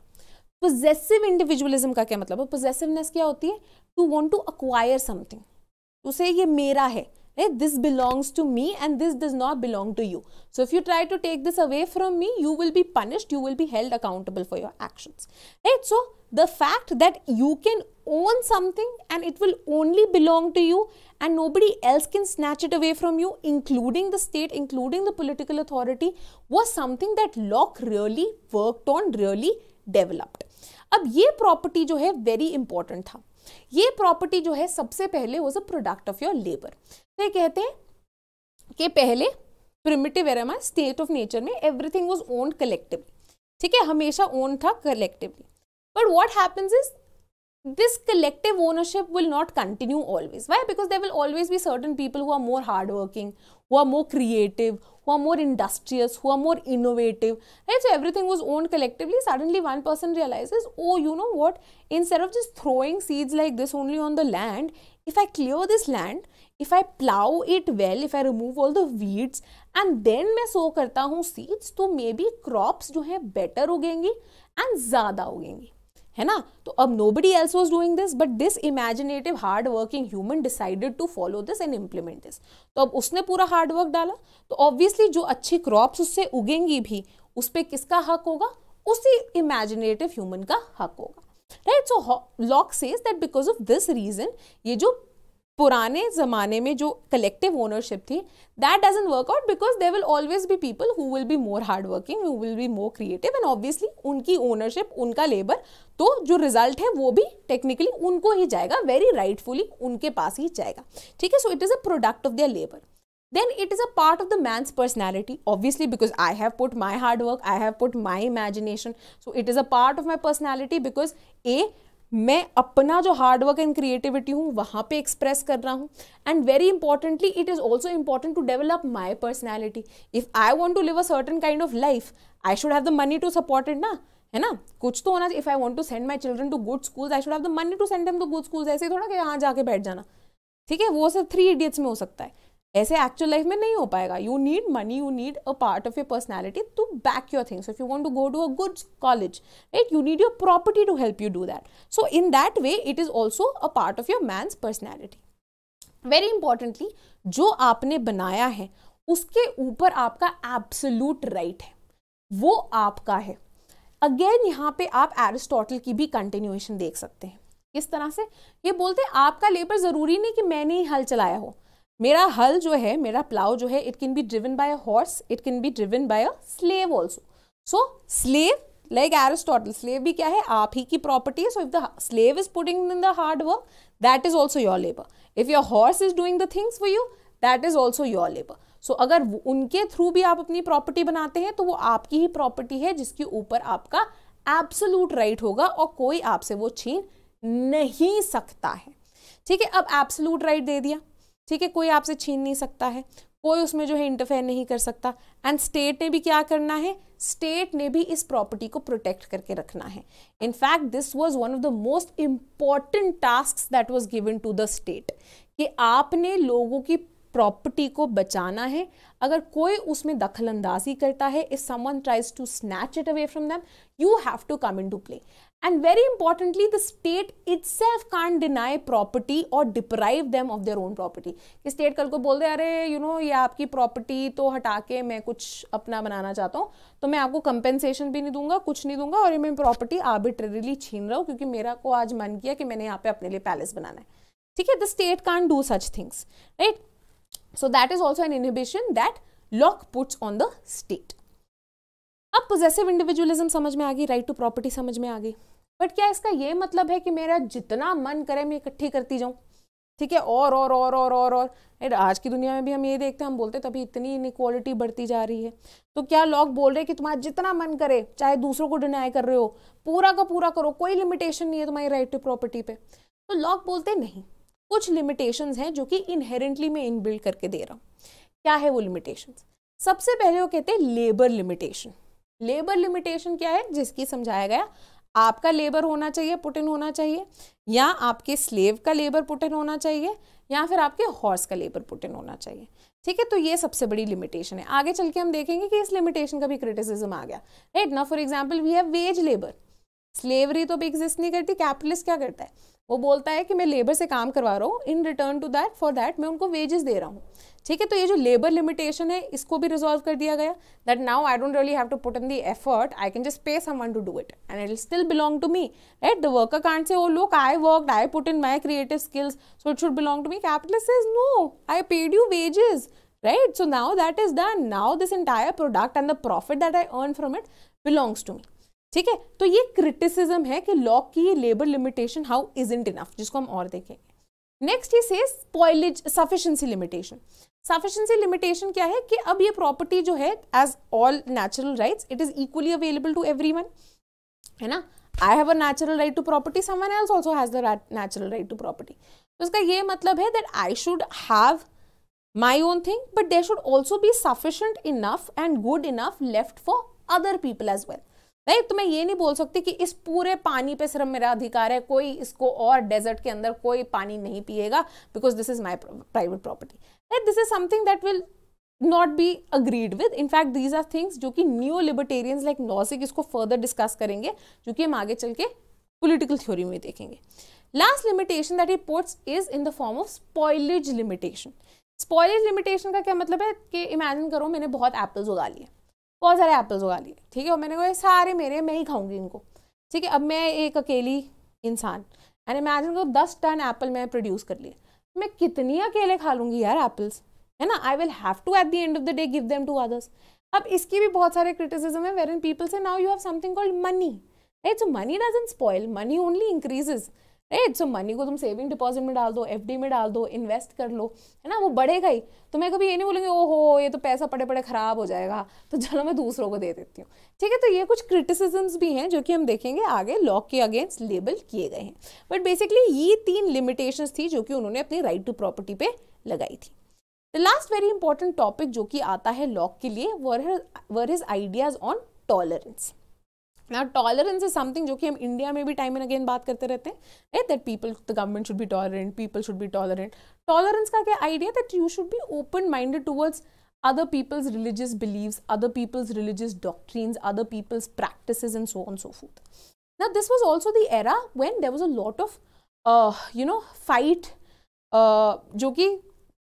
पोजेसिव इंडिविजुअलिज्म का क्या मतलब है पोजेसिवनेस क्या होती है to want to acquire something उसे ये मेरा है right eh, this belongs to me and this does not belong to you so if you try to take this away from me you will be punished you will be held accountable for your actions right so the fact that you can own something and it will only belong to you and nobody else can snatch it away from you including the state including the political authority was something that locke really worked on really developed अब ये property जो है very important था ये property जो है सबसे पहले was a product of your labour ये कहते हैं कि पहले प्रिमिटिव एरेमा स्टेट ऑफ नेचर में एवरीथिंग वॉज ओन कलेक्टिवली ठीक है हमेशा ओन था collectively but what happens is this collective ownership will not continue always why because there will always be certain people who are more hard working who are more creative who are more industrious who are more innovative right so everything was owned collectively suddenly one person realizes oh you know what instead of just throwing seeds like this only on the land if i clear this land if i plow it well if i remove all the weeds and then मैं सो करता हूँ seeds तो may be crops जो हैं better उगेंगी and ज़्यादा उगेंगी है ना तो अब nobody else was doing this but this imaginative hard working human decided to follow this and implement this तो अब उसने पूरा हार्ड वर्क डाला तो ऑब्वियसली जो अच्छी क्रॉप्स उससे उगेंगी भी उस पर किसका हक होगा उसी इमेजिनेटिव ह्यूमन का हक होगा right so Locke says that because of this reason ये जो पुराने ज़माने में जो कलेक्टिव ओनरशिप थी that doesn't work out because they will always be people who will be more hard working who will be more creative and obviously उनकी ownership उनका labour तो जो रिजल्ट है वो भी टेक्निकली उनको ही जाएगा वेरी राइटफुली उनके पास ही जाएगा ठीक है so it is a product of their labour then it is a part of the man's personality obviously because I have put my hard work I have put my imagination so it is a part of my personality because uh मैं अपना जो hard work and creativity हूँ वहाँ पे express कर रहा हूँ and very importantly it is also important to develop my personality if I want to live a certain kind of life I should have the money to support it ना है ना कुछ तो होना if I want to send my children to good school I should have the money to send them to good school ऐसे थोड़ा कि यहाँ जाके बैठ जाना ठीक है वो सब थ्री इडियट्स में हो सकता है ऐसे एक्चुअल लाइफ में नहीं हो पाएगा you need money you need a part of your personality to back your things if you want to go to a good college right you need your property to help you do that so in that way it is also a part of your man's personality very importantly जो आपने बनाया है उसके ऊपर आपका absolute right right है वो आपका है अगेन यहाँ पे आप एरिस्टोटल की भी कंटिन्यूएशन देख सकते हैं किस तरह से ये बोलते हैं आपका लेबर ज़रूरी नहीं कि मैंने ही हल चलाया हो मेरा हल जो है मेरा प्लाव जो है it can be driven by a horse it can be driven by a slave also so slave like Aristotle slave भी क्या है आप ही की प्रॉपर्टी है so if the slave is putting in the hard work that is also your labour if your horse is doing the things for you that is also your labour so अगर उनके through भी आप अपनी property बनाते हैं तो वो आपकी ही प्रॉपर्टी है जिसके ऊपर आपका एब्सोलूट राइट right होगा और कोई आपसे वो छीन नहीं सकता है ठीक है अब एब्सोलूट राइट right दे दिया ठीक है कोई आपसे छीन नहीं सकता है कोई उसमें जो है इंटरफेयर नहीं कर सकता एंड स्टेट ने भी क्या करना है स्टेट ने भी इस प्रॉपर्टी को प्रोटेक्ट करके रखना है in fact this was one of the most important task that was given to the state कि आपने लोगों की प्रॉपर्टी को बचाना है अगर कोई उसमें दखल अंदाजी करता है if someone tries to snatch it away from them you have to come in to play And very importantly, the state itself can't deny property or deprive them of their own property. कि state कल को बोल दे अरे you know ये आपकी property तो हटा के मैं कुछ अपना बनाना चाहता हूँ तो मैं आपको compensation भी नहीं दूंगा कुछ नहीं दूंगा और ये मैं property arbitrarily छीन रहा हूँ क्योंकि मेरा को आज मन किया कि मैंने यहाँ पे अपने लिए पैलेस बनाना है ठीक है the state can't do such things right so that is also an inhibition that Locke puts on the state अब पोजेसिव इंडिविजुअलिज्म समझ में आ गई राइट टू प्रॉपर्टी समझ में आ गई बट क्या इसका ये मतलब है कि मेरा जितना मन करे मैं इकट्ठी करती जाऊँ ठीक है और और और और और और आज की दुनिया में भी हम ये देखते हैं हम बोलते हैं तभी इतनी इनक्वालिटी बढ़ती जा रही है तो क्या लोग बोल रहे हैं कि तुम्हारा जितना मन करे चाहे दूसरों को डिनाई कर रहे हो पूरा का पूरा करो कोई लिमिटेशन नहीं है तुम्हारी राइट टू प्रॉपर्टी पे तो लोग बोलते नहीं कुछ लिमिटेशन हैं जो कि इनहेरेंटली मैं इनबिल्ड करके दे रहा हूँ क्या है वो लिमिटेशन सबसे पहले वो कहते हैं लेबर लिमिटेशन लेबर लिमिटेशन क्या है जिसकी समझाया गया आपका लेबर होना चाहिए पुटिन होना चाहिए या आपके स्लेव का लेबर पुटिन होना चाहिए या फिर आपके हॉर्स का लेबर पुटिन होना चाहिए ठीक है तो ये सबसे बड़ी लिमिटेशन है आगे चल के हम देखेंगे कि इस लिमिटेशन का भी क्रिटिसिज्म आ गया राइट ना for example we have wage labour slavery तो भी एग्जिस्ट नहीं करती कैपिटलिस्ट क्या करता है वो बोलता है कि मैं लेबर से काम करवा रहा हूँ in return to that for that मैं उनको वेजेस दे रहा हूँ ठीक है तो ये जो लेबर लिमिटेशन है इसको भी रिजॉल्व कर दिया गया that now I don't really have to put in the effort I can just pay someone to do it and it still belong to me at the worker can't say oh look I work I put in my creative skills so it should belong to me capitalist is no I paid you wages right so now that is done now this entire product and the profit that I earn from it belongs to me ठीक है तो ये criticism है कि law की ये labour limitation how is it enough जिसको हम और देखेंगे नेक्स्ट ये spoilage sufficiency limitation sufficiency limitation क्या है कि अब ये प्रॉपर्टी जो है as all natural rights it is equally available to every है ना I have a natural right to property someone else also has the natural right to property तो इसका ये मतलब है that I should have my own thing but there should also be sufficient enough and good enough left for other people as well नहीं तो मैं ये नहीं बोल सकती कि इस पूरे पानी पे सिर्फ मेरा अधिकार है कोई इसको और डेजर्ट के अंदर कोई पानी नहीं पिएगा because this is my private property this is something that will not be agreed with in fact these are things जो कि न्यू लिबर्टेरियंस लाइक नॉसिक इसको फर्दर डिस्कस करेंगे जो कि हम आगे चल के पोलिटिकल थ्योरी में देखेंगे last limitation that he puts is in the form of spoilage limitation spoilage limitation का क्या मतलब है कि इमेजिन करो मैंने बहुत एप्पल्स उगा लिए बहुत सारे एप्पल्स उगा लिए ठीक है और मैंने कहा सारे मेरे मैं ही खाऊंगी इनको ठीक है अब मैं एक अकेली इंसान एंड इमेजिन को दस टन एप्पल मैं प्रोड्यूस कर लिए मैं कितनी अकेले खा लूँगी यार एप्पल्स है ना I will have to at the end of the day give them to others अब इसकी भी बहुत सारे क्रिटिसिज्म है wherein people say now you have something called money it's money doesn't spoil money only increases right so money को तुम saving deposit में डाल दो एफ में डाल दो इन्वेस्ट कर लो है ना वो बढ़ेगा ही तो मैं कभी ये नहीं बोलूँगी ओहो ये तो पैसा पड़े पड़े ख़राब हो जाएगा तो चलो मैं दूसरों को दे देती हूँ ठीक है तो ये कुछ क्रिटिसिजम्स भी हैं जो कि हम देखेंगे आगे लॉ के अगेंस्ट लेबल किए गए हैं बट बेसिकली ये तीन लिमिटेशन थी जो कि उन्होंने अपनी राइट टू प्रॉपर्टी पे लगाई थी the last very important topic जो कि आता है लॉक के लिए were his ideas on tolerance ना टॉलरेंस इज समथिंग जो कि हम इंडिया में भी टाइम एंड अगेन बात करते रहते हैं that people the government should be tolerant people should be tolerant tolerance का क्या idea that you should be open minded towards other people's religious beliefs other people's religious doctrines other people's practice in so on so forth ना this was also the era when there was a lot of you know fight जो कि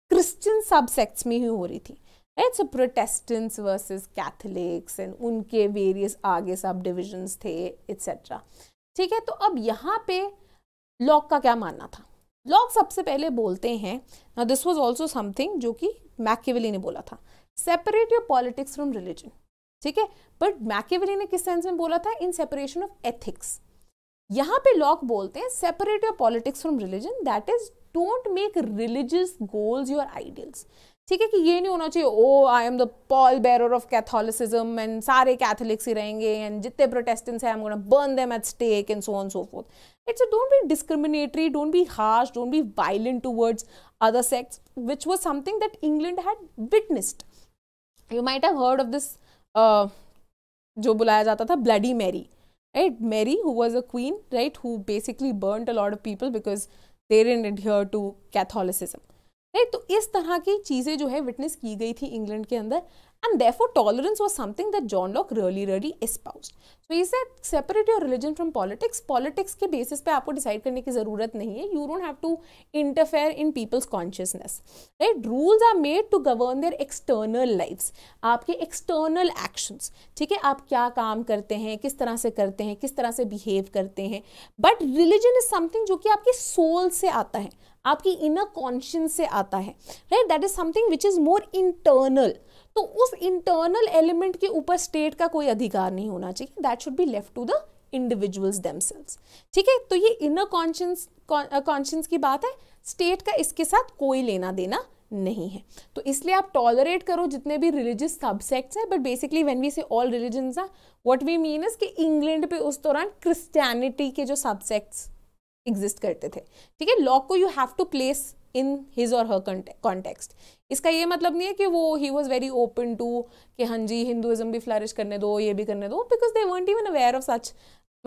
Christian subsects में ही हो रही थी right so Protestants versus Catholics and उनके various आगे सब डिविजन्स थे एट्सेट्रा ठीक है तो अब यहाँ पे लॉक का क्या मानना था लॉक सबसे पहले बोलते हैं ना दिस वॉज ऑल्सो समथिंग जो कि मैकेवली ने बोला था separate your politics from religion ठीक है बट मैकेवली ने किस सेंस में बोला था इन सेपरेशन ऑफ एथिक्स यहाँ पे लॉक बोलते हैं separate your politics from religion that is don't make religious goals your ideals ठीक है कि ये नहीं होना चाहिए oh I am the pall bearer of Catholicism and सारे कैथोलिक्स ही रहेंगे एंड जितने प्रोटेस्टेंट्स हैं I am gonna burn them at stake and so on so forth it's don't be discriminatory don't be harsh don't be violent towards other sects which was something that England had witnessed you might have heard of this जो बुलाया जाता था bloody Mary right Mary who was a queen right who basically burn a lot of people because they're in adhere to Catholicism तो इस तरह की चीज़ें जो है विटनेस की गई थी इंग्लैंड के अंदर And therefore, tolerance was something that John Locke really, really espoused. So he said, separate your religion from politics. Politics के basis पे आपको decide करने की ज़रूरत नहीं है. You don't have to interfere in people's consciousness. Right? Rules are made to govern their external lives. आपके external actions. ठीक है आप क्या काम करते हैं किस तरह से करते हैं किस तरह से behave करते हैं but religion is something जो कि आपके soul से आता है आपकी इनर कॉन्शियस से आता है right that is something which is more internal तो उस इंटरनल एलिमेंट के ऊपर स्टेट का कोई अधिकार नहीं होना चाहिए that should be left to the individuals themselves ठीक है तो ये इनर कॉन्शियंस कॉन्शियंस की बात है स्टेट का इसके साथ कोई लेना देना नहीं है तो इसलिए आप टॉलरेट करो जितने भी रिलीजियस सब्सेक्ट्स हैं but basically when we say all religion are what we mean is कि इंग्लैंड पे उस दौरान क्रिस्टियनिटी के जो सब्सेक्ट्स एग्जिस्ट करते थे ठीक है लॉ को you have to place in his or her context इसका ये मतलब नहीं है कि वो he was very open to कि हाँ जी हिंदुज़म भी फ्लरिश करने दो ये भी करने दो because they weren't even aware of such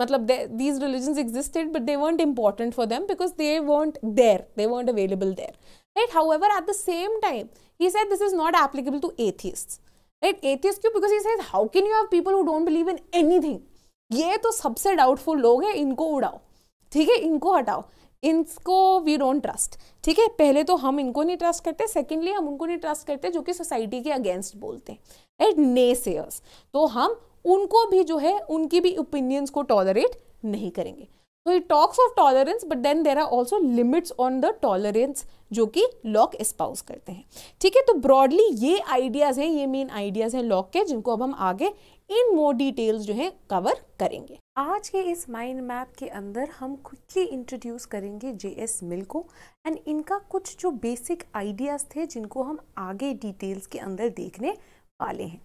मतलब these religions existed but they weren't important for them because they weren't there they weren't available there right however at the same time he said this is not applicable to atheist right atheist क्यों because he said how can you have people who don't believe in thing ये तो सबसे doubtful लोग हैं इनको उड़ाओ ठीक है इनको हटाओ इनको वी डोंट ट्रस्ट ठीक है पहले तो हम इनको नहीं ट्रस्ट करते सेकेंडली हम उनको नहीं ट्रस्ट करते जो कि सोसाइटी के अगेंस्ट बोलते हैं एट ने सेयर्स तो हम उनको भी जो है उनकी भी ओपिनियंस को टॉलरेट नहीं करेंगे तो it talks of tolerance but then there are also limits on the tolerance जो कि लॉक एस्पाउस करते हैं ठीक है तो ब्रॉडली ये आइडियाज़ हैं ये मेन आइडियाज़ हैं लॉक के जिनको अब हम आगे इन मोर डिटेल्स जो है कवर करेंगे आज के इस माइंड मैप के अंदर हम क्विकली इंट्रोड्यूस करेंगे जे एस मिल को एंड इनका कुछ जो बेसिक आइडियाज़ थे जिनको हम आगे डिटेल्स के अंदर देखने वाले हैं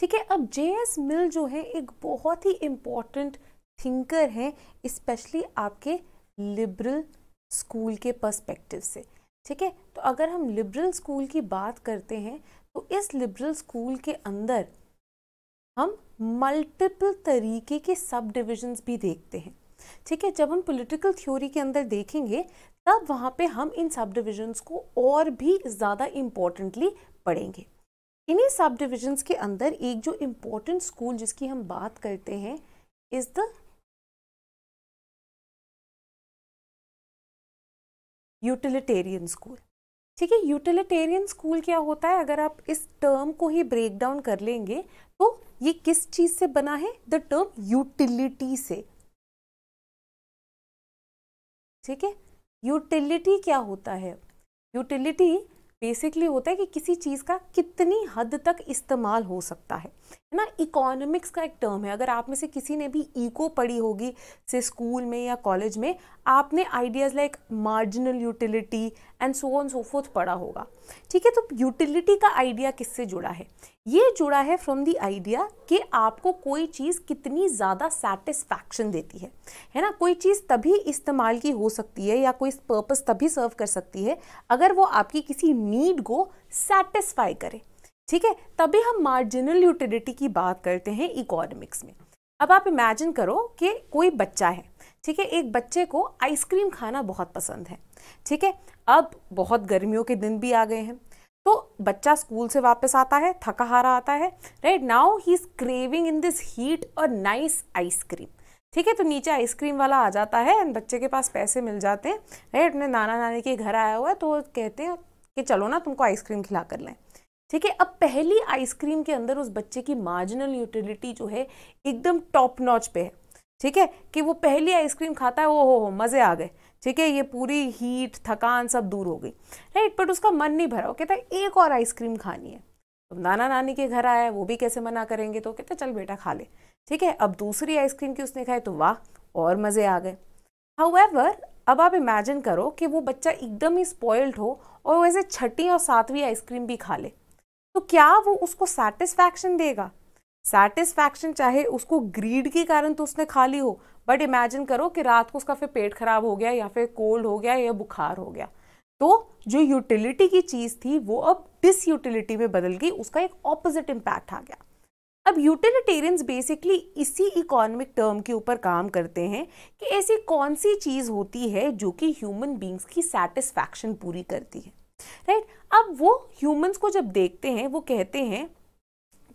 ठीक है अब जे एस मिल जो है एक बहुत ही इम्पॉर्टेंट थिंकर हैं स्पेशली आपके लिबरल स्कूल के पर्सपेक्टिव से ठीक है तो अगर हम लिबरल स्कूल की बात करते हैं तो इस लिबरल स्कूल के अंदर हम मल्टीपल तरीके के सब डिविजन्स भी देखते हैं ठीक है जब हम पॉलिटिकल थ्योरी के अंदर देखेंगे तब वहाँ पे हम इन सब डिविजन्स को और भी ज़्यादा इम्पोर्टेंटली पढ़ेंगे इन्हीं सब डिविजन्स के अंदर एक जो इम्पोर्टेंट स्कूल जिसकी हम बात करते हैं इज़ द यूटिलिटेरियन स्कूल ठीक है यूटिलिटेरियन स्कूल क्या होता है अगर आप इस टर्म को ही ब्रेक डाउन कर लेंगे तो ये किस चीज से बना है द टर्म यूटिलिटी से ठीक है यूटिलिटी क्या होता है यूटिलिटी बेसिकली होता है कि किसी चीज़ का कितनी हद तक इस्तेमाल हो सकता है है ना इकोनॉमिक्स का एक टर्म है अगर आप में से किसी ने भी इको पढ़ी होगी से स्कूल में या कॉलेज में आपने ideas like marginal utility and so on so forth पढ़ा होगा ठीक है तो यूटिलिटी का आइडिया किससे जुड़ा है ये जुड़ा है फ्रॉम दी आइडिया कि आपको कोई चीज़ कितनी ज़्यादा सेटिस्फैक्शन देती है है ना कोई चीज़ तभी इस्तेमाल की हो सकती है या कोई पर्पस तभी सर्व कर सकती है अगर वो आपकी किसी नीड को सेटिस्फाई करे ठीक है तभी हम मार्जिनल यूटिलिटी की बात करते हैं इकोनॉमिक्स में अब आप इमेजिन करो कि कोई बच्चा है ठीक है एक बच्चे को आइसक्रीम खाना बहुत पसंद है ठीक है अब बहुत गर्मियों के दिन भी आ गए हैं तो बच्चा स्कूल से वापस आता है थका हारा आता है right now he is craving in this heat और नाइस आइसक्रीम ठीक है तो नीचे आइसक्रीम वाला आ जाता है एंड बच्चे के पास पैसे मिल जाते हैं राइट अपने नाना नानी के घर आया हुआ है तो कहते हैं कि चलो ना तुमको आइसक्रीम खिला कर लें ठीक है अब पहली आइसक्रीम के अंदर उस बच्चे की मार्जिनल यूटिलिटी जो है एकदम टॉप नॉच पे है ठीक है कि वो पहली आइसक्रीम खाता है वो हो हो मज़े आ गए ठीक है ये पूरी हीट थकान सब दूर हो गई राइट बट उसका मन नहीं भरा वो कहता है एक और आइसक्रीम खानी है तो नाना नानी के घर आया वो भी कैसे मना करेंगे तो कहता चल बेटा खा ले ठीक है अब दूसरी आइसक्रीम की उसने खाई तो वाह और मज़े आ गए हाउएवर अब आप इमेजिन करो कि वो बच्चा एकदम ही स्पॉइल्ड हो और वैसे छठी और सातवीं आइसक्रीम भी खा ले तो क्या वो उसको सेटिस्फैक्शन देगा सेटिस्फैक्शन चाहे उसको ग्रीड के कारण तो उसने खा ली हो बट इमेजिन करो कि रात को उसका फिर पेट खराब हो गया या फिर कोल्ड हो गया या बुखार हो गया तो जो यूटिलिटी की चीज़ थी वो अब डिसयूटिलिटी में बदल गई उसका एक ऑपोजिट इम्पैक्ट आ गया अब यूटिलिटेरियंस बेसिकली इसी इकोनॉमिक टर्म के ऊपर काम करते हैं कि ऐसी कौन सी चीज़ होती है जो कि ह्यूमन बींग्स की सेटिस्फैक्शन पूरी करती है राइट right? अब वो ह्यूमंस को जब देखते हैं वो कहते हैं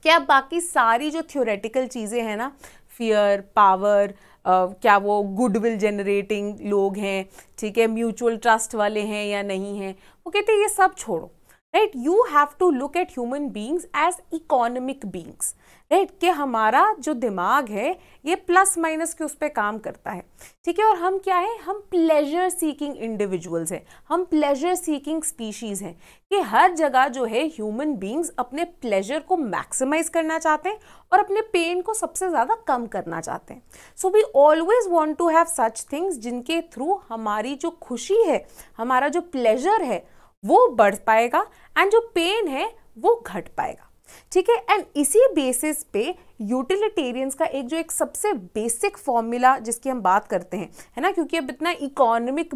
कि अब बाकी सारी जो थ्योरेटिकल चीज़ें हैं ना फियर पावर Uh, क्या वो गुडविल जनरेटिंग लोग हैं ठीक है म्यूचुअल ट्रस्ट वाले हैं या नहीं हैं वो कहते हैं ये सब छोड़ो right you have to look at human beings as economic beings right कि हमारा जो दिमाग है ये प्लस माइनस के उस पर काम करता है ठीक है और हम क्या है हम प्लेजर सीकिंग इंडिविजुअल्स हैं हम प्लेजर सीकिंग स्पीशीज़ हैं कि हर जगह जो है ह्यूमन बींग्स अपने प्लेजर को मैक्सिमाइज करना चाहते हैं और अपने पेन को सबसे ज़्यादा कम करना चाहते हैं so we always want to have such things जिनके थ्रू हमारी जो खुशी है हमारा जो प्लेजर है वो बढ़ पाएगा एंड जो पेन है वो घट पाएगा ठीक है एंड इसी बेसिस पे यूटिलिटेरियंस का एक जो एक सबसे बेसिक फॉर्मूला जिसकी हम बात करते हैं है ना क्योंकि अब इतना इकोनॉमिक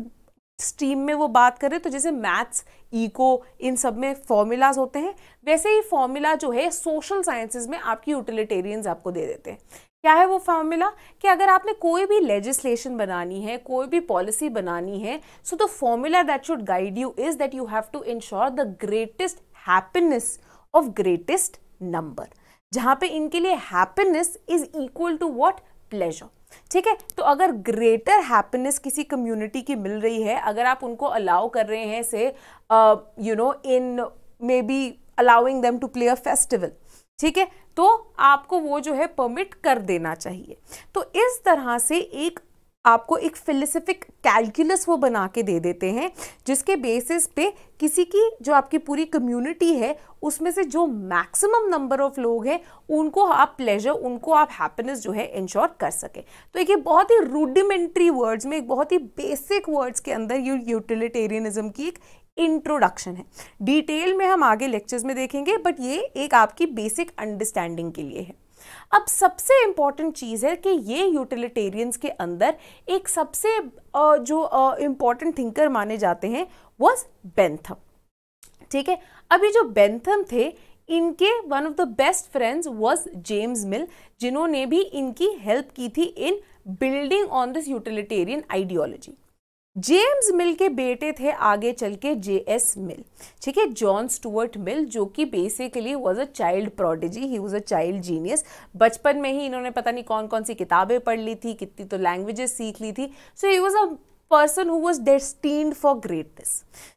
स्ट्रीम में वो बात करें तो जैसे मैथ्स इको इन सब में फॉर्मूलाज होते हैं वैसे ही फॉर्मूला जो है सोशल साइंसेज में आपकी यूटिलिटेरियंस आपको दे देते हैं क्या है वो फॉर्मूला कि अगर आपने कोई भी लेजिस्लेशन बनानी है कोई भी पॉलिसी बनानी है so the formula that should guide you is that you have to ensure the greatest happiness of greatest number जहां पे इनके लिए happiness is equal to what pleasure ठीक है तो अगर ग्रेटर हैप्पीनेस किसी कम्युनिटी की मिल रही है अगर आप उनको अलाउ कर रहे हैं say you know in maybe allowing them to play a festival ठीक है तो आपको वो जो है परमिट कर देना चाहिए तो इस तरह से एक आपको एक फिलोसफिक कैलकुलस वो बना के दे देते हैं जिसके बेसिस पे किसी की जो आपकी पूरी कम्युनिटी है उसमें से जो मैक्सिमम नंबर ऑफ लोग हैं उनको आप प्लेजर उनको आप हैप्पीनेस जो है इंश्योर कर सकें तो एक ये बहुत ही रूडिमेंट्री वर्ड्स में एक बहुत ही बेसिक वर्ड्स के अंदर ये यूटिलिटेरियनिज्म की एक इंट्रोडक्शन है डिटेल में हम आगे लेक्चर्स में देखेंगे बट ये एक आपकी बेसिक अंडरस्टैंडिंग के लिए है अब सबसे इम्पॉर्टेंट चीज़ है कि ये यूटिलिटेरियंस के अंदर एक सबसे जो इम्पॉर्टेंट थिंकर माने जाते हैं वॉज बेंथम ठीक है अभी जो बेंथम थे इनके one of the best friends was James Mill जिन्होंने भी इनकी हेल्प की थी in building on this utilitarian ideology James Mill के बेटे थे आगे चल के जे एस मिल ठीक है जॉन स्टुअर्ट मिल जो कि basically was a child prodigy he was a child genius बचपन में ही इन्होंने पता नहीं कौन कौन सी किताबें पढ़ ली थी कितनी तो लैंग्वेजेस सीख ली थी so he was a person who was destined for greatness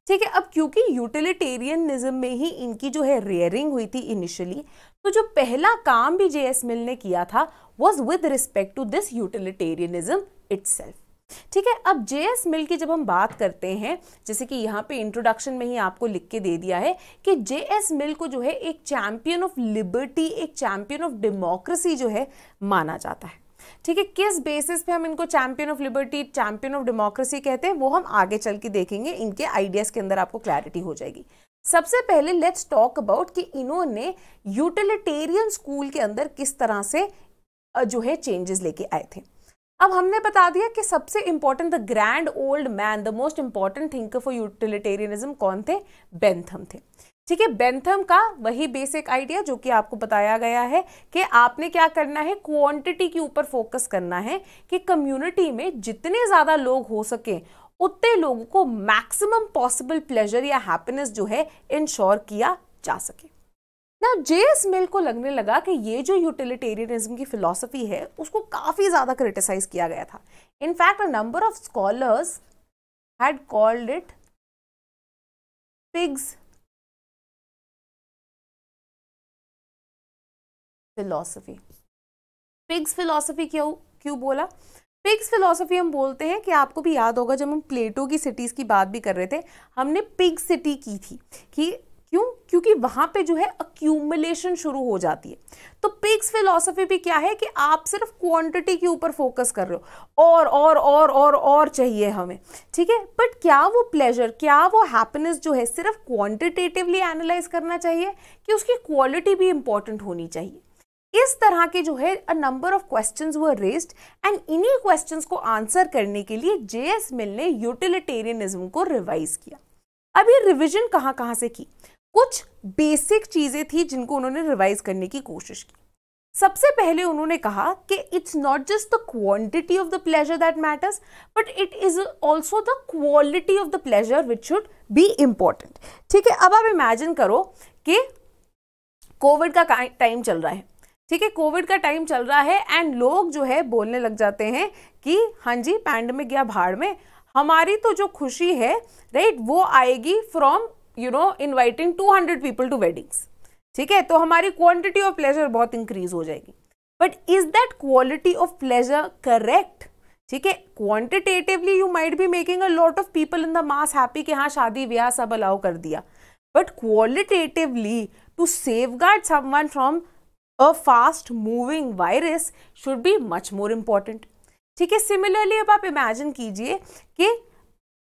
ठीक है अब क्योंकि यूटिलिटेरियनिज्म में ही इनकी जो है रेयरिंग हुई थी इनिशियली तो जो पहला काम भी जे एस मिल ने किया था was with respect to this utilitarianism self ठीक है अब जे एस मिल की जब हम बात करते हैं जैसे कि यहाँ पे इंट्रोडक्शन में ही आपको लिख के दे दिया है कि जे एस मिल को जो है एक चैंपियन ऑफ लिबर्टी एक चैंपियन ऑफ डेमोक्रेसी जो है माना जाता है ठीक है किस बेसिस पे हम इनको champion of liberty champion of democracy कहते हैं वो हम आगे चल के देखेंगे इनके आइडियाज़ के अंदर आपको क्लैरिटी हो जाएगी सबसे पहले लेट्स टॉक अबाउट कि इन्होंने यूटिलिटेरियन स्कूल के अंदर किस तरह से जो है चेंजेस लेके आए थे अब हमने बता दिया कि सबसे important the grand old man the most important thinker for utilitarianism कौन थे बेंथम थे ठीक है बेंथम का वही बेसिक आइडिया जो कि आपको बताया गया है कि आपने क्या करना है क्वांटिटी के ऊपर फोकस करना है कि कम्युनिटी में जितने ज़्यादा लोग हो सके उतने लोगों को मैक्सिमम पॉसिबल प्लेजर या हैप्पीनेस जो है इंश्योर किया जा सके ना जे एस मिल को लगने लगा कि ये जो यूटिलिटेरियनिज्म की फिलॉसफी है उसको काफ़ी ज़्यादा क्रिटिसाइज किया गया था in fact a number of scholars had called it pigs philosophy pigs philosophy क्यों क्यों बोला पिग्स फिलॉसफी हम बोलते हैं कि आपको भी याद होगा जब हम प्लेटो की सिटीज़ की बात भी कर रहे थे हमने पिग सिटी की थी कि क्योंकि वहां पे जो है अक्यूमुलेशन शुरू हो जाती है तो पिक्स फिलोसफी भी क्या है कि आप सिर्फ क्वांटिटी के ऊपर फोकस कर रहे हो और और और और और चाहिए हमें ठीक है बट क्या वो प्लेजर क्या वो हैप्पीनेस जो है सिर्फ क्वांटिटेटिवली एनालाइज करना चाहिए कि उसकी क्वालिटी भी इंपॉर्टेंट होनी चाहिए इस तरह के जो है a number of question were raised and इन्हीं क्वेश्चन को आंसर करने के लिए जे एस मिल ने यूटिलिटेरियनिज्म को रिवाइज किया अब ये रिविजन कहाँ कहाँ से की कुछ बेसिक चीज़ें थी जिनको उन्होंने रिवाइज करने की कोशिश की सबसे पहले उन्होंने कहा कि it's not just the quantity of the pleasure that matters but it is also the quality of the pleasure which should be important ठीक है अब आप इमेजिन करो कि कोविड का टाइम चल रहा है ठीक है कोविड का टाइम चल रहा है एंड लोग जो है बोलने लग जाते हैं कि हाँ जी पैंडमिक गया भाड़ में हमारी तो जो खुशी है राइट वो आएगी from you know inviting 200 people to weddings ठीक है तो हमारी क्वांटिटी ऑफ प्लेजर बहुत इंक्रीज हो जाएगी but is that quality of pleasure correct ठीक है quantitatively you might be making a lot of people in the mass happy कि हाँ शादी ब्याह सब अलाउ कर दिया but qualitatively to safeguard one from a fast moving virus should be much more important ठीक है सिमिलरली अब आप इमेजिन कीजिए कि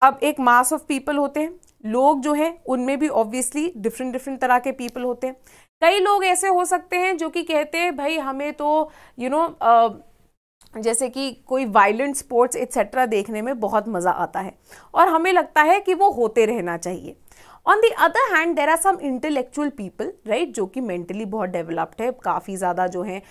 अब एक मास ऑफ पीपल होते हैं लोग जो हैं उनमें भी ऑब्वियसली डिफरेंट डिफरेंट तरह के पीपल होते हैं कई लोग ऐसे हो सकते हैं जो कि कहते हैं भाई हमें तो यू you नो know, जैसे कि कोई वायलेंट स्पोर्ट्स एक्सेट्रा देखने में बहुत मज़ा आता है और हमें लगता है कि वो होते रहना चाहिए on the other hand there are some intellectual people right जो कि मेंटली बहुत डेवलप्ड है काफ़ी ज़्यादा जो है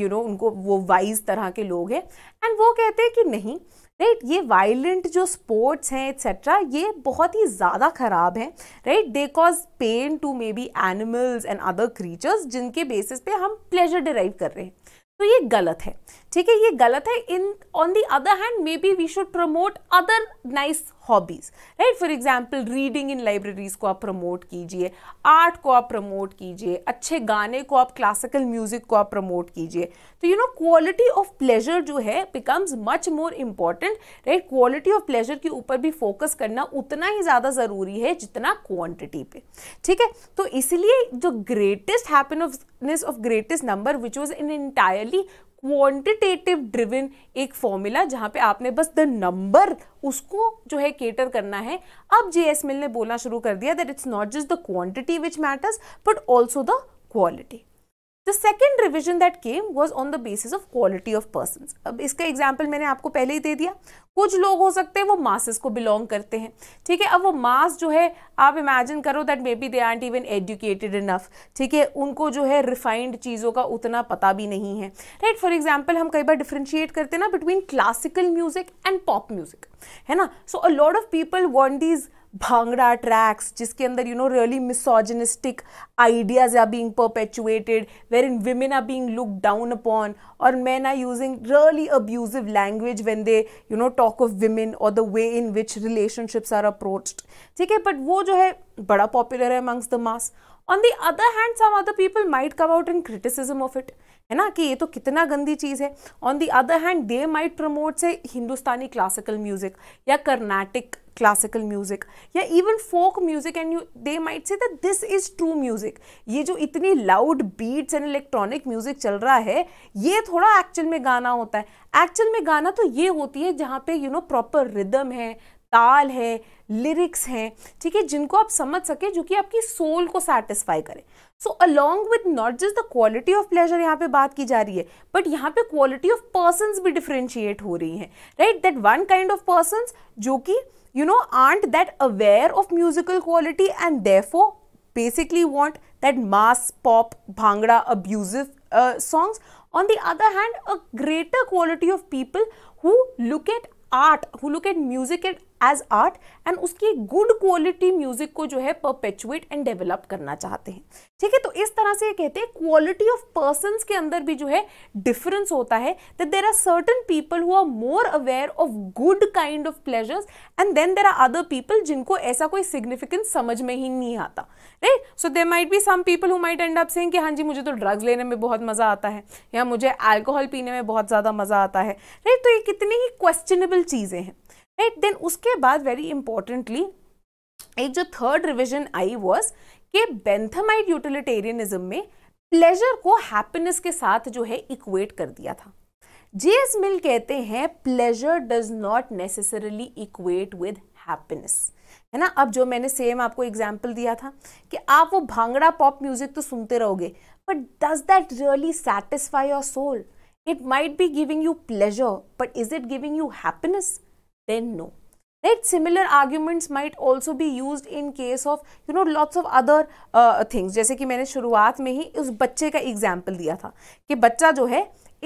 यू नो उनको वो वाइज तरह के लोग हैं एंड वो कहते हैं कि नहीं राइट ये वायलेंट जो स्पोर्ट्स हैं एट्सेट्रा ये बहुत ही ज़्यादा ख़राब हैं right they cause pain to maybe animals and other creatures जिनके बेसिस पे हम प्लेजर डिराइव कर रहे हैं तो ये गलत है ठीक है ये गलत है in on the other hand maybe we should promote other nice hobbies right for example reading in libraries को आप प्रमोट कीजिए आर्ट को आप प्रमोट कीजिए अच्छे गाने को आप क्लासिकल म्यूजिक को आप प्रमोट कीजिए तो you know quality of pleasure जो है becomes much more important right quality of pleasure के ऊपर भी फोकस करना उतना ही ज़्यादा ज़रूरी है जितना क्वान्टिटी पे ठीक है तो इसलिए जो greatest happiness of greatest number which was in entirely quantitative driven एक फॉर्मूला जहाँ पे आपने बस द नंबर उसको जो है केटर करना है अब जे एस मिल ने बोलना शुरू कर दिया that it's not just the quantity which matters but also the quality the second revision that came was on the basis of quality of person अब इसका एग्जाम्पल मैंने आपको पहले ही दे दिया कुछ लोग हो सकते हैं वो मासिस को बिलोंग करते हैं ठीक है अब वो मास जो है आप इमेजिन करो that may maybe they aren't even educated enough ठीक है उनको जो है रिफाइंड चीज़ों का उतना पता भी नहीं है राइट फॉर एग्जाम्पल हम कई बार डिफ्रेंशिएट करते हैं ना between classical music and pop music है ना so a lot of people want these bhangra tracks जिसके अंदर you know really misogynistic ideas are being perpetuated wherein women are being look down upon और men are using really abusive language when they you know talk of women और the way in which relationships are approached ठीक है but वो जो है बड़ा popular है amongst the mass on the other hand some other people might come out in criticism of it है ना कि ये तो कितना गंदी चीज़ है on the other hand they might promote say Hindustani classical music या कर्नाटिक क्लासिकल म्यूज़िक या even folk music and you they might say that this is true music ये जो इतनी loud beats and electronic music चल रहा है ये थोड़ा एक्चुअल में गाना होता है एक्चुअल में गाना तो ये होती है जहाँ पे यू नो प्रॉपर रिदम है ताल है लिरिक्स हैं ठीक है जिनको आप समझ सके जो कि आपकी सोल को सेटिस्फाई करें so along with not just the quality of pleasure यहाँ पे बात की जा रही है बट यहाँ पे क्वालिटी ऑफ पर्सन भी डिफ्रेंशिएट हो रही हैं right that one kind of person जो कि you know aren't that aware of musical quality and therefore basically want that mass pop bhangra abusive songs on the other hand a greater quality of people who look at art who look at music at as art and उसकी good quality music को जो है perpetuate and develop करना चाहते हैं ठीक है तो इस तरह से ये कहते हैं क्वालिटी ऑफ पर्सन के अंदर भी जो है डिफरेंस होता है that there are certain people who are more aware of good kind of pleasures and then there are other people जिनको ऐसा कोई सिग्निफिकेंस समझ में ही नहीं आता right so they might be some people who might end up saying कि हाँ जी मुझे तो ड्रग्स लेने में बहुत मज़ा आता है या मुझे अल्कोहल पीने में बहुत ज़्यादा मज़ा आता है राइट तो ये कितनी ही क्वेश्चनेबल चीज़ें हैं राइट देन उसके बाद वेरी इंपॉर्टेंटली एक जो थर्ड रिविजन आई वॉज के बेंथमाइड यूटिलिटेरियनिज्म में प्लेजर को हैप्पीनेस के साथ जो है इक्वेट कर दिया था एस मिल कहते हैं pleasure does not necessarily equate with happiness है ना अब जो मैंने सेम आपको एग्जाम्पल दिया था कि आप वो भांगड़ा पॉप म्यूजिक तो सुनते रहोगे but does that really satisfy your soul it might be giving you pleasure but is it giving you happiness then no right similar arguments might also be used in case of you know lots of other uh, things जैसे कि मैंने शुरुआत में ही उस बच्चे का example दिया था कि बच्चा जो है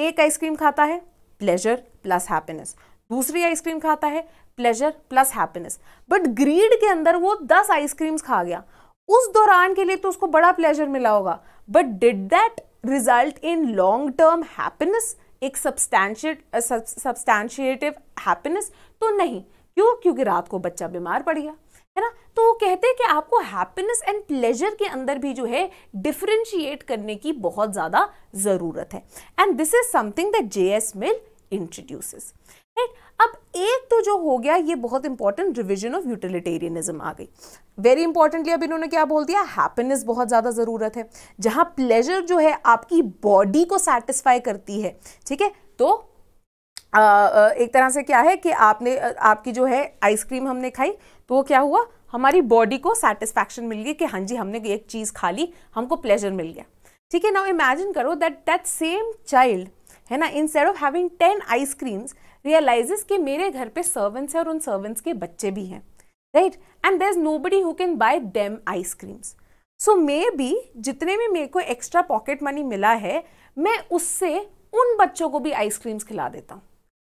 एक आइसक्रीम खाता है प्लेजर प्लस हैप्पीनेस दूसरी आइसक्रीम खाता है pleasure plus happiness but greed के अंदर वो दस आइसक्रीम्स खा गया उस दौरान के लिए तो उसको बड़ा प्लेजर मिला होगा but did that result in long term happiness एक सब्सटैंशिएटिव हैप्पीनेस uh, तो नहीं क्यों क्योंकि रात को बच्चा बीमार पड़ गया है ना तो वो कहते हैं कि आपको हैप्पीनेस एंड प्लेजर के अंदर भी जो है डिफ्रेंशिएट करने की बहुत ज़्यादा ज़रूरत है and this is something that J S Mill introduces अब एक तो जो हो गया ये बहुत इंपॉर्टेंट रिविजन ऑफ यूटिलिटेरियनिज्म आ गई वेरी इंपॉर्टेंटली अब इन्होंने क्या बोल दिया हैप्पीनेस बहुत ज़्यादा ज़रूरत है जहाँ प्लेजर जो है आपकी बॉडी को सेटिस्फाई करती है ठीक है तो एक तरह से क्या है कि आपने आपकी जो है आइसक्रीम हमने खाई तो वो क्या हुआ हमारी बॉडी को सेटिस्फैक्शन मिल गई कि हाँ जी हमने एक चीज़ खा ली हमको प्लेजर मिल गया ठीक है नाउ इमेजिन करो दैट दैट सेम चाइल्ड है ना sad of having ten ice creams realizes कि मेरे घर पे सर्वेंट्स हैं और उन सर्वेंट्स के बच्चे भी हैं right and there is nobody who can buy them ice creams so maybe जितने भी मेरे को एक्स्ट्रा पॉकेट मनी मिला है मैं उससे उन बच्चों को भी आइसक्रीम्स खिला देता हूँ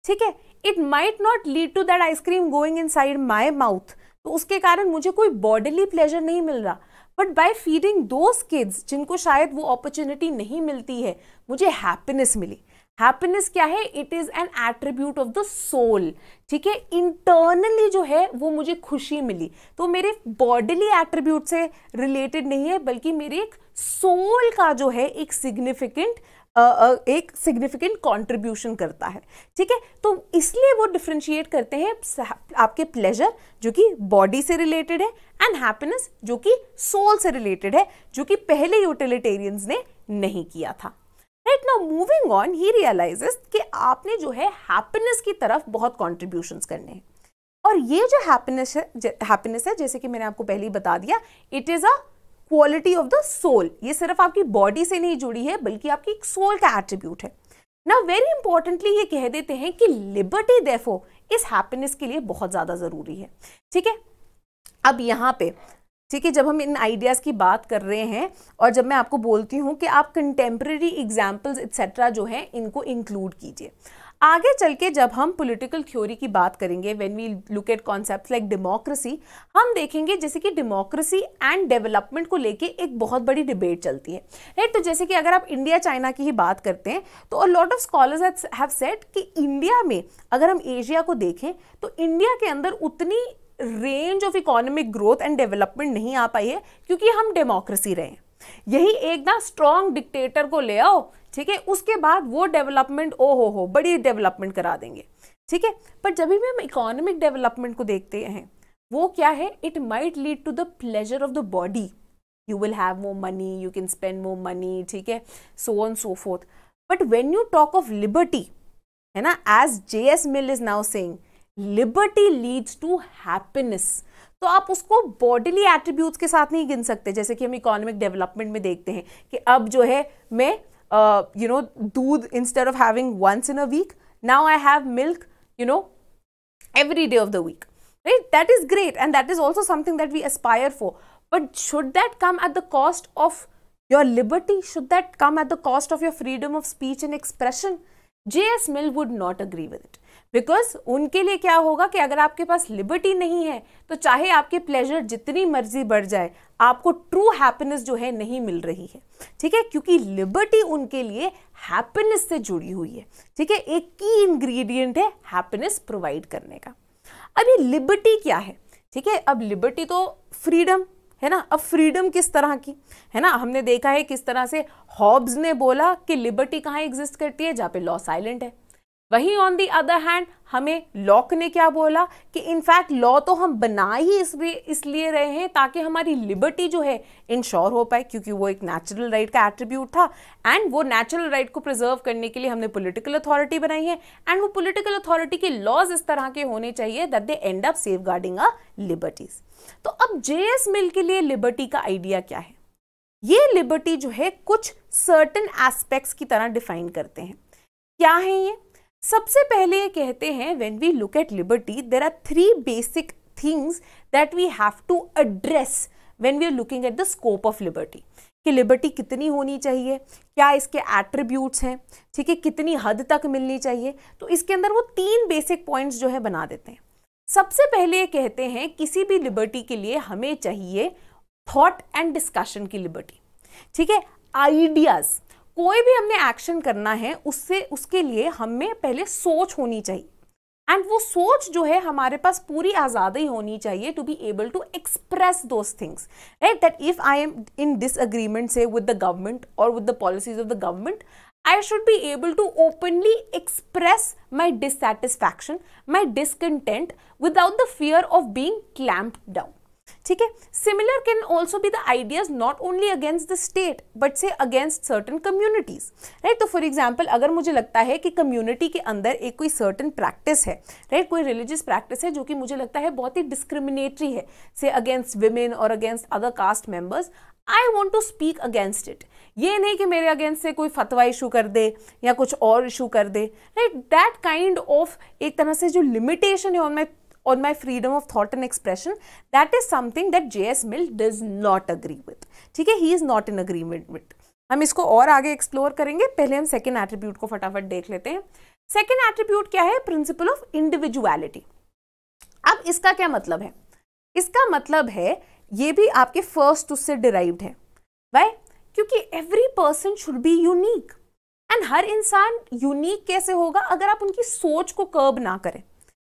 ठीक है it might not lead to that ice cream going inside my mouth तो उसके कारण मुझे कोई बॉडीली प्लेजर नहीं मिल रहा but by feeding those kids जिनको शायद वो अपॉर्चुनिटी नहीं मिलती है मुझे हैप्पीनेस मिली हैप्पीनेस क्या है it is an attribute of the soul ठीक है इंटरनली जो है वो मुझे खुशी मिली तो मेरे बॉडीली एट्रीब्यूट से रिलेटेड नहीं है बल्कि मेरे एक सोल का जो है एक सिग्निफिकेंट एक सिग्निफिकेंट कंट्रीब्यूशन करता है ठीक है तो इसलिए वो डिफ्रेंशिएट करते हैं आपके प्लेजर जो कि बॉडी से रिलेटेड है एंड हैप्पीनेस जो कि सोल से रिलेटेड है जो कि पहले यूटिलिटेरियंस ने नहीं किया था right now moving on he realizes कि आपने जो है हैप्पीनेस की तरफ बहुत कॉन्ट्रीब्यूशन करने हैं और ये जो हैप्पीनेस है हैप्पीनेस है जैसे कि मैंने आपको पहले ही बता दिया it is a quality of the soul ये सिर्फ आपकी बॉडी से नहीं जुड़ी है बल्कि आपकी एक सोल का एट्रीब्यूट है ना वेरी इंपॉर्टेंटली ये कह देते हैं कि लिबर्टी देफो इस हैप्पीनेस के लिए बहुत ज़्यादा ज़रूरी है ठीक है अब यहाँ पे ठीक है जब हम इन आइडियाज़ की बात कर रहे हैं और जब मैं आपको बोलती हूँ कि आप कंटेम्प्रेरी एग्जाम्पल्स एक्सेट्रा जो है इनको इंक्लूड कीजिए आगे चल के जब हम पॉलिटिकल थ्योरी की बात करेंगे when we look at concept like democracy हम देखेंगे जैसे कि डेमोक्रेसी एंड डेवलपमेंट को लेके एक बहुत बड़ी डिबेट चलती है राइट तो जैसे कि अगर आप इंडिया चाइना की ही बात करते हैं तो a lot of scholars have said कि इंडिया में अगर हम एशिया को देखें तो इंडिया के अंदर उतनी range of economic growth and development नहीं आ पाई है क्योंकि हम डेमोक्रेसी रहे हैं यही एक ना स्ट्रॉन्ग डिक्टेटर को ले आओ ठीक है उसके बाद वो डेवलपमेंट ओ हो हो बड़ी डेवलपमेंट करा देंगे ठीक है पर जब भी हम इकोनॉमिक डेवलपमेंट को देखते हैं वो क्या है it might lead to the pleasure of the body you will have more money you can spend more money ठीक है so on so forth but when you talk of liberty है ना as J S Mill is now saying liberty leads to happiness तो आप उसको बॉडिली attributes के साथ नहीं गिन सकते जैसे कि हम इकोनॉमिक डेवलपमेंट में देखते हैं कि अब जो है मैं यू नो दूध instead of having once in a week now I have milk you know every day of the week right that is great and that is also something that we aspire for but should that come at the cost of your liberty should that come at the cost of your freedom of speech and expression J S Mill would not agree with it because उनके लिए क्या होगा कि अगर आपके पास liberty नहीं है तो चाहे आपके प्लेजर जितनी मर्जी बढ़ जाए आपको ट्रू हैप्पीनेस जो है नहीं मिल रही है ठीक है क्योंकि लिबर्टी उनके लिए हैप्पीनेस से जुड़ी हुई है ठीक है एक की इंग्रेडिएंट है हैप्पीनेस प्रोवाइड करने का अब ये लिबर्टी क्या है ठीक है अब लिबर्टी तो फ्रीडम है ना अब फ्रीडम किस तरह की है ना हमने देखा है किस तरह से हॉब्स ने बोला कि लिबर्टी कहाँ एग्जिस्ट करती है जहाँ पे लॉ साइलेंट है वहीं ऑन दी अदर हैंड हमें लॉक ने क्या बोला कि इनफैक्ट लॉ तो हम बना ही इसलिए इसलिए रहे हैं ताकि हमारी लिबर्टी जो है इंश्योर हो पाए क्योंकि वो एक नेचुरल राइट का एट्रीब्यूट था एंड वो नेचुरल राइट को प्रिजर्व करने के लिए हमने पॉलिटिकल अथॉरिटी बनाई है एंड वो पॉलिटिकल अथॉरिटी के लॉज इस तरह के होने चाहिए that they end up safeguarding our liberties तो अब जे मिल के लिए लिबर्टी का आइडिया क्या है ये लिबर्टी जो है कुछ सर्टन एस्पेक्ट्स की तरह डिफाइन करते हैं क्या है ये सबसे पहले ये कहते हैं when we look at liberty there are three basic things that we have to address when we are looking at the scope of liberty कि लिबर्टी कितनी होनी चाहिए क्या इसके एट्रीब्यूट्स हैं ठीक है कितनी हद तक मिलनी चाहिए तो इसके अंदर वो तीन बेसिक पॉइंट्स जो है बना देते हैं सबसे पहले ये कहते हैं किसी भी लिबर्टी के लिए हमें चाहिए थॉट एंड डिस्कशन की लिबर्टी ठीक है आइडियाज़ कोई भी हमने एक्शन करना है उससे उसके लिए हमें पहले सोच होनी चाहिए एंड वो सोच जो है हमारे पास पूरी आज़ादी होनी चाहिए to be able to express those things right that if I am in disagreement say with the government और with the policies of the government I should be able to openly express my dissatisfaction my discontent without the fear of being clamp down ठीक है similar can also be the ideas not only against the state but say against certain communities right तो for example अगर मुझे लगता है कि community के अंदर एक कोई सर्टन प्रैक्टिस है राइट right? कोई रिलीजियस प्रैक्टिस है जो कि मुझे लगता है बहुत ही डिस्क्रिमिनेटरी है से अगेंस्ट वेमेन और against other caste members I want to speak against it ये नहीं कि मेरे अगेंस्ट से कोई फतवा इशू कर दे या कुछ और इशू कर दे राइट दैट काइंड ऑफ एक तरह से जो लिमिटेशन है on my on my freedom of thought and expression that is something that js mill does not agree with ठीक है he is not in agreement with हम इसको और आगे एक्सप्लोर करेंगे पहले हम सेकेंड एट्रीब्यूट को फटाफट देख लेते हैं सेकेंड एट्रीब्यूट क्या है प्रिंसिपल ऑफ इंडिविजुअलिटी अब इसका क्या मतलब है इसका मतलब है ये भी आपके फर्स्ट उससे डिराइव्ड है वाई क्योंकि every person should be unique and हर इंसान यूनिक कैसे होगा अगर आप उनकी सोच को कर्ब ना करें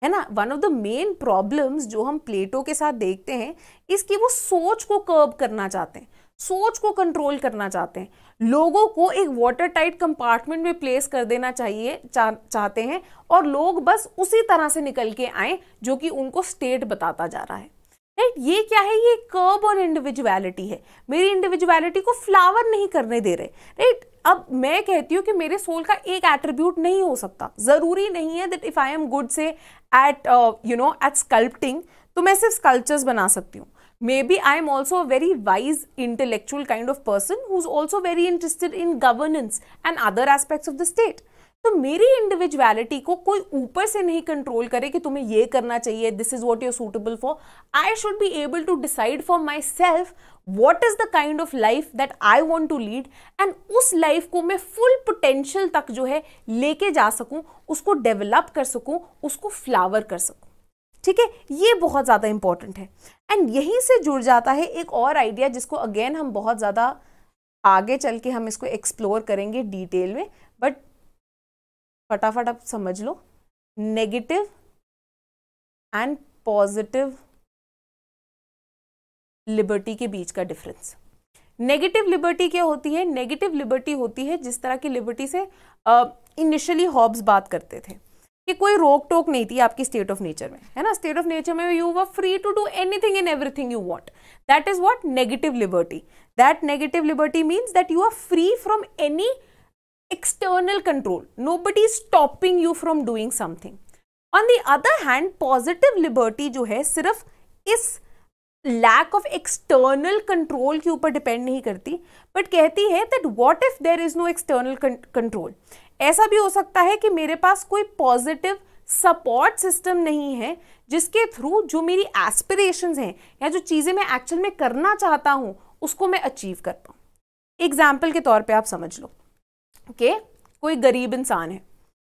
है ना one of the main problems जो हम प्लेटो के साथ देखते हैं इसकी वो सोच को कर्ब करना चाहते हैं सोच को कंट्रोल करना चाहते हैं लोगों को एक वाटर टाइट कंपार्टमेंट में प्लेस कर देना चाहिए चा, चाहते हैं और लोग बस उसी तरह से निकल के आए जो कि उनको स्टेट बताता जा रहा है राइट ये क्या है ये कर्ब और इंडिविजुअलिटी है मेरी इंडिविजुअलिटी को फ्लावर नहीं करने दे रहे राइट अब मैं कहती हूँ कि मेरे सोल का एक एट्रीब्यूट नहीं हो सकता ज़रूरी नहीं है that if I am good say at you know at sculpting तो मैं सिर्फ स्कल्पचर्स बना सकती हूँ may be I am also a very wise intellectual kind of person who is also very interested in governance and other aspects of the state तो मेरी individuality को कोई ऊपर से नहीं कंट्रोल करे कि तुम्हें ये करना चाहिए this is what your suitable for I should be able to decide for myself what is the kind of life that I want to lead and उस लाइफ को मैं फुल पोटेंशियल तक जो है लेके जा सकूँ उसको डेवलप कर सकूँ उसको फ्लावर कर सकूँ ठीक है ये बहुत ज़्यादा इंपॉर्टेंट है एंड यहीं से जुड़ जाता है एक और आइडिया जिसको अगेन हम बहुत ज़्यादा आगे चल के हम इसको एक्सप्लोर करेंगे डिटेल में बट फटाफट आप समझ लो नेगेटिव एंड पॉजिटिव लिबर्टी के बीच का डिफरेंस नेगेटिव लिबर्टी क्या होती है नेगेटिव लिबर्टी होती है जिस तरह की लिबर्टी से इनिशियली हॉब्स बात करते थे कि कोई रोक टोक नहीं थी आपकी स्टेट ऑफ नेचर में है ना स्टेट ऑफ नेचर में you were free to do anything every everything you want that is what negative liberty that negative liberty means that you are free from any external control nobody stopping you from doing something on the other hand positive liberty जो है सिर्फ इस lack of external control के ऊपर depend नहीं करती but कहती है that what if there is no external control ऐसा भी हो सकता है कि मेरे पास कोई पॉजिटिव सपोर्ट सिस्टम नहीं है जिसके थ्रू जो मेरी एस्पिरेशंस हैं या जो चीज़ें मैं एक्चुअल में करना चाहता हूँ उसको मैं अचीव कर पाऊँ एग्जाम्पल के तौर पे आप समझ लो कि कोई गरीब इंसान है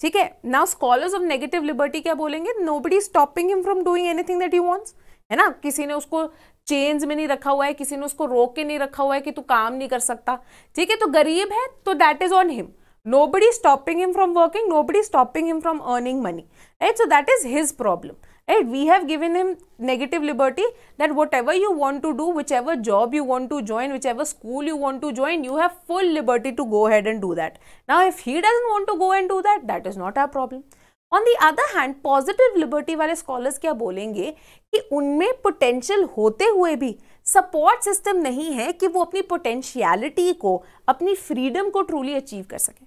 ठीक है now scholars of negative liberty क्या बोलेंगे nobody stopping him from doing anything that he wants है ना किसी ने उसको चेंज में नहीं रखा हुआ है किसी ने उसको रोक के नहीं रखा हुआ है कि तू काम नहीं कर सकता ठीक है तो गरीब है तो that is on him nobody stopping him from working nobody stopping him from earning money at so that is his problem at we have given him negative liberty that whatever you want to do whichever job you want to join whichever school you want to join you have full liberty to go ahead and do that now if he doesn't want to go and do that that is not our problem on the other hand positive liberty वाले scholars क्या बोलेंगे कि उनमें potential होते हुए भी support system नहीं है कि वो अपनी पोटेंशियलिटी को अपनी फ्रीडम को ट्रूली अचीव कर सकें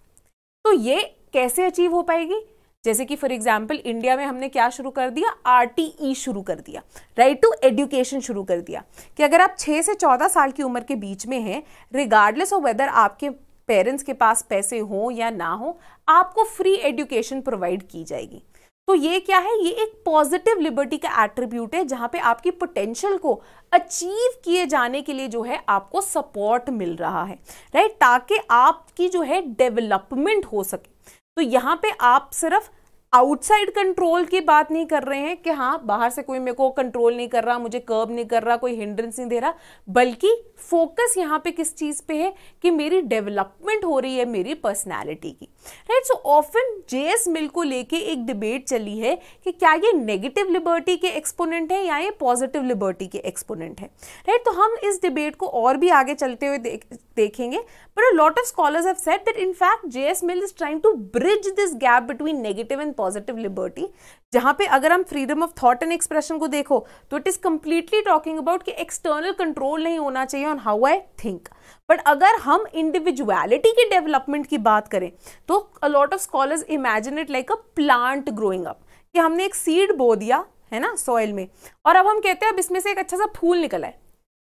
तो ये कैसे अचीव हो पाएगी जैसे कि फॉर एग्जाम्पल इंडिया में हमने क्या शुरू कर दिया आर e शुरू कर दिया राइट टू एडुकेशन शुरू कर दिया कि अगर आप छः से चौदह साल की उम्र के बीच में हैं रिगार्डलेस ऑफ वेदर आपके पेरेंट्स के पास पैसे हों या ना हो आपको फ्री एजुकेशन प्रोवाइड की जाएगी तो ये क्या है ये एक पॉजिटिव लिबर्टी का एट्रीब्यूट है जहाँ पे आपकी पोटेंशियल को अचीव किए जाने के लिए जो है आपको सपोर्ट मिल रहा है राइट ताकि आपकी जो है डेवलपमेंट हो सके तो यहाँ पे आप सिर्फ आउटसाइड कंट्रोल की बात नहीं कर रहे हैं कि हाँ बाहर से कोई मेरे को कंट्रोल नहीं कर रहा मुझे कर्ब नहीं कर रहा कोई हिंड्रेंस नहीं दे रहा बल्कि फोकस यहाँ पे किस चीज़ पे है कि मेरी डेवलपमेंट हो रही है मेरी पर्सनैलिटी की right so often J S Mill को लेके एक डिबेट चली है कि क्या ये नेगेटिव लिबर्टी के एक्सपोनेंट है या ये पॉजिटिव लिबर्टी के एक्सपोनेंट है राइट right? तो हम इस डिबेट को और भी आगे चलते हुए देख, देखेंगे but a lot of scholars have said that in fact J S Mill is trying to bridge this gap between negative and positive liberty जहां पे अगर हम freedom of thought and expression को देखो तो it is completely talking about कि external control नहीं होना चाहिए on how I think but अगर हम इंडिविजुअलिटी की डेवलपमेंट की बात करें तो a lot of scholars imagine it like a plant growing up कि हमने एक सीड बो दिया है ना सॉइल में और अब हम कहते हैं अब इसमें से एक अच्छा सा फूल निकला है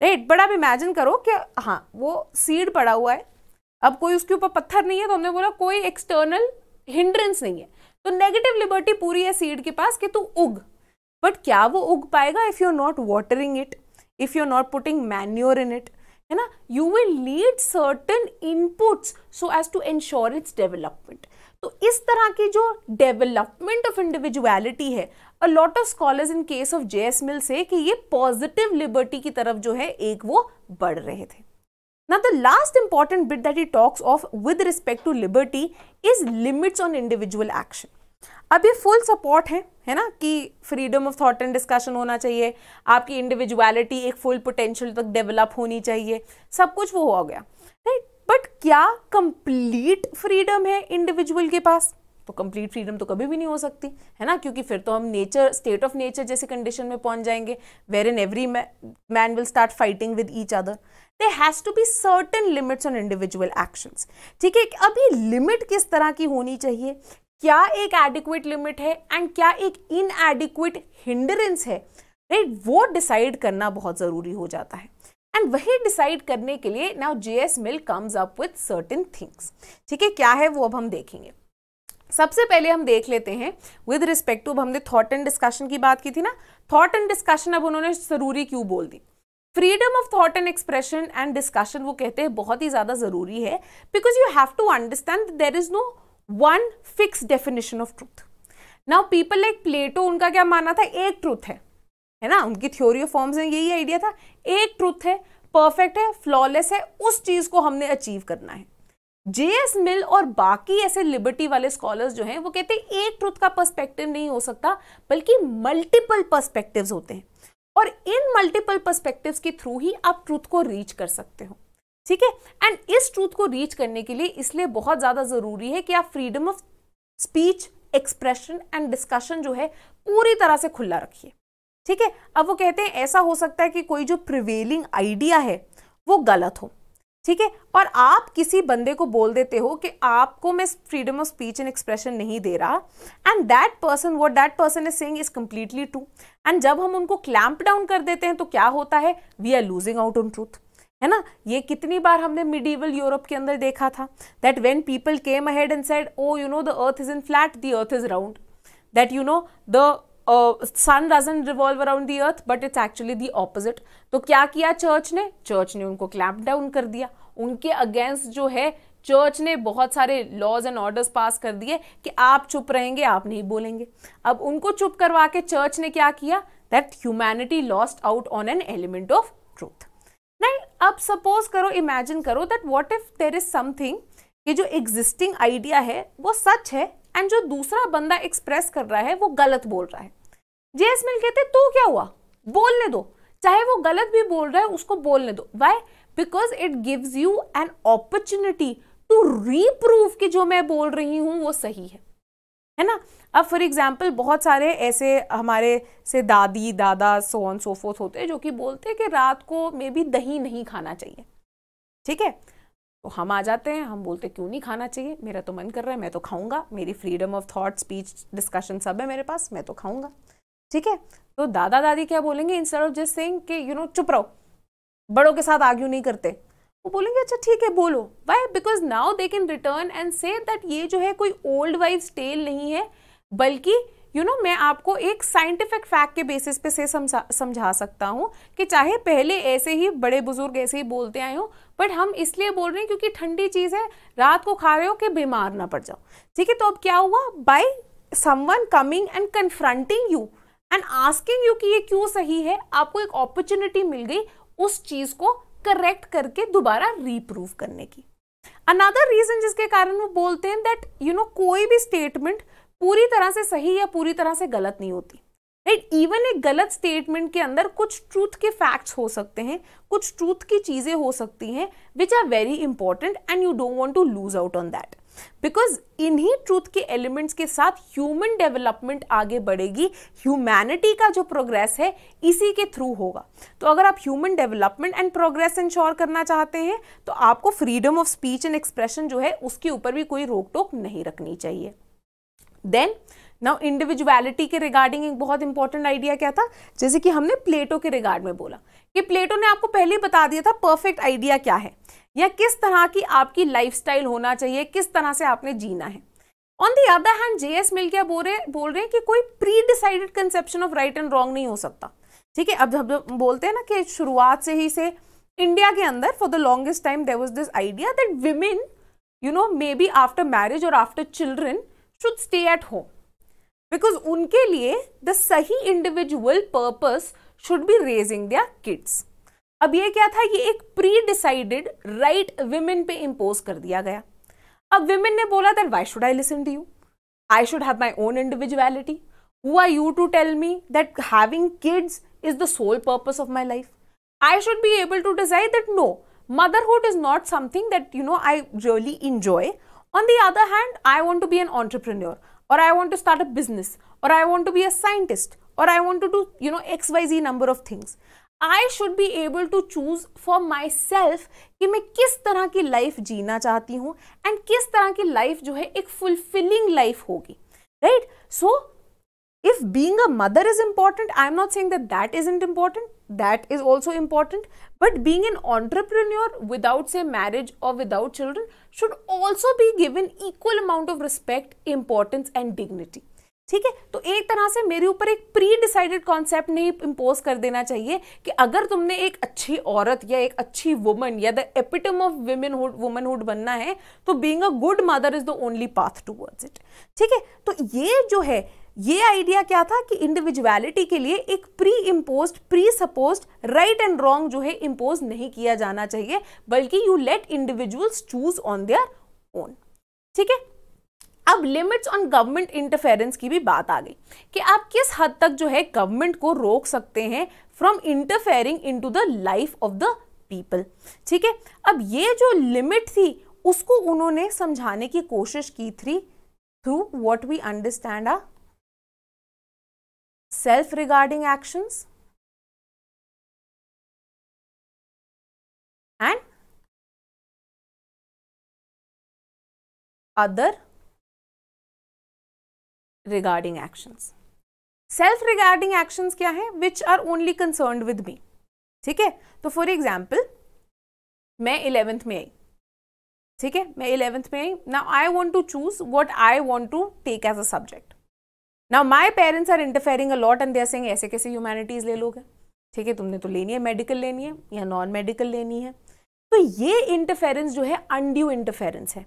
राइट बट आप इमेजिन करो कि हाँ वो सीड पड़ा हुआ है अब कोई उसके ऊपर पत्थर नहीं है तो हमने बोला कोई एक्सटर्नल हिंड्रेंस नहीं है तो नेगेटिव लिबर्टी पूरी है सीड के पास कि तू उग बट क्या वो उग पाएगा if you are not watering it if you are not putting manure in it है ना you will need certain inputs so as to ensure its development तो इस तरह की जो डेवलपमेंट ऑफ इंडिविजुअलिटी है a lot of scholars in case of J S Mill say कि ये पॉजिटिव लिबर्टी की तरफ जो है एक वो बढ़ रहे थे ना the last important bit that he talks of with respect to liberty is limits on individual action अब ये फुल सपोर्ट है है ना कि freedom of thought and discussion होना चाहिए आपकी इंडिविजुअलिटी एक फुल पोटेंशियल तक डेवलप होनी चाहिए सब कुछ वो हो गया राइट बट क्या कंप्लीट फ्रीडम है इंडिविजुअल के पास तो कंप्लीट फ्रीडम तो कभी भी नहीं हो सकती है ना क्योंकि फिर तो हम नेचर स्टेट ऑफ नेचर जैसे कंडीशन में पहुंच जाएंगे where in every man will start fighting with each other there has to be certain limits on individual actions ठीक है अब ये लिमिट किस तरह की होनी चाहिए क्या एक एडिक्वेट लिमिट है एंड क्या एक इन एडिक्वेट हिंडरेंस है राइट वो डिसाइड करना बहुत ज़रूरी हो जाता है एंड वही डिसाइड करने के लिए now J S Mill comes up with certain things ठीक है क्या है वो अब हम देखेंगे सबसे पहले हम देख लेते हैं विद रिस्पेक्ट टू अब हमने थॉट एंड डिस्कशन की बात की थी ना थॉट एंड डिस्कशन अब उन्होंने जरूरी क्यों बोल दी freedom of thought and expression and discussion वो कहते हैं बहुत ही ज़्यादा ज़रूरी है because you have to understand there is no one fix definition of truth now people like Plato उनका क्या मानना था एक ट्रूथ है है ना उनकी थ्योरी ऑफ फॉर्म्स में यही आइडिया था एक ट्रूथ है परफेक्ट है फ्लॉलेस है उस चीज़ को हमने अचीव करना है जे एस मिल और बाकी ऐसे लिबर्टी वाले स्कॉलर्स जो हैं वो कहते हैं एक ट्रूथ का पर्सपेक्टिव नहीं हो सकता बल्कि मल्टीपल पर्सपेक्टिव्स होते हैं और इन मल्टीपल पर्सपेक्टिव्स के थ्रू ही आप ट्रूथ को रीच कर सकते हो ठीक है एंड इस ट्रूथ को रीच करने के लिए इसलिए बहुत ज़्यादा ज़रूरी है कि आप freedom of speech expression and discussion जो है पूरी तरह से खुला रखिए ठीक है अब वो कहते हैं ऐसा हो सकता है कि कोई जो प्रिवेलिंग आइडिया है वो गलत हो ठीक है और आप किसी बंदे को बोल देते हो कि आपको मैं freedom of speech and expression नहीं दे रहा and that person what that person is saying is completely true and जब हम उनको क्लैम्प डाउन कर देते हैं तो क्या होता है we are losing out on truth है ना ये कितनी बार हमने मिडीवल यूरोप के अंदर देखा था that when people came ahead and said oh you know the earth is in flat the earth is round that you know the sun doesn't revolve around the earth but it's actually the opposite तो क्या किया church ने church ने उनको clap down कर दिया उनके against जो है चर्च ने बहुत सारे लॉज एंड ऑर्डर्स पास कर दिए कि आप चुप रहेंगे आप नहीं बोलेंगे अब उनको चुप करवा के चर्च ने क्या किया that humanity lost out on an element of truth नहीं अब सपोज करो इमेजिन करो that what if there is something ये जो एग्जिस्टिंग आइडिया है वो सच है एंड जो दूसरा बंदा एक्सप्रेस कर रहा है वो गलत बोल रहा है एस मिल कहते तो क्या हुआ बोलने दो चाहे वो गलत भी बोल रहा है उसको बोलने दो why because it gives you an opportunity to reprove कि जो मैं बोल रही हूँ वो सही है है ना अब फॉर एग्जाम्पल बहुत सारे ऐसे हमारे से दादी दादा सो ऑन सो फोर्थ होते हैं जो कि बोलते हैं कि रात को मे बी दही नहीं खाना चाहिए ठीक है तो हम आ जाते हैं हम बोलते क्यों नहीं खाना चाहिए मेरा तो मन कर रहा है मैं तो खाऊंगा मेरी freedom of thought speech discussion सब है मेरे पास मैं तो खाऊंगा ठीक है तो दादा दादी क्या बोलेंगे इंस्टेड ऑफ जस्ट सेइंग कि यू नो चुप रहो बड़ों के साथ आर्ग्यू नहीं करते वो बोलेंगे अच्छा ठीक है बोलो why because now they can return and say that ये जो है कोई ओल्ड वाइफ टेल नहीं है बल्कि यू you नो know, मैं आपको एक साइंटिफिक फैक्ट के बेसिस पे से समझा समझा सकता हूँ कि चाहे पहले ऐसे ही बड़े बुजुर्ग ऐसे ही बोलते आए हों बट हम इसलिए बोल रहे हैं क्योंकि ठंडी चीज़ है रात को खा रहे हो कि बीमार ना पड़ जाओ ठीक है तो अब क्या हुआ by someone coming and confronting you and asking you कि ये क्यों सही है आपको एक अपॉर्चुनिटी मिल गई उस चीज़ को करेक्ट करके दोबारा रीप्रूव करने की अनादर रीजन जिसके कारण वो बोलते हैं दैट यू नो कोई भी स्टेटमेंट पूरी तरह से सही या पूरी तरह से गलत नहीं होती राइट इवन एक गलत स्टेटमेंट के अंदर कुछ ट्रूथ के फैक्ट्स हो सकते हैं कुछ ट्रूथ की चीज़ें हो सकती हैं which are very important and you don't want to lose out on that because इन्हीं ट्रूथ के एलिमेंट्स के साथ ह्यूमन डेवलपमेंट आगे बढ़ेगी ह्यूमैनिटी का जो प्रोग्रेस है इसी के थ्रू होगा तो अगर आप human development and progress ensure करना चाहते हैं तो आपको freedom of speech and expression जो है उसके ऊपर भी कोई रोक टोक नहीं रखनी चाहिए देन नाउ इंडिविजुअलिटी के रिगार्डिंग एक बहुत इंपॉर्टेंट आइडिया क्या था जैसे कि हमने प्लेटो के रिगार्ड में बोला कि प्लेटो ने आपको पहले ही बता दिया था परफेक्ट आइडिया क्या है या किस तरह की आपकी लाइफ होना चाहिए किस तरह से आपने जीना है on the other hand J S Mill क्या बोल रहे बोल रहे हैं कि कोई pre decided conception of right and wrong नहीं हो सकता ठीक है अब जब बोलते हैं ना कि शुरुआत से ही से इंडिया के अंदर for the longest time there was this idea that women you know may maybe after marriage और after children should stay at home because उनके लिए द सही individual purpose should be raising their kids अब ये क्या था ये एक प्री डिसाइडेड राइट विमेन पे इम्पोज कर दिया गया अब विमेन ने बोला then why should I listen to you I should have my own individuality who are you to tell me that having kids is the sole purpose of my life I should be able to decide that no motherhood is not something that you know I really enjoy on the other hand I want to be an entrepreneur और I want to start a business और I want to be a scientist और I want to do you know X Y Z number of things I should be able to choose for myself कि मैं किस तरह की life जीना चाहती हूँ and किस तरह की लाइफ जो है एक फुलफिलिंग लाइफ होगी right so if being a mother is important i'm not saying that that isn't important that is also important but being an entrepreneur without say marriage or without children should also be given equal amount of respect importance and dignity ठीक है तो एक तरह से मेरे ऊपर एक pre decided concept नहीं इम्पोज कर देना चाहिए कि अगर तुमने एक अच्छी औरत या एक अच्छी वुमन या the epitome of womanhood womanhood बनना है तो being a good mother is the only path towards it ठीक है तो ये जो है ये आइडिया क्या था कि इंडिविजुअलिटी के लिए एक pre impose pre suppose right and wrong जो है इम्पोज नहीं किया जाना चाहिए बल्कि you let individuals choose on their own ठीक है अब लिमिट्स ऑन गवर्नमेंट इंटरफेरेंस की भी बात आ गई कि आप किस हद तक जो है गवर्नमेंट को रोक सकते हैं from interfering to the life of the people ठीक है अब ये जो लिमिट थी उसको उन्होंने समझाने की कोशिश की थी through what we understand a self regarding actions and other regarding action self regarding actions क्या है which are only concern with me ठीक है तो फॉर एग्जाम्पल मैं इलेवेंथ में आई ठीक है मैं इलेवेंथ में I now I want to choose what I want to take as a subject now my parents are interfering a lot and they're saying ऐसे कैसे ह्यूमैनिटीज ले लोगे ठीक है तुमने तो लेनी है मेडिकल लेनी है या नॉन मेडिकल लेनी है तो ये इंटरफेरेंस जो है अनड्यू इंटरफेरेंस है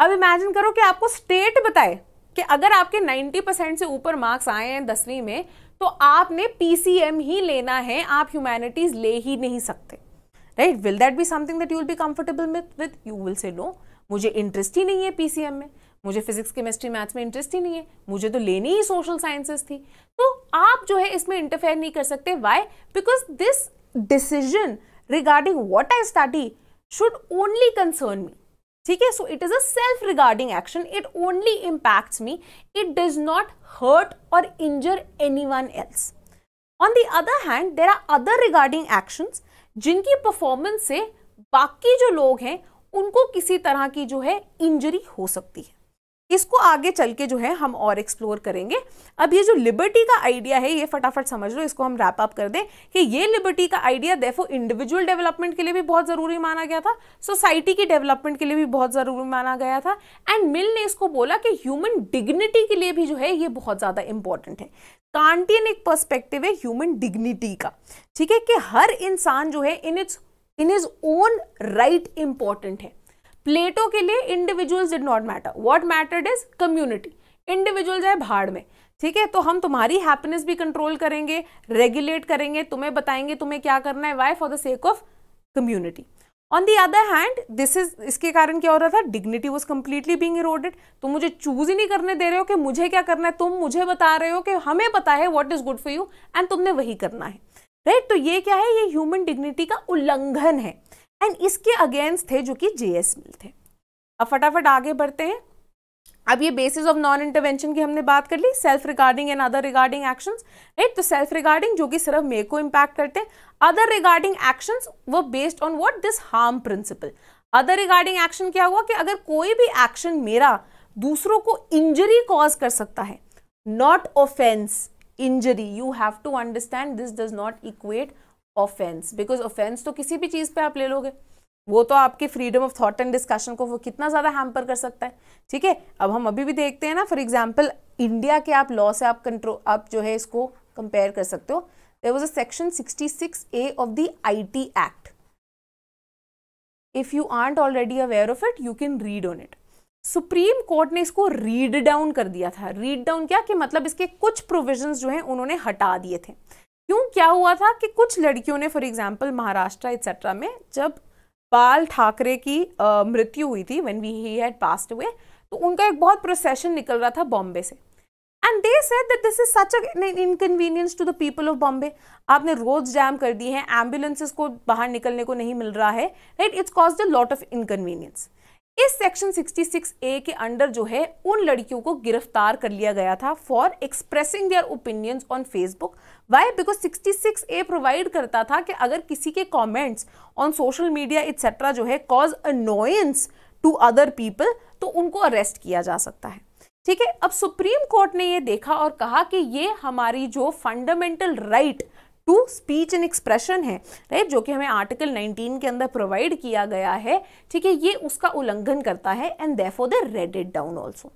अब इमेजिन करो कि आपको स्टेट बताए कि अगर आपके 90 परसेंट से ऊपर मार्क्स आए हैं दसवीं में तो आपने पीसीएम ही लेना है आप ह्यूमैनिटीज ले ही नहीं सकते right will that be something that you will be comfortable with you will say no मुझे इंटरेस्ट ही नहीं है पीसीएम में मुझे फिजिक्स केमिस्ट्री मैथ्स में इंटरेस्ट ही नहीं है मुझे तो लेनी ही सोशल साइंसेस थी तो आप जो है इसमें इंटरफेयर नहीं कर सकते why because this decision regarding what I study should only concern me ठीक है so it is a self regarding action it only impacts me it does not hurt और injure anyone else on the other hand there are other regarding actions जिनकी performance से बाकी जो लोग हैं उनको किसी तरह की जो है इंजरी हो सकती है इसको आगे चल के जो है हम और एक्सप्लोर करेंगे अब ये जो लिबर्टी का आइडिया है ये फटाफट समझ लो इसको हम रैप अप कर दें कि ये लिबर्टी का आइडिया देखो इंडिविजुअल डेवलपमेंट के लिए भी बहुत ज़रूरी माना गया था सोसाइटी की डेवलपमेंट के लिए भी बहुत ज़रूरी माना गया था एंड मिल ने इसको बोला कि ह्यूमन डिग्निटी के लिए भी जो है ये बहुत ज़्यादा इंपॉर्टेंट है कांटियन एक पर्सपेक्टिव है ह्यूमन डिग्निटी का ठीक है कि हर इंसान जो है in its in is own right important है प्लेटो के लिए individuals did not matter what mattered is community individual है भाड़ में ठीक है तो हम तुम्हारी हैप्पीनेस भी कंट्रोल करेंगे रेगुलेट करेंगे तुम्हें बताएंगे तुम्हें क्या करना है why for the sake of community on the other hand this is इसके कारण क्या हो रहा था dignity was completely being eroded तुम मुझे चूज ही नहीं करने दे रहे हो कि मुझे क्या करना है तुम मुझे बता रहे हो कि हमें पता है what is good for you and तुमने वही करना है राइट right? तो ये क्या है ये ह्यूमन डिग्निटी का उल्लंघन है एंड इसके अगेंस्ट थे जो कि जेएस मिल थे अब फटाफट आगे बढ़ते हैं अब ये बेसिस ऑफ नॉन इंटरवेंशन की हमने बात कर ली self regarding and other regarding actions right तो सेल्फ रिगार्डिंग जो कि सिर्फ मे को इम्पैक्ट करते हैं अदर रिगार्डिंग एक्शंस वो based on what this harm principle other regarding action क्या हुआ कि अगर कोई भी एक्शन मेरा दूसरों को इंजरी कॉज कर सकता है not offence injury you have to understand this does not equate offence because offence तो किसी भी चीज़ पे आप ले लोगे वो तो आपके freedom of thought and discussion को वो कितना ज़्यादा हैम्पर कर सकता है ठीक है अब हम अभी भी देखते हैं ना फॉर एग्जाम्पल इंडिया के आप लॉ से आप कंट्रोल आप जो है इसको कंपेयर कर सकते हो there was a section sixty six A of the I T act if you aren't already aware of it you can read on it Supreme Court ने इसको रीड डाउन कर दिया था रीड डाउन क्या कि मतलब इसके कुछ प्रोविजंस जो हैं उन्होंने हटा दिए थे क्यों क्या हुआ था कि कुछ लड़कियों ने फॉर एग्जाम्पल महाराष्ट्र एक्सेट्रा में जब बाल ठाकरे की मृत्यु हुई थी when we he had passed हुए तो उनका एक बहुत प्रोसेशन निकल रहा था बॉम्बे से and they said that this is such an inconvenience to the people of Bombay आपने रोड्स जैम कर दी हैं एम्बुलेंसेस को बाहर निकलने को नहीं मिल रहा है right it's cause the lot of inconvenience इस सेक्शन 66 ए के अंडर जो है उन लड़कियों को गिरफ्तार कर लिया गया था for expressing their opinions on Facebook why because 66 A provide करता था कि अगर किसी के comments on social media etcetera जो है cause annoyance to other people तो उनको अरेस्ट किया जा सकता है ठीक है अब सुप्रीम कोर्ट ने ये देखा और कहा कि ये हमारी जो fundamental right right, to speech and expression है राइट जो कि हमें आर्टिकल 19 के अंदर प्रोवाइड किया गया है ठीक है ये उसका उल्लंघन करता है and therefore they read it down also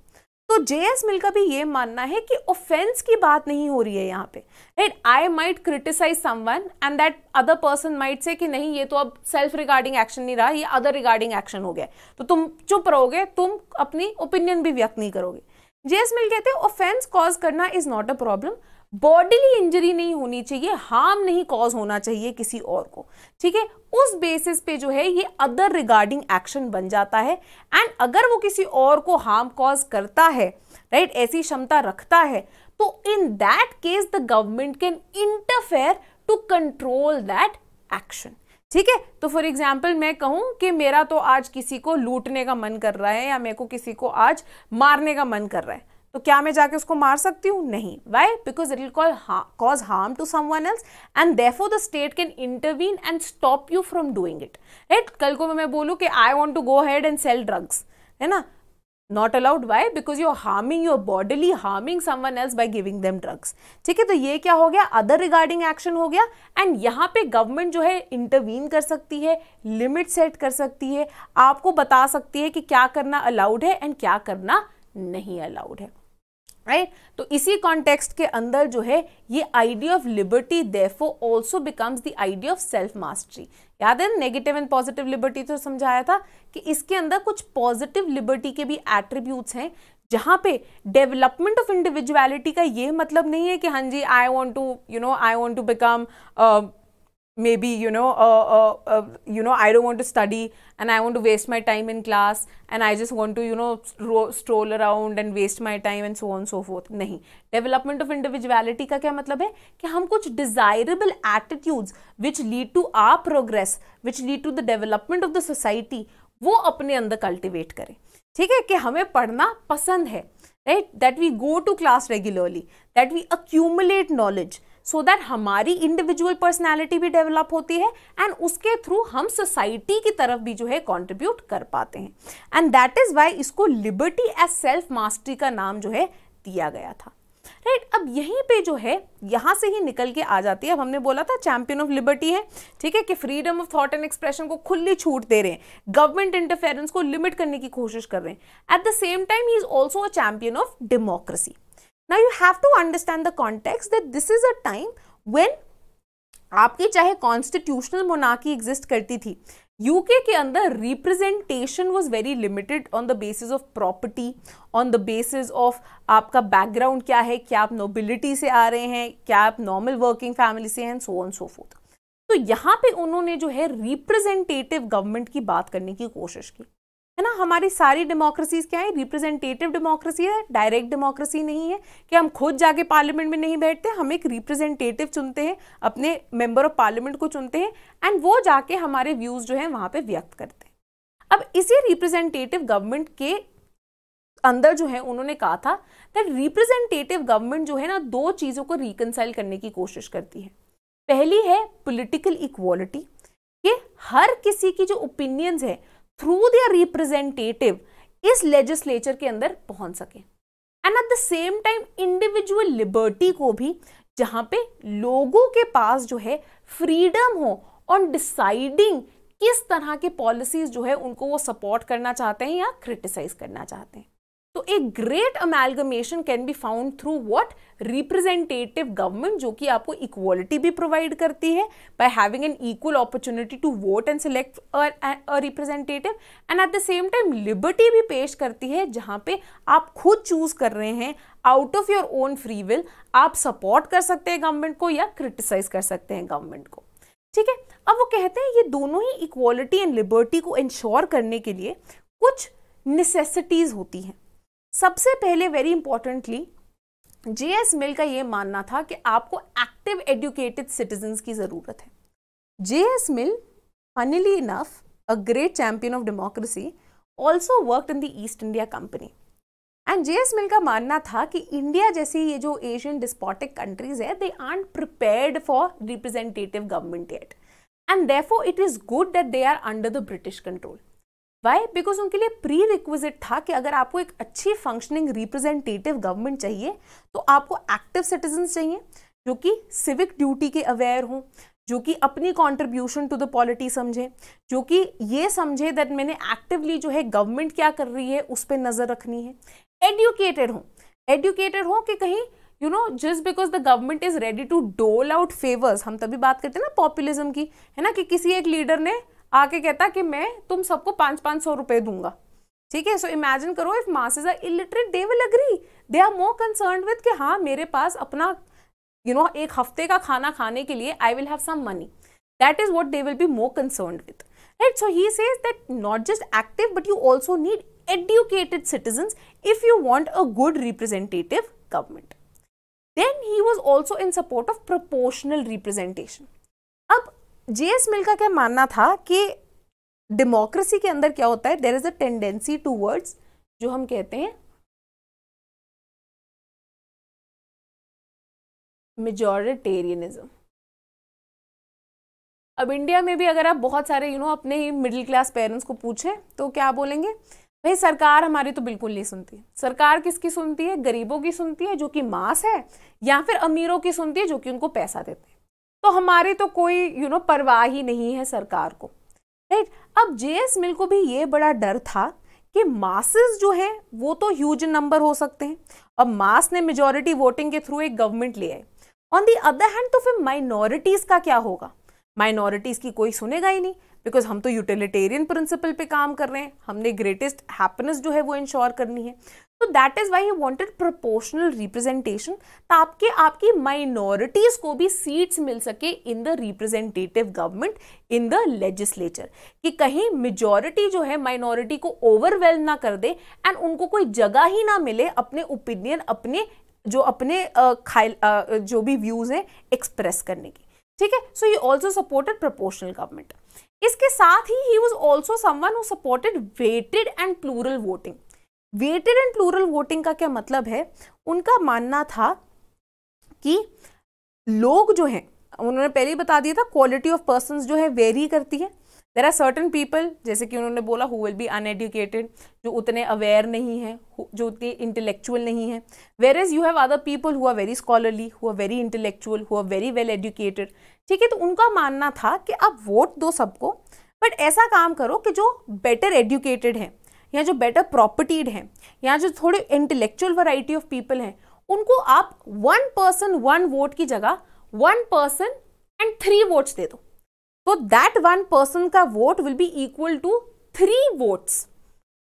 तो जे एस मिल का भी ये मानना है कि ऑफेंस की बात नहीं हो रही है यहाँ पे right I might criticize someone and that other person might say कि नहीं ये तो अब सेल्फ रिगार्डिंग एक्शन नहीं रहा ये अदर रिगार्डिंग एक्शन हो गया तो तुम चुप रहोगे तुम अपनी ओपिनियन भी व्यक्त नहीं करोगे जे एस मिल कहते हैं ऑफेंस कॉज करना is not a problem bodily injury नहीं होनी चाहिए हार्म नहीं कॉज होना चाहिए किसी और को ठीक है उस बेसिस पे जो है ये अदर रिगार्डिंग एक्शन बन जाता है एंड अगर वो किसी और को हार्म कॉज करता है राइट right, ऐसी क्षमता रखता है तो in that case the government can interfere to control that action ठीक है तो फॉर एग्जाम्पल मैं कहूँ कि मेरा तो आज किसी को लूटने का मन कर रहा है या मेरे को किसी को आज मारने का मन कर रहा है तो क्या मैं जाके उसको मार सकती हूँ नहीं why because it will call cause harm to someone else and therefore the state can intervene and stop you from doing it right कल को मैं बोलूँ कि I want to go ahead and sell drugs है ना not allowed why because you are harming your bodily harming someone else by giving them drugs ठीक है तो ये क्या हो गया अदर रिगार्डिंग एक्शन हो गया एंड यहाँ पे गवर्नमेंट जो है इंटरवीन कर सकती है लिमिट सेट कर सकती है आपको बता सकती है कि क्या करना अलाउड है एंड क्या करना नहीं अलाउड है राइट right? तो इसी कॉन्टेक्स्ट के अंदर जो है ये idea of liberty therefore also becomes the idea of self mastery याद है नेगेटिव एंड पॉजिटिव लिबर्टी तो समझाया था कि इसके अंदर कुछ पॉजिटिव लिबर्टी के भी एट्रीब्यूट्स हैं जहाँ पे डेवलपमेंट ऑफ इंडिविजुअलिटी का ये मतलब नहीं है कि हाँ जी I want to you know I want to become maybe you know uh, uh, uh, you know i don't want to study and i want to waste my time in class and i just want to you know stro- stroll around and waste my time and so on and so forth nahi development of individuality ka kya matlab hai ki hum kuch desirable attitudes which lead to our progress which lead to the development of the society wo apne andar cultivate kare theek hai ki hame padhna pasand hai right that we go to class regularly that we accumulate knowledge so so that हमारी individual personality भी develop होती है and उसके through हम society की तरफ भी जो है कॉन्ट्रीब्यूट कर पाते हैं एंड दैट इज़ वाई इसको लिबर्टी एज सेल्फ मास्टरी का नाम जो है दिया गया था राइट right, अब यहीं पे जो है यहाँ से ही निकल के आ जाती है अब हमने बोला था चैंपियन ऑफ लिबर्टी है ठीक है कि freedom of thought and expression को खुली छूट दे रहे हैं गवर्नमेंट इंटरफेरेंस को लिमिट करने की कोशिश कर रहे हैं एट द सेम टाइम ही is also a champion of democracy now you have to understand the context that this is a time when आपकी चाहे कॉन्स्टिट्यूशनल मोनाकी एग्जिस्ट करती थी यूके के अंदर representation was very limited on the basis of property on the basis of आपका background क्या है क्या आप नोबिलिटी से आ रहे हैं क्या आप नॉर्मल वर्किंग फैमिली से हैं सो ऑन सो फोर्थ तो यहाँ पे उन्होंने जो है रिप्रेजेंटेटिव गवर्नमेंट की बात करने की कोशिश की है ना हमारी सारी डेमोक्रेसीज क्या है रिप्रेजेंटेटिव डेमोक्रेसी है डायरेक्ट डेमोक्रेसी नहीं है कि हम खुद जाके पार्लियामेंट में नहीं बैठते हम एक रिप्रेजेंटेटिव चुनते हैं अपने मेंबर ऑफ पार्लियामेंट को चुनते हैं एंड वो जाके हमारे व्यूज़ जो है वहां पर व्यक्त करते हैं अब इसी रिप्रेजेंटेटिव गवर्नमेंट के अंदर जो है उन्होंने कहा था दैट रिप्रेजेंटेटिव गवर्नमेंट जो है ना दो चीज़ों को रिकनसाइल करने की कोशिश करती है पहली है पॉलिटिकल इक्वालिटी कि हर किसी की जो ओपिनियंस है थ्रू द रिप्रेजेंटेटिव इस लेजिस्लेचर के अंदर पहुंच सके and at the same time individual liberty को भी जहां पे लोगों के पास जो है फ्रीडम हो ऑन डिसाइडिंग किस तरह के पॉलिसीज जो है उनको वो सपोर्ट करना चाहते हैं या क्रिटिसाइज करना चाहते हैं तो एक great amalgamation can be found through what representative government जो कि आपको इक्वालिटी भी प्रोवाइड करती है by having an equal opportunity to vote and select a representative and at the same time liberty भी पेश करती है जहाँ पे आप खुद चूज कर रहे हैं out of your own free will आप सपोर्ट कर सकते हैं गवर्नमेंट को या क्रिटिसाइज कर सकते हैं गवर्नमेंट को ठीक है अब वो कहते हैं ये दोनों ही इक्वालिटी एंड लिबर्टी को इंश्योर करने के लिए कुछ नेसेसिटीज़ होती हैं सबसे पहले वेरी इंपॉर्टेंटली जेएस मिल का यह मानना था कि आपको एक्टिव एडुकेटेड सिटीजन की ज़रूरत है JS Mill funnily enough a great champion of democracy also work in the East India Company and J S Mill का मानना था कि इंडिया जैसी ये जो एशियन डिस्पोटिक कंट्रीज है they are prepared for representative government at and therefore it is good that they are under the British control why because उनके लिए प्री रिक्विजिट था कि अगर आपको एक अच्छी फंक्शनिंग रिप्रेजेंटेटिव गवर्नमेंट चाहिए तो आपको एक्टिव सिटीजन चाहिए जो कि सिविक ड्यूटी के अवेयर हों जो कि अपनी कॉन्ट्रीब्यूशन टू द पॉलिटी समझें जो कि ये समझे दैट मैंने एक्टिवली जो है गवर्नमेंट क्या कर रही है उस पर नज़र रखनी है एडुकेटेड हों एडुकेटेड हों कि कहीं you know just because the government is ready to dole out favours हम तभी बात करते हैं ना पॉपुलिज्म की है ना कि किसी एक लीडर ने आके कहता कि मैं तुम सबको पांच पाँच सौ रुपए दूंगा ठीक है सो इमेजिन करो if masses are illiterate they will agree they are more concern with कि हाँ मेरे पास अपना यू you नो know, एक हफ्ते का खाना खाने के लिए I will have some money that is what they will be more concern with right so he says that not just active but you also need educated citizen if you want a good representative government then he was also in support of proportional representation अब GS Mill का क्या मानना था कि democracy के अंदर क्या होता है there is a tendency towards जो हम कहते हैं मेजोरिटेरियनिज्म अब इंडिया में भी अगर आप बहुत सारे यू you नो know, अपने ही मिडिल क्लास पेरेंट्स को पूछें तो क्या बोलेंगे भाई सरकार हमारी तो बिल्कुल नहीं सुनती सरकार किसकी सुनती है गरीबों की सुनती है जो कि मास है या फिर अमीरों की सुनती है जो कि उनको पैसा देते हैं तो हमारे तो कोई यू नो परवाह ही नहीं है सरकार को राइट अब जे एस मिल को भी ये बड़ा डर था कि मासेस जो है वो तो ह्यूज नंबर हो सकते हैं अब मास ने मेजोरिटी वोटिंग के थ्रू एक गवर्नमेंट ले आई ऑन दी अदर हैंड तो फिर माइनॉरिटीज़ का क्या होगा माइनॉरिटीज़ की कोई सुनेगा ही नहीं बिकॉज हम तो यूटिलिटेरियन प्रिंसिपल पे काम कर रहे हैं हमने ग्रेटेस्ट हैप्पीनेस जो है वो इंश्योर करनी है तो that is why wanted proportional representation ताकि आपकी माइनॉरिटीज को भी सीट्स मिल सके in the representative government in the legislature कि कहीं मेजोरिटी जो है माइनॉरिटी को ओवरवेल ना कर दे एंड उनको कोई जगह ही ना मिले अपने ओपिनियन अपने जो अपने खाल जो भी व्यूज हैं एक्सप्रेस करने की ठीक है so you also supported proportional government इसके साथ ही he was also someone supported weighted and plural voting weighted and plural voting का क्या मतलब है उनका मानना था कि लोग जो हैं उन्होंने पहले ही बता दिया था क्वालिटी ऑफ पर्सन जो है वेरी करती है देर आर सर्टन पीपल जैसे कि उन्होंने बोला हु विल बी अनएडुकेटेड जो उतने अवेयर नहीं है जो उतने इंटेलेक्चुअल नहीं है where is you have other people who are very scholarly who are very intellectual who are very well educated ठीक है तो उनका मानना था कि आप वोट दो सबको बट ऐसा काम करो कि जो बेटर एडुकेटेड हैं या जो बेटर प्रॉपर्टीड हैं या जो थोड़े इंटेलेक्चुअल वैरायटी ऑफ पीपल हैं उनको आप वन पर्सन वन वोट की जगह one person and three votes दे दो तो दैट वन पर्सन का vote will be equal to three votes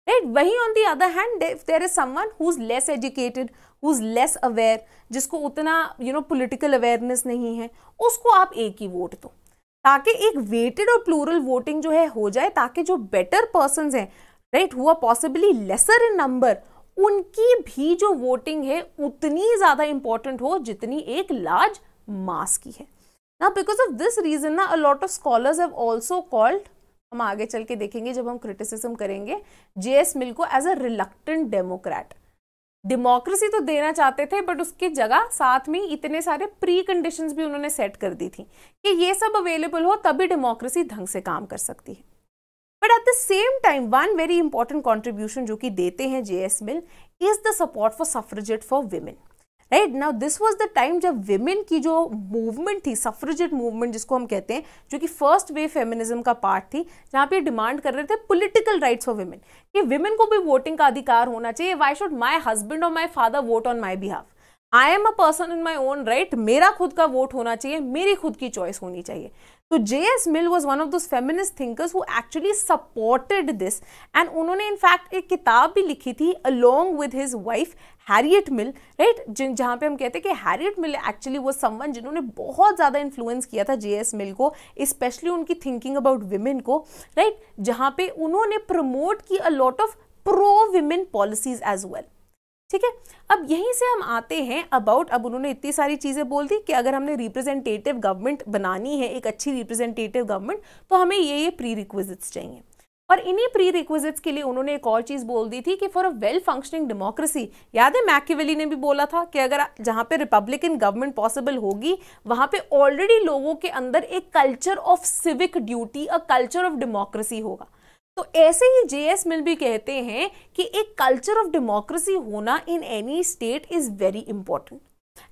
right वही on the other hand there is someone who is less educated who is less aware जिसको उतना you know political awareness नहीं है उसको आप एक ही वोट दो ताकि एक वेटेड और प्लूरल वोटिंग जो है हो जाए ताकि जो बेटर पर्सन हैं राइट हुआ पॉसिबली लेसर इन नंबर उनकी भी जो वोटिंग है उतनी ज़्यादा इंपॉर्टेंट हो जितनी एक लार्ज मास की है ना बिकॉज ऑफ दिस रीजन ना a lot of scholars have also called हम आगे चल के देखेंगे जब हम क्रिटिसिज्म करेंगे जे एस मिल को as a reluctant democrat democracy तो देना चाहते थे बट उसकी जगह साथ में इतने सारे प्री कंडीशंस भी उन्होंने सेट कर दी थी कि ये सब अवेलेबल हो तभी डेमोक्रेसी ढंग से काम कर सकती है but at the same time one very important contribution जो कि देते हैं J S Mill is the support for suffragette for women right now this was the time जब वेमेन की जो मूवमेंट थी सफरजेट मूवमेंट जिसको हम कहते हैं जो कि फर्स्ट वे फेमिनिज्म का पार्ट थी जहाँ पे डिमांड कर रहे थे पोलिटिकल राइट्स फॉर वेमेन कि वेमेन को भी वोटिंग का अधिकार होना चाहिए वाई शुड माई हजबेंड और my father vote on my behalf I am a person in my own right मेरा खुद का वोट होना चाहिए मेरी खुद की चॉइस होनी चाहिए तो J S Mill was one of those feminist thinkers who actually supported this and उन्होंने इनफैक्ट एक किताब भी लिखी थी along with his wife Harriet Mill right जिन जहाँ पे हम कहते हैं कि हैरियट मिल एक्चुअली वो समवन जिन्होंने बहुत ज़्यादा इन्फ्लुएंस किया था जे एस मिल को स्पेशली उनकी थिंकिंग अबाउट वीमेन को राइट right? जहाँ पे उन्होंने प्रमोट की a lot of pro women policies as well ठीक है अब यहीं से हम आते हैं अबाउट अब उन्होंने इतनी सारी चीज़ें बोल दी कि अगर हमने रिप्रेजेंटेटिव गवर्नमेंट बनानी है एक अच्छी रिप्रेजेंटेटिव गवर्नमेंट तो हमें ये ये प्री रिक्विजिट्स चाहिए और इन्हीं प्री रिक्विजिट्स के लिए उन्होंने एक और चीज़ बोल दी थी कि for a well functioning democracy याद है मैकेवेली ने भी बोला था कि अगर जहाँ पे रिपब्लिकन गवर्नमेंट पॉसिबल होगी वहाँ पे ऑलरेडी लोगों के अंदर एक culture of civic duty a culture of democracy होगा तो ऐसे ही जे एस मिल भी कहते हैं कि एक कल्चर ऑफ डेमोक्रेसी होना in any state is very important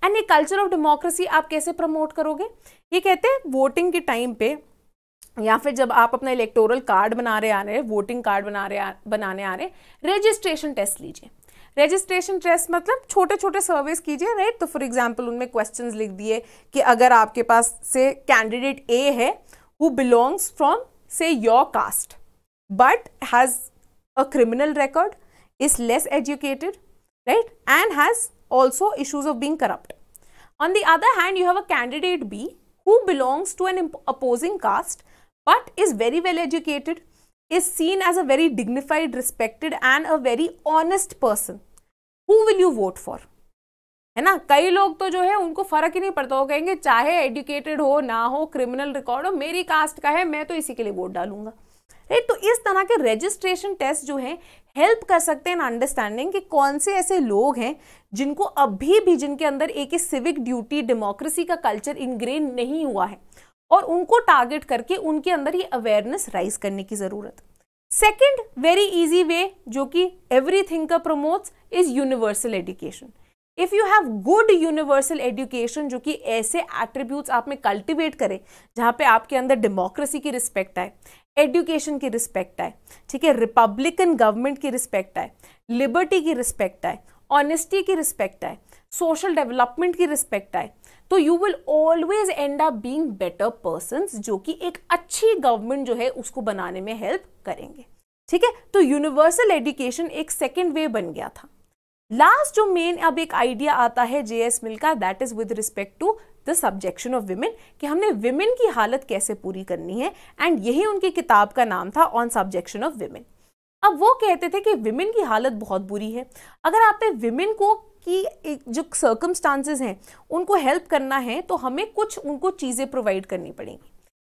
and ये कल्चर ऑफ डेमोक्रेसी आप कैसे प्रमोट करोगे ये कहते हैं वोटिंग के टाइम पे या फिर जब आप अपना इलेक्टोरल कार्ड बना रहे आ रहे हैं वोटिंग कार्ड बना रहे बनाने आ रहे हैं रजिस्ट्रेशन टेस्ट लीजिए रजिस्ट्रेशन टेस्ट मतलब छोटे छोटे सर्वेस कीजिए राइट तो फॉर एग्जाम्पल उनमें क्वेश्चन लिख दिए कि अगर आपके पास से कैंडिडेट ए है who belongs from say your caste but has a criminal record, is less educated, right, and has also issues of being corrupt. On the other hand, you have a candidate B who belongs to an opposing caste but is very well educated, is seen as a very dignified, respected, and a very honest person. Who will you vote for? है ना कई लोग तो जो है उनको फर्क ही नहीं पड़ता वो कहेंगे चाहे एडुकेटेड हो ना हो क्रिमिनल रिकॉर्ड हो मेरी कास्ट का है मैं तो इसी के लिए वोट डालूंगा राइट तो इस तरह के रजिस्ट्रेशन टेस्ट जो है हेल्प कर सकते हैं अंडरस्टैंडिंग कि कौन से ऐसे लोग हैं जिनको अभी भी जिनके अंदर एक ही सिविक ड्यूटी डेमोक्रेसी का कल्चर इनग्रेन नहीं हुआ है और उनको टारगेट करके उनके अंदर ये अवेयरनेस राइज करने की ज़रूरत सेकेंड वेरी इजी वे जो कि everything promotes is universal education if you have good universal education जो कि ऐसे एट्रीब्यूट्स आप में कल्टिवेट करें जहां पे आपके अंदर डेमोक्रेसी की रिस्पेक्ट आए एजुकेशन की रिस्पेक्ट आए ठीक है रिपब्लिकन गवर्नमेंट की रिस्पेक्ट आए लिबर्टी की रिस्पेक्ट आए ऑनेस्टी की रिस्पेक्ट आए सोशल डेवलपमेंट की रिस्पेक्ट आए तो you will always end up being better person जो कि एक अच्छी गवर्नमेंट जो है उसको बनाने में हेल्प करेंगे ठीक है तो यूनिवर्सल एजुकेशन एक सेकेंड वे बन गया था लास्ट जो मेन अब एक आइडिया आता है जे एस मिल का that is with respect to the subjection of women कि हमने विमेन की हालत कैसे पूरी करनी है एंड यही उनकी किताब का नाम था ऑन सब्जेक्शन ऑफ विमेन अब वो कहते थे कि विमेन की हालत बहुत बुरी है अगर आपने विमेन को की जो सर्कमस्टांसेस हैं उनको हेल्प करना है तो हमें कुछ उनको चीज़ें प्रोवाइड करनी पड़ेंगी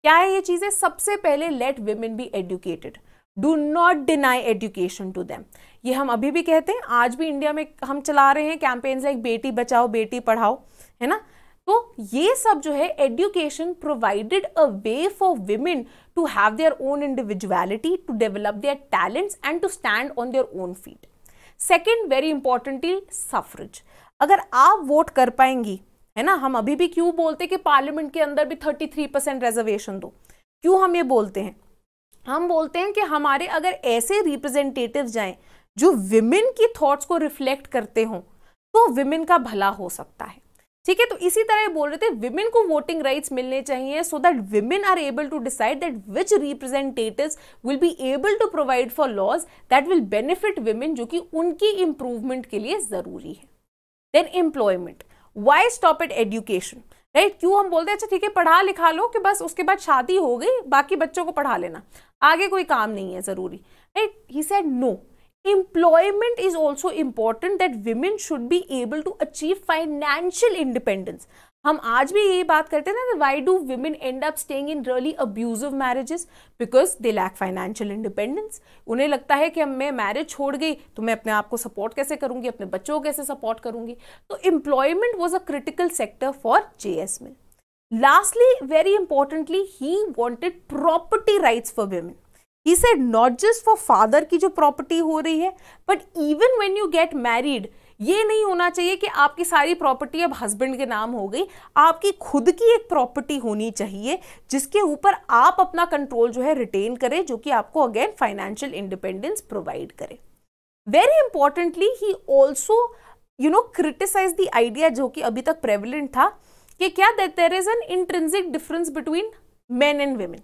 क्या है ये चीज़ें सबसे पहले let women be educated do not deny education to them ये हम अभी भी कहते हैं आज भी इंडिया में हम चला रहे हैं कैंपेन्स लाइक बेटी बचाओ बेटी पढ़ाओ है ना तो ये सब जो है education provided a way for women to have their own individuality to develop their talents and to stand on their own feet second very importantly suffrage अगर आप वोट कर पाएंगी है ना हम अभी भी क्यों बोलते कि पार्लियामेंट के अंदर भी थर्टी थ्री परसेंट रिजर्वेशन दो क्यों हम ये बोलते हैं हम बोलते हैं कि हमारे अगर ऐसे रिप्रेजेंटेटिव जाएं जो विमेन की थॉट्स को रिफ्लेक्ट करते हों तो विमेन का भला हो सकता है ठीक है तो इसी तरह बोल रहे थे विमेन को वोटिंग राइट्स मिलने चाहिए so that women are able to decide that which representative will be able to provide for laws that will benefit women जो कि उनकी इंप्रूवमेंट के लिए जरूरी है then employment why stop at education right क्यों हम बोलते हैं अच्छा ठीक है पढ़ा लिखा लो कि बस उसके बाद शादी हो गई बाकी बच्चों को पढ़ा लेना आगे कोई काम नहीं है जरूरी right he said no employment is also important that women should be able to achieve financial independence हम आज भी यही बात करते हैं ना why do women end up staying in really abusive marriages because they lack financial independence उन्हें लगता है कि मैं मैरिज छोड़ गई तो मैं अपने आप को सपोर्ट कैसे करूंगी अपने बच्चों को कैसे सपोर्ट करूंगी तो employment was a critical sector for J S Mill lastly very importantly he wanted property rights for women he said not just for father की जो प्रॉपर्टी हो रही है but even when you get married ये नहीं होना चाहिए कि आपकी सारी प्रॉपर्टी अब हस्बैंड के नाम हो गई आपकी खुद की एक प्रॉपर्टी होनी चाहिए जिसके ऊपर आप अपना कंट्रोल जो है रिटेन करें जो कि आपको अगेन फाइनेंशियल इंडिपेंडेंस प्रोवाइड करे very importantly he also you know criticise the idea जो कि अभी तक प्रेवलेंट था कि क्या there is an intrinsic difference between man and women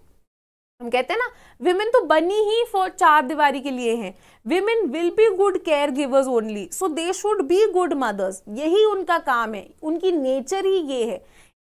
हम कहते हैं ना विमेन तो बनी ही फॉर चार दीवारी के लिए हैं women will be good care givers only so they should be good mothers यही उनका काम है उनकी नेचर ही ये है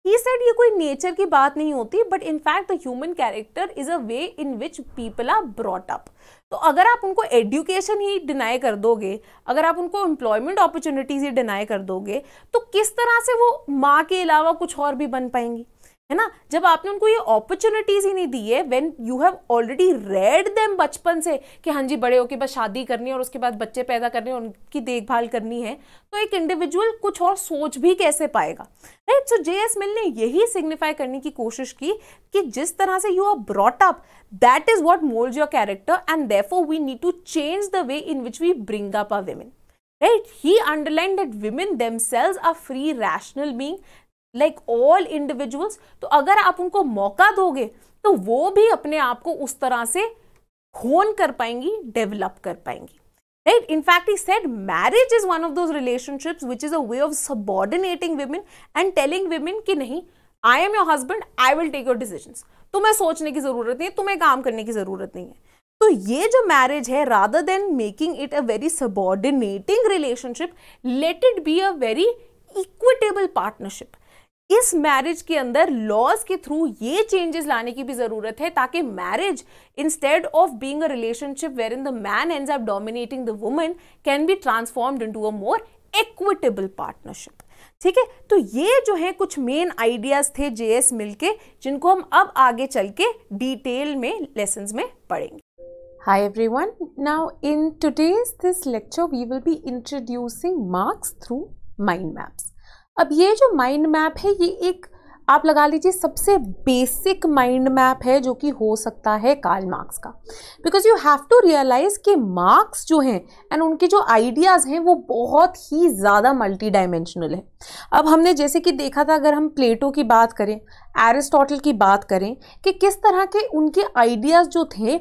ही सेड ये कोई नेचर की बात नहीं होती but in fact the human character is a way in which people are brought up तो अगर आप उनको एडुकेशन ही डिनाई कर दोगे अगर आप उनको एम्प्लॉयमेंट अपॉर्चुनिटीज ही डिनाई कर दोगे तो किस तरह से वो माँ के अलावा कुछ और भी बन पाएंगी है ना जब आपने उनको ये अपॉर्चुनिटीज ही नहीं दी है when you have already read them बचपन से कि हाँ जी बड़े होके बस शादी करनी है और उसके बाद बच्चे पैदा करने और उनकी देखभाल करनी है तो एक इंडिविजुअल कुछ और सोच भी कैसे पाएगा राइट सो जे एस मिल ने यही सिग्निफाई करने की कोशिश की कि जिस तरह से you are brought up that is what mould your character and therefore we need to change the way in which we bring up a women right he underlined that women themselves are free rational being like all individuals तो अगर आप उनको मौका दोगे तो वो भी अपने आप को उस तरह से होन कर पाएंगी डेवलप कर पाएंगी right in fact he said marriage is one of those relationships which is a way of subordinating women and telling women कि नहीं I am your husband I will take your decision तुम्हें सोचने की जरूरत नहीं है तुम्हें काम करने की जरूरत नहीं है तो ये जो मैरिज है rather than making it a very subordinating relationship let it be a very equitable partnership इस मैरिज के अंदर लॉज के थ्रू ये चेंजेस लाने की भी जरूरत है ताकि marriage instead of being a relationship where in the man end up dominating the women can be transformed into a more equitable partnership ठीक है तो ये जो है कुछ मेन आइडियाज थे जेएस मिल के जिनको हम अब आगे चल के डिटेल में लेसन में पढ़ेंगे Hi everyone. Now in today's this lecture we will be introducing marks through mind maps. अब ये जो माइंड मैप है ये एक आप लगा लीजिए सबसे बेसिक माइंड मैप है जो कि हो सकता है कार्ल मार्क्स का because you have to realise कि मार्क्स जो हैं एंड उनके जो आइडियाज़ हैं वो बहुत ही ज़्यादा मल्टी डायमेंशनल है अब हमने जैसे कि देखा था अगर हम प्लेटो की बात करें एरिस्टोटल की बात करें कि किस तरह के उनके आइडियाज़ जो थे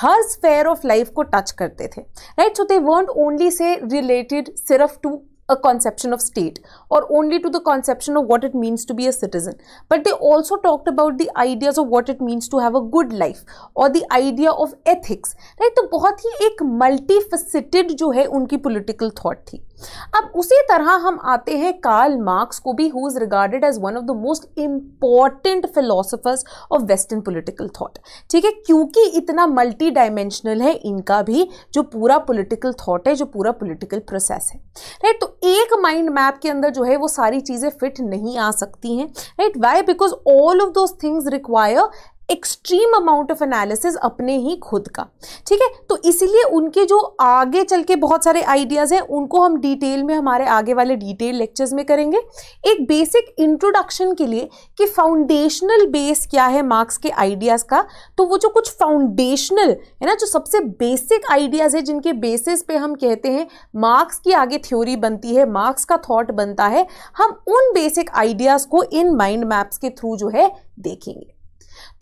हर स्फेयर ऑफ लाइफ को टच करते थे right so they want only से रिलेटेड सिर्फ to a conception of state or only to the conception of what it means to be a citizen but they also talked about the ideas of what it means to have a good life or the idea of ethics right to bahut hi ek multifaceted jo hai unki political thought thi ab usi tarah hum aate hain karl marx ko bhi who is regarded as one of the most important philosophers of western political thought theek hai kyunki itna multi dimensional है इनका भी जो पूरा political thought है जो पूरा political process है right तो एक माइंड मैप के अंदर जो है वो सारी चीज़ें फिट नहीं आ सकती हैं right why because all of those things require extreme amount of analysis अपने ही खुद का ठीक है तो इसीलिए उनके जो आगे चल के बहुत सारे आइडियाज़ हैं उनको हम डिटेल में हमारे आगे वाले डिटेल लेक्चर्स में करेंगे एक बेसिक इंट्रोडक्शन के लिए कि फाउंडेशनल बेस क्या है मार्क्स के आइडियाज़ का तो वो जो कुछ फाउंडेशनल है ना जो सबसे बेसिक आइडियाज़ है जिनके बेसिस पे हम कहते हैं मार्क्स की आगे थ्योरी बनती है मार्क्स का थॉट बनता है हम उन बेसिक आइडियाज़ को इन माइंड मैप्स के थ्रू जो है देखेंगे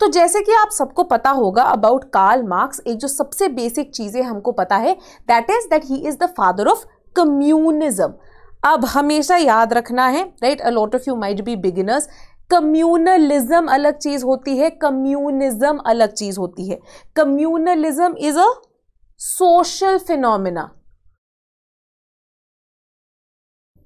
तो जैसे कि आप सबको पता होगा अबाउट कार्ल मार्क्स एक जो सबसे बेसिक चीज़ें हमको पता है that is that he is the father of communism अब हमेशा याद रखना है right a lot of you might be beginners communalism अलग चीज़ होती है कम्युनिज्म अलग चीज़ होती है communalism is a social phenomena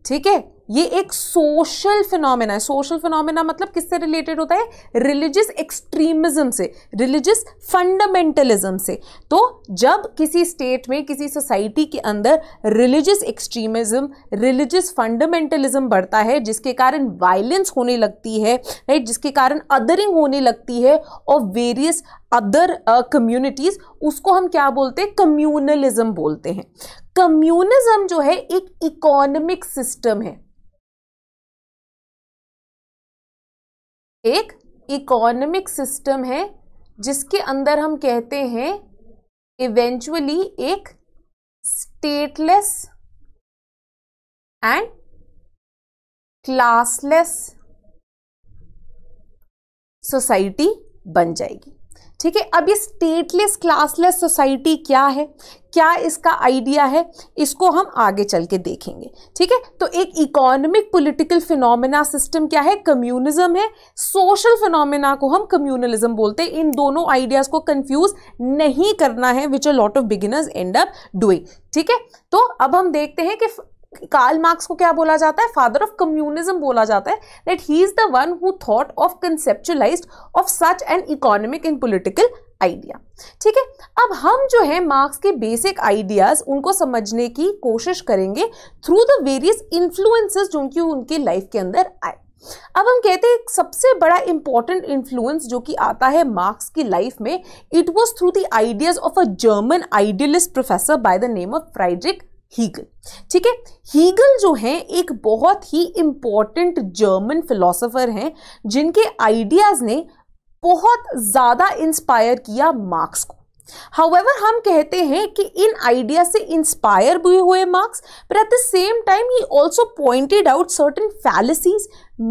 ठीक है ये एक सोशल फिनोमेना है सोशल फिनोमेना मतलब किससे रिलेटेड होता है रिलीजियस एक्सट्रीमिज्म से रिलीजियस फंडामेंटलिज्म से तो जब किसी स्टेट में किसी सोसाइटी के अंदर रिलीजियस एक्सट्रीमिज्म रिलीजियस फंडामेंटलिज्म बढ़ता है जिसके कारण वायलेंस होने लगती है राइट जिसके कारण अदरिंग होने लगती है और वेरियस अदर कम्युनिटीज़ उसको हम क्या बोलते हैं कम्युनलिज्म बोलते हैं कम्युनिज्म जो है एक इकोनॉमिक सिस्टम है एक इकोनॉमिक सिस्टम है जिसके अंदर हम कहते हैं इवेंचुअली एक स्टेटलेस एंड क्लासलेस सोसाइटी बन जाएगी ठीक है अब ये स्टेटलेस क्लासलेस सोसाइटी क्या है क्या इसका आइडिया है इसको हम आगे चल के देखेंगे ठीक है तो एक इकोनॉमिक पॉलिटिकल फिनोमेना सिस्टम क्या है कम्युनिज्म है सोशल फिनोमेना को हम कम्युनलिज्म बोलते हैं इन दोनों आइडियाज़ को कंफ्यूज नहीं करना है which a lot of beginners end up doing ठीक है तो अब हम देखते हैं कि कार्ल मार्क्स को क्या बोला जाता है फादर ऑफ कम्युनिज्म बोला जाता है that he is the one who thought of conceptualise of such an economic and political idea ठीक है अब हम जो है मार्क्स के बेसिक आइडियाज उनको समझने की कोशिश करेंगे थ्रू द वेरियस इन्फ्लुएंसेस जो कि उनके लाइफ के अंदर आए अब हम कहते हैं सबसे बड़ा इंपॉर्टेंट इन्फ्लुएंस जो कि आता है मार्क्स की लाइफ में it was through the ideas of a German idealist professor by the name of Friedrich Hegel ठीक है हीगल जो है एक बहुत ही इंपॉर्टेंट जर्मन फिलोसोफर हैं जिनके आइडियाज़ ने बहुत ज़्यादा इंस्पायर किया मार्क्स को हाउएवर हम कहते हैं कि इन आइडिया से इंस्पायर भी हुए मार्क्स पर at the same time he also pointed out certain fallacies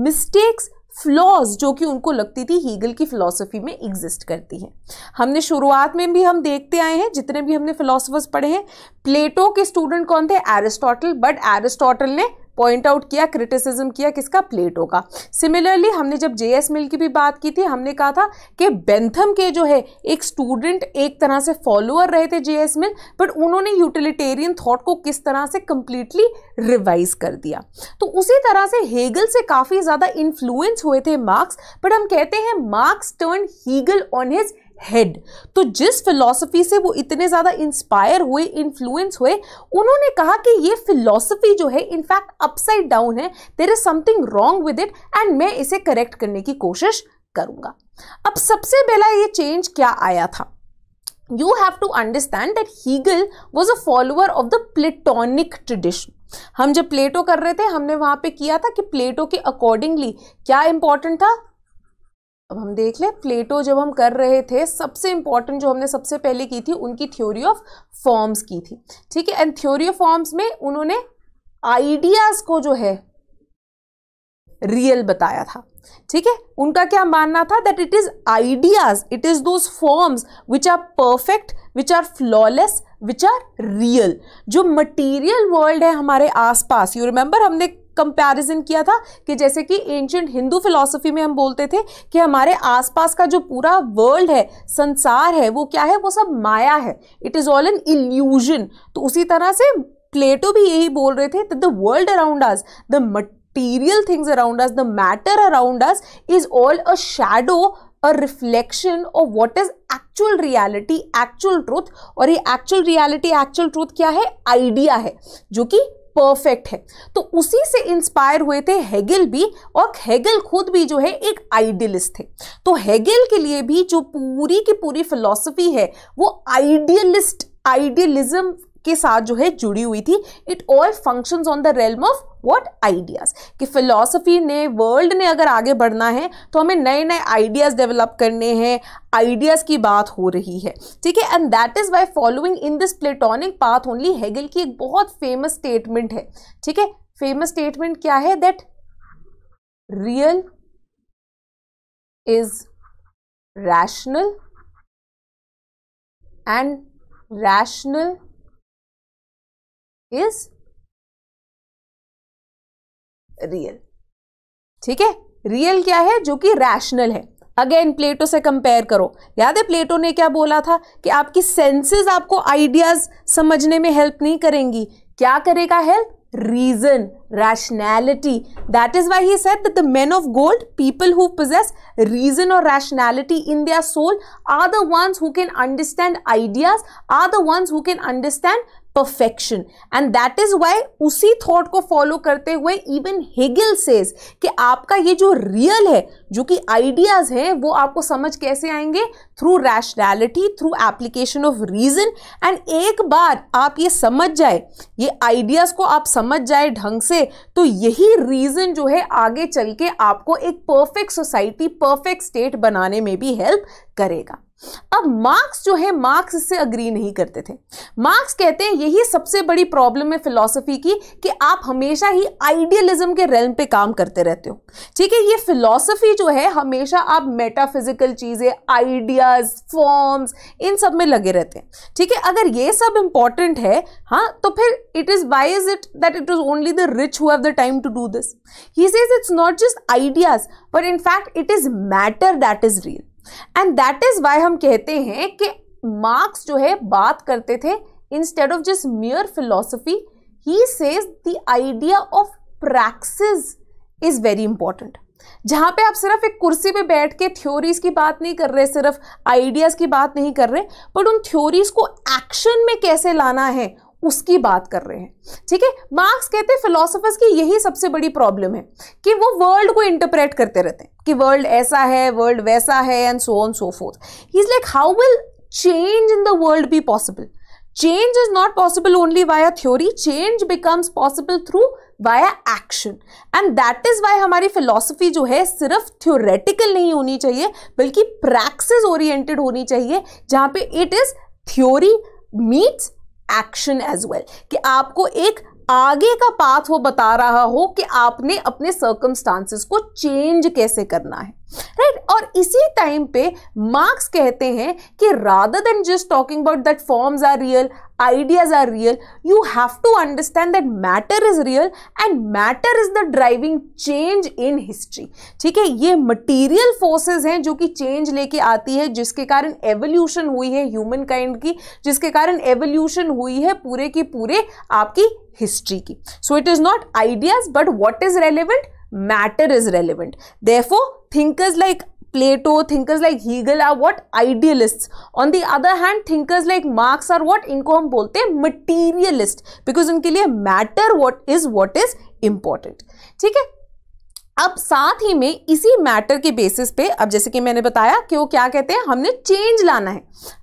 mistakes flaws जो कि उनको लगती थी हीगल की फिलोसफी में एग्जिस्ट करती हैं हमने शुरुआत में भी हम देखते आए हैं जितने भी हमने फिलोसफर्स पढ़े हैं प्लेटो के स्टूडेंट कौन थे एरिस्टोटल बट एरिस्टोटल ने पॉइंट आउट किया क्रिटिसिज्म किया किसका प्लेटो का सिमिलरली हमने जब जे एस मिल की भी बात की थी हमने कहा था कि बेंथम के जो है एक स्टूडेंट एक तरह से फॉलोअर रहे थे जे एस मिल बट उन्होंने यूटिलिटेरियन थॉट को किस तरह से कंप्लीटली रिवाइज कर दिया तो उसी तरह से हेगल से काफ़ी ज़्यादा इन्फ्लुएंस हुए थे मार्क्स बट हम कहते हैं Marx turn Hegel on his head तो जिस फिलॉसफी से वो इतने ज़्यादा इंस्पायर हुए इन्फ्लुएंस हुए उन्होंने कहा कि ये फिलॉसफी जो है इनफैक्ट अपसाइड डाउन है there is something wrong with it and मैं इसे करेक्ट करने की कोशिश करूंगा अब सबसे पहला ये चेंज क्या आया था you have to understand that Hegel was a follower of the Platonic tradition हम जब प्लेटो कर रहे थे हमने वहां पे किया था कि प्लेटो के अकॉर्डिंगली क्या इंपॉर्टेंट था अब हम देख लें प्लेटो जब हम कर रहे थे सबसे इंपॉर्टेंट जो हमने सबसे पहले की थी उनकी थ्योरी ऑफ फॉर्म्स की थी ठीक है एंड थ्योरी ऑफ फॉर्म्स में उन्होंने आइडियाज को जो है रियल बताया था ठीक है उनका क्या मानना था that it is ideas it is those forms which are perfect which are flawless which are real जो मटीरियल वर्ल्ड है हमारे आसपास यू रिमेंबर हमने कंपैरिजन किया था कि जैसे कि एंशियंट हिंदू फिलॉसफी में हम बोलते थे कि हमारे आसपास का जो पूरा वर्ल्ड है संसार है वो क्या है वो सब माया है it is all an illusion तो उसी तरह से प्लेटो भी यही बोल रहे थे the world around us the material things around us the matter around us is all a shadow, a reflection of what is actual reality actual truth और ये एक्चुअल रियालिटी एक्चुअल ट्रूथ क्या है आइडिया है जो कि perfect है तो उसी से इंस्पायर हुए थे हेगल भी और हेगल खुद भी जो है एक आइडियलिस्ट थे तो हेगल के लिए भी जो पूरी की पूरी फिलॉसफी है वो आइडियलिस्ट आइडियलिज्म के साथ जो है जुड़ी हुई थी it all functions on the realm of what ideas कि फिलोसफी ने वर्ल्ड ने अगर आगे बढ़ना है तो हमें नए नए आइडियाज़ डेवलप करने हैं आइडियाज़ की बात हो रही है ठीक है and that is why following in this Platonic path only Hegel की एक बहुत फेमस स्टेटमेंट है ठीक है फेमस स्टेटमेंट क्या है that real is rational and rational is real ठीक है रियल क्या है जो कि रैशनल है अगेन प्लेटो से कंपेयर करो याद है प्लेटो ने क्या बोला था कि आपकी सेंसेस आपको आइडियाज समझने में हेल्प नहीं करेंगी क्या करेगा help reason rationality that is why he set the man of gold people who possess reason और rationality in their soul are the ones who can understand ideas are the ones who can understand perfection and that is why उसी thought को follow करते हुए even Hegel says कि आपका ये जो real है जो कि आइडियाज हैं वो आपको समझ कैसे आएंगे through rationality through application of reason and एक बार आप ये समझ जाए ये आइडियाज को आप समझ जाए ढंग से तो यही रीजन जो है आगे चल के आपको एक परफेक्ट सोसाइटी परफेक्ट स्टेट बनाने में भी हेल्प करेगा अब मार्क्स जो है मार्क्स इससे अग्री नहीं करते थे मार्क्स कहते हैं यही सबसे बड़ी प्रॉब्लम है फिलॉसफी की कि आप हमेशा ही आइडियलिज्म के रेल पे काम करते रहते हो ठीक है ये फिलॉसफी जो है हमेशा आप मेटाफिजिकल चीज़ें आइडियाज फॉर्म्स इन सब में लगे रहते हैं ठीक है अगर ये सब इंपॉर्टेंट है हाँ तो फिर it is why is it that it is only the rich who have the time to do this he says it's not just ideas but in fact it is matter that is real and that is why हम कहते हैं कि Marx जो है बात करते थे instead of just mere philosophy he says the idea of praxis is very important जहां पे आप सिर्फ एक कुर्सी पे बैठ के थ्योरीज की बात नहीं कर रहे सिर्फ आइडियाज़ की बात नहीं कर रहे बट उन थ्योरीज को एक्शन में कैसे लाना है उसकी बात कर रहे हैं ठीक है मार्क्स कहते हैं फिलोसफर्स की यही सबसे बड़ी प्रॉब्लम है कि वो वर्ल्ड को इंटरप्रेट करते रहते हैं कि वर्ल्ड ऐसा है वर्ल्ड वैसा है and so on so forth he is like how will change in the world be possible change is not possible only via theory change becomes possible through via action and that is why हमारी philosophy जो है सिर्फ theoretical नहीं होनी चाहिए बल्कि praxis oriented होनी चाहिए जहाँ पे it is theory meets action as well कि आपको एक आगे का पाथ वो बता रहा हो कि आपने अपने सर्कमस्टांसेस को चेंज कैसे करना है राइट right? और इसी टाइम पे मार्क्स कहते हैं कि rather than just talking about that forms are real ideas are real you have to understand that matter is real and matter is the driving change in history ठीक है ये material forces हैं जो कि change लेके आती है जिसके कारण एवोल्यूशन हुई है ह्यूमन काइंड की जिसके कारण एवोल्यूशन हुई है पूरे के पूरे आपकी हिस्ट्री की so it is not ideas but what is relevant matter is relevant. Therefore, thinkers like Plato, thinkers like Hegel are what? Idealists. On the other hand, thinkers like Marx are what? inko hum bolte हैं materialist because unke liye matter what is what is important. theek hai अब साथ ही में इसी matter के basis पे अब जैसे कि मैंने बताया कि वो क्या कहते हैं हमने चेंज लाना है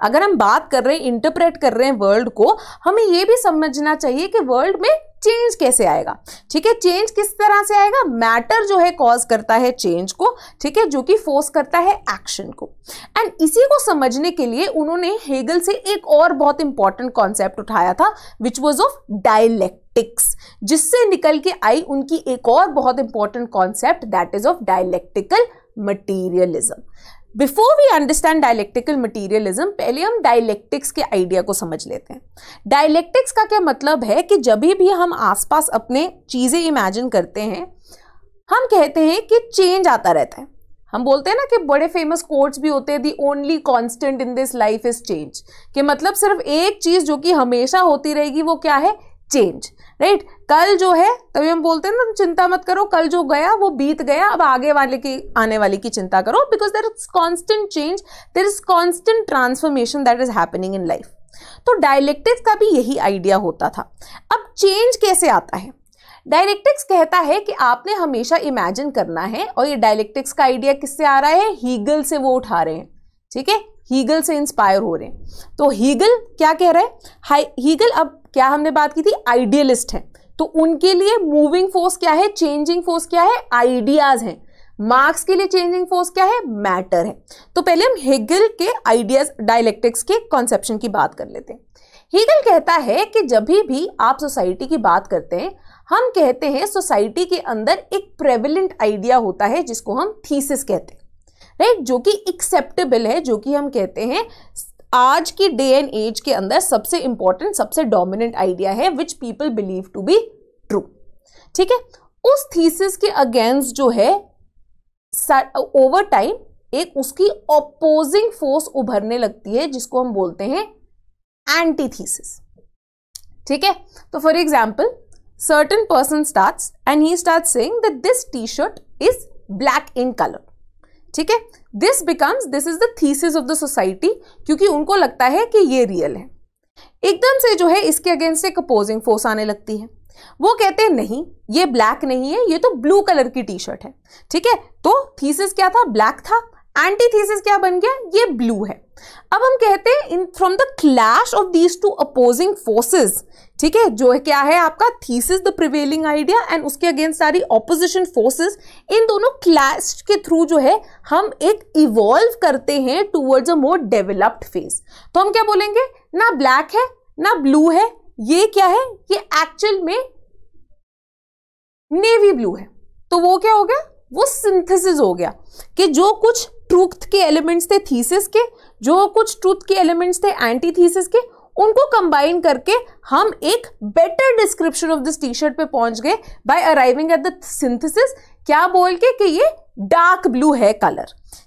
अगर हम बात कर रहे हैं इंटरप्रेट कर रहे हैं वर्ल्ड को हमें ये भी समझना चाहिए कि वर्ल्ड में चेंज कैसे आएगा ठीक है चेंज किस तरह से आएगा मैटर जो है कॉज करता है चेंज को ठीक है जो कि फोर्स करता है एक्शन को एंड इसी को समझने के लिए उन्होंने हेगल से एक और बहुत इंपॉर्टेंट कॉन्सेप्ट उठाया था which was of dialect dialectics जिससे निकल के आई उनकी एक और बहुत important concept that is of dialectical materialism before we understand dialectical materialism पहले हम डायलेक्टिक्स के आइडिया को समझ लेते हैं डायलेक्टिक्स का क्या मतलब है कि जब भी हम आसपास अपने चीज़ें इमेजिन करते हैं हम कहते हैं कि चेंज आता रहता है हम बोलते हैं ना कि बड़े फेमस कोर्ट्स भी होते हैं the only constant in this life is change कि मतलब सिर्फ एक चीज़ जो कि हमेशा होती रहेगी वो क्या है चेंज राइट कल जो है तभी हम बोलते हैं ना चिंता मत करो कल जो गया वो बीत गया अब आगे वाले की आने वाले की चिंता करो because there is constant change there is constant transformation that is happening in life तो डायलेक्टिक्स का भी यही आइडिया होता था अब चेंज कैसे आता है डायलेक्टिक्स कहता है कि आपने हमेशा इमेजिन करना है और ये डायलेक्टिक्स का आइडिया किससे आ रहा है हीगल से वो उठा रहे हैं ठीक है हीगल से इंस्पायर हो रहे हैं तो हीगल क्या कह रहे हैं हीगल अब क्या हमने बात की थी आइडियलिस्ट है तो उनके लिए मूविंग फोर्स क्या है चेंजिंग फोर्स क्या है आइडियाज हैं मार्क्स के लिए चेंजिंग फोर्स क्या है मैटर है तो पहले हम हेगल के आइडियाज डायलेक्टिक्स के कॉन्सेप्शन की बात कर लेते हैं हेगल कहता है कि जब भी आप सोसाइटी की बात करते हैं हम कहते हैं सोसाइटी के अंदर एक प्रेविलेंट आइडिया होता है जिसको हम थीसिस कहते हैं राइट जो कि एक्सेप्टेबल है जो कि हम कहते हैं आज की डे एंड एज के अंदर सबसे इंपॉर्टेंट सबसे डोमिनेंट आइडिया है which people believe to be true ठीक है उस थीसिस के अगेंस्ट जो है ओवर टाइम एक उसकी ऑपोजिंग फोर्स उभरने लगती है जिसको हम बोलते हैं एंटीथीसिस ठीक है तो for example certain person start and he start saying this T shirt is black in colour ठीक है this becomes this is the thesis of the society क्योंकि उनको लगता है कि ये रियल है एकदम से जो है इसके अगेंस्ट एक अपोजिंग फोर्स आने लगती है वो कहते हैं नहीं ये ब्लैक नहीं है ये तो ब्लू कलर की टी शर्ट है ठीक है तो थीसिस क्या था ब्लैक था एंटी थीसिस क्या बन गया ये ब्लू है अब हम कहते हैं इन from the clash of these two opposing forces ठीक है जो है क्या है आपका thesis the prevailing idea and उसके अगेंस्ट सारी ऑपोजिशन फोर्सेस इन दोनों क्लास के थ्रू जो है हम एक इवॉल्व करते हैं towards a more developed phase तो हम क्या बोलेंगे ना ब्लैक है ना ब्लू है ये क्या है ये एक्चुअल में नेवी ब्लू है तो वो क्या हो गया वो सिंथेसिस हो गया कि जो कुछ ट्रूथ के एलिमेंट्स थे थीसिस के जो कुछ ट्रूथ के एलिमेंट्स थे एंटी थीसिस के उनको कंबाइन करके हम एक better description of this T shirt पे पहुंच गए by arriving at the synthesis क्या बोल के कि ये डार्क ब्लू है कलर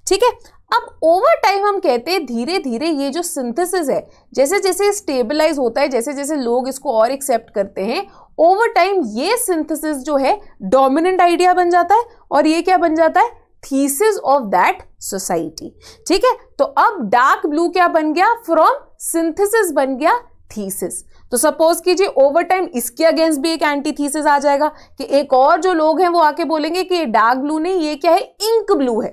ठीक है अब ओवर टाइम हम कहते हैं धीरे धीरे ये जो सिंथेसिस है जैसे जैसे स्टेबलाइज होता है जैसे जैसे लोग इसको और एक्सेप्ट करते हैं ओवर टाइम ये सिंथेसिस जो है डोमिनेंट आइडिया बन जाता है और ये क्या बन जाता है थीसिस ऑफ दैट सोसाइटी ठीक है तो अब डार्क ब्लू क्या बन गया फ्रॉम सिंथेसिस बन गया थीसिस तो सपोज कीजिए ओवर टाइम इसके अगेंस्ट भी एक एंटी थीसिस आ जाएगा कि एक और जो लोग हैं वो आके बोलेंगे कि ये डार्क ब्लू नहीं ये क्या है इंक ब्लू है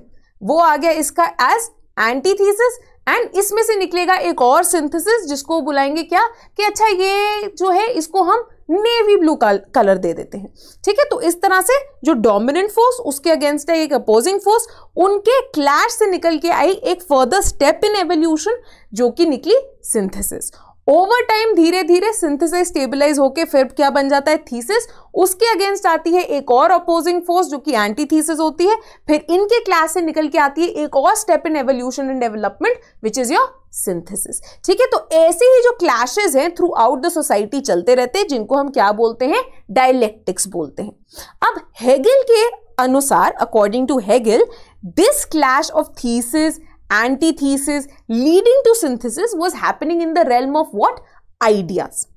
वो आ गया इसका एज एंटी थीसिस एंड इसमें से निकलेगा एक और सिंथेसिस जिसको बुलाएंगे क्या कि अच्छा ये जो है इसको हम नेवी ब्लू कलर दे देते हैं ठीक है तो इस तरह से जो डोमिनेंट फोर्स उसके अगेंस्ट है एक अपोजिंग फोर्स उनके क्लैश से निकल के आई एक फर्दर स्टेप इन एवोल्यूशन जो कि निकली सिंथेसिस ओवर टाइम धीरे धीरे सिंथेसिस स्टेबलाइज होकर फिर क्या बन जाता है थीसिस उसके अगेंस्ट आती है एक और अपोजिंग फोर्स जो कि एंटी थीसिस होती है फिर इनके क्लास से निकल के आती है एक और step in evolution and development which is your synthesis ठीक है तो ऐसे ही जो क्लैशेज हैं थ्रू आउट द सोसाइटी चलते रहते हैं जिनको हम क्या बोलते हैं डायलेक्टिक्स बोलते हैं अब हैगिल के अनुसार according to Hegel this clash of thesis antithesis leading to synthesis was happening in the realm of what? Ideas.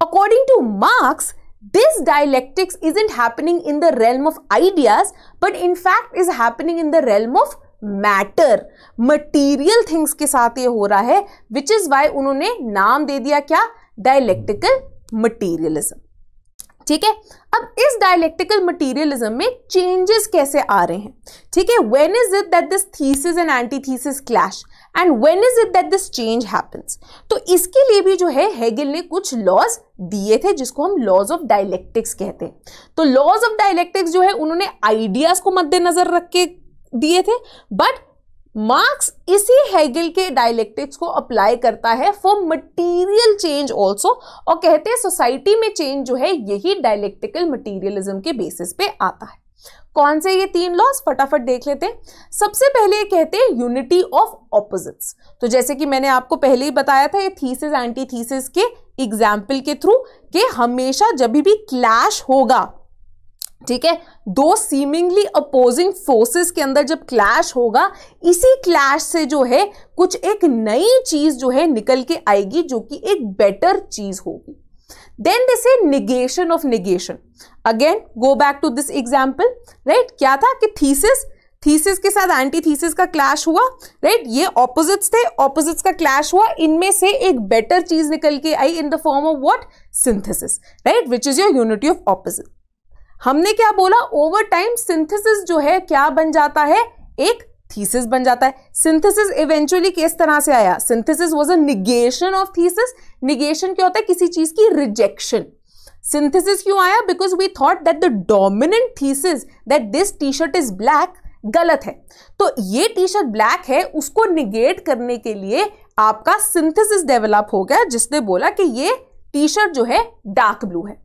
According to Marx, this dialectics isn't happening in the realm of ideas, but in fact is happening in the realm of matter material things के साथ ये हो रहा है which is why उन्होंने नाम दे दिया क्या डायलेक्टिकल मटीरियलिज्म ठीक है अब इस डायलेक्टिकल मटीरियलिज्म में चेंजेस कैसे आ रहे हैं ठीक है when is it that this thesis and antithesis clash and when is it that this change happens तो इसके लिए भी जो है हेगल ने कुछ लॉज दिए थे जिसको हम लॉज ऑफ डायलेक्टिक्स कहते हैं तो लॉज ऑफ डायलेक्टिक्स जो है उन्होंने आइडियाज को मद्देनजर रख के दिए थे बट मार्क्स इसी हैगिल के डायलेक्टिक्स को अप्लाई करता है फॉर मटेरियल चेंज ऑल्सो और कहते हैं सोसाइटी में चेंज जो है यही डायलेक्टिकल मटेरियलिज्म के बेसिस पे आता है कौन से ये तीन लॉस फटाफट देख लेते हैं सबसे पहले कहते हैं यूनिटी ऑफ ऑपोजिट्स तो जैसे कि मैंने आपको पहले ही बताया था ये थीसिस एंटी थीसिस के एग्जाम्पल के थ्रू कि हमेशा जब भी क्लैश होगा ठीक है दो सीमिंगली अपोजिंग फोर्सेस के अंदर जब क्लैश होगा इसी क्लैश से जो है कुछ एक नई चीज जो है निकल के आएगी जो कि एक बेटर चीज होगी then this is negation of negation again go back to this example right क्या था कि थीसिस थीसिस के साथ एंटी थीसिस का क्लैश हुआ राइट right? ये ऑपोजिट्स थे ऑपोजिट्स का क्लैश हुआ इनमें से एक बेटर चीज निकल के आई in the form of what synthesis right which is your unity of opposite हमने क्या बोला ओवर टाइम सिंथेसिस जो है क्या बन जाता है एक थीसिस बन जाता है सिंथेसिस इवेंचुअली किस तरह से आया synthesis was a negation of thesis negation क्या होता है किसी चीज की रिजेक्शन सिंथेसिस क्यों आया because we thought that the dominant thesis that this T shirt is black गलत है तो ये टी शर्ट ब्लैक है उसको निगेट करने के लिए आपका सिंथेसिस डेवलप हो गया जिसने बोला कि ये टी शर्ट जो है डार्क ब्लू है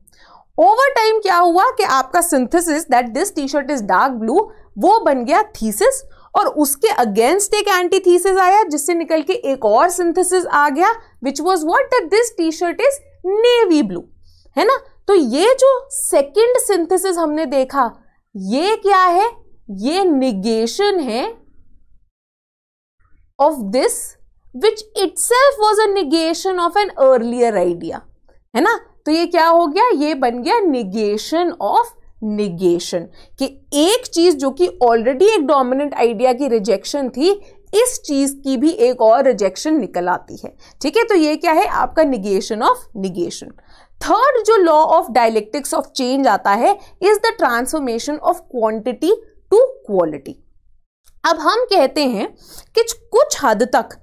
ओवर टाइम क्या हुआ कि आपका synthesis that this T shirt is dark blue वो बन गया थीसिस और उसके अगेंस्ट एक एंटी थीसिस आया जिससे निकल के एक और सिंथेसिस आ गया which was what that this T shirt is navy blue है ना तो ये जो सेकेंड सिंथेसिस हमने देखा ये क्या है ये निगेशन है of this which itself was a negation of an earlier idea है ना तो ये क्या हो गया ये बन गया निगेशन ऑफ निगेशन कि एक चीज जो कि ऑलरेडी एक डोमिनेंट आइडिया की रिजेक्शन थी इस चीज की भी एक और रिजेक्शन निकल आती है ठीक है तो ये क्या है आपका निगेशन ऑफ निगेशन थर्ड जो law of dialectics of change आता है is the transformation of quantity to quality अब हम कहते हैं कि कुछ हद तक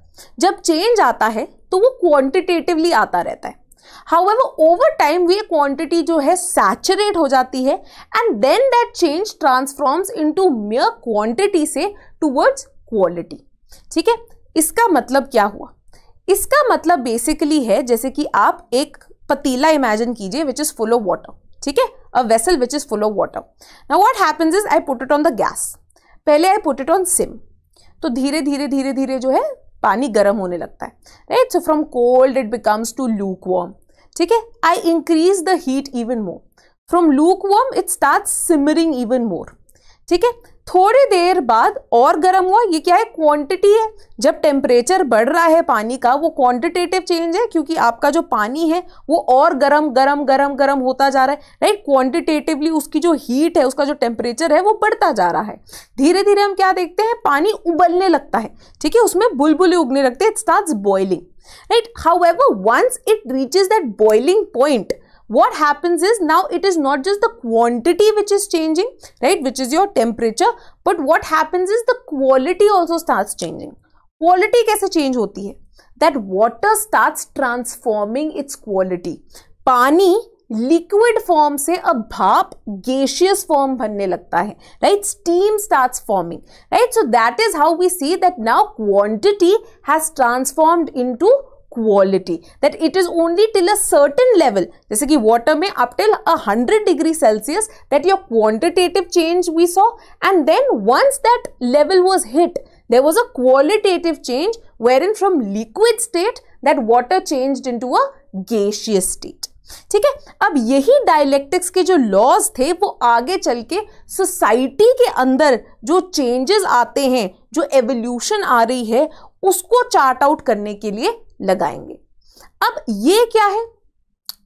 जब चेंज आता है तो वो क्वांटिटेटिवली आता रहता है हाउएवर ओवर टाइम वे क्वांटिटी जो है सैचुरेट हो जाती है and then that change transforms into mere quantity से टूवर्ड्स क्वालिटी ठीक है इसका मतलब क्या हुआ इसका मतलब बेसिकली है जैसे कि आप एक पतीला इमेजिन कीजिए which is full of water ठीक है a vessel which is full of water now what happens is I put it on the gas पहले I put it on sim तो धीरे धीरे धीरे धीरे जो है पानी गर्म होने लगता है right so from cold it becomes to lukewarm ठीक है I increase the heat even more from lukewarm it start simmering even more ठीक है थोड़ी देर बाद और गर्म हुआ ये क्या है क्वांटिटी है जब टेम्परेचर बढ़ रहा है पानी का वो क्वांटिटेटिव चेंज है क्योंकि आपका जो पानी है वो और गर्म गर्म गर्म गर्म होता जा रहा है राइट क्वांटिटेटिवली उसकी जो हीट है उसका जो टेम्परेचर है वो बढ़ता जा रहा है धीरे धीरे हम क्या देखते हैं पानी उबलने लगता है ठीक है उसमें बुलबुले उगने लगते हैं it start boiling right however once it reaches that boiling point what happens is now it is not just the quantity which is changing, right, which is your temperature, but what happens is the quality also starts changing. Quality कैसे change That water starts transforming its quality. पानी liquid form से अब भाप gaseous form बनने लगता है right? Steam starts forming, right? So that is how we see that now quantity has transformed into quality that it is only till a certain level जैसे कि water में up till a hundred degree Celsius that your quantitative change we saw and then once that level was hit there was a qualitative change wherein from liquid state that water changed into a gaseous state ठीक है अब यही dialectics के जो laws थे वो आगे चल के सोसाइटी के अंदर जो चेंजेस आते हैं जो एवोल्यूशन आ रही है उसको चार्ट आउट करने के लिए लगाएंगे अब ये क्या है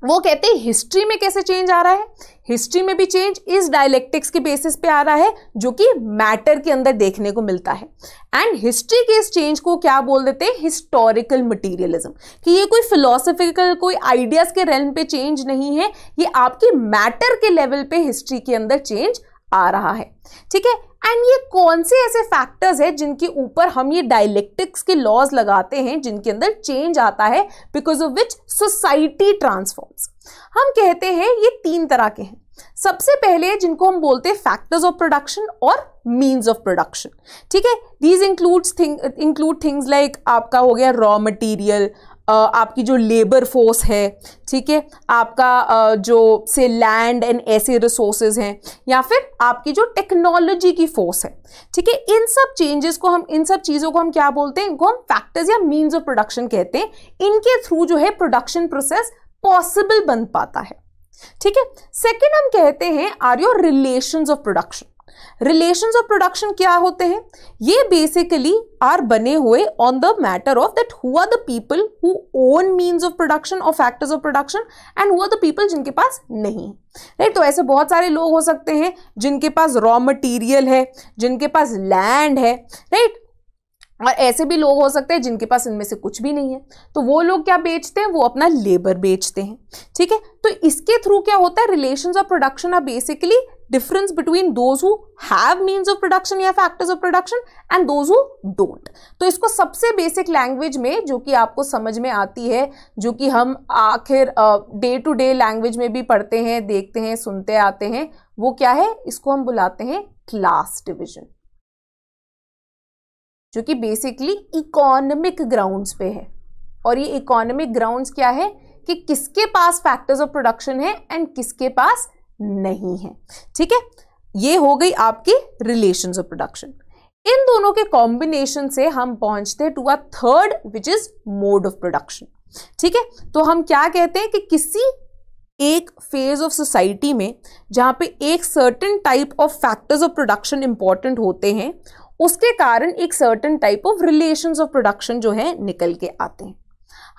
वो कहते हैं हिस्ट्री में कैसे चेंज आ रहा है हिस्ट्री में भी चेंज इस डायलेक्टिक्स के बेसिस पे आ रहा है जो कि मैटर के अंदर देखने को मिलता है एंड हिस्ट्री के इस चेंज को क्या बोल देते हैं हिस्टोरिकल मटेरियलिज्म कि ये कोई फिलोसफिकल कोई आइडियाज के रेल पे चेंज नहीं है ये आपके मैटर के लेवल पे हिस्ट्री के अंदर चेंज आ रहा है ठीक है एंड ये कौन से ऐसे फैक्टर्स हैं जिनके ऊपर हम ये डायलेक्टिक्स के लॉज लगाते हैं जिनके अंदर चेंज आता है because of which society transforms हम कहते हैं ये तीन तरह के हैं सबसे पहले जिनको हम बोलते हैं फैक्टर्स ऑफ प्रोडक्शन और मीन्स ऑफ प्रोडक्शन ठीक है these includes thing include things like आपका हो गया रॉ मटेरियल आपकी जो लेबर फोर्स है ठीक है आपका जो से लैंड एंड ऐसे रिसोर्सेज हैं या फिर आपकी जो टेक्नोलॉजी की फोर्स है ठीक है इन सब चेंजेस को हम इन सब चीज़ों को हम क्या बोलते हैं इनको हम फैक्टर्स या मीन्स ऑफ प्रोडक्शन कहते हैं इनके थ्रू जो है प्रोडक्शन प्रोसेस पॉसिबल बन पाता है ठीक है सेकेंड हम कहते हैं are your relation of production relations of production क्या होते हैं ये बेसिकली आर बने हुए on the matter of that who are the people who own means of production और factors of production and who are the people जिनके पास नहीं है राइट तो ऐसे बहुत सारे लोग हो सकते हैं जिनके पास रॉ मटीरियल है जिनके पास लैंड है राइट और ऐसे भी लोग हो सकते हैं जिनके पास इनमें से कुछ भी नहीं है तो वो लोग क्या बेचते हैं वो अपना लेबर बेचते हैं ठीक है तो इसके थ्रू क्या होता है relation of production are basically difference between those who have means of production या factors of production and those who don't तो इसको सबसे basic language में जो कि आपको समझ में आती है जो कि हम आखिर डे टू डे लैंग्वेज में भी पढ़ते हैं देखते हैं सुनते आते हैं वो क्या है इसको हम बुलाते हैं क्लास डिविजन जो कि बेसिकली इकोनॉमिक ग्राउंड्स पे है और ये इकोनॉमिक ग्राउंड्स क्या है कि किसके पास फैक्टर्स ऑफ प्रोडक्शन है एंड किसके पास नहीं है ठीक है ये हो गई आपकी रिलेशन ऑफ प्रोडक्शन इन दोनों के कॉम्बिनेशन से हम पहुंचते हैं to a third which is mode of production ठीक है तो हम क्या कहते हैं कि किसी एक फेज ऑफ सोसाइटी में जहां पे एक certain type of factors of production important होते हैं उसके कारण एक certain type of relation of production जो है निकल के आते हैं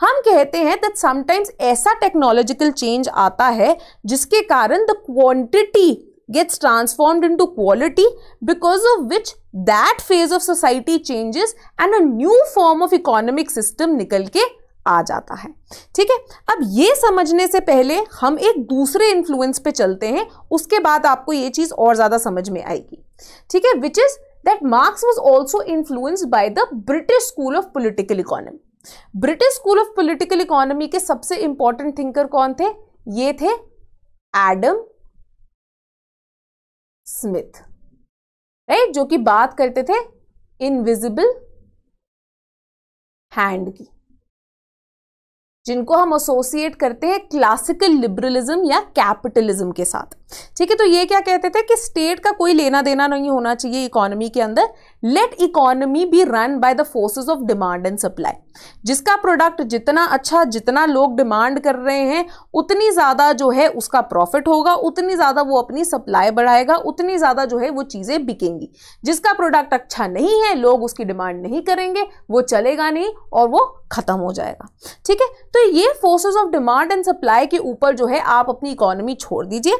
हम कहते हैं दैट समटाइम्स ऐसा टेक्नोलॉजिकल चेंज आता है जिसके कारण the quantity gets transformed into quality because of which that phase of society changes and a new form of economic system निकल के आ जाता है ठीक है अब ये समझने से पहले हम एक दूसरे इन्फ्लुएंस पे चलते हैं उसके बाद आपको ये चीज़ और ज़्यादा समझ में आएगी ठीक है which is that Marx was also influenced by the British school of political economy British school of political economy के सबसे इंपॉर्टेंट थिंकर कौन थे ये थे एडम स्मिथ राइट जो कि बात करते थे इनविजिबल हैंड की जिनको हम एसोसिएट करते हैं क्लासिकल लिबरलिज्म या कैपिटलिज्म के साथ ठीक है तो ये क्या कहते थे कि स्टेट का कोई लेना देना नहीं होना चाहिए इकोनॉमी के अंदर let economy be run by the forces of demand and supply जिसका प्रोडक्ट जितना अच्छा जितना लोग डिमांड कर रहे हैं उतनी ज़्यादा जो है उसका प्रॉफिट होगा उतनी ज़्यादा वो अपनी सप्लाई बढ़ाएगा उतनी ज़्यादा जो है वो चीज़ें बिकेंगी जिसका प्रोडक्ट अच्छा नहीं है लोग उसकी डिमांड नहीं करेंगे वो चलेगा नहीं और वो ख़त्म हो जाएगा ठीक है तो ये forces of demand and supply के ऊपर जो है आप अपनी इकोनॉमी छोड़ दीजिए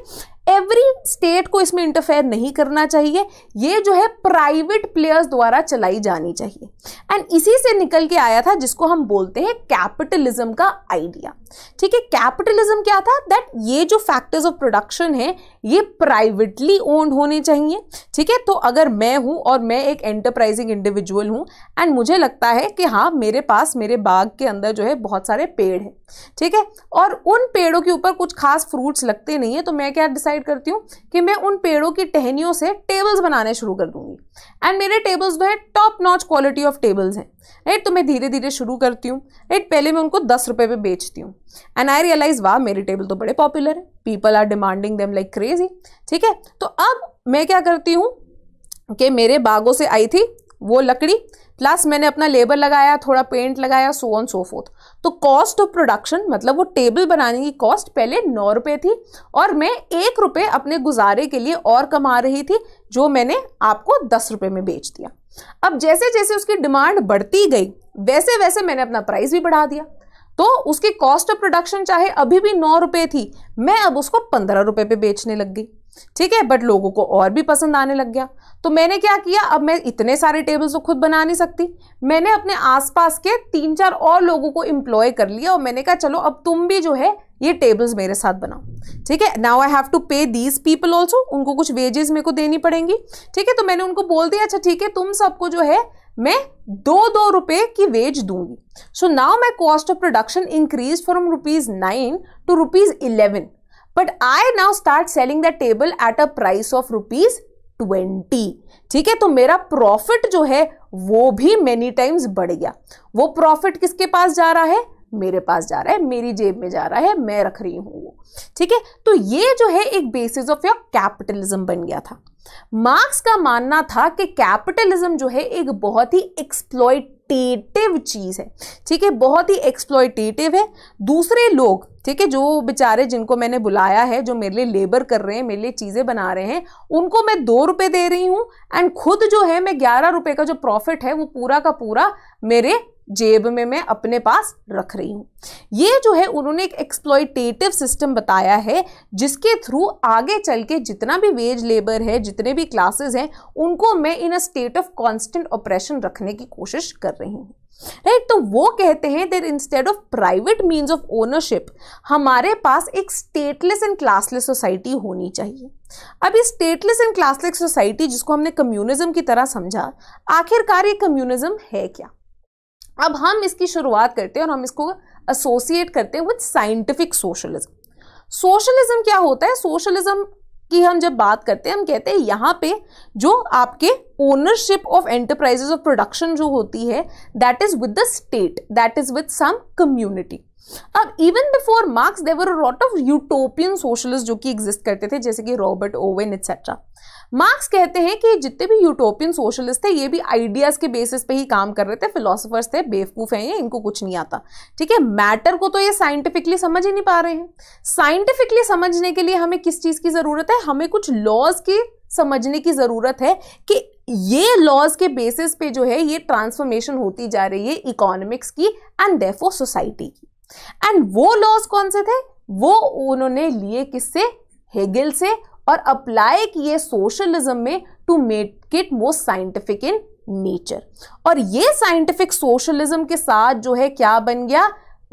एवरी स्टेट को इसमें इंटरफेयर नहीं करना चाहिए ये जो है प्राइवेट प्लेयर्स द्वारा चलाई जानी चाहिए एंड इसी से निकल के आया था जिसको हम बोलते हैं कैपिटलिज्म का आइडिया ठीक है कैपिटलिज्म क्या था दैट ये जो फैक्टर्स ऑफ प्रोडक्शन है ये प्राइवेटली ओन्ड होने चाहिए ठीक है तो अगर मैं हूँ और मैं एक एंटरप्राइजिंग इंडिविजुअल हूँ एंड मुझे लगता है कि हाँ मेरे पास मेरे बाग के अंदर जो है बहुत सारे पेड़ हैं ठीक है और उन पेड़ों के ऊपर कुछ खास फ्रूट्स लगते नहीं है तो मैं क्या डिसाइड करती हूँ कि मैं उन पेड़ों की टहनियों से टेबल्स बनाने शुरू कर दूंगी एंड मेरे टेबल्स जो है top notch quality of tables हैं राइट तो मैं धीरे धीरे शुरू करती हूँ राइट पहले मैं उनको दस रुपये पे बेचती हूँ एंड आई रियलाइज वाह मेरे टेबल तो बड़े पॉपुलर हैं people are demanding them like crazy ठीक है तो अब मैं क्या करती हूँ कि मेरे बागों से आई थी वो लकड़ी प्लस मैंने अपना लेबर लगाया थोड़ा पेंट लगाया सो ऑन सो फोर्थ तो कॉस्ट ऑफ प्रोडक्शन मतलब वो टेबल बनाने की कॉस्ट पहले नौ रुपये थी और मैं एक रुपये अपने गुजारे के लिए और कमा रही थी जो मैंने आपको दस रुपये में बेच दिया अब जैसे जैसे उसकी डिमांड बढ़ती गई वैसे वैसे मैंने अपना प्राइस भी बढ़ा दिया तो उसकी कॉस्ट ऑफ प्रोडक्शन चाहे अभी भी नौ रुपये थी मैं अब उसको पंद्रह रुपये पे बेचने लग गई ठीक है बट लोगों को और भी पसंद आने लग गया तो मैंने क्या किया अब मैं इतने सारे टेबल्स तो खुद बना नहीं सकती मैंने अपने आसपास के तीन चार और लोगों को इम्प्लॉय कर लिया और मैंने कहा चलो अब तुम भी जो है ये टेबल्स मेरे साथ बनाओ ठीक है now I have to pay these people also उनको कुछ वेजेस मेरे को देनी पड़ेंगी ठीक है तो मैंने उनको बोल दिया अच्छा ठीक है तुम सबको जो है मैं दो दो रुपए की वेज दूंगी so now my cost of production increase from rupees nine to rupees eleven but I now start selling the table at a price of rupees twenty ठीक है तो मेरा प्रॉफिट जो है वो भी मेनी टाइम्स बढ़ गया वो प्रॉफिट किसके पास जा रहा है मेरे पास जा रहा है मेरी जेब में जा रहा है मैं रख रही हूं वो ठीक है तो ये जो है एक बेसिस ऑफ योर कैपिटलिज्म बन गया था मार्क्स का मानना था कि कैपिटलिज्म जो है एक बहुत ही एक्सप्लॉइट एक्सप्लोइटेटिव चीज़ है ठीक है बहुत ही एक्सप्लोइटेटिव है दूसरे लोग ठीक है जो बेचारे जिनको मैंने बुलाया है जो मेरे लिए लेबर कर रहे हैं मेरे लिए चीज़ें बना रहे हैं उनको मैं दो रुपये दे रही हूँ एंड खुद जो है मैं ग्यारह रुपये का जो प्रॉफिट है वो पूरा का पूरा मेरे जेब में मैं अपने पास रख रही हूँ ये जो है उन्होंने एक एक्सप्लोइटेटिव सिस्टम बताया है जिसके थ्रू आगे चल के जितना भी वेज लेबर है जितने भी क्लासेस हैं उनको मैं in a state of constant operation रखने की कोशिश कर रही हूँ राइट तो वो कहते हैं there instead of private means of ownership हमारे पास एक स्टेटलेस एंड क्लासलेस सोसाइटी होनी चाहिए अब ये स्टेटलेस एंड क्लासलेस सोसाइटी जिसको हमने कम्युनिज्म की तरह समझा आखिरकार ये कम्युनिज्म है क्या अब हम इसकी शुरुआत करते हैं और हम इसको एसोसिएट करते हैं विथ साइंटिफिक सोशलिज्म सोशलिज्म क्या होता है सोशलिज्म की हम जब बात करते हैं हम कहते हैं यहाँ पे जो आपके ownership of enterprises of production जो होती है that is with the state that is with some community अब even before Marx there were lot of utopian socialist जो कि एग्जिस्ट करते थे जैसे कि रॉबर्ट ओवेन एक्सेट्रा मार्क्स कहते हैं कि जितने भी यूटोपियन सोशलिस्ट थे ये भी आइडियाज के बेसिस पे ही काम कर रहे थे फिलोसफर्स थे बेवकूफ़ हैं ये इनको कुछ नहीं आता ठीक है मैटर को तो ये साइंटिफिकली समझ ही नहीं पा रहे हैं साइंटिफिकली समझने के लिए हमें किस चीज़ की ज़रूरत है हमें कुछ लॉज की समझने की ज़रूरत है कि ये लॉज के बेसिस पे जो है ये ट्रांसफॉर्मेशन होती जा रही है इकोनॉमिक्स की एंड देफो सोसाइटी की एंड वो लॉज कौन से थे वो उन्होंने लिए किससे हेगल से और अप्लाई किए सोशलिज्म में to make it most scientific in nature और ये साइंटिफिक सोशलिज्म के साथ जो है क्या बन गया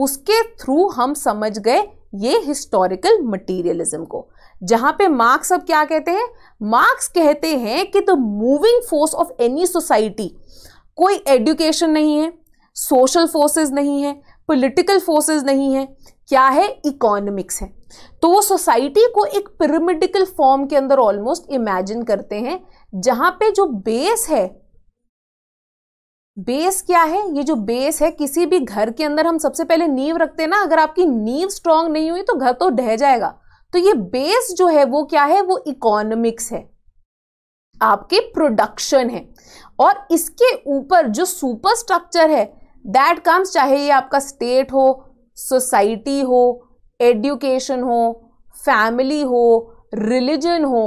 उसके थ्रू हम समझ गए ये हिस्टोरिकल मटेरियलिज्म को जहां पे मार्क्स अब क्या कहते हैं मार्क्स कहते हैं कि the moving force of any society कोई एडुकेशन नहीं है सोशल फोर्सेस नहीं है पॉलिटिकल फोर्सेस नहीं है क्या है इकोनॉमिक्स है तो वो सोसाइटी को एक पिरामिडिकल फॉर्म के अंदर ऑलमोस्ट इमेजिन करते हैं जहां पे जो बेस है बेस क्या है ये जो बेस है किसी भी घर के अंदर हम सबसे पहले नींव रखते हैं ना अगर आपकी नींव स्ट्रांग नहीं हुई तो घर तो ढह जाएगा तो ये बेस जो है वो क्या है वो इकोनॉमिक्स है आपके प्रोडक्शन है और इसके ऊपर जो सुपर स्ट्रक्चर है दैट कम्स चाहे ये आपका स्टेट हो सोसाइटी हो एडुकेशन हो फैमिली हो रिलीजन हो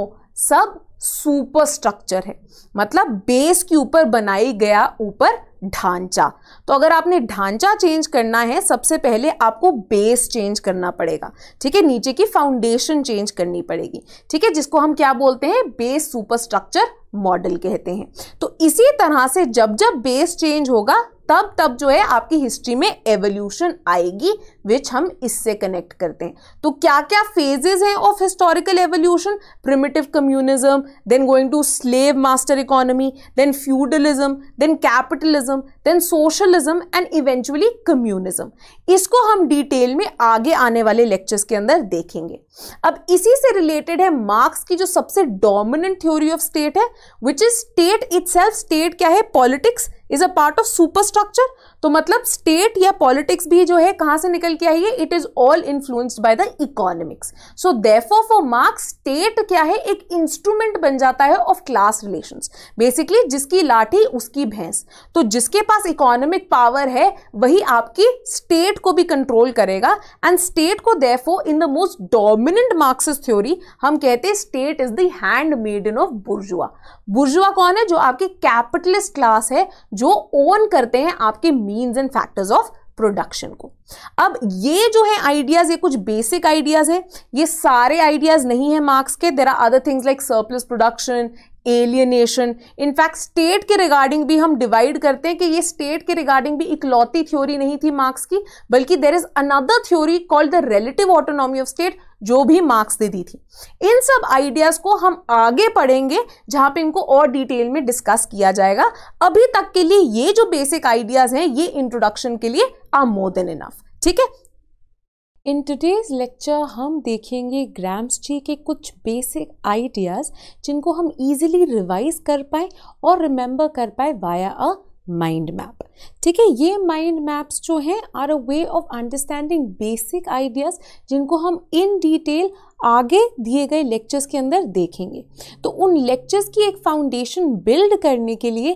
सब सुपर स्ट्रक्चर है मतलब बेस के ऊपर बनाई गया ऊपर ढांचा तो अगर आपने ढांचा चेंज करना है सबसे पहले आपको बेस चेंज करना पड़ेगा ठीक है नीचे की फाउंडेशन चेंज करनी पड़ेगी ठीक है जिसको हम क्या बोलते हैं बेस सुपर स्ट्रक्चर मॉडल कहते हैं तो इसी तरह से जब जब बेस चेंज होगा तब तब जो है आपकी हिस्ट्री में एवोल्यूशन आएगी विच हम इससे कनेक्ट करते हैं तो क्या क्या फेजेज हैं of historical evolution primitive communism then going to slave master economy then feudalism then capitalism then socialism and eventually communism इसको हम डिटेल में आगे आने वाले लेक्चर्स के अंदर देखेंगे अब इसी से रिलेटेड है मार्क्स की जो सबसे डोमिनेंट थ्योरी ऑफ स्टेट है which is state it state क्या है politics is a part of superstructure तो मतलब स्टेट या पॉलिटिक्स भी जो है कहां से निकल के आई है it is all influenced by the economics so therefore for Marx state क्या है एक इंस्ट्रूमेंट बन जाता है ऑफ क्लास रिलेशन बेसिकली जिसकी लाठी उसकी भैंस तो जिसके पास इकोनॉमिक पावर है वही आपकी स्टेट को भी कंट्रोल करेगा एंड स्टेट को therefore in the most dominant Marxist theory हम कहते हैं state is the handmaiden of bourgeois bourgeois कौन है जो आपकी कैपिटलिस्ट क्लास है जो ओन करते हैं आपके means and factors of production को अब ये जो है आइडियाज ये कुछ बेसिक आइडियाज है ये सारे आइडियाज नहीं है मार्क्स के there are other things like surplus production alienation in fact state के रिगार्डिंग भी हम डिवाइड करते हैं कि ये स्टेट के रिगार्डिंग भी इकलौती थ्योरी नहीं थी मार्क्स की बल्कि there is another theory called the relative autonomy of state जो भी मार्क्स दे दी थी इन सब आइडियाज को हम आगे पढ़ेंगे जहां पे इनको और डिटेल में डिस्कस किया जाएगा अभी तक के लिए ये जो बेसिक आइडियाज हैं ये इंट्रोडक्शन के लिए आर मोर देन इनफ ठीक है इन टुडेज लेक्चर हम देखेंगे ग्राम्स जी के कुछ बेसिक आइडियाज़ जिनको हम इजीली रिवाइज कर पाए और रिमेंबर कर पाए वाया अ माइंड मैप ठीक है ये माइंड मैप्स जो हैं are a way of understanding basic ideas जिनको हम इन डिटेल आगे दिए गए लेक्चर्स के अंदर देखेंगे तो उन लेक्चर्स की एक फाउंडेशन बिल्ड करने के लिए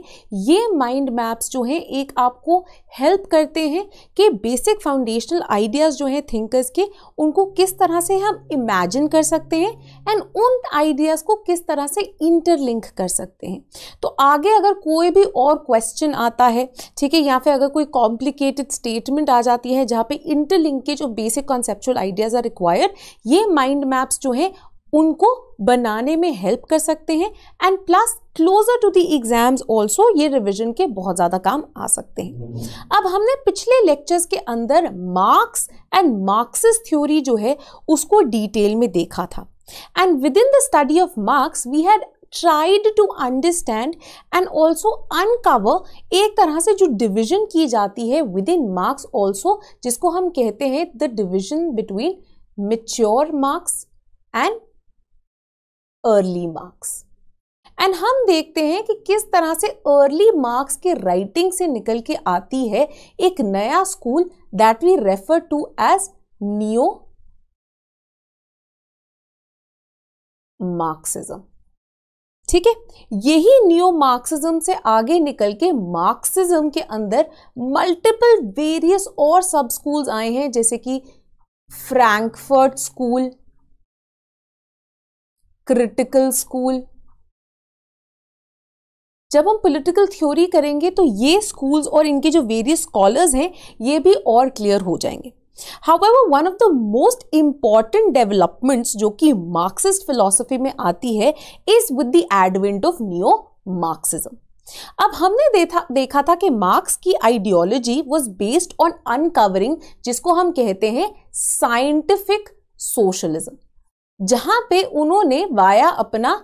ये माइंड मैप्स जो हैं एक आपको हेल्प करते हैं कि बेसिक फाउंडेशनल आइडियाज़ जो हैं थिंकर्स के उनको किस तरह से हम इमेजिन कर सकते हैं एंड उन आइडियाज़ को किस तरह से इंटरलिंक कर सकते हैं तो आगे अगर कोई भी और क्वेश्चन आता है ठीक है या यहाँ पे अगर कोई कॉम्प्लिकेटेड स्टेटमेंट आ जाती है जहाँ पे इंटरलिंक के जो basic conceptual ideas are required ये माइंड मैप्स जो हैं उनको बनाने में हेल्प कर सकते हैं and plus closer to the exams also ये रिविजन के बहुत ज़्यादा काम आ सकते हैं अब हमने पिछले लेक्चर्स के अंदर मार्क्स एंड मार्क्सिस थ्योरी जो है उसको डिटेल में देखा था and within the study of Marx we had tried to understand and also uncover एक तरह से जो डिविजन की जाती है विद इन मार्क्स ऑल्सो जिसको हम कहते हैं the division between mature Marx and early Marx and हम देखते हैं कि किस तरह से अर्ली मार्क्स के राइटिंग से निकल के आती है एक नया school that we refer to as neo Marxism ठीक है यही न्यू मार्क्सिज्म से आगे निकल के मार्क्सिज्म के अंदर मल्टीपल वेरियस और सब स्कूल्स आए हैं जैसे कि फ्रैंकफर्ट स्कूल क्रिटिकल स्कूल जब हम पॉलिटिकल थ्योरी करेंगे तो ये स्कूल्स और इनके जो वेरियस स्कॉलर्स हैं ये भी और क्लियर हो जाएंगे however one of the most important developments जो कि मार्क्सिस्ट फिलोसफी में आती है is with the advent of new Marxism अब हमने देखा देखा था कि मार्क्स की ideology was based on uncovering जिसको हम कहते हैं साइंटिफिक सोशलिज्म जहां पे उन्होंने वाया अपना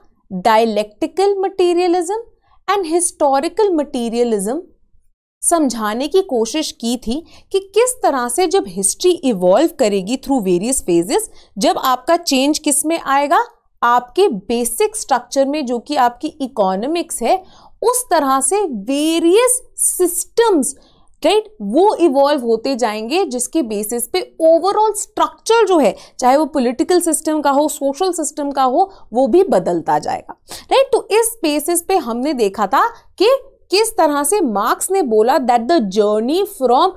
dialectical materialism and historical materialism समझाने की कोशिश की थी कि किस तरह से जब हिस्ट्री इवॉल्व करेगी थ्रू वेरियस फेजेस जब आपका चेंज किस में आएगा आपके बेसिक स्ट्रक्चर में जो कि आपकी इकोनॉमिक्स है उस तरह से वेरियस सिस्टम्स राइट वो इवॉल्व होते जाएंगे जिसके बेसिस पे ओवरऑल स्ट्रक्चर जो है चाहे वो पॉलिटिकल सिस्टम का हो सोशल सिस्टम का हो वो भी बदलता जाएगा राइट right? तो इस बेसिस पे हमने देखा था कि किस तरह से मार्क्स ने बोला that the journey from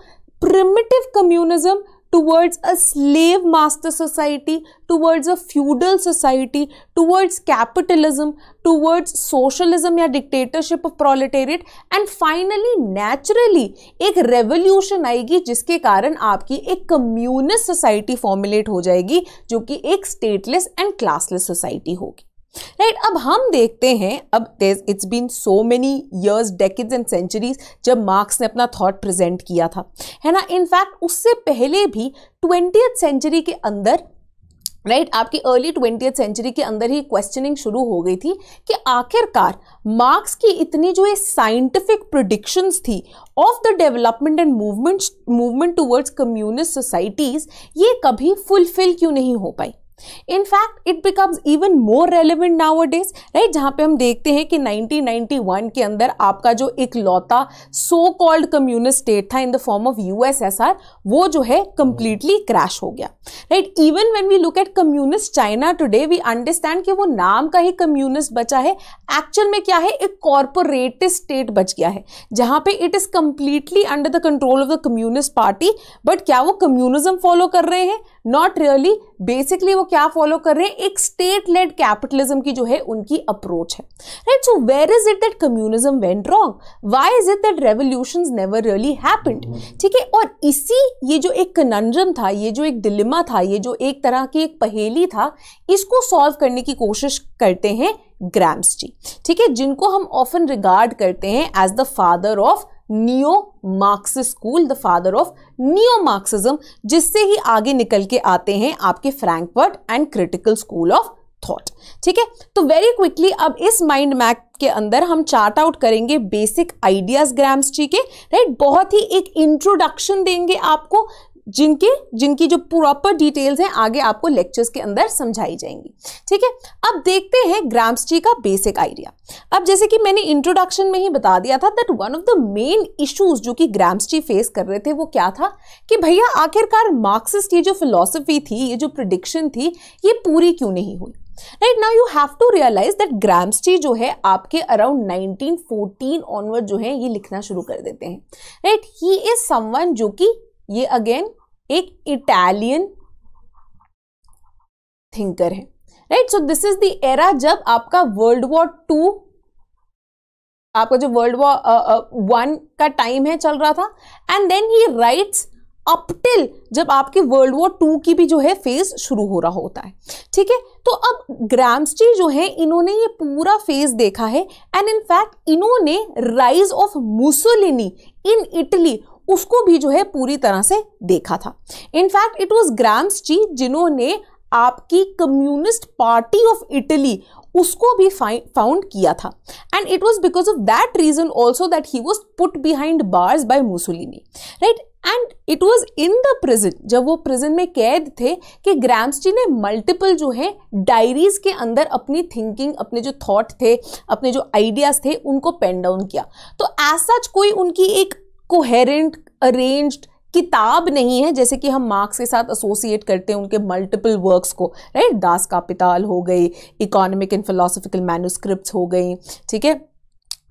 primitive communism towards a slave master society, towards a feudal society, towards capitalism, towards socialism या dictatorship of proletariat and finally naturally एक revolution आएगी जिसके कारण आपकी एक communist society formulate हो जाएगी जो कि एक stateless and classless society होगी राइट right, अब हम देखते हैं अब it's been so many years decades and centuries जब मार्क्स ने अपना थॉट प्रेजेंट किया था है ना इनफैक्ट उससे पहले भी ट्वेंटी सेंचुरी के अंदर राइट right, आपकी अर्ली ट्वेंटी सेंचुरी के अंदर ही क्वेश्चनिंग शुरू हो गई थी कि आखिरकार मार्क्स की इतनी जो ये साइंटिफिक प्रोडिक्शंस थी of the development and movement movement towards communist societies ये कभी फुलफिल क्यों नहीं हो पाई in fact it becomes even more relevant nowadays right जहाँ पे हम देखते हैं कि 1991 के अंदर आपका जो एक लौता सो कॉल्ड कम्युनिस्ट स्टेट था in the form of USSR वो जो है कंप्लीटली क्रैश हो गया right even when we look at communist China today we understand कि वो नाम का ही कम्युनिस्ट बचा है एक्चुअल में क्या है एक कॉरपोरेटिस्ट स्टेट बच गया है जहाँ पे it is completely under the control of the communist party but क्या वो कम्युनिज्म फॉलो कर रहे हैं नॉट रियली बेसिकली वो क्या फॉलो कर रहे हैं एक स्टेट लेड कैपिटलिज्म की जो है उनकी अप्रोच है right so where is it that communism went wrong why is it that revolution never really happened ठीक है और इसी ये जो एक कनंजम था ये जो एक दिलिमा था ये जो एक तरह की एक पहेली था इसको सॉल्व करने की कोशिश करते हैं ग्राम्स जी ठीक है जिनको हम ऑफन रिगार्ड करते हैं as the father of neo Marx school the father of new Marxism जिससे ही आगे निकल के आते हैं आपके Frankfurt and critical school of thought ठीक है तो वेरी क्विकली अब इस माइंड मैप के अंदर हम चार्ट आउट करेंगे बेसिक आइडियाज ग्राम्स जी के राइट बहुत ही एक इंट्रोडक्शन देंगे आपको जिनके जिनकी जो प्रॉपर डिटेल्स हैं आगे आपको लेक्चर्स के अंदर समझाई जाएंगी ठीक है अब देखते हैं जी का बेसिक आइडिया अब जैसे कि मैंने इंट्रोडक्शन में ही बता दिया था that one of the main issues जो कि ग्राम्सटी फेस कर रहे थे वो क्या था कि भैया आखिरकार मार्क्सिस्ट ये जो फिलोसफी थी ये जो प्रडिक्शन थी ये पूरी क्यों नहीं हुई right now you have to realize that जी जो है आपके अराउंड 1914 ऑनवर्ड जो है ये लिखना शुरू कर देते हैं राइट ही इज समवन जो कि ये अगेन एक इटालियन थिंकर है right so this is the era जब आपका वर्ल्ड वॉर टू आपका जो वर्ल्ड वॉर वन का टाइम है चल रहा था and then he writes up till जब आपके वर्ल्ड वॉर टू की भी जो है फेज शुरू हो रहा होता है ठीक है तो अब जी जो है इन्होंने ये पूरा फेज देखा है एंड इनफैक्ट इन्होंने rise of Mussolini in Italy उसको भी जो है पूरी तरह से देखा था in fact it was Gramsci जिन्होंने आपकी कम्युनिस्ट पार्टी ऑफ इटली उसको भी फाउंड किया था and it was because of that reason also that he was put behind bars by Mussolini right and it was in the prison जब वो prison में कैद थे कि ग्राम्स जी ने मल्टीपल जो है डायरीज के अंदर अपनी थिंकिंग अपने जो थॉट थे अपने जो आइडियाज़ थे उनको पेन डाउन किया तो एज सच कोई उनकी एक कोहेरेंट अरेंज्ड किताब नहीं है जैसे कि हम मार्क्स के साथ एसोसिएट करते हैं उनके मल्टीपल वर्क्स को राइट दास कापिताल हो गई इकोनॉमिक एंड फिलोसफिकल मैनुस्क्रिप्ट हो गई ठीक है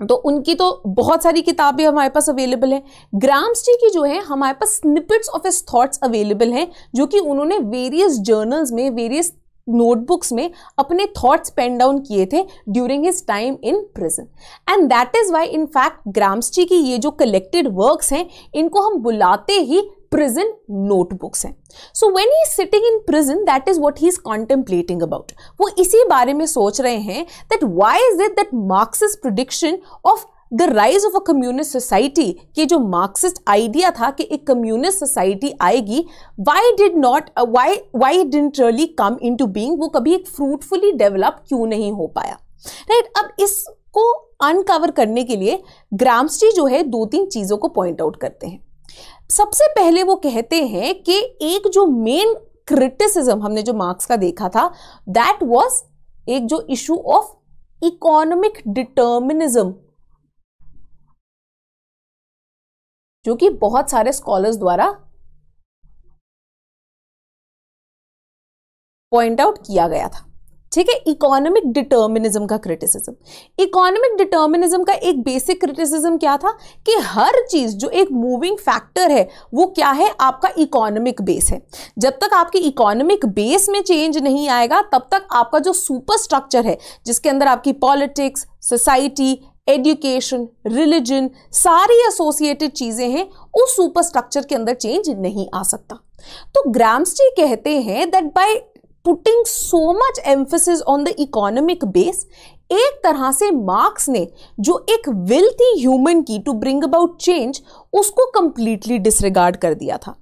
तो उनकी तो बहुत सारी किताबें हमारे पास अवेलेबल हैं ग्राम्स जी की जो है हमारे पास snippets of his thoughts available हैं जो कि उन्होंने वेरियस जर्नल्स में वेरियस नोटबुक्स में अपने थॉट्स पेन डाउन किए थे during his time in prison and that is why in Gramsci की ये जो कलेक्टेड वर्क्स हैं इनको हम बुलाते ही प्रिजन नोटबुक्स हैं so when he sitting in prison that is what he is contemplating about वो इसी बारे में सोच रहे हैं that why is it that Marx prediction of the rise of a communist society के जो मार्क्सिस्ट आइडिया था कि एक कम्युनिस्ट सोसाइटी आएगी why did not why why didn't really come in into being वो कभी एक फ्रूटफुली डेवलप क्यों नहीं हो पाया राइट right? अब इसको अनकवर करने के लिए ग्रामस्टी जो है दो तीन चीज़ों को पॉइंट आउट करते हैं सबसे पहले वो कहते हैं कि एक जो मेन क्रिटिसिज्म हमने जो मार्क्स का देखा था दैट वॉज एक जो इशू ऑफ इकोनॉमिक डिटर्मिनिज्म जो कि बहुत सारे स्कॉलर्स द्वारा पॉइंट आउट किया गया था ठीक है इकोनॉमिक डिटर्मिनिज्म का क्रिटिसिज्म इकोनॉमिक डिटर्मिनिज्म का एक बेसिक क्रिटिसिज्म क्या था कि हर चीज जो एक मूविंग फैक्टर है वो क्या है आपका इकोनॉमिक बेस है जब तक आपके इकोनॉमिक बेस में चेंज नहीं आएगा तब तक आपका जो सुपर स्ट्रक्चर है जिसके अंदर आपकी पॉलिटिक्स सोसाइटी एडुकेशन रिलीजन सारी एसोसिएटेड चीज़ें हैं उस सुपर स्ट्रक्चर के अंदर चेंज नहीं आ सकता तो ग्राम्स जी कहते हैं that by putting so much emphasis on the economic base एक तरह से मार्क्स ने जो एक विल थी ह्यूमन की टू ब्रिंग अबाउट चेंज उसको कंप्लीटली डिसरिगार्ड कर दिया था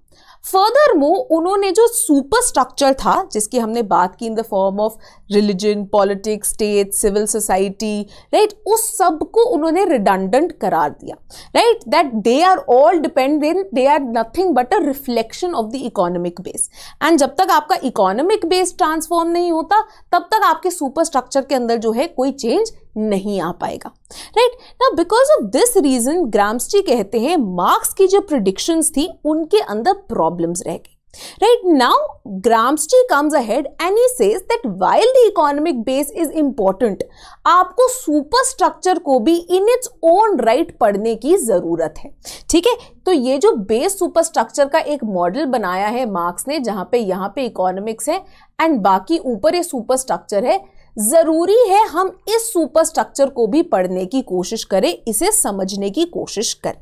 फर्दर मो उन्होंने जो सुपर स्ट्रक्चर था जिसकी हमने बात की in the form of religion politics state civil society right उस सब को उन्होंने रिडंडेंट करार दिया right that they are all dependent they are nothing but a reflection of the economic base and जब तक आपका इकोनॉमिक बेस ट्रांसफॉर्म नहीं होता तब तक आपके सुपर स्ट्रक्चर के अंदर जो है कोई चेंज नहीं आ पाएगा राइट ना because of this reason Gramsci कहते हैं मार्क्स की जो प्रिडिक्शंस थी उनके अंदर प्रॉब्लम्स रह गई Right now, Gramsci comes ahead and he says that while the economic base is important आपको सुपर स्ट्रक्चर को भी इन इट्स ओन राइट पढ़ने की ज़रूरत है ठीक है तो ये जो बेस सुपर स्ट्रक्चर का एक मॉडल बनाया है मार्क्स ने जहां पे यहां पे इकोनॉमिक्स है एंड बाकी ऊपर ये सुपर स्ट्रक्चर है ज़रूरी है हम इस सुपर स्ट्रक्चर को भी पढ़ने की कोशिश करें इसे समझने की कोशिश करें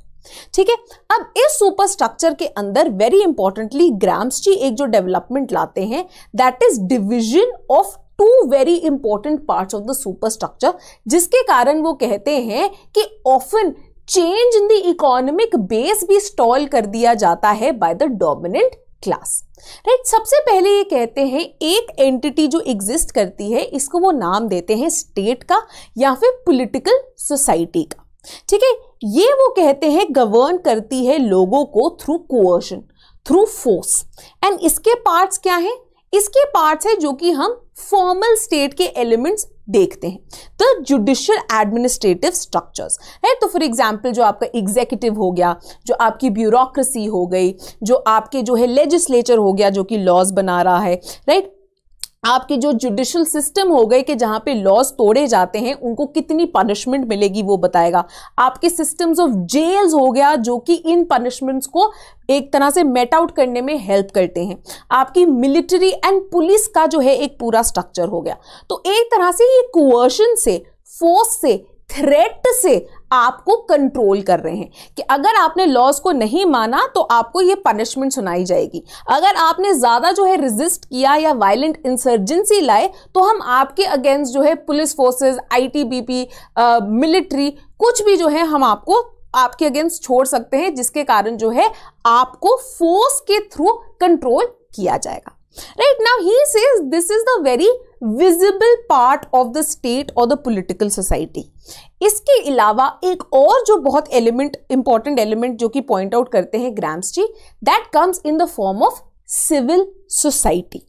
ठीक है अब इस सुपर स्ट्रक्चर के अंदर वेरी इंपॉर्टेंटली ग्राम्स जी एक जो डेवलपमेंट लाते हैं that is division of two very important parts of the superstructure जिसके कारण वो कहते हैं कि often change in the economic base भी स्टॉल कर दिया जाता है by the dominant class right सबसे पहले ये कहते हैं एक एंटिटी जो एग्जिस्ट करती है इसको वो नाम देते हैं स्टेट का या फिर पॉलिटिकल सोसाइटी का ठीक है ये वो कहते हैं गवर्न करती है लोगों को through coercion through force and इसके पार्ट्स क्या हैं इसके पार्ट्स है जो कि हम फॉर्मल स्टेट के एलिमेंट्स देखते हैं तो जुडिशियल एडमिनिस्ट्रेटिव स्ट्रक्चर्स है तो फॉर एग्जाम्पल जो आपका एग्जीक्यूटिव हो गया जो आपकी ब्यूरोक्रेसी हो गई जो आपके जो है लेजिस्लेचर हो गया जो कि लॉज बना रहा है राइट आपकी जो जुडिशल सिस्टम हो गए कि जहाँ पे लॉज तोड़े जाते हैं उनको कितनी पनिशमेंट मिलेगी वो बताएगा आपके सिस्टम्स ऑफ जेल्स हो गया जो कि इन पनिशमेंट्स को एक तरह से मेट आउट करने में हेल्प करते हैं आपकी मिलिट्री एंड पुलिस का जो है एक पूरा स्ट्रक्चर हो गया तो एक तरह से ये कुवर्शन से फोर्स से थ्रेट से आपको कंट्रोल कर रहे हैं कि अगर आपने लॉज को नहीं माना तो आपको ये पनिशमेंट सुनाई जाएगी अगर आपने ज़्यादा जो है रिजिस्ट किया या वायलेंट इंसर्जेंसी लाए तो हम आपके अगेंस्ट जो है पुलिस फोर्सेस आईटीबीपी मिलिट्री कुछ भी जो है हम आपको आपके अगेंस्ट छोड़ सकते हैं जिसके कारण जो है आपको फोर्स के थ्रू कंट्रोल किया जाएगा right now he says this is the very visible part of the state और द पोलिटिकल सोसाइटी इसके अलावा एक और जो बहुत एलिमेंट इंपॉर्टेंट एलिमेंट जो कि पॉइंट आउट करते हैं Gramsci that comes in the form of civil society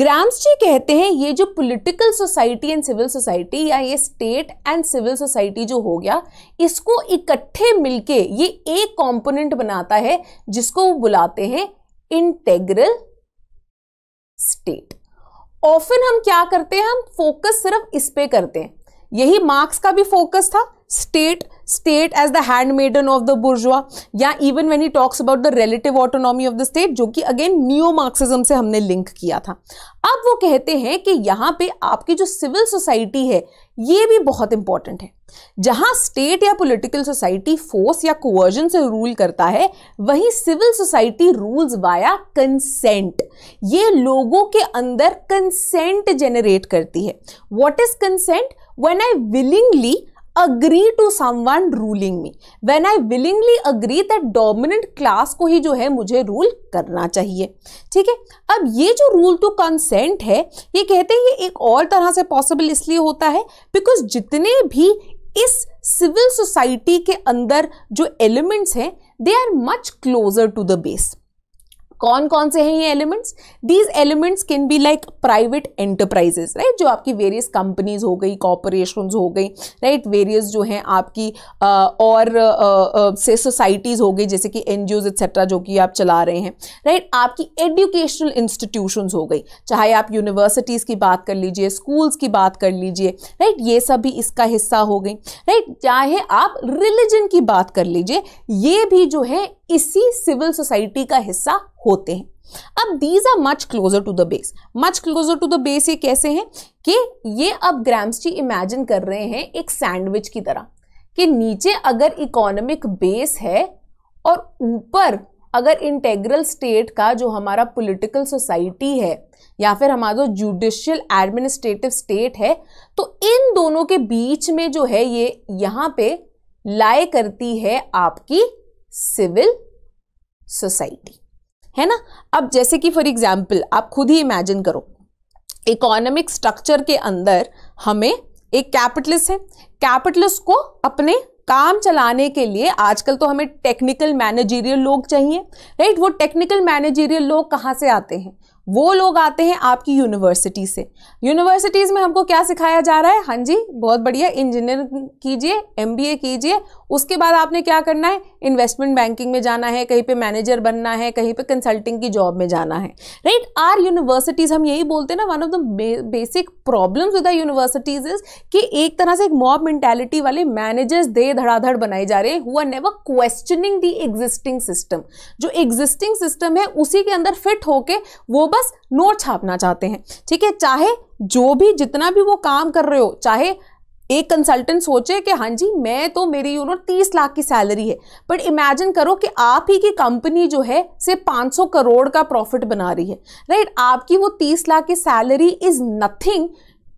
Gramsci कहते हैं ये जो political society and civil society या ये स्टेट एंड सिविल सोसाइटी जो हो गया इसको इकट्ठे मिलके ये एक कंपोनेंट बनाता है जिसको वो बुलाते हैं इंटेग्रल स्टेट ऑफन हम क्या करते हैं हम फोकस सिर्फ इस पे करते हैं यही मार्क्स का भी फोकस था state state as the handmaiden of the bourgeois या even when he talks about the relative autonomy of the state जो कि अगेन न्यू मार्क्सिज्म से हमने लिंक किया था अब वो कहते हैं कि यहाँ पे आपकी जो सिविल सोसाइटी है ये भी बहुत इंपॉर्टेंट है जहां स्टेट या पॉलिटिकल सोसाइटी फोर्स या कोवर्जन से रूल करता है वहीं civil society rules via consent ये लोगों के अंदर कंसेंट जनरेट करती है what is consent when I willingly agree to someone ruling me when I willingly agree that dominant class को ही जो है मुझे रूल करना चाहिए ठीक है अब ये जो रूल टू कंसेंट है ये कहते हैं ये एक और तरह से पॉसिबल इसलिए होता है बिकॉज जितने भी इस सिविल सोसाइटी के अंदर जो एलिमेंट्स हैं they are much closer to the base कौन कौन से हैं ये elements these elements can be like private enterprises right जो आपकी वेरियस कंपनीज हो गई कॉपोरेशन हो गई राइट वेरियस जो हैं आपकी आ, और से सोसाइटीज़ हो गई जैसे कि एन जी एक्सेट्रा जो कि आप चला रहे हैं राइट आपकी एडुकेशनल इंस्टीट्यूशन हो गई चाहे आप यूनिवर्सिटीज़ की बात कर लीजिए स्कूल्स की बात कर लीजिए राइट ये सब भी इसका हिस्सा हो गई राइट चाहे आप रिलीजन की बात कर लीजिए ये भी जो है इसी सिविल सोसाइटी का हिस्सा होते हैं अब these are much closer to the base much closer to the base ये कैसे हैं कि ये अब ग्राम्स जी इमेजिन कर रहे हैं एक सैंडविच की तरह कि नीचे अगर इकोनॉमिक बेस है और ऊपर अगर इंटेग्रल स्टेट का जो हमारा पॉलिटिकल सोसाइटी है या फिर हमारा जो जुडिशियल एडमिनिस्ट्रेटिव स्टेट है तो इन दोनों के बीच में जो है ये यहाँ पे लाए करती है आपकी सिविल सोसाइटी है ना अब जैसे कि फॉर एग्जाम्पल आप खुद ही इमेजिन करो इकोनॉमिक स्ट्रक्चर के अंदर हमें एक कैपिटलिस्ट है कैपिटलिस्ट को अपने काम चलाने के लिए आजकल तो हमें टेक्निकल मैनेजीरियल लोग चाहिए राइट वो टेक्निकल मैनेजीरियल लोग कहाँ से आते हैं वो लोग आते हैं आपकी यूनिवर्सिटी से यूनिवर्सिटीज़ में हमको क्या सिखाया जा रहा है हाँ जी बहुत बढ़िया इंजीनियरिंग कीजिए एमबीए कीजिए उसके बाद आपने क्या करना है इन्वेस्टमेंट बैंकिंग में जाना है कहीं पे मैनेजर बनना है कहीं पे कंसल्टिंग की जॉब में जाना है राइट आर यूनिवर्सिटीज़ हम यही बोलते हैं ना one of the basic problems with the universities is कि एक तरह से एक मॉब मेंटेलिटी वाले मैनेजर्स दे धड़ाधड़ बनाए जा रहे हैं हुआ never questioning the existing system जो एग्जिस्टिंग सिस्टम है उसी के अंदर फिट होके वो बस नोट छापना चाहते हैं ठीक है चाहे जो भी जितना भी वो काम कर रहे हो चाहे एक कंसल्टेंट सोचे कि हाँ जी मैं तो मेरी यू नो तीस लाख की सैलरी है बट इमेजिन करो कि आप ही की कंपनी जो है सिर्फ 500 करोड़ का प्रॉफिट बना रही है राइट right? आपकी वो तीस लाख की salary is nothing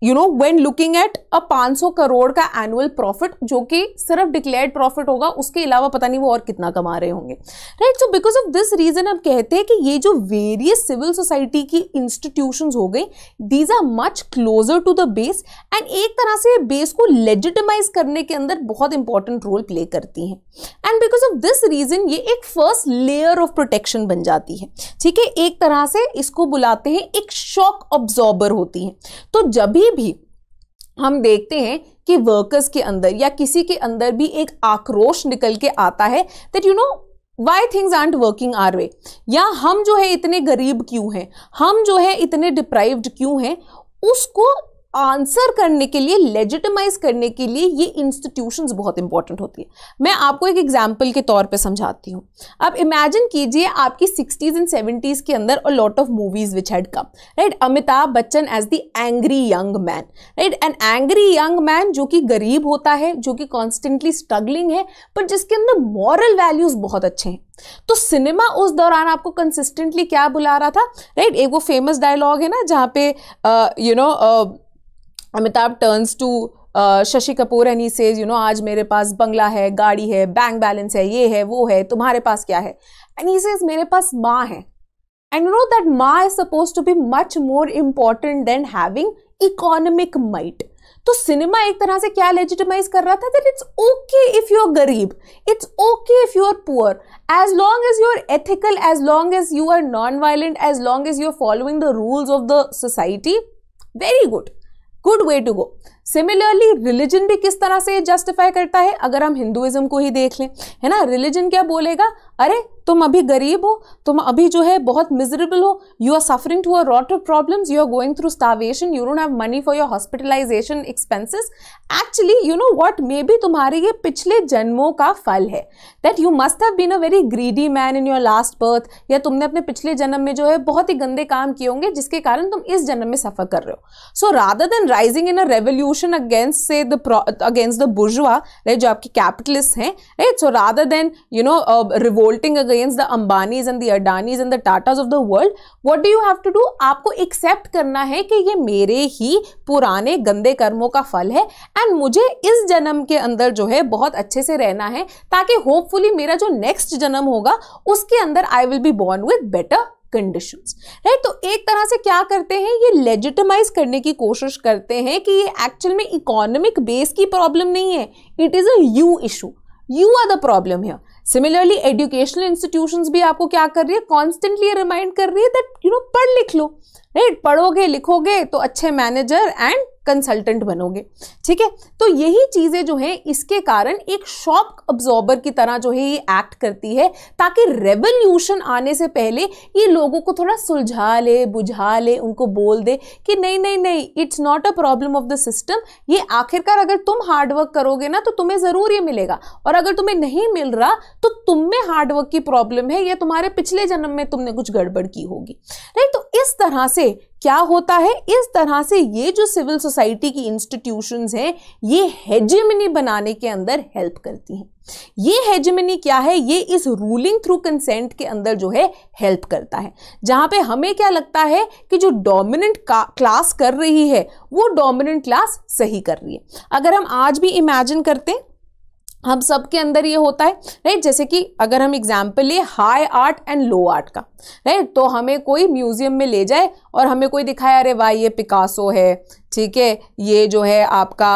you know when looking at a 500 crore का एनुअल प्रॉफिट जो कि सिर्फ डिक्लेयर्ड प्रॉफिट होगा उसके अलावा पता नहीं वो और कितना कमा रहे होंगे right so because of this reason हम कहते हैं कि ये जो वेरियस सिविल सोसाइटी की इंस्टीट्यूशन हो गई these are much closer to the base and एक तरह से बेस को लेजिटमाइज करने के अंदर बहुत इंपॉर्टेंट रोल प्ले करती हैं and because of this reason ये एक फर्स्ट लेयर ऑफ प्रोटेक्शन बन जाती है ठीक है एक तरह से इसको बुलाते हैं एक शॉक ऑब्जॉर्बर होती है तो जब भी भी हम देखते हैं कि वर्कर्स के अंदर या किसी के अंदर भी एक आक्रोश निकल के आता है that you know why things aren't working our way या हम जो है इतने गरीब क्यों हैं हम जो है इतने डिप्राइव्ड क्यों हैं उसको आंसर करने के लिए लेजिटमाइज करने के लिए ये इंस्टीट्यूशंस बहुत इंपॉर्टेंट होती है मैं आपको एक एग्जाम्पल के तौर पे समझाती हूँ अब इमेजिन कीजिए आपकी सिक्सटीज़ एंड सेवेंटीज़ के अंदर a lot of movies which had come right Amitabh Bachchan as the angry young man right an angry young man जो कि गरीब होता है जो कि कॉन्स्टेंटली स्ट्रगलिंग है पर जिसके अंदर मॉरल वैल्यूज़ बहुत अच्छे हैं तो सिनेमा उस दौरान आपको कंसिस्टेंटली क्या बुला रहा था राइट right? एक वो फेमस डायलॉग है ना जहाँ पे you uh, know uh, Amitabh turns to uh, Shashi Kapoor and he says you know आज मेरे पास बंगला है गाड़ी है बैंक बैलेंस है ये है वो है तुम्हारे पास क्या है एंड ही सेज मेरे पास माँ है एंड नो दैट माँ is suppose to be much more important important having having might तो सिनेमा एक तरह से क्या लेजिटिमाइज कर रहा था that it's okay if you are गरीब it's okay if you are poor as long as you are ethical as long as you are non violent as long as you are following the rules of the society very good good way to go similarly religion भी किस तरह से justify करता है अगर हम Hinduism को ही देख लें है ना रिलीजन क्या बोलेगा अरे तुम अभी गरीब हो तुम अभी जो है बहुत मिजरेबल हो you are suffering to a lot of problems you are going through starvation you don't have money for your hospitalization expenses actually you know what may be तुम्हारे ये पिछले जन्मों का फल है that you must have been a very greedy man in your last birth या तुमने अपने पिछले जन्म में जो है बहुत ही गंदे काम किए होंगे जिसके कारण तुम इस जन्म में सफर कर रहे हो so rather than rising in a revolution against से द अगेंस्ट द बुर्जुआ जो आपके कैपिटलिस्ट हैं so rather than you know revo revolting against the Ambanis and the Adanis and the Tatas of the world what do you have to do आपको accept करना है कि ये मेरे ही पुराने गंदे कर्मों का फल है एंड मुझे इस जन्म के अंदर जो है बहुत अच्छे से रहना है ताकि होपफुली मेरा जो नेक्स्ट जन्म होगा उसके अंदर I will be born with better conditions right तो एक तरह से क्या करते हैं ये लेजिटिमाइज करने की कोशिश करते हैं कि ये एक्चुअल में इकोनॉमिक बेस की प्रॉब्लम नहीं है it is a you issue you are the problem here similarly educational institution भी आपको क्या कर रही है कॉन्स्टेंटली रिमाइंड कर रही है दैट यू नो पढ़ लिख लो राइट पढ़ोगे लिखोगे तो अच्छे मैनेजर एंड कंसल्टेंट बनोगे ठीक है तो यही चीज़ें जो है इसके कारण एक शॉक ऑब्जॉर्बर की तरह जो है ये एक्ट करती है ताकि रेवोल्यूशन आने से पहले ये लोगों को थोड़ा सुलझा ले बुझा ले उनको बोल दे कि नहीं नहीं नहीं it's not a problem of the system ये आखिरकार अगर तुम हार्डवर्क करोगे ना तो तुम्हें ज़रूर ये मिलेगा और अगर तुम्हें नहीं मिल रहा तो तुम में हार्डवर्क की प्रॉब्लम है या तुम्हारे पिछले जन्म में तुमने कुछ गड़बड़ की होगी राइट तो इस तरह से से क्या होता है इस तरह से ये जो सिविल सोसाइटी की इंस्टीट्यूशंस हैं ये हेजमनी बनाने के अंदर हेल्प करती हैं ये हेजमनी क्या है ये इस रूलिंग थ्रू कंसेंट के अंदर जो है हेल्प करता है जहां पे हमें क्या लगता है कि जो डोमिनेंट क्लास कर रही है वो डोमिनेंट क्लास सही कर रही है अगर हम आज भी इमेजिन करते हैं हम सब के अंदर ये होता है राइट जैसे कि अगर हम एग्जाम्पल लें high art and low art का राइट तो हमें कोई म्यूजियम में ले जाए और हमें कोई दिखाए अरे वाह ये पिकासो है ठीक है ये जो है आपका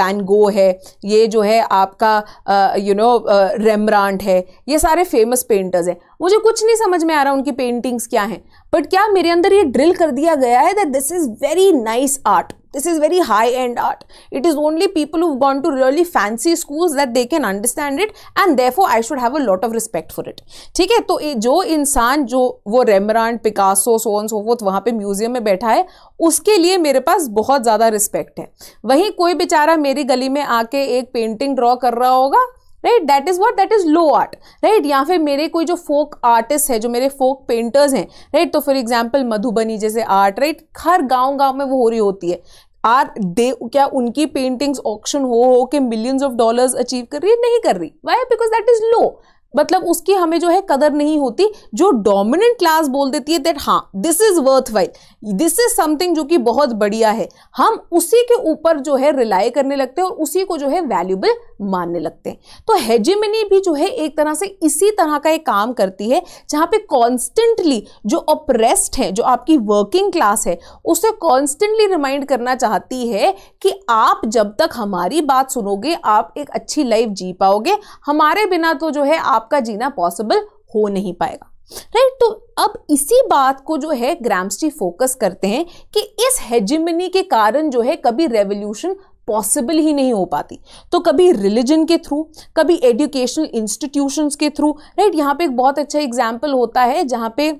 वैनगो है ये जो है आपका यू नो रेमरांट है ये सारे फेमस पेंटर्स हैं मुझे कुछ नहीं समझ में आ रहा उनकी पेंटिंग्स क्या हैं बट क्या मेरे अंदर ये ड्रिल कर दिया गया है that this is very nice art this is very high end art it is only people who've gone to really fancy schools that they can understand it and therefore i should have a lot of respect for it theek hai ठीक jo insaan jo wo rembrandt picasso so on so forth wahan pe museum mein baitha hai uske liye mere paas bahut zyada respect hai wahi koi bechara meri gali mein aake ek painting draw kar raha hoga right that is what that is low art right या फिर मेरे कोई जो folk artist है जो मेरे folk painters हैं right तो फॉर एग्जाम्पल मधुबनी जैसे आर्ट राइट हर गाँव गाँव में वो हो रही होती है आर दे क्या उनकी पेंटिंग्स ऑक्शन हो हो के मिलियंस ऑफ डॉलर्स अचीव कर रही है नहीं कर रही why because that is low मतलब उसकी हमें जो है कदर नहीं होती जो डोमिनेंट क्लास बोल देती है दैट हाँ this is worth while this is something जो कि बहुत बढ़िया है हम उसी के ऊपर जो है रिलाई करने लगते हैं और उसी को जो है वैल्यूबल मानने लगते हैं तो हेजेमिनी भी जो है एक तरह से इसी तरह का एक काम करती है जहाँ पे कॉन्स्टेंटली जो ऑपरेस्ड है जो आपकी वर्किंग क्लास है उसे कॉन्स्टेंटली रिमाइंड करना चाहती है कि आप जब तक हमारी बात सुनोगे आप एक अच्छी लाइफ जी पाओगे हमारे बिना तो जो है आपका जीना पॉसिबल हो नहीं पाएगा राइट तो अब इसी बात को जो है ग्रामस्टी फोकस करते हैं कि इस हेजिमनी के कारण जो है कभी रेवोल्यूशन पॉसिबल ही नहीं हो पाती तो कभी रिलीजन के थ्रू कभी एजुकेशनल इंस्टीट्यूशंस के थ्रू राइट यहाँ पे एक बहुत अच्छा एग्जाम्पल होता है जहाँ पे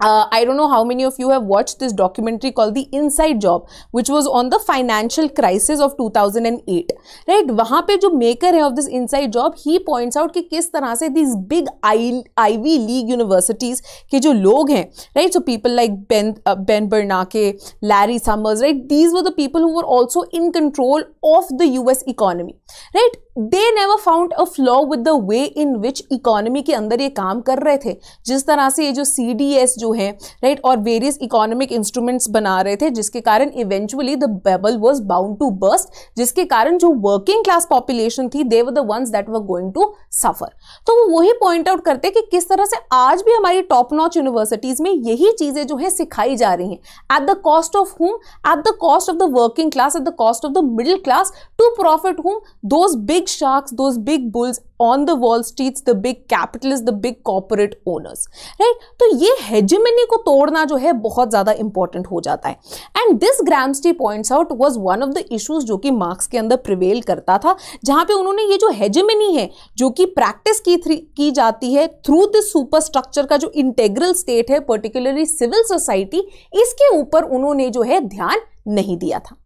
Uh, I don't know how many of you have watched this documentary called The Inside Job, which was on the financial crisis of 2008. Right? वहाँ पे जो maker है of this Inside Job, he points out कि किस तरह से these big Ivy League universities के जो लोग हैं, right? So people like Ben uh, Ben Bernanke, Larry Summers, right? These were the people who were also in control of the U.S. economy, right? They never found a flow with the way in which economy के अंदर ये काम कर रहे थे जिस तरह से ये जो सी डी एस जो है राइट और वेरियस इकोनॉमिक इंस्ट्रूमेंट्स बना रहे थे जिसके कारण eventually the bubble was bound to burst जिसके कारण जो वर्किंग क्लास पॉपुलेशन थी they the ones that were going to suffer तो वो वही पॉइंट आउट करते कि किस तरह से आज भी हमारी टॉप नॉच यूनिवर्सिटीज में यही चीज़ें जो है सिखाई जा रही हैं at the cost of whom at the cost of the working class at the cost of the middle class to profit whom those big big sharks, those big bulls on the wall streets, the big capitalists, the big corporate owners, right? to ye hegemony ko todna jo hai bahut zyada important ho jata hai And this Gramsci points out was one of the issues jo ki marx ke andar prevail karta tha jahan pe unhone ye jo hegemony hai jo ki practice ki ki jati hai through this superstructure ka jo integral state hai particularly civil society, iske upar unhone jo hai dhyan nahi diya tha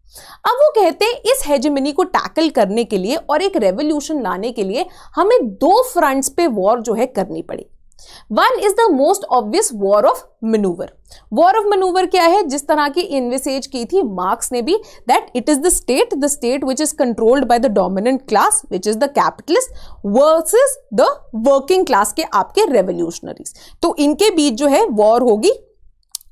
अब वो कहते हैं इस हेजमिनी को tackle करने के लिए और एक रेवोल्यूशन लाने के लिए हमें दो फ्रंट्स पे वॉर जो है करनी पड़ी one is the most obvious war of manoeuvre war of manoeuvre क्या है जिस तरह की इन्वेसेज की थी मार्क्स ने भी that it is the state the state which is controlled by the dominant class which is the capitalist versus the working class के आपके रेवोल्यूशनरीज तो इनके बीच जो है वॉर होगी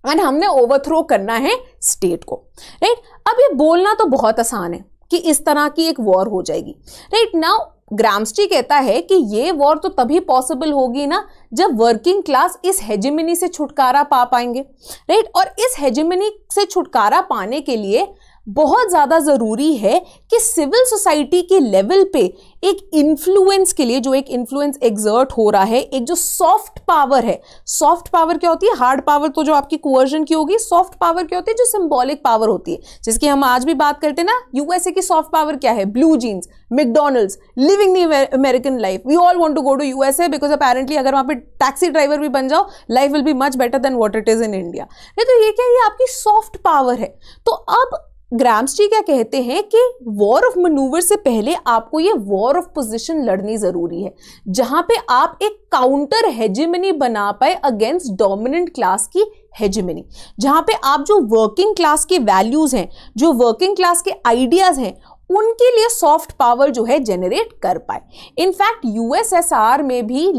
एंड हमने ओवरथ्रो करना है स्टेट को राइट अब ये बोलना तो बहुत आसान है कि इस तरह की एक वॉर हो जाएगी राइट नाउ ग्रामस्टी कहता है कि ये वॉर तो तभी पॉसिबल होगी ना जब वर्किंग क्लास इस हेजिमिनी से छुटकारा पा पाएंगे राइट और इस हेजिमिनी से छुटकारा पाने के लिए बहुत ज़्यादा ज़रूरी है कि सिविल सोसाइटी के लेवल पे एक इन्फ्लुएंस के लिए जो एक इन्फ्लुएंस एग्जर्ट हो रहा है एक जो सॉफ्ट पावर है सॉफ्ट पावर क्या होती है हार्ड पावर तो जो आपकी कुवर्जन की होगी सॉफ्ट पावर क्या होती है जो सिंबॉलिक पावर होती है जिसकी हम आज भी बात करते हैं ना यूएसए की सॉफ्ट पावर क्या है blue jeans McDonald's living the American life we all want to go to USA because apparently अगर वहाँ पर टैक्सी ड्राइवर भी बन जाओ life will be much better than what it is in India नहीं तो ये क्या ये आपकी सॉफ्ट पावर है तो अब ग्राम्स जी क्या कहते हैं कि वॉर ऑफ मनूवर से पहले आपको ये वॉर ऑफ पोजीशन लड़नी ज़रूरी है जहां पे आप एक काउंटर हेजेमनी बना पाए अगेंस्ट डोमिनेंट क्लास की हेजेमनी जहां पे आप जो वर्किंग क्लास के वैल्यूज़ हैं जो वर्किंग क्लास के आइडियाज़ हैं उनके लिए सॉफ्ट पावर जो है जनरेट कर पाए इनफैक्ट यूएसएसआर में भी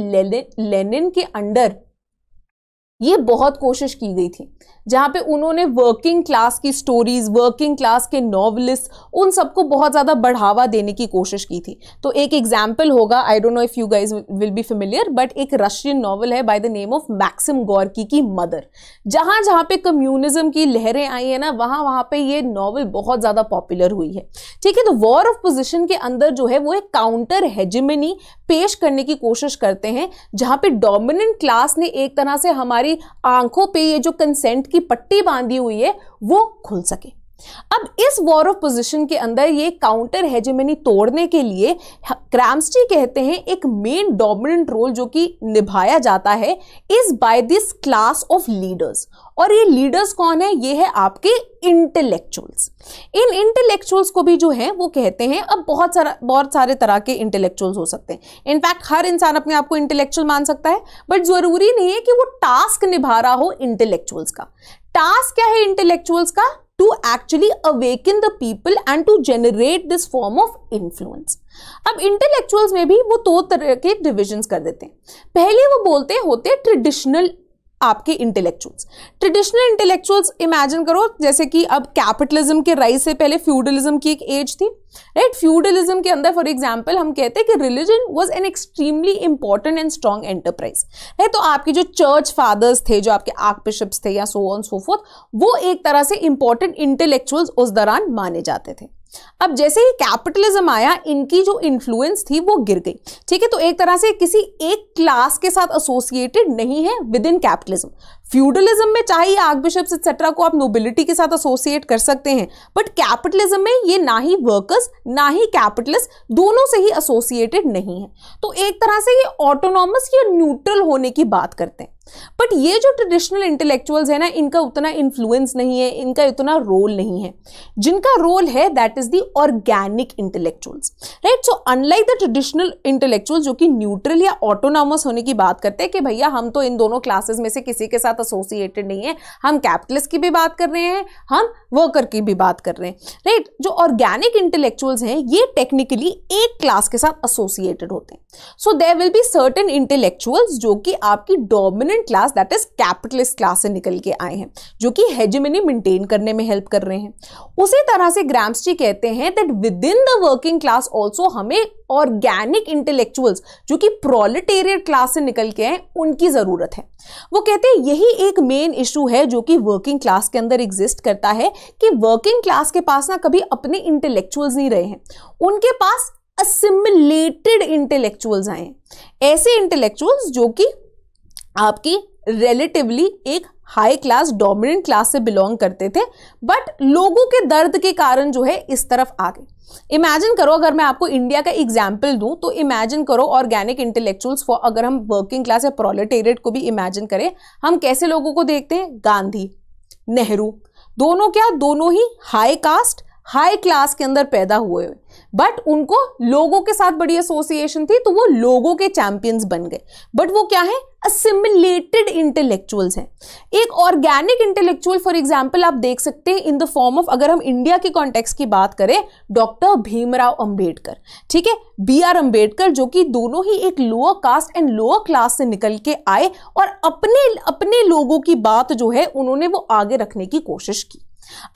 लेनिन के अंडर ये बहुत कोशिश की गई थी जहाँ पे उन्होंने वर्किंग क्लास की स्टोरीज वर्किंग क्लास के नॉवलिस्ट उन सबको बहुत ज़्यादा बढ़ावा देने की कोशिश की थी तो एक एग्जाम्पल होगा I don't know if you guys will be familiar but एक रशियन नॉवल है by the name of Maxim Gorky की मदर जहाँ जहाँ पे कम्युनिज्म की लहरें आई है ना वहाँ वहाँ पे ये नॉवल बहुत ज़्यादा पॉपुलर हुई है ठीक है तो वॉर ऑफ पोजिशन के अंदर जो है वो एक काउंटर हेजमनी पेश करने की कोशिश करते हैं जहाँ पे डोमिनेंट क्लास ने एक तरह से हमारी आंखों पे ये जो कंसेंट की की पट्टी बांधी हुई है वो खुल सके अब इस वॉर ऑफ पोजीशन के अंदर ये काउंटर हेजेमनी तोड़ने के लिए क्रैम्सटी कहते हैं एक मेन डोमिनेंट रोल जो कि निभाया जाता है is by this class of leaders और ये लीडर्स कौन है ये है आपके इंटेलेक्चुअल्स इन इंटेलेक्चुअल्स को भी जो है वो कहते हैं अब बहुत सारा बहुत सारे तरह के इंटेलेक्चुअल्स हो सकते हैं इनफैक्ट हर इंसान अपने आप को इंटेलेक्चुअल मान सकता है बट जरूरी नहीं है कि वो टास्क निभा रहा हो इंटेलेक्चुअल्स का टास्क क्या है इंटेलेक्चुअल्स का to actually awaken the people and to generate this form of influence अब इंटेलेक्चुअल्स में भी वो दो तरह के डिविजन कर देते हैं पहले वो बोलते होते ट्रेडिशनल आपके इंटेलेक्चुअल्स ट्रेडिशनल इंटेलेक्चुअल्स इमेजिन करो जैसे कि अब कैपिटलिज्म के राइज से पहले फ्यूडलिज्म की एक एज थी राइट फ्यूडलिज्म के अंदर फॉर एग्जाम्पल हम कहते हैं कि religion was an extremely important and strong enterprise right तो आपके जो चर्च फादर्स थे जो आपके आर्कबिशप्स थे या सो ऑन सो फोर्थ वो एक तरह से इंपॉर्टेंट इंटेलेक्चुअल्स उस दौरान माने जाते थे अब जैसे ही कैपिटलिज्म आया इनकी जो इन्फ्लुएंस थी वो गिर गई ठीक है तो एक तरह से किसी एक क्लास के साथ एसोसिएटेड नहीं है विद इन कैपिटलिज्म फ्यूडलिज्म में चाहे आग बिशप एक्सेट्रा को आप नोबिलिटी के साथ एसोसिएट कर सकते हैं बट कैपिटलिज्म में ये ना ही वर्कर्स ना ही कैपिटलिस्ट दोनों से ही एसोसिएटेड नहीं है तो एक तरह से ये ऑटोनॉमस या न्यूट्रल होने की बात करते हैं बट ये जो ट्रेडिशनल इंटेलेक्चुअल्स है ना इनका उतना इन्फ्लुएंस नहीं है इनका इतना रोल नहीं है जिनका रोल है that is the organic intellectuals right so unlike the traditional intellectual जो कि न्यूट्रल या ऑटोनॉमस होने की बात करते हैं कि भैया हम तो इन दोनों क्लासेस में से किसी के साथ एसोसिएटेड नहीं है हम कैपिटलिस्ट की भी बात कर रहे हैं हम वर्कर की भी बात कर रहे हैं राइट right? जो ऑर्गेनिक इंटेलेक्चुअल्स हैं ये टेक्निकली एक क्लास के साथ एसोसिएटेड होते हैं so there will be certain intellectuals जो कि आपकी dominant dominant class that is capitalist class से निकल के आए हैं जो कि हेजमिनी मेंटेन करने में हेल्प कर रहे हैं उसी तरह से ग्राम्सटी कहते हैं that within the working class also हमें ऑर्गेनिक इंटेलेक्चुअल्स जो कि प्रोलिटेरियर क्लास से निकल के आए उनकी ज़रूरत है वो कहते हैं यही एक मेन इशू है जो कि वर्किंग क्लास के अंदर एग्जिस्ट करता है कि वर्किंग क्लास के पास ना कभी अपने इंटेलेक्चुअल्स नहीं रहे हैं उनके पास असिमिलेटेड इंटेलेक्चुअल्स आए ऐसे इंटेलेक्चुअल्स जो कि आपकी रिलेटिवली एक हाई क्लास डोमिनेंट क्लास से बिलोंग करते थे बट लोगों के दर्द के कारण जो है इस तरफ आ गए इमेजिन करो अगर मैं आपको इंडिया का एग्जाम्पल दूं तो इमेजिन करो ऑर्गेनिक इंटेलेक्चुअल्स फॉर अगर हम वर्किंग क्लास या प्रोलेटेरियट को भी इमेजिन करें हम कैसे लोगों को देखते हैं गांधी नेहरू दोनों क्या दोनों ही हाई कास्ट हाई क्लास के अंदर पैदा हुए हुए बट उनको लोगों के साथ बड़ी एसोसिएशन थी तो वो लोगों के चैंपियंस बन गए बट वो क्या है असिमिलेटेड इंटेलेक्चुअल्स हैं एक ऑर्गेनिक इंटेलेक्चुअल फॉर एग्जाम्पल आप देख सकते हैं इन द फॉर्म ऑफ अगर हम इंडिया के कॉन्टेक्स की बात करें डॉक्टर भीमराव अंबेडकर ठीक है बी आर अंबेडकर जो कि दोनों ही एक lower caste and lower class से निकल के आए और अपने अपने लोगों की बात जो है उन्होंने वो आगे रखने की कोशिश की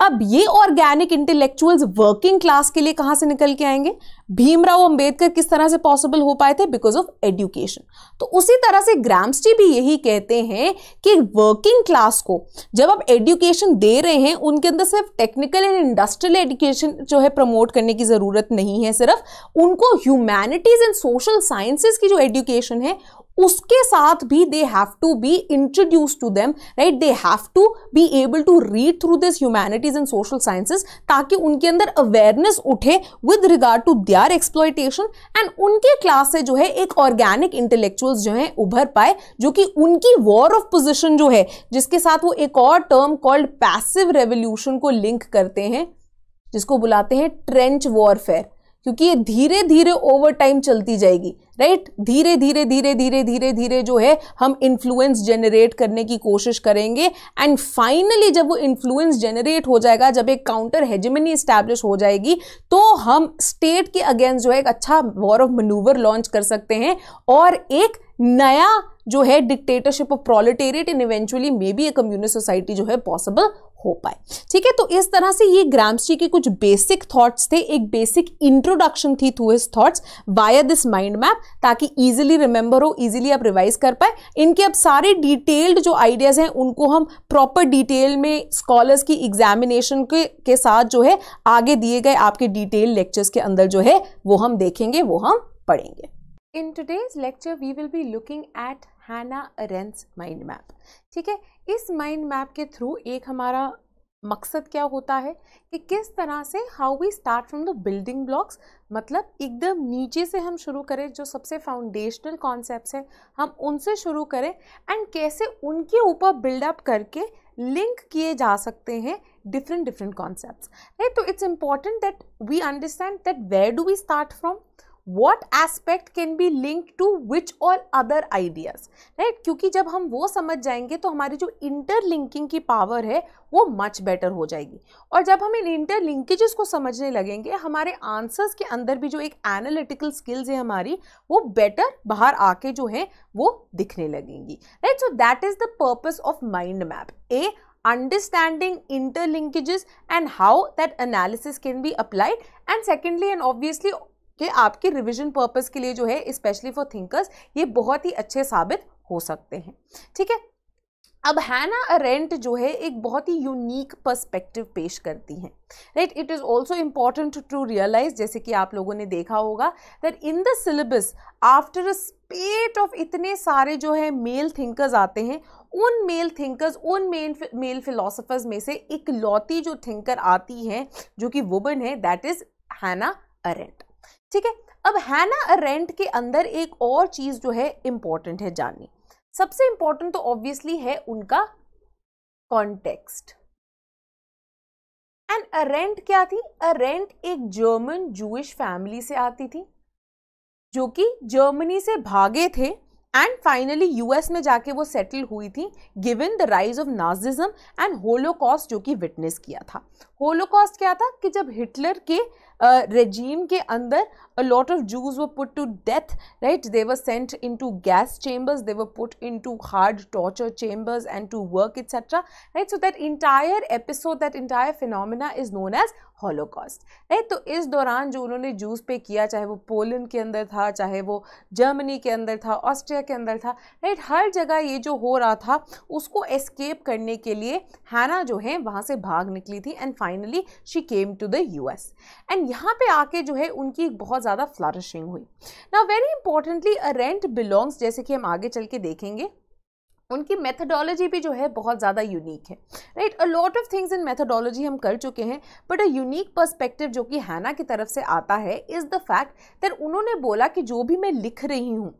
अब ये ऑर्गेनिक इंटेलेक्चुअल्स वर्किंग क्लास के लिए कहां से निकल के आएंगे भीमराव अंबेडकर किस तरह से पॉसिबल हो पाए थे बिकॉज ऑफ एजुकेशन तो उसी तरह से ग्राम्सटी भी यही कहते हैं कि वर्किंग क्लास को जब आप एजुकेशन दे रहे हैं उनके अंदर सिर्फ टेक्निकल एंड इंडस्ट्रियल एजुकेशन जो है प्रमोट करने की ज़रूरत नहीं है सिर्फ उनको ह्यूमैनिटीज़ एंड सोशल साइंसेज की जो एजुकेशन है उसके साथ भी they have to be introduce to them right they have to be able to read through this humanities and social sciences ताकि उनके अंदर अवेयरनेस उठे with regard to their exploitation and उनके क्लास से जो है एक ऑर्गेनिक इंटेलेक्चुअल्स जो है उभर पाए जो कि उनकी वॉर ऑफ पोजिशन जो है जिसके साथ वो एक और टर्म कॉल्ड पैसिव रेवोल्यूशन को लिंक करते हैं जिसको बुलाते हैं ट्रेंच वॉरफेयर क्योंकि ये धीरे धीरे ओवर टाइम चलती जाएगी राइट धीरे धीरे धीरे धीरे धीरे धीरे जो है हम इन्फ्लुएंस जनरेट करने की कोशिश करेंगे एंड फाइनली जब वो इन्फ्लुएंस जनरेट हो जाएगा जब एक काउंटर हेजमनी इस्टेब्लिश हो जाएगी तो हम स्टेट के अगेंस्ट जो है एक अच्छा वॉर ऑफ मनूवर लॉन्च कर सकते हैं और एक नया जो है dictatorship of proletariat in eventually may be a communist society जो है पॉसिबल हो पाए ठीक है तो इस तरह से ये ग्राम्स जी के कुछ बेसिक थॉट्स थे एक बेसिक इंट्रोडक्शन थी to his thoughts via this mind map ताकि ईजिली रिमेंबर हो ईजिली आप रिवाइज कर पाए इनके अब सारे डिटेल्ड जो आइडियाज़ हैं उनको हम प्रॉपर डिटेल में स्कॉलर्स की एग्जामिनेशन के, के साथ जो है आगे दिए गए आपके डिटेल लेक्चर्स के अंदर जो है वो हम देखेंगे वो हम पढ़ेंगे in today's lecture we will be looking at Hannah Arendt's mind map ठीक है इस माइंड मैप के थ्रू एक हमारा मकसद क्या होता है कि किस तरह से how we start from the building blocks मतलब एकदम नीचे से हम शुरू करें जो सबसे फाउंडेशनल कॉन्सेप्ट हैं हम उनसे शुरू करें एंड कैसे उनके ऊपर बिल्डअप करके लिंक किए जा सकते हैं डिफरेंट डिफरेंट कॉन्सेप्ट राइट तो it's important that we understand that where do we start from what aspect can be link to which और अदर आइडियाज़ राइट क्योंकि जब हम वो समझ जाएंगे तो हमारी जो इंटरलिंकिंग की पावर है वो मच बेटर हो जाएगी और जब हम इन इंटरलिंकेजेस को समझने लगेंगे हमारे आंसर्स के अंदर भी जो एक एनालिटिकल स्किल्स है हमारी वो बेटर बाहर आके जो है वो दिखने लगेंगी right so that is the purpose of mind map a understanding interlinkages and how that analysis can be applied and secondly and obviously कि आपके रिविजन पर्पज के लिए जो है स्पेशली फॉर थिंकर्स ये बहुत ही अच्छे साबित हो सकते हैं ठीक है अब हैना अरेंट जो है एक बहुत ही यूनिक पर्सपेक्टिव पेश करती हैं right it is also important to realise जैसे कि आप लोगों ने देखा होगा that in the syllabus after a spate of इतने सारे जो है मेल थिंकर्स आते हैं उन मेल थिंकर्स उन मेल मेल फिलोसफर्स में से एक लौती जो थिंकर आती हैं जो कि वुमेन है दैट इज़ हैना अरेंट ठीक है अब हैना रेंट के अंदर एक और चीज़ जो है इंपॉर्टेंट है जाननी सबसे इंपॉर्टेंट तो ऑब्वियसली है उनका कॉन्टेक्स्ट एंड अरेंट क्या थी अरेंट एक जर्मन जूश फैमिली से आती थी जो कि जर्मनी से भागे थे एंड फाइनली यूएस में जाके वो सेटल हुई थी given the rise of Nazism and holocaust जो कि विटनेस किया था होलोकॉस्ट क्या था कि जब हिटलर के रेजीम के अंदर a lot of Jews were put to death, right? They were sent into gas chambers, they were put into hard torture chambers and to work, etc. Right? So that entire episode, that entire phenomena is known as holocaust right तो इस दौरान जो उन्होंने juice पे किया चाहे वो Poland के अंदर था चाहे वो जर्मनी के अंदर था ऑस्ट्रिया के अंदर था राइट हर जगह ये जो हो रहा था उसको एस्केप करने के लिए हैना जो है वहाँ से भाग निकली थी and finally she came to the US and यहाँ पे आके जो है उनकी एक बहुत ज़्यादा फ्लारिशिंग हुई ना वेरी इंपॉर्टेंटली रेंट बिलोंग्स जैसे कि हम आगे चल के देखेंगे उनकी मेथडोलॉजी भी जो है बहुत ज़्यादा यूनिक है right a lot of things in methodology हम कर चुके हैं बट अ यूनिक पर्सपेक्टिव जो कि हैना की तरफ से आता है इज़ द फैक्ट दैट उन्होंने बोला कि जो भी मैं लिख रही हूँ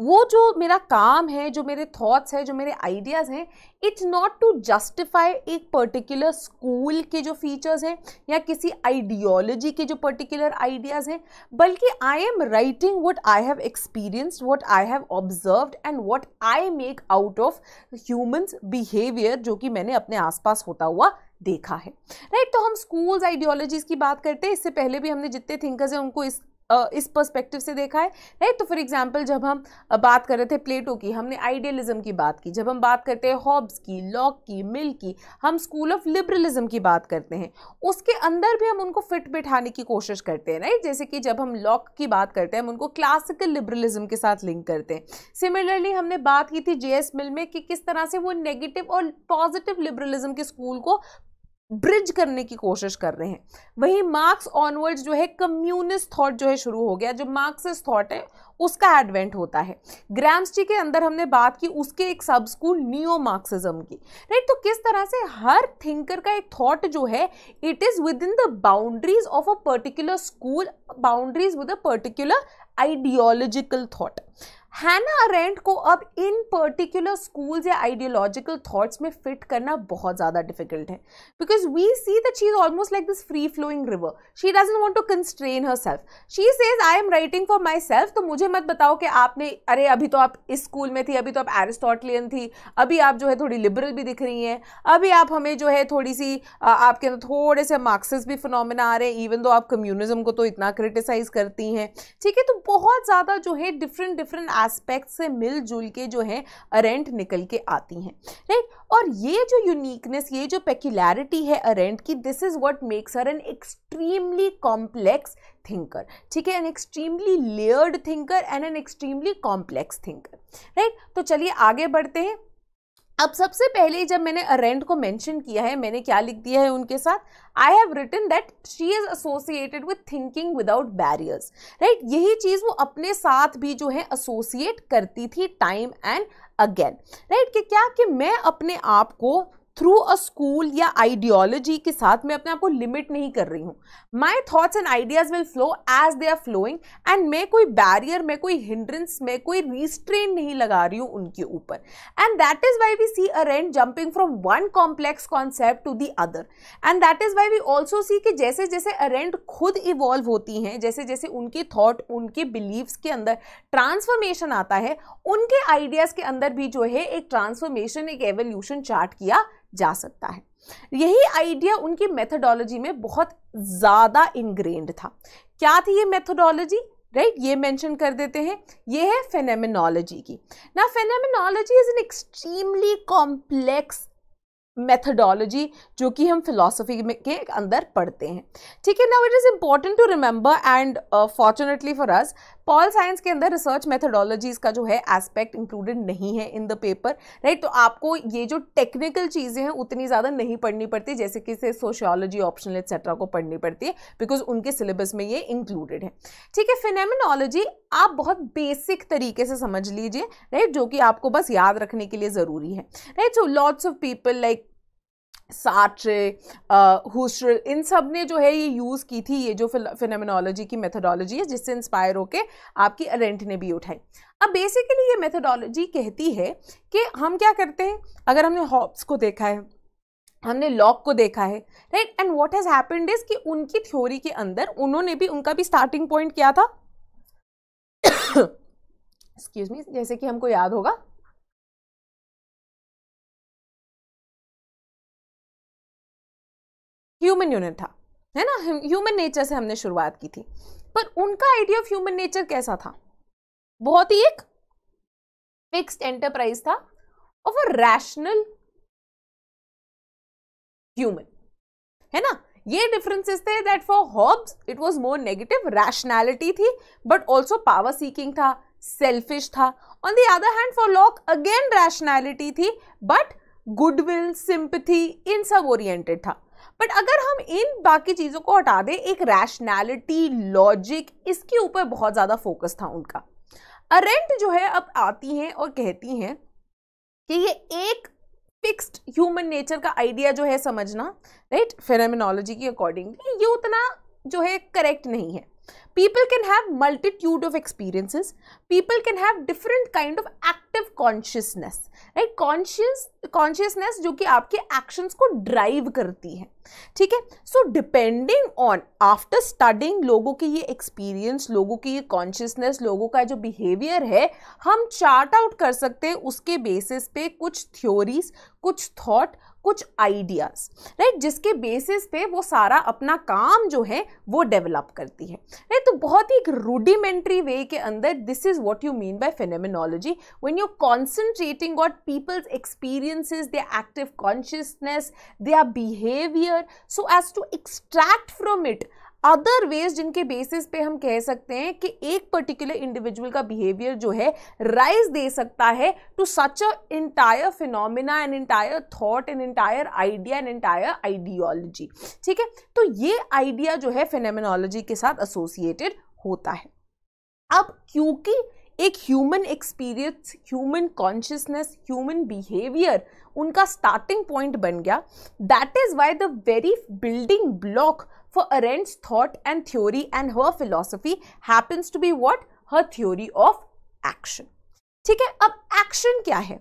वो जो मेरा काम है जो मेरे थॉट्स है जो मेरे आइडियाज़ हैं इट्स नॉट टू जस्टिफाई एक पर्टिकुलर स्कूल के जो फीचर्स हैं या किसी आइडियोलॉजी के जो पर्टिकुलर आइडियाज़ हैं बल्कि I am writing what I have experienced what I have observed and what I make out of humans behaviour जो कि मैंने अपने आसपास होता हुआ देखा है राइट right? तो हम स्कूल्स आइडियोलॉजीज़ की बात करते हैं इससे पहले भी हमने जितने थिंकर्स हैं उनको इस इस पर्सपेक्टिव से देखा है राइट तो फॉर एग्जाम्पल जब हम बात कर रहे थे प्लेटो की हमने आइडियलिज्म की बात की जब हम बात करते हैं हॉब्स की लॉक की मिल की हम स्कूल ऑफ लिबरलिज्म की बात करते हैं उसके अंदर भी हम उनको फिट बिठाने की कोशिश करते हैं राइट जैसे कि जब हम लॉक की बात करते हैं हम उनको क्लासिकल लिबरलिज्म के साथ लिंक करते हैं सिमिलरली हमने बात की थी जे मिल में कि किस तरह से वो नेगेटिव और पॉजिटिव लिबरलिज्म के स्कूल को ब्रिज करने की कोशिश कर रहे हैं वहीं मार्क्स ऑनवर्ड जो है कम्युनिस्ट थॉट जो है शुरू हो गया जो मार्क्सिस्ट थॉट है उसका एडवेंट होता है ग्रामस्टी के अंदर हमने बात की उसके एक सब स्कूल नियो मार्क्सिज्म की राइट तो किस तरह से हर थिंकर का एक थॉट जो है it is within the boundaries of a particular school boundaries with a particular ideological thought Hannah Arendt को अब इन पर्टिकुलर स्कूल्स या आइडियोलॉजिकल थॉट्स में फिट करना बहुत ज़्यादा डिफिकल्ट है because we see that she is almost like this free flowing river she doesn't want to constrain herself she says I am writing for myself तो मुझे मत बताओ कि आपने अरे अभी तो आप इस स्कूल में थी अभी तो आप एरिस्टोटलियन थी अभी आप जो है थोड़ी लिबरल भी दिख रही हैं अभी आप हमें जो है थोड़ी सी आपके अंदर थोड़े से मार्क्सिस भी फिनोमिना आ रहे हैं इवन दो आप कम्युनिज्म को तो इतना क्रिटिसाइज करती हैं ठीक है तो बहुत ज़्यादा जो है डिफरेंट डिफरेंट एस्पेक्ट से मिलजुल के जो है अरेंट निकल के आती हैं राइट और ये जो यूनिकनेस ये जो पेक्यूलैरिटी है अरेंट की this is what makes her an extremely complex thinker ठीक है an extremely layered thinker and an extremely complex thinker right तो चलिए आगे बढ़ते हैं अब सबसे पहले जब मैंने अरेंट को मेंशन किया है मैंने क्या लिख दिया है उनके साथ I have written that she is associated with thinking without barriers right यही चीज़ वो अपने साथ भी जो है एसोसिएट करती थी टाइम एंड अगेन राइट कि क्या कि मैं अपने आप को थ्रू अ स्कूल या आइडियोलॉजी के साथ मैं अपने आप को लिमिट नहीं कर रही हूँ my thoughts and ideas will flow as they are flowing एंड मैं कोई बैरियर मैं कोई हिंड्रेंस मैं कोई रिस्ट्रेन नहीं लगा रही हूँ उनके ऊपर and that is why we see Arendt jumping from one complex concept to the other and that is why we also see कि जैसे जैसे अरेंट खुद इवॉल्व होती हैं जैसे जैसे उनके थॉट उनके बिलीव्स के अंदर ट्रांसफॉर्मेशन आता है उनके आइडियाज़ के अंदर भी जो है एक ट्रांसफॉर्मेशन एक एवोल्यूशन चार्ट किया जा सकता है यही आइडिया उनकी मेथोडोलॉजी में बहुत ज़्यादा इनग्रेंड था क्या थी ये मेथोडोलॉजी राइट right? ये मेंशन कर देते हैं ये है फेनेमिनोलॉजी की ना phenomenology is an extremely complex methodology जो कि हम फिलोसफी के अंदर पढ़ते हैं ठीक है ना it is important to remember and fortunately for us pol science के अंदर रिसर्च मेथडोलॉजीज का जो है एस्पेक्ट इंक्लूडेड नहीं है इन द पेपर राइट तो आपको ये जो टेक्निकल चीज़ें हैं उतनी ज़्यादा नहीं पढ़नी पड़ती जैसे कि से सोशियोलॉजी ऑप्शनल एक्सेट्रा को पढ़नी पड़ती है बिकॉज उनके सिलेबस में ये इंक्लूडेड है ठीक है फिनेमिनोलॉजी आप बहुत बेसिक तरीके से समझ लीजिए राइट जो कि आपको बस याद रखने के लिए ज़रूरी है right so lots of people like Sartre Husserl uh, इन सब ने जो है ये यूज़ की थी ये जो फिनमिनोलॉजी की मेथडोलॉजी है जिससे इंस्पायर होके आपकी अरेंट ने भी उठाई अब बेसिकली ये मेथडोलॉजी कहती है कि हम क्या करते हैं अगर हमने हॉब्स को देखा है हमने लॉक को देखा है right and what has happened is कि उनकी थ्योरी के अंदर उन्होंने भी उनका भी स्टार्टिंग पॉइंट क्या था एक्सक्यूज मी जैसे कि हमको याद होगा ह्यूमन यूनिट था है ना ह्यूमन नेचर से हमने शुरुआत की थी पर उनका आइडिया ऑफ ह्यूमन नेचर कैसा था बहुत ही एक फिक्स्ड एंटरप्राइज था ऑफ अ रैशनल ह्यूमन है ना ये डिफरेंसेस थे that for Hobbes it was more negative rationality थी बट आल्सो पावर सीकिंग था सेल्फिश था on the other hand for Locke again rationality थी बट गुडविल सिंपथी इन सब ओरिएंटेड था बट अगर हम इन बाकी चीज़ों को हटा दें एक रैशनैलिटी लॉजिक इसके ऊपर बहुत ज़्यादा फोकस था उनका अरेंट जो है अब आती हैं और कहती हैं कि ये एक फिक्स्ड ह्यूमन नेचर का आइडिया जो है समझना राइट right? फेनोमिनोलॉजी के अकॉर्डिंगली ये उतना जो है करेक्ट नहीं है people can have multitude of experiences people can have different kind of active consciousness right conscious consciousness जो कि आपके एक्शंस को ड्राइव करती है ठीक है so depending on after starting लोगों के ये एक्सपीरियंस लोगों की ये कॉन्शियसनेस लोगों का जो बिहेवियर है हम चार्ट आउट कर सकते हैं उसके बेसिस पे कुछ थ्योरीज कुछ थाट कुछ आइडियाज़ राइट जिसके बेसिस पे वो सारा अपना काम जो है वो डेवलप करती है राइट तो बहुत ही एक रूडिमेंट्री वे के अंदर this is what you mean by phenomenology when you concentrating on people's experiences they active consciousness they are behaviour so as to extract from it other ways जिनके basis पे हम कह सकते हैं कि एक पर्टिकुलर इंडिविजुअल का बिहेवियर जो है राइज दे सकता है to such a entire phenomena and entire thought and entire idea and entire ideology ठीक है तो ये आइडिया जो है फिनोमिनोलॉजी के साथ एसोसिएटेड होता है अब क्योंकि एक human experience human consciousness human behaviour उनका स्टार्टिंग पॉइंट बन गया that is why the very building block for Arendt's thought and theory and her philosophy happens to be what? Her theory of action. ठीक है अब action क्या है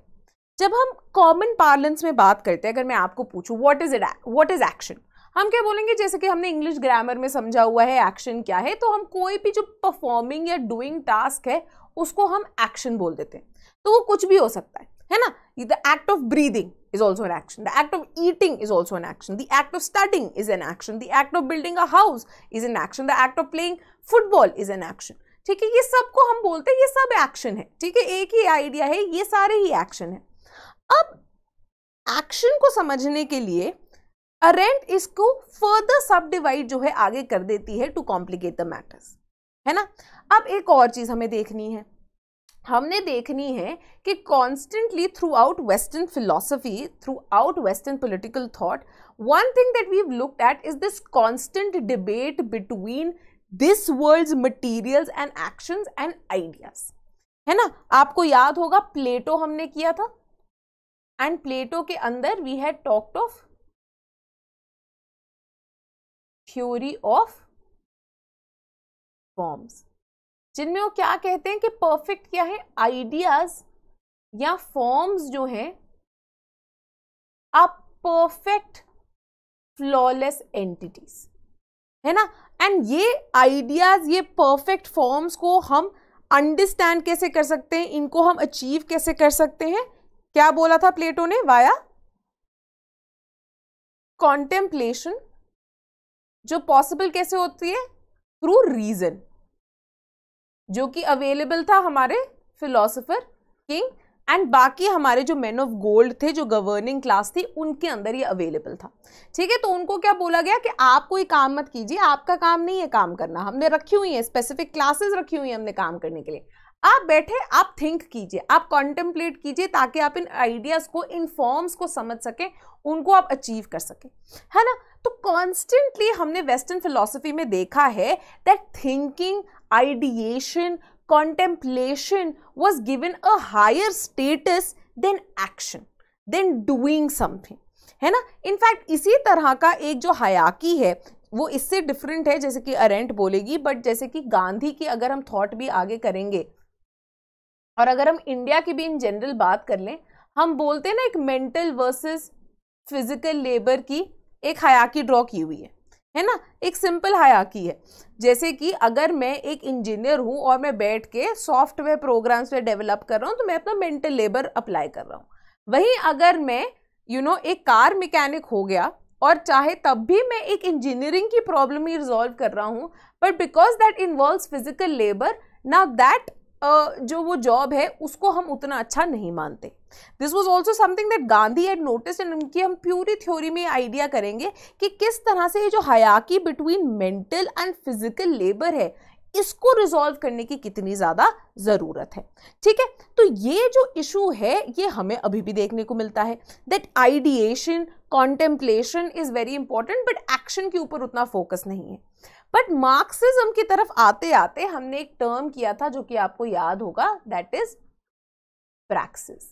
जब हम common parlance में बात करते हैं अगर मैं आपको पूछूं what is it what is action हम क्या बोलेंगे जैसे कि हमने इंग्लिश ग्रामर में समझा हुआ है एक्शन क्या है तो हम कोई भी जो परफॉर्मिंग या डूइंग टास्क है उसको हम एक्शन बोल देते हैं तो वो कुछ भी हो सकता है है ना The act of breathing is also an action. The act of eating is also an action. The act of studying is an action. The act of building a house is an action. The act of playing football is an action. ठीक है ये सबको हम बोलते हैं ये सब action है ठीक है एक ही आइडिया है ये सारे ही एक्शन है अब एक्शन को समझने के लिए अरेंट इसको फर्दर सब डिवाइड जो है आगे कर देती है टू कॉम्प्लिकेट द मैटर्स है ना अब एक और चीज़ हमें देखनी है हमने देखनी है कि constantly throughout western philosophy throughout western political thought one thing that we looked at is this constant debate between this world material and action and ideas है ना आपको याद होगा प्लेटो हमने किया था एंड प्लेटो के अंदर we had talked of theory of forms जिनमें वो क्या कहते हैं कि परफेक्ट क्या है आइडियाज या फॉर्म्स जो हैं आप परफेक्ट फ्लॉलेस एंटिटीज है ना एंड ये आइडियाज ये परफेक्ट फॉर्म्स को हम अंडरस्टैंड कैसे कर सकते हैं इनको हम अचीव कैसे कर सकते हैं क्या बोला था प्लेटो ने वाया कॉन्टेम्पलेशन जो पॉसिबल कैसे होती है थ्रू रीजन जो कि अवेलेबल था हमारे फिलोसोफर किंग एंड बाकी हमारे जो मैन ऑफ गोल्ड थे जो गवर्निंग क्लास थी उनके अंदर ये अवेलेबल था ठीक है तो उनको क्या बोला गया कि आप कोई काम मत कीजिए आपका काम नहीं है काम करना हमने रखी हुई है स्पेसिफिक क्लासेस रखी हुई है हमने काम करने के लिए आप बैठे आप थिंक कीजिए आप कॉन्टेम्पलेट कीजिए ताकि आप इन आइडियाज़ को इन फॉर्म्स को समझ सकें उनको आप अचीव कर सकें है ना तो कॉन्स्टेंटली हमने वेस्टर्न फिलोसफी में देखा है that thinking ideation contemplation was given a higher status than action than doing something है ना इनफैक्ट इसी तरह का एक जो हयाकी है वो इससे डिफरेंट है जैसे कि अरेंट बोलेगी बट जैसे कि गांधी की अगर हम थॉट भी आगे करेंगे और अगर हम इंडिया की भी इन जनरल बात कर लें हम बोलते हैं ना एक मेंटल वर्सेस फिजिकल लेबर की एक हयाकी ड्रॉ की हुई है है ना एक सिंपल हयाकी है जैसे कि अगर मैं एक इंजीनियर हूँ और मैं बैठ के सॉफ्टवेयर प्रोग्राम्स पे डेवलप कर रहा हूँ तो मैं अपना मेंटल लेबर अप्लाई कर रहा हूँ वहीं अगर मैं यू you नो know, एक कार मैकेनिक हो गया और चाहे तब भी मैं एक इंजीनियरिंग की प्रॉब्लम ही रिजॉल्व कर रहा हूँ but because that involve physical labour ना दैट जो वो जॉब है उसको हम उतना अच्छा नहीं मानते this was also something that Gandhi had notice and उनकी हम प्यूरी थ्योरी में आइडिया करेंगे कि किस तरह से ये जो हयाकी between mental and physical labour है इसको रिजॉल्व करने की कितनी ज़्यादा ज़रूरत है ठीक है तो ये जो इशू है ये हमें अभी भी देखने को मिलता है that ideation contemplation is very important but action के ऊपर उतना फोकस नहीं है बट मार्क्सिज्म की तरफ आते आते हमने एक टर्म किया था जो कि आपको याद होगा that is praxis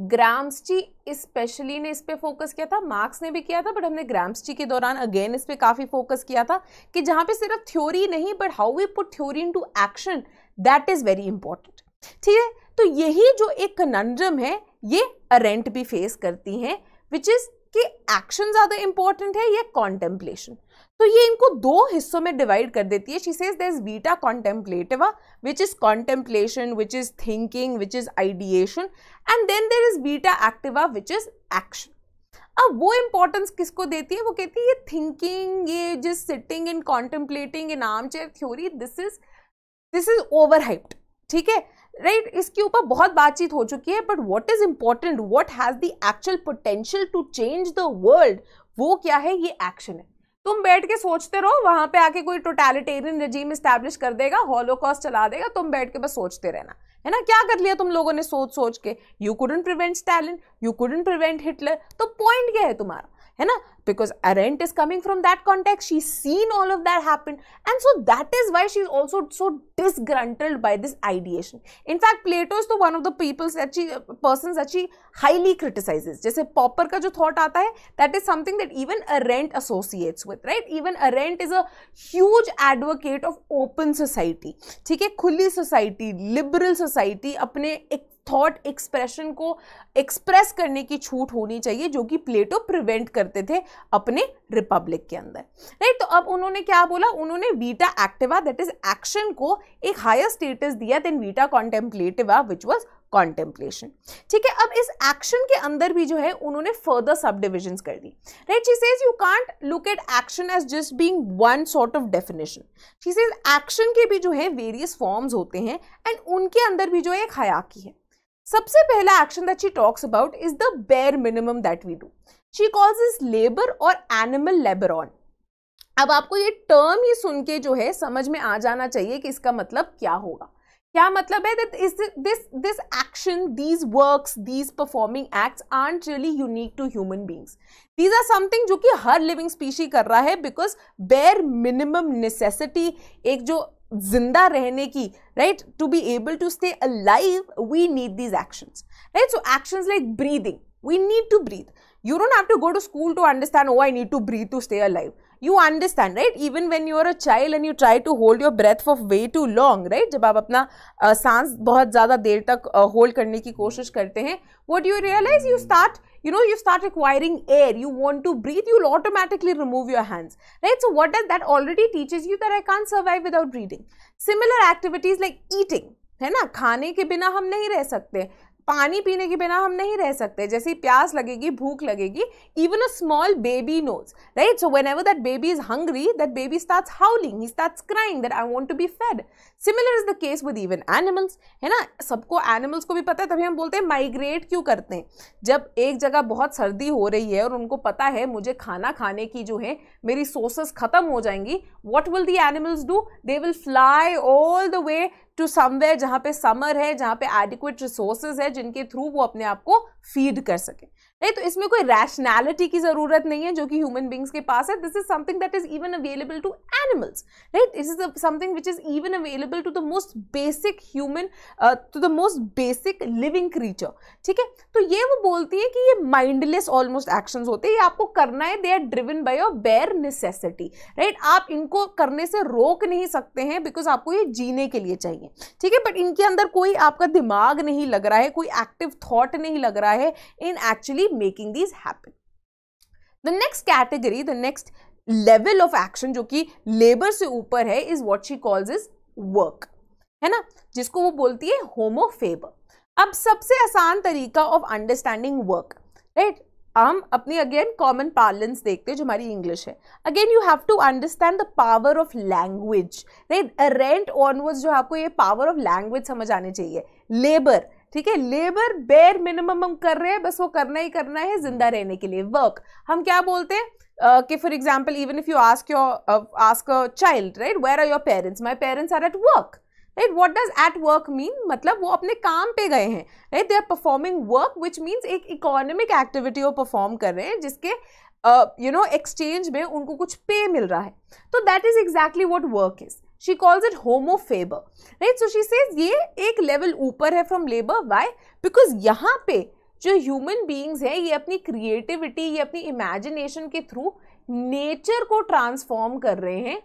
Gramsci ji specially ने इस पर फोकस किया था मार्क्स ने भी किया था बट हमने ग्राम्स जी के दौरान अगेन इस पर काफ़ी फोकस किया था कि जहाँ पे सिर्फ थ्योरी नहीं but how we put theory into action that is very important ठीक है तो यही जो एक कनंड्रम है ये अरेंट भी फेस करती हैं विच इज़ कि एक्शन ज़्यादा इंपॉर्टेंट है या कॉन्टेम्पलेशन तो ये इनको दो हिस्सों में डिवाइड कर देती है she says there is vita contemplativa which is contemplation which is thinking which is ideation and then there is vita activa which is action अब वो इम्पोर्टेंस किसको देती है वो कहती है ये थिंकिंग ये जिस sitting in contemplating in armchair theory this is this is overhyped ठीक है राइट right? इसके ऊपर बहुत बातचीत हो चुकी है but what is important what has the actual potential to change the world वो क्या है ये एक्शन है तुम बैठ के सोचते रहो वहां पे आके कोई टोटेलिटेरियन रजीम स्टैब्लिश कर देगा हॉलो चला देगा तुम बैठ के बस सोचते रहना है ना क्या कर लिया तुम लोगों ने सोच सोच के you couldn't prevent Stalin you couldn't prevent Hitler तो पॉइंट क्या है तुम्हारा है ना because Arendt is coming from that context she seen all of that happen and so that is why she also so disgruntled by this ideation in fact Plato is तो one of the peoples अच्छी person अच्छी highly criticize जैसे Popper का जो thought आता है that is something that even a rent associates with right even Arendt is as advocate of open society ठीक है खुली सोसाइटी लिबरल सोसाइटी अपने एक थॉट एक्सप्रेशन को एक्सप्रेस करने की छूट होनी चाहिए जो कि प्लेटो प्रिवेंट करते थे अपने रिपब्लिक के अंदर राइट तो अब उन्होंने क्या बोला उन्होंने vita activa that is action को एक हायर स्टेटस दिया than vita contemplativa which was contemplation ठीक है अब इस एक्शन के अंदर भी जो है उन्होंने फर्दर सब डिविजन कर दी right she says you can't look at action as just being one sort of definition she says action के भी जो है वेरियस फॉर्म्स होते हैं एंड उनके अंदर भी जो है एक हयाकी है सबसे पहला action that she talks about is the bare minimum that we do she calls is labour और एनिमल लेबर ऑन अब आपको ये टर्म ही सुन के जो है समझ में आ जाना चाहिए कि इसका मतलब क्या होगा क्या मतलब है that is this this action these works these performing acts aren't really unique to human beings these are something जो कि हर लिविंग स्पीशी कर रहा है बिकॉज बेयर मिनिमम नेसेसिटी एक जो जिंदा रहने की right to be able to stay alive we need these action right so action like breathing we need to breathe you don't have to go to school to understand oh I need to breathe to stay alive you understand right even when you are a child and you try to hold your breath for way too long right जब आप अपना सांस बहुत ज़्यादा देर तक hold करने की कोशिश करते हैं what you realize you start you know you start requiring air you want to breathe you'll automatically remove your hands right so what does that already teaches you that i can't survive without breathing similar activities like eating है ना खाने के बिना हम नहीं रह सकते पानी पीने के बिना हम नहीं रह सकते जैसे प्यास लगेगी भूख लगेगी even a small baby knows right so whenever that baby is hungry that baby start howling he crying that I want to be fed similar is the case with even animals है ना सबको animals को भी पता है तभी हम बोलते हैं माइग्रेट क्यों करते हैं जब एक जगह बहुत सर्दी हो रही है और उनको पता है मुझे खाना खाने की जो है मेरी सोर्सेस खत्म हो जाएंगी what will the animals do they will fly all the way to somewhere जहाँ पे समर है जहाँ पे एडिक्वेट रिसोर्सेज है जिनके थ्रू वो अपने आप को फीड कर सके तो इसमें कोई रैशनैलिटी की ज़रूरत नहीं है जो कि ह्यूमन बींग्स के पास है this is something that is even available to animals right this is something which is even available to the most basic human to the most basic living creature ठीक है तो ये वो बोलती है कि ये माइंडलेस ऑलमोस्ट एक्शन होते हैं ये आपको करना है they are driven by your bare necessity right आप इनको करने से रोक नहीं सकते हैं बिकॉज आपको ये जीने के लिए चाहिए ठीक है बट इनके अंदर कोई आपका दिमाग नहीं लग रहा है कोई एक्टिव थॉट नहीं लग रहा है in actually making this happen the next category the next level of action जो कि लेबर से ऊपर है is what she calls is work है ना जिसको वो बोलती है होमो फेबर अब सबसे आसान तरीका ऑफ अंडरस्टैंडिंग वर्क राइट हम अपनी अगेन कॉमन पार्लेंस देखते हैं जो हमारी इंग्लिश है again you have to understand the power of language right Arendt onwards जो आपको ये पावर ऑफ लैंग्वेज समझ आने चाहिए लेबर ठीक है लेबर बेर मिनिमम हम कर रहे हैं बस वो करना ही करना है जिंदा रहने के लिए वर्क हम क्या बोलते हैं uh, कि for example even if you ask your ask a child right where are your parents my parents are at work right what does at work mean मतलब वो अपने काम पे गए हैं right they are performing work which means एक economic activity वो perform कर रहे हैं जिसके यू नो एक्सचेंज में उनको कुछ पे मिल रहा है तो that is exactly what work is she calls it homo faber right right so she says ye ek level upar hai from labor why because yahan जो ह्यूमन बीइंग्स है ये अपनी क्रिएटिविटी ये अपनी इमेजिनेशन के थ्रू नेचर को transform कर रहे हैं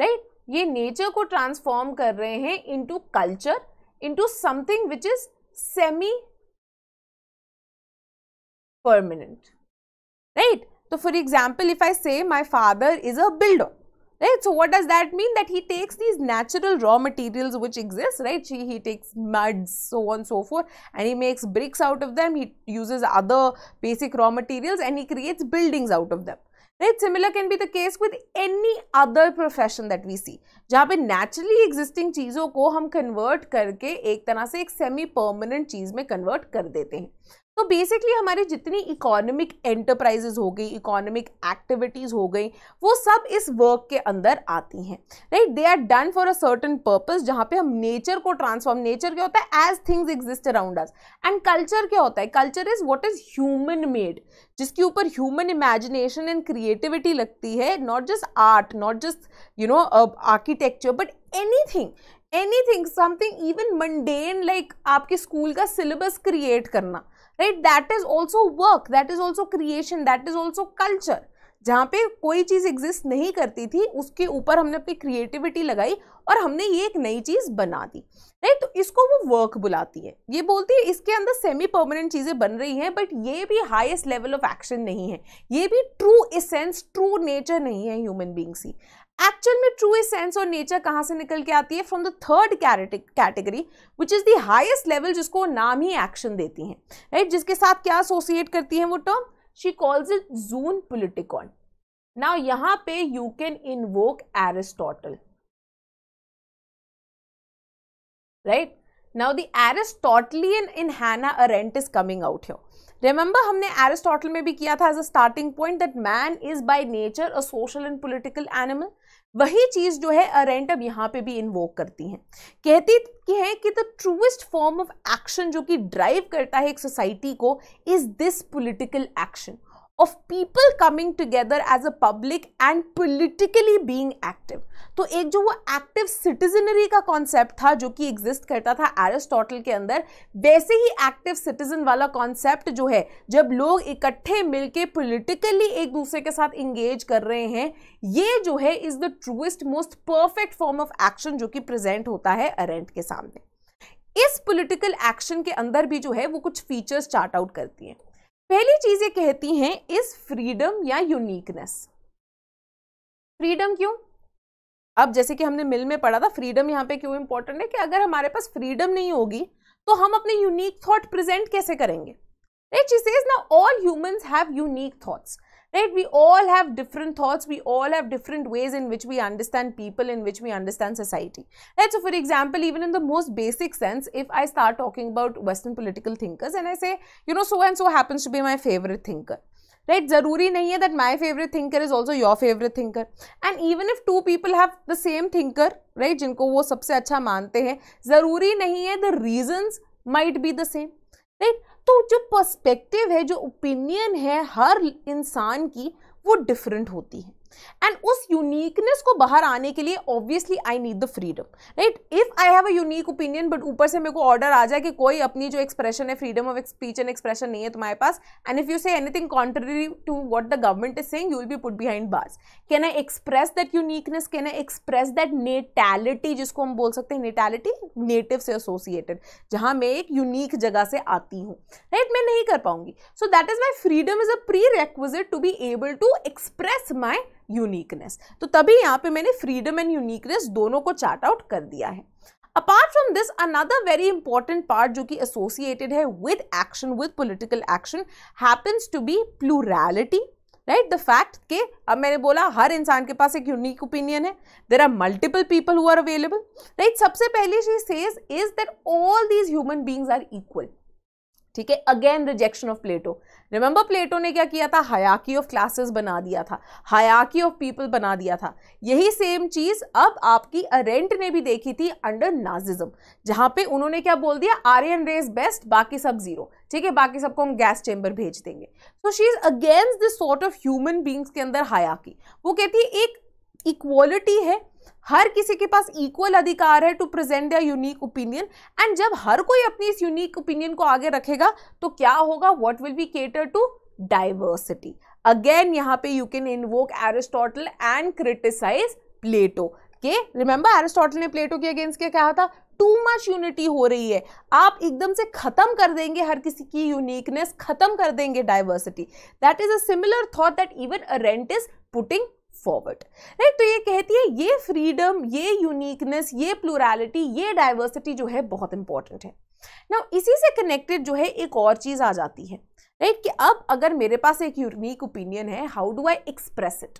राइट right? ये नेचर को ट्रांसफॉर्म कर रहे हैं into culture into something which is semi permanent right तो for example if I say my father is a builder right so what does that mean that he takes these natural raw materials which exist right he, he takes muds so on and so forth and he makes bricks out of them he uses other basic raw materials and he creates buildings out of them Right? Similar can be the case with any other profession that we see. where naturally existing things को हम convert karke एक तरह semi permanent cheese में convert कर देते तो basically हमारी जितनी इकोनॉमिक एंटरप्राइजेज हो गई इकोनॉमिक एक्टिविटीज़ हो गई वो सब इस वर्क के अंदर आती हैं right they are done for a certain purpose जहाँ पे हम नेचर को ट्रांसफॉर्म नेचर क्या होता है as things exist around us and culture क्या होता है culture is what is human made जिसके ऊपर ह्यूमन इमेजिनेशन एंड क्रिएटिविटी लगती है not just art not just you know architecture but anything anything something even mundane like आपके school का syllabus create करना right that is also work that is also creation that is also culture जहाँ पे कोई चीज़ exist नहीं करती थी उसके ऊपर हमने अपनी क्रिएटिविटी लगाई और हमने ये एक नई चीज़ बना दी राइट तो इसको वो वर्क बुलाती है ये बोलती है इसके अंदर सेमी परमानेंट चीज़ें बन रही हैं बट ये भी हाईएस्ट लेवल ऑफ एक्शन नहीं है ये भी ट्रू इसेंस ट्रू नेचर नहीं है ह्यूमन बींग्स की एक्चुअल में ट्रू सेंस और नेचर कहाँ से निकल के आती है from the third category which is the highest level जिसको नाम ही एक्शन देती हैं राइट right? जिसके साथ क्या एसोसिएट करती हैं वो term she calls it zoon politikon now यहाँ पे you can invoke Aristotle right now the Aristotelian in Hannah Arendt is coming out here remember हमने एरिस्टोटल में भी किया था as a starting point that man is by nature a social and political animal वही चीज़ जो है aren't अब यहाँ पे भी इन्वोक करती हैं कहती कि है कि the truest form of action जो कि ड्राइव करता है एक सोसाइटी को is this political action of people coming together as a public and politically being active तो एक जो वो एक्टिव सिटीजनरी का कॉन्सेप्ट था जो कि एग्जिस्ट करता था एरिस्टोटल के अंदर वैसे ही एक्टिव सिटीजन वाला कॉन्सेप्ट जो है जब लोग इकट्ठे मिलके पॉलिटिकली एक दूसरे के साथ इंगेज कर रहे हैं ये जो है is the truest most perfect form of action जो कि प्रेजेंट होता है अरेंट के सामने इस पॉलिटिकल एक्शन के अंदर भी जो है वो कुछ फीचर्स चार्ट आउट करती हैं पहली चीज ये कहती हैं इस फ्रीडम या यूनिकनेस फ्रीडम क्यों अब जैसे कि हमने मिल में पढ़ा था फ्रीडम यहाँ पे क्यों इंपॉर्टेंट है कि अगर हमारे पास फ्रीडम नहीं होगी तो हम अपने यूनिक थॉट प्रेजेंट कैसे करेंगे ना all humans have unique thoughts right we all have different thoughts we all have different ways in which we understand people in which we understand society right so for example even in the most basic sense if i start talking about western political thinkers and i say you know so and so happens to be my favorite thinker right zaruri nahi hai that my favorite thinker is also your favorite thinker and even if two people have the same thinker right jinko wo sabse acha mante hain zaruri nahi hai the reasons might be the same right तो जो perspective है जो opinion है हर इंसान की वो different होती है एंड उस यूनिकनेस को बाहर आने के लिए obviously I need the freedom right if I have a unique opinion but ऊपर से मेरे को ऑर्डर आ जाए कि कोई अपनी जो एक्सप्रेशन है freedom of speech and expression नहीं है तुम्हारे पास and if you say anything contrary to what the government is saying you will be put behind bars can I express that uniqueness can I express that natality जिसको हम बोल सकते हैं natality native से एसोसिएटेड जहाँ मैं एक unique जगह से आती हूँ राइट right? मैं नहीं कर पाऊंगी so that is my freedom is a prerequisite to be able to express my uniqueness तो तभी यहाँ पे मैंने फ्रीडम एंड यूनिकनेस दोनों को चार्ट आउट कर दिया है apart from this another very important part जो कि एसोसिएटेड है with action with political action happens to be plurality right the fact के अब मैंने बोला हर इंसान के पास एक यूनिक ओपिनियन है there are multiple people who are available right सबसे पहली चीज says is that all these human beings are equal ठीक है again rejection of Plato remember Plato ने क्या किया था हयाकी ऑफ क्लासेस बना दिया था हयाकी ऑफ पीपल बना दिया था यही सेम चीज़ अब आपकी अरेंट ने भी देखी थी अंडर नाजिज्म जहां पे उन्होंने क्या बोल दिया आर्यन रेस बेस्ट बाकी सब जीरो ठीक है बाकी सबको हम गैस चेंबर भेज देंगे so she is against this sort of human beings के अंदर हयाकी वो कहती है एक इक्वलिटी है हर किसी के पास इक्वल अधिकार है to present their unique opinion and जब हर कोई अपनी इस यूनिक ओपिनियन को आगे रखेगा तो क्या होगा what will be cater to diversity again यहाँ पे you can invoke Aristotle and criticize Plato के रिमेंबर एरिस्टोटल ने प्लेटो के अगेंस्ट क्या कहा था टू मच यूनिटी हो रही है आप एकदम से खत्म कर देंगे हर किसी की यूनिकनेस खत्म कर देंगे diversity that is a similar thought that even Arendt is putting forward right तो ये कहती है ये फ्रीडम ये यूनिकनेस ये प्लूरालिटी ये डाइवर्सिटी जो है बहुत इंपॉर्टेंट है ना इसी से कनेक्टेड जो है एक और चीज आ जाती है राइट right? कि अब अगर मेरे पास एक यूनिक ओपिनियन है how do I express it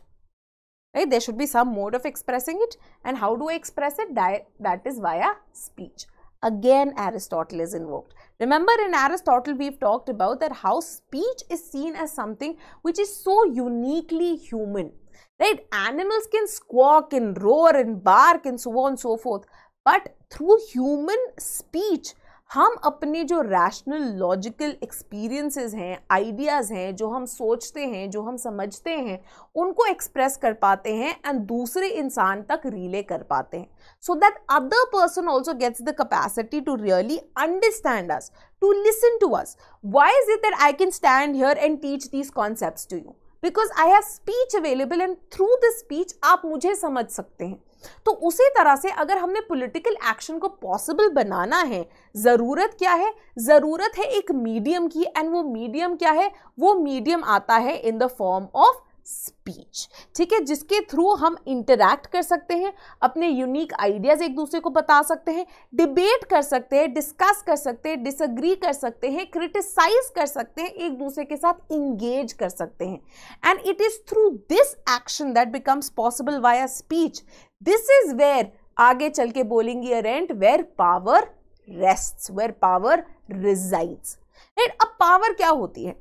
right there should be some mode of expressing it and how do I express it that is via speech again Aristotle is invoked remember in Aristotle we talked about that how speech is seen as something which is so uniquely human right? Animals can squawk and roar and bark and so on and so forth. But through human speech, हम अपने जो rational logical experiences हैं ideas हैं जो हम सोचते हैं जो हम समझते हैं उनको एक्सप्रेस कर पाते हैं एंड दूसरे इंसान तक रिले कर पाते हैं so that other person also gets the capacity to really understand us to listen to us why is it that I can stand here and teach these concept to you because I have speech available and through the speech आप मुझे समझ सकते हैं तो उसी तरह से अगर हमने पॉलिटिकल एक्शन को पॉसिबल बनाना है ज़रूरत क्या है ज़रूरत है एक मीडियम की एंड वो मीडियम क्या है वो मीडियम आता है in the form of speech ठीक है जिसके थ्रू हम इंटरैक्ट कर सकते हैं अपने यूनिक आइडियाज़ एक दूसरे को बता सकते हैं डिबेट कर सकते हैं डिस्कस कर सकते हैं डिसअग्री कर सकते हैं क्रिटिसाइज कर सकते हैं एक दूसरे के साथ इंगेज कर सकते हैं and it is through this action that becomes possible via speech this is where आगे चल के बोलेंगी Arendt where power rest where power resides and अब पावर क्या होती है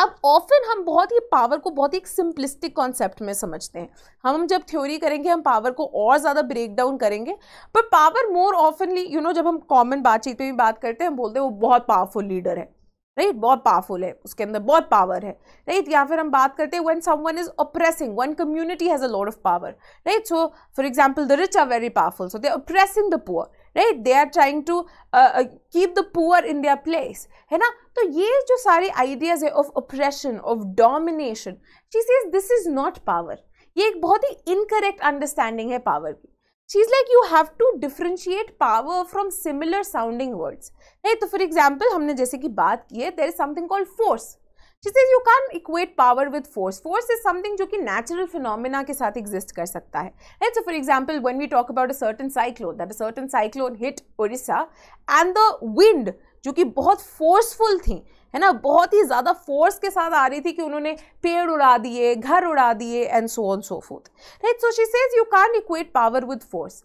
अब ऑफन हम बहुत ही पावर को बहुत ही एक सिंपलिस्टिक कॉन्सेप्ट में समझते हैं हम जब थ्योरी करेंगे हम पावर को और ज़्यादा ब्रेक डाउन करेंगे पर power more oftenly you know जब हम कॉमन बातचीत में भी बात करते हैं हम बोलते हैं वो बहुत पावरफुल लीडर है राइट right? बहुत पावरफुल है उसके अंदर बहुत पावर है राइट right? या फिर हम बात करते हैं one one is oppressing one community has a lot of power right so for example the rich are very powerful so they oppressing the poor right they are trying to keep the poor in their place है ना तो ये जो सारे ideas है of oppression of domination चीज is this is not power ये एक बहुत ही इनकरेक्ट अंडरस्टैंडिंग है पावर की चीज़ like you have to differentiate power from similar sounding words नहीं तो फॉर एग्जाम्पल हमने जैसे कि बात की है there is something called force she says you can't equate power with force force is something which can natural phenomena के exist कर सकता right so for example when we talk about a certain cyclone that a certain cyclone hit Orissa and the wind which was very forceful थी है ना बहुत ही ज़्यादा force के साथ आ रही थी कि उन्होंने पेड़ उड़ा दिए घर उड़ा दिए and so on so forth right so she says you can equate power with force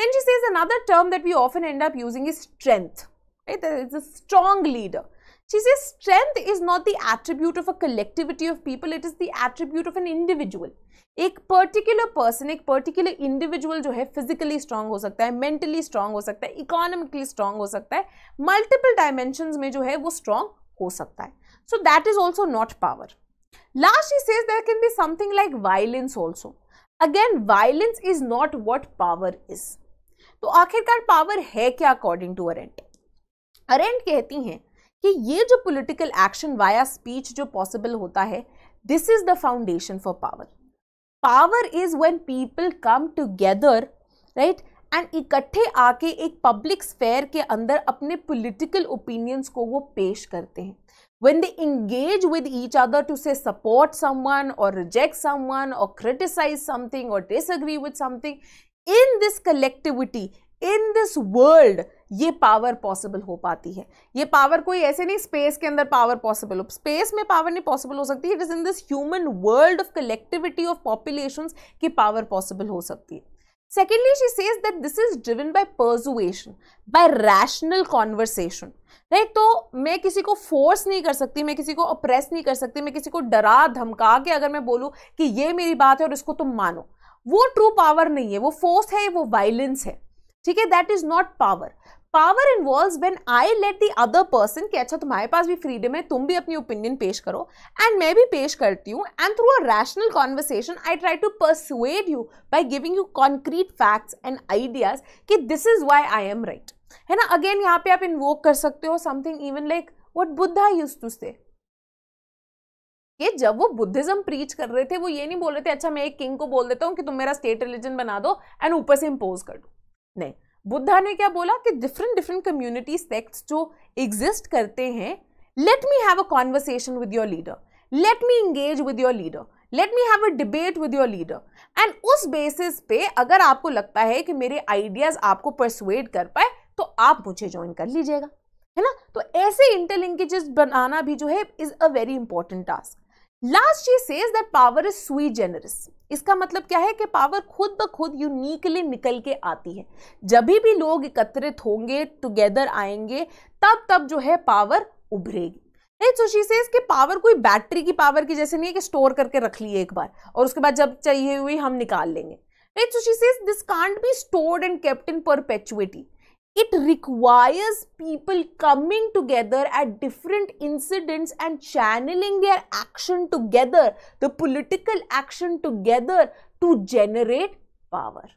then she says another term that we often end up using is strength right there is a strong leader चीजें strength is not not the attribute of a of of people, it is the attribute of an एक particular person एक particular individual जो है physically strong हो सकता है mentally strong हो सकता है इकोनॉमिकली स्ट्रांग हो सकता है मल्टीपल डायमेंशन में जो है वो स्ट्रांग हो सकता है so that is also not power last he says there can be something like violence also again violence is not what power is तो आखिरकार पावर है क्या अकॉर्डिंग टू अरेंट अरेंट कहती हैं कि ये जो पॉलिटिकल एक्शन वाया स्पीच जो पॉसिबल होता है this is the foundation for power power is when people come together right and इकट्ठे आके एक पब्लिक स्फेयर के अंदर अपने पॉलिटिकल ओपिनियंस को वो पेश करते हैं when they engage with each other to say support someone और रिजेक्ट समवन और क्रिटिसाइज समथिंग और disagree with something in this collectivity in this world ये पावर पॉसिबल हो पाती है ये पावर कोई ऐसे नहीं स्पेस के अंदर पावर पॉसिबल हो स्पेस में पावर नहीं पॉसिबल हो सकती it is in this human world of collectivity of population की पावर पॉसिबल हो सकती है secondly she says that this is driven by persuasion by rational conversation right तो मैं किसी को फोर्स नहीं कर सकती मैं किसी को अप्रेस नहीं कर सकती मैं किसी को डरा धमका के अगर मैं बोलूँ कि ये मेरी बात है और इसको तुम मानो वो ट्रू पावर नहीं है वो फोर्स है वो वायलेंस है ठीक है that is not power power involve when I let the other person कि अच्छा तुम्हारे पास भी फ्रीडम है तुम भी अपनी ओपिनियन पेश करो एंड मैं भी पेश करती हूँ and through a rational conversation I try to persuade you by giving you concrete facts and ideas कि this is why I am right है ना अगेन यहाँ पे आप इन्वोक कर सकते हो something even like what Buddha use to say कि जब वो बुद्धिज्म प्रीच कर रहे थे वो ये नहीं बोल रहे थे अच्छा मैं एक किंग को बोल देता हूँ कि तुम मेरा स्टेट रिलीजन बना दो एंड ऊपर से इम्पोज कर दो नहीं बुद्धा ने क्या बोला कि डिफरेंट डिफरेंट कम्युनिटी सेक्ट्स जो एग्जिस्ट करते हैं let me have a conversation with your leader let me engage with your leader let me have a debate with your leader and उस बेसिस पे अगर आपको लगता है कि मेरे आइडियाज आपको परसुएड कर पाए तो आप मुझे ज्वाइन कर लीजिएगा है ना तो ऐसे इंटरलिंकेजेस बनाना भी जो है is a very important task last she says that power is sui generis इसका मतलब क्या है कि पावर खुद ब खुद यूनिकली निकल के आती है जब भी लोग एकत्रित होंगे टुगेदर आएंगे तब तब जो है पावर उभरेगी नहीं से इसके पावर कोई बैटरी की पावर की जैसे नहीं है कि स्टोर करके रख लिए एक बार और उसके बाद जब चाहिए हुई हम निकाल लेंगे राइट से this can't be stored and kept in perpetuity it requires people coming together at different incidents and channeling their action together, the political action together to generate power.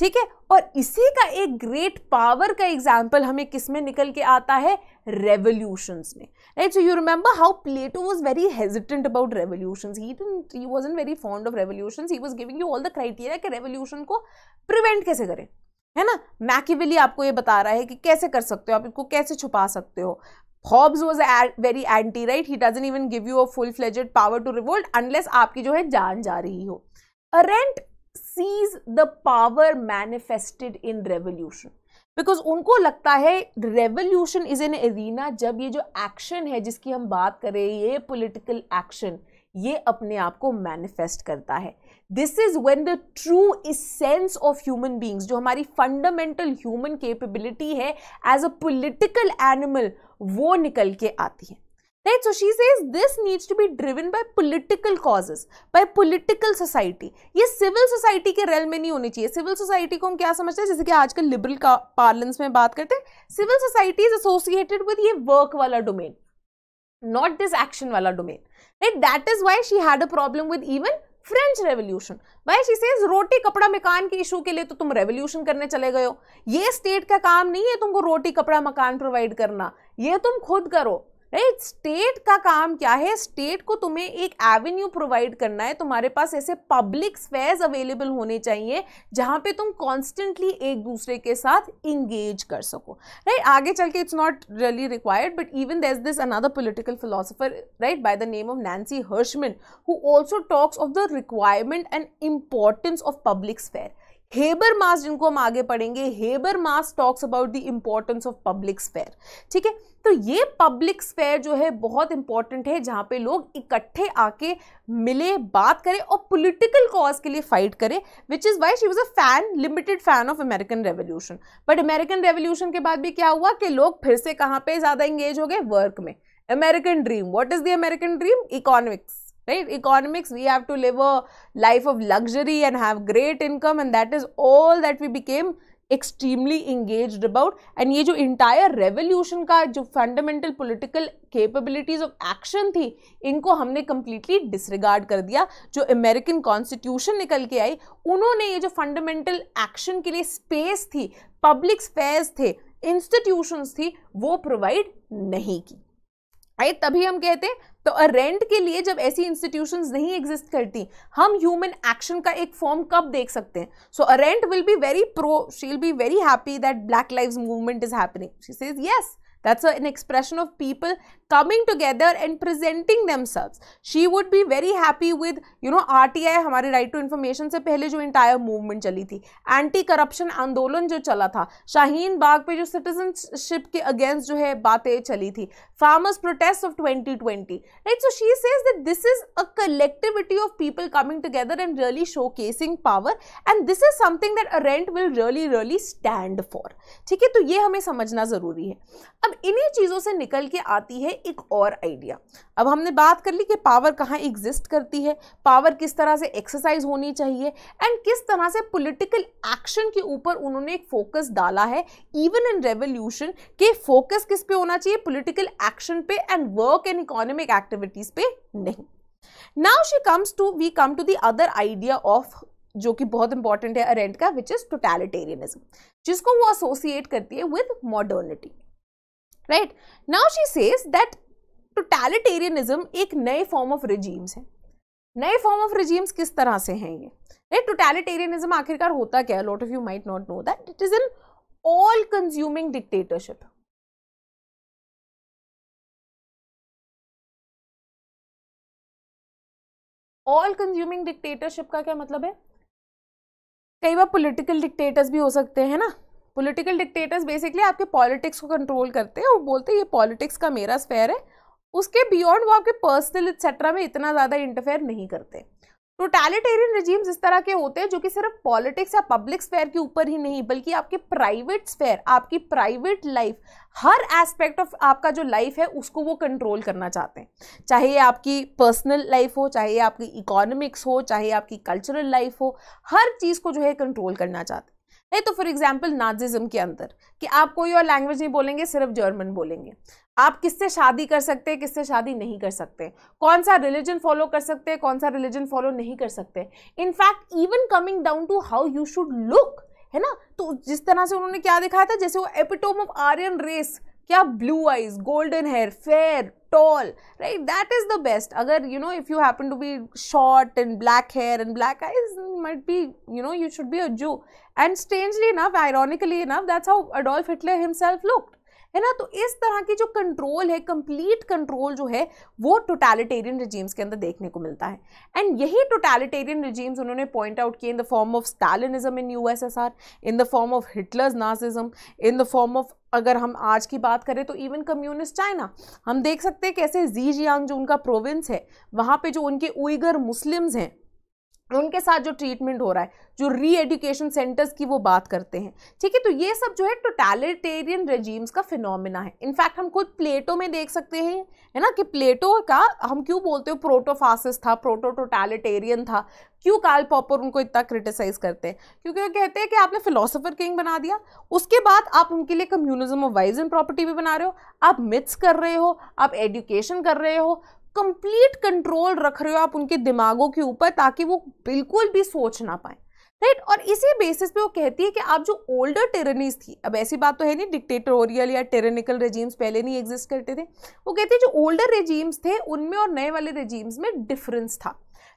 ठीक है और इसी का एक ग्रेट पावर का एग्जाम्पल हमें किस में निकल के आता है रेवोल्यूशंस में right so you remember how Plato was very hesitant about revolution he he very fond of revolution he giving you all the criteria कि रेवोल्यूशन को प्रिवेंट कैसे करें है ना मैकेविली आपको ये बता रहा है कि कैसे कर सकते हो आप इनको कैसे छुपा सकते हो Hobbes was very anti right he doesn't even give you a full fledged power to revolt unless आपकी जो है जान जा रही हो Arendt sees the power manifested in revolution because उनको लगता है रेवोल्यूशन इज एन एरीना जब ये जो एक्शन है जिसकी हम बात करें ये पोलिटिकल एक्शन ये अपने आप को मैनिफेस्ट करता है this is when the true sense of human beings जो हमारी फंडामेंटल ह्यूमन केपेबिलिटी है एज अ पोलिटिकल एनिमल वो निकल के आती है Right, so she says this needs to be driven by political causes, by political society. ये civil society के रेल में नहीं होनी चाहिए सिविल सोसाइटी को हम क्या समझते हैं जैसे कि आजकल लिबरल पार्लेंस में बात करते हैं civil society is associated with ये वर्क वाला डोमेन नॉट दिस एक्शन वाला domain right that is why she had a problem with even French revolution भाई शी सेज रोटी कपड़ा मकान के इशू के लिए तो तुम रेवोल्यूशन करने चले गए हो ये स्टेट का काम नहीं है तुमको रोटी कपड़ा मकान प्रोवाइड करना ये तुम खुद करो राइट स्टेट का काम क्या है स्टेट को तुम्हें एक एवेन्यू प्रोवाइड करना है तुम्हारे पास ऐसे पब्लिक स्पेयर अवेलेबल होने चाहिए जहाँ पे तुम कॉन्स्टेंटली एक दूसरे के साथ इंगेज कर सको राइट right? आगे चल के it's not really required but even there this another political philosopher right by the name of Nancy Hirschman who also talks of the requirement and importance of public sphere Habermas जिनको हम आगे पढ़ेंगे Habermas talks about the importance of public sphere ठीक है तो ये public spare जो है बहुत इंपॉर्टेंट है जहाँ पे लोग इकट्ठे आके मिले बात करें और पॉलिटिकल कॉज के लिए फाइट करें which is why she was a fan limited fan of American revolution but American revolution के बाद भी क्या हुआ कि लोग फिर से कहाँ पर ज़्यादा इंगेज हो गए वर्क में American dream what is the American dream economics right economics we have to live a life of luxury and have great income and that is all that we became extremely engaged about and ये जो entire revolution का जो fundamental political capabilities of action थी इनको हमने completely disregard कर दिया जो American constitution निकल के आई उन्होंने ये जो fundamental action के लिए space थी public space थे institutions थी वो provide नहीं की राइट तभी हम कहते हैं तो रेंट के लिए जब ऐसी इंस्टीट्यूशन नहीं एग्जिस्ट करती हम ह्यूमन एक्शन का एक फॉर्म कब देख सकते हैं so Arendt will be very pro she'll be very happy that black live movement is happening she says yes That's a, an expression of people coming together and presenting themselves. She would be very happy with, you know, RTI, हमारे right to information से पहले जो entire movement चली थी anti corruption आंदोलन जो चला था शाहीन बाग पे जो सिटीजनशिप के अगेंस्ट जो है बातें चली थी farmers protest of 2020 right so she says that this is a collectivity of people coming together and really showcasing power and this is something that Arendt will really really stand for ठीक है तो ये हमें समझना ज़रूरी है अब इन्हीं चीज़ों से निकल के आती है एक और आइडिया अब हमने बात कर ली कि पावर कहाँ एग्जिस्ट करती है पावर किस तरह से एक्सरसाइज होनी चाहिए एंड किस तरह से पॉलिटिकल एक्शन के ऊपर उन्होंने एक फोकस डाला है इवन इन रेवोल्यूशन के फोकस किस पे होना चाहिए पॉलिटिकल एक्शन पे and work and economic activities पे नहीं now she comes to we come to the other idea of जो कि बहुत इंपॉर्टेंट है अरेंट का विच इज टोटेलिटेरियनिज्म जिसको वो एसोसिएट करती है with modernity right now she says that totalitarianism एक नए फॉर्म ऑफ रिजीम्स है नए फॉर्म ऑफ रिजीम्स किस तरह से हैं ये राइट टोटलिटेरियनिज्म आखिरकार होता क्या है lot of you might not know that it is an all consuming dictatorship all consuming dictatorship का क्या मतलब है कई बार पॉलिटिकल डिक्टेटर्स भी हो सकते हैं ना पॉलिटिकल डिक्टेटर्स बेसिकली आपके पॉलिटिक्स को कंट्रोल करते हैं वो बोलते हैं ये पॉलिटिक्स का मेरा स्फेयर है उसके बियॉन्ड वो आपके पर्सनल एक्सेट्रा में इतना ज़्यादा इंटरफेयर नहीं करते टोटालिटेरियन रिजीम्स इस तरह के होते हैं जो कि सिर्फ पॉलिटिक्स या पब्लिक स्फेयर के ऊपर ही नहीं बल्कि आपके प्राइवेट स्फेयर आपकी प्राइवेट लाइफ हर एस्पेक्ट ऑफ आपका जो लाइफ है उसको वो कंट्रोल करना चाहते हैं चाहे आपकी पर्सनल लाइफ हो चाहे आपकी इकोनॉमिक्स हो चाहे आपकी कल्चरल लाइफ हो हर चीज़ को जो है कंट्रोल करना चाहते हैं नहीं तो फॉर एग्जाम्पल नाजिज्म के अंदर कि आप कोई और लैंग्वेज नहीं बोलेंगे सिर्फ जर्मन बोलेंगे आप किससे शादी कर सकते हैं किससे शादी नहीं कर सकते कौन सा रिलीजन फॉलो कर सकते हैं कौन सा रिलीजन फॉलो नहीं कर सकते in fact even coming down to how you should look है ना तो जिस तरह से उन्होंने क्या दिखाया था जैसे वो एपिटोम ऑफ आर्यन रेस क्या blue eyes, golden hair, fair, tall right that is the best agar you know if you happen to be short and black hair and black eyes might be you know you should be a jew and strangely enough ironically enough that's how adolf hitler himself looked है ना तो इस तरह की जो control है complete control जो है वो टोटालिटेरियन रिजीम्स के अंदर देखने को मिलता है एंड यही टोटालिटेरियन रिजीम्स उन्होंने पॉइंट आउट किए in the form of Stalinism in USSR in the form of Hitler's Nazism in the form of अगर हम आज की बात करें तो इवन कम्युनिस्ट चाइना हम देख सकते हैं कैसे जी जियांग जो उनका प्रोविंस है वहाँ पे जो उनके उइगर मुस्लिम्स हैं उनके साथ जो ट्रीटमेंट हो रहा है जो री एडुकेशन सेंटर्स की वो बात करते हैं ठीक है तो ये सब जो है टोटेलिटेरियन रेजीम्स का फिनोमिना है इनफैक्ट हम खुद प्लेटो में देख सकते हैं है ना कि प्लेटो का हम क्यों बोलते हो प्रोटोफासिस था प्रोटो टोटेलिटेरियन था क्यों काल पॉपर उनको इतना क्रिटिसाइज करते हैं क्योंकि वो कहते हैं कि आपने फिलोसोफर किंग बना दिया उसके बाद आप उनके लिए communism of wives and property भी बना रहे हो आप मिथ्स कर रहे हो आप एडुकेशन कर रहे हो कंप्लीट कंट्रोल रख रहे हो आप उनके दिमागों के ऊपर ताकि वो बिल्कुल भी सोच ना पाए राइट right? और इसी बेसिस पे वो कहती है कि आप जो ओल्डर टेरनीज थी अब ऐसी बात तो है नहीं डिक्टेटोरियल या टेरनिकल रेजीम्स पहले नहीं एग्जिस्ट करते थे वो कहती है जो ओल्डर रेजीम्स थे उनमें और नए वाले रेजीम्स में डिफरेंस था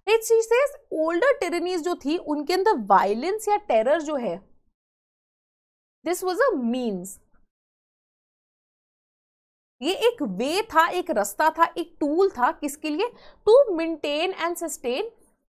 right she says older tyrannies जो थी उनके अंदर वायलेंस या टेरर जो है दिस वॉज अ मीन्स ये एक वे था एक रास्ता था एक टूल था किसके लिए to maintain and sustain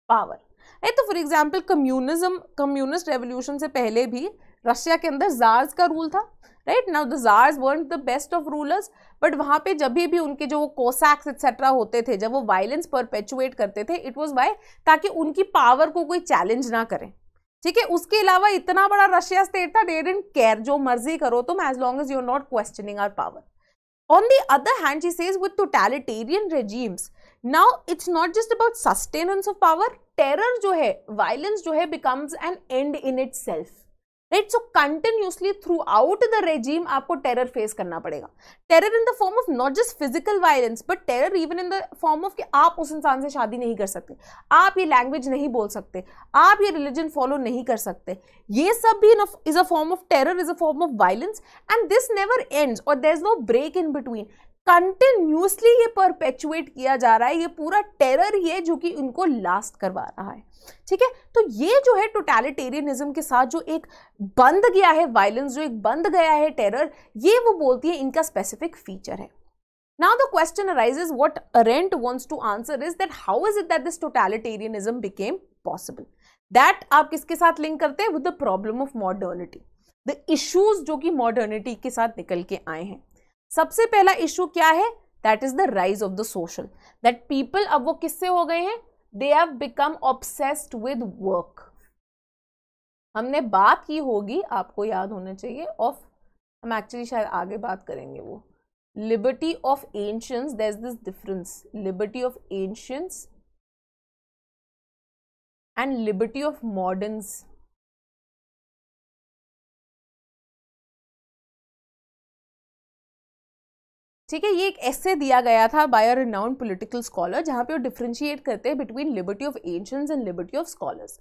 power है तो for example communism communist revolution से पहले भी रशिया के अंदर जार्ज का रूल था right now the tsars weren't the best of rulers but वहाँ पे जब भी उनके जो वो कोसैक्स एक्सेट्रा होते थे जब वो वायलेंस परपेचुएट करते थे इट वॉज बाय ताकि उनकी पावर को कोई चैलेंज ना करें ठीक है उसके अलावा इतना बड़ा रशिया स्टेट था डेर इन केयर जो मर्जी करो तुम as long as you are not questioning our power On the other hand, she says with totalitarian regimes, now it's not just about sustenance of power, terror jo hai, violence jo hai becomes an end in itself. Right so continuously throughout the regime आपको terror face करना पड़ेगा terror in the form of not just physical violence but terror even in the form of कि आप उस इंसान से शादी नहीं कर सकते आप ये लैंग्वेज नहीं बोल सकते आप ये रिलीजन फॉलो नहीं कर सकते ये सब भी is a form of terror is a form of violence and this never ends और there is no break in between continuously ये परपेचुएट किया जा रहा है ये पूरा टेरर ही है जो कि उनको लास्ट करवा रहा है ठीक है तो ये जो है टोटेलिटेरियनिज्म के साथ जो एक बंद गया है वायलेंस जो एक बंद गया है टेरर ये वो बोलती है इनका स्पेसिफिक फीचर है now the question arise is what Arendt wants to answer is that how is it that this totalitarianism became possible that आप किसके साथ लिंक करते हैं with the problem of modernity the issues जो कि modernity के साथ निकल के आए हैं सबसे पहला इशू क्या है that is the rise of the social that people अब वो किससे हो गए हैं they have become obsessed with work हमने बात की होगी आपको याद होना चाहिए ऑफ हम एक्चुअली शायद आगे बात करेंगे वो liberty of ancients there is this difference liberty of ancients and liberty of moderns ठीक है ये एक ऐसे दिया गया था by a renowned political scholar जहाँ पे वो डिफ्रेंशिएट करते हैं between liberty of ancients and liberty of scholars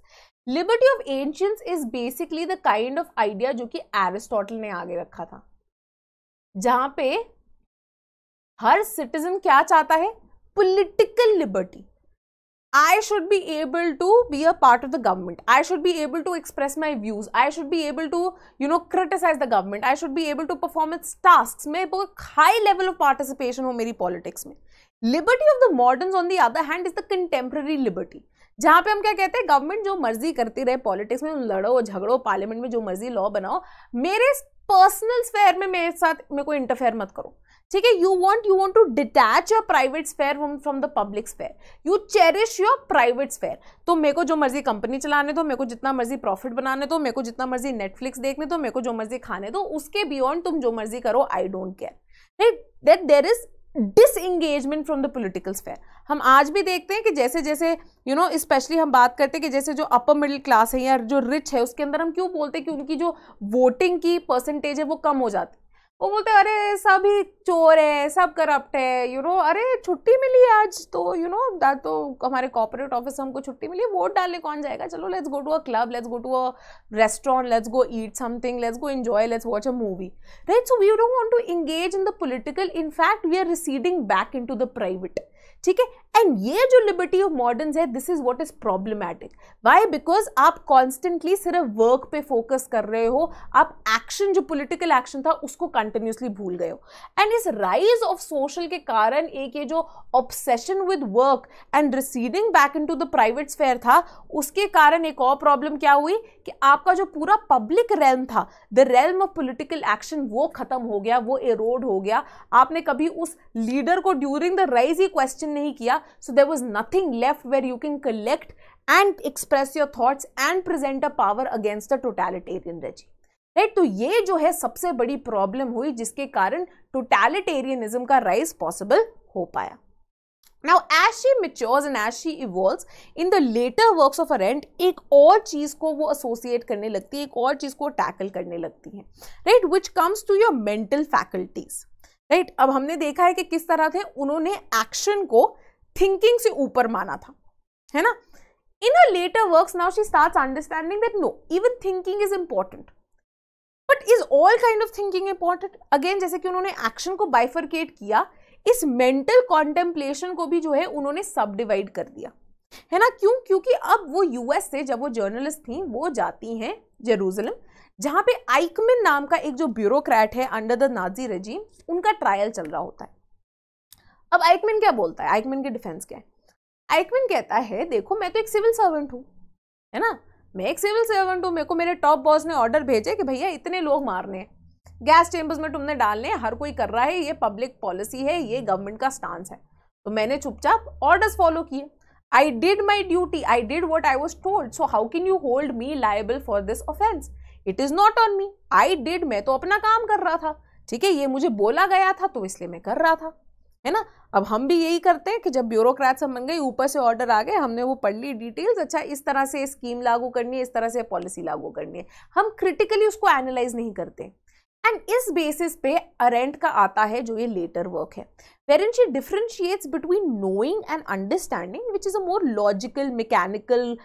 liberty of ancients is basically the kind of idea जो कि एरिस्टोटल ने आगे रखा था जहाँ पे हर सिटीजन क्या चाहता है political liberty I should be able to be a part of the government. I should be able to express my views. I should be able to, you know, criticize the government. I should be able to perform its tasks. मेरे को high level of participation हो मेरी politics में. Liberty of the moderns on the other hand is the contemporary liberty. जहाँ पे हम क्या कहते हैं गवर्नमेंट जो मर्जी करती रहे पॉलिटिक्स में लड़ो झगड़ो पार्लियामेंट में जो मर्जी लॉ बनाओ मेरे पर्सनल स्फेयर में मेरे साथ मेरे को इंटरफेयर मत करो ठीक है you want you want to detach your private sphere from the public sphere you cherish your private sphere तो मेरे को जो मर्जी कंपनी चलाने दो मेरे को जितना मर्जी प्रॉफिट बनाने दो मेरे को जितना मर्जी नेटफ्लिक्स देखने दो मेरे को जो मर्जी खाने दो उसके बियॉन्ड तुम जो मर्जी करो I don't care right that there is disengagement from the political sphere हम आज भी देखते हैं कि जैसे जैसे यू नो स्पेशली हम बात करते हैं कि जैसे जो अपर मिडिल क्लास है या जो रिच है उसके अंदर हम क्यों बोलते हैं कि उनकी जो वोटिंग की परसेंटेज है वो कम हो जाती वो बोलते अरे सब ही चोर है सब करप्ट है यू you नो know, अरे छुट्टी मिली आज तो यू नो दैट तो हमारे कॉपरेट ऑफिस हमको छुट्टी मिली वोट डालने कौन जाएगा चलो let's go to a club let's go to a restaurant let's go eat something let's go enjoy let's watch a movie right so we don't want to engage in the political in fact we are receding back into the private ठीक है and ये जो liberty of modern है this is what is problematic why because आप constantly सिर्फ work पे focus कर रहे हो आप एक्शन जो पोलिटिकल एक्शन था उसको कंटिन्यूसली भूल गए हो एंड इस राइज ऑफ सोशल के कारण एक ये जो obsession with work and receding back into the private sphere था उसके कारण एक और प्रॉब्लम क्या हुई कि आपका जो पूरा पब्लिक रेलम था the realm of political action वो खत्म हो गया वो एरोड हो गया आपने कभी उस लीडर को ड्यूरिंग द राइज ही क्वेश्चन नहीं किया so there was nothing left where you can collect and express your thoughts and present a power against a totalitarian regime right तो ये जो है सबसे बड़ी प्रॉब्लम हुई जिसके कारण टोटेलिटेरियनिज्म का राइज पॉसिबल हो पाया now as she matures and as she evolves in the later works of Arendt एक और चीज़ को वो एसोसिएट करने लगती है एक और चीज़ को टैकल करने लगती है right which comes to your mental faculties right right? अब हमने देखा है कि किस तरह थे उन्होंने एक्शन को थिंकिंग से ऊपर माना था है ना in later works now she start understanding that no even thinking is important but is all kind of thinking important again जैसे कि उन्होंने एक्शन को बाइफरकेट किया इस मेंटल कॉन्टेम्पलेशन को भी जो है उन्होंने सब डिवाइड कर दिया है ना क्यों क्योंकि अब वो यूएस से जब वो जर्नलिस्ट थी वो जाती हैं जेरूजलम जहाँ पे आइकमिन नाम का एक जो ब्यूरोक्रेट है अंडर द नाजी रजीम उनका ट्रायल चल रहा होता है अब आइकमिन क्या बोलता है आइकमिन की डिफेंस क्या है आइकमिन कहता है देखो मैं तो एक सिविल सर्वेंट हूँ है ना मैं एक सिविल सर्वेंट हूँ मेरे को मेरे टॉप बॉस ने ऑर्डर भेजे कि भैया इतने लोग मारने हैं गैस चेम्बर्स में तुमने डालने हर कोई कर रहा है ये पब्लिक पॉलिसी है ये गवर्नमेंट का स्टांस है तो मैंने चुपचाप ऑर्डर्स फॉलो किए I did my duty I did what I was told so how can you hold me liable for this offence it is not on me I did मैं तो अपना काम कर रहा था ठीक है ये मुझे बोला गया था तो इसलिए मैं कर रहा था है ना अब हम भी यही करते हैं कि जब ब्यूरोक्रेट्स हम बन गए ऊपर से ऑर्डर आ गए हमने वो पढ़ ली डिटेल्स अच्छा इस तरह से स्कीम लागू करनी है इस तरह से पॉलिसी लागू करनी है हम क्रिटिकली उसको एनालाइज नहीं करते एंड इस बेसिस पे अरेंट का आता है जो ये लेटर वर्क है wherein she differentiates between knowing and understanding which is a more logical mechanical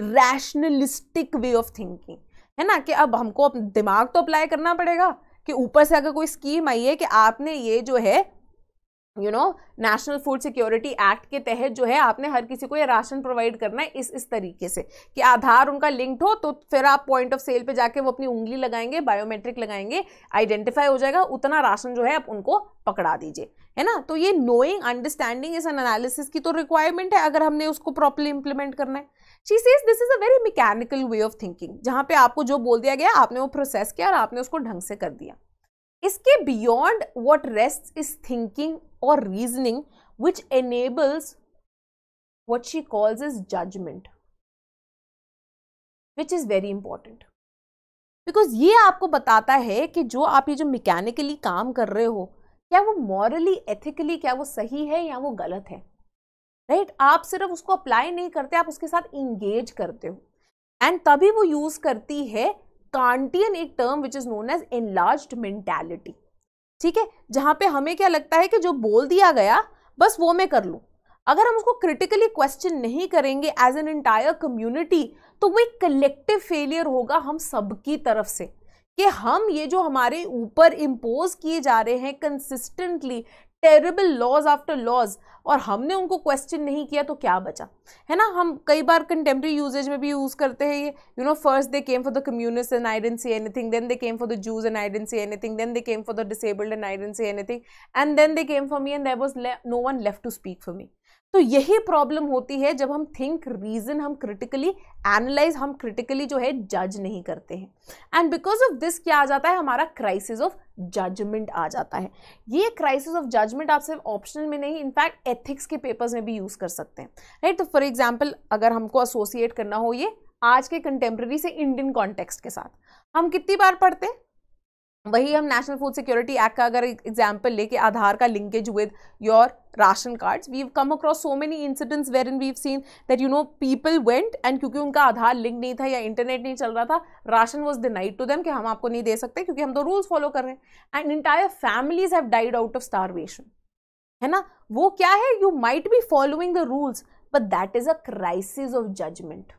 rationalistic way of thinking है ना कि अब हमको दिमाग तो अप्लाई करना पड़ेगा कि ऊपर से अगर कोई स्कीम आई है कि आपने ये जो है you know national food security act के तहत जो है आपने हर किसी को ये राशन प्रोवाइड करना है इस इस तरीके से कि आधार उनका लिंक्ड हो तो फिर आप पॉइंट ऑफ सेल पे जाके वो अपनी उंगली लगाएंगे बायोमेट्रिक लगाएंगे आइडेंटिफाई हो जाएगा उतना राशन जो है आप उनको पकड़ा दीजिए है ना तो ये नोइंग अंडरस्टैंडिंग इस एनालिसिस की तो रिक्वायरमेंट है अगर हमने उसको प्रॉपरली इंप्लीमेंट करना है she sees this is a very mechanical way of thinking जहाँ पे आपको जो बोल दिया गया आपने वो प्रोसेस किया और आपने उसको ढंग से कर दिया इसके beyond what rest is thinking और reasoning which enables what she calls is judgement which is very important because ये आपको बताता है कि जो आप ये जो मैकेनिकली काम कर रहे हो क्या वो मॉरली एथिकली क्या वो सही है या वो गलत है राइट right? आप सिर्फ उसको अप्लाई नहीं करते आप उसके साथ इंगेज करते हो एंड तभी वो यूज करती है कांटियन एक term which is known as enlarge mentality ठीक है जहां पे हमें क्या लगता है कि जो बोल दिया गया बस वो मैं कर लूँ अगर हम उसको क्रिटिकली क्वेश्चन नहीं करेंगे एज एन एंटायर कम्युनिटी तो वो एक कलेक्टिव फेलियर होगा हम सबकी तरफ से कि हम ये जो हमारे ऊपर इम्पोज किए जा रहे हैं consistently terrible laws after laws और हमने उनको क्वेश्चन नहीं किया तो क्या बचा है ना हम कई बार कंटेम्प्रेरी यूजेज में भी यूज़ करते हैं ये you know first they came for the communist and I didn't see anything then they came for the Jews and I didn't see anything then they came for the disabled and I didn't see anything and then they came for me and there was no one left to speak for me तो यही problem होती है जब हम think reason हम critically analyse हम critically जो है जज नहीं करते हैं एंड बिकॉज ऑफ दिस क्या आ जाता है हमारा क्राइसिस ऑफ जजमेंट आ जाता है ये क्राइसिस ऑफ जजमेंट आप सिर्फ ऑप्शनल में नहीं इनफैक्ट एथिक्स के पेपर्स में भी यूज़ कर सकते हैं राइट तो फॉर एग्जाम्पल अगर हमको एसोसिएट करना हो ये आज के कंटेम्प्रेरी से इंडियन कॉन्टेक्स्ट के साथ हम कितनी बार पढ़ते हैं वही हम नेशनल फूड सिक्योरिटी एक्ट का अगर एग्जाम्पल लेके आधार का linkage with your ration cards we come across so many incidents wherein we've seen that you know people went and क्योंकि उनका आधार लिंक नहीं था या इंटरनेट नहीं चल रहा था ration was denied to them कि हम आपको नहीं दे सकते क्योंकि हम तो रूल्स फॉलो कर रहे हैं and entire families have died out of starvation है ना वो क्या है you might be following the rules but that is a crisis of judgement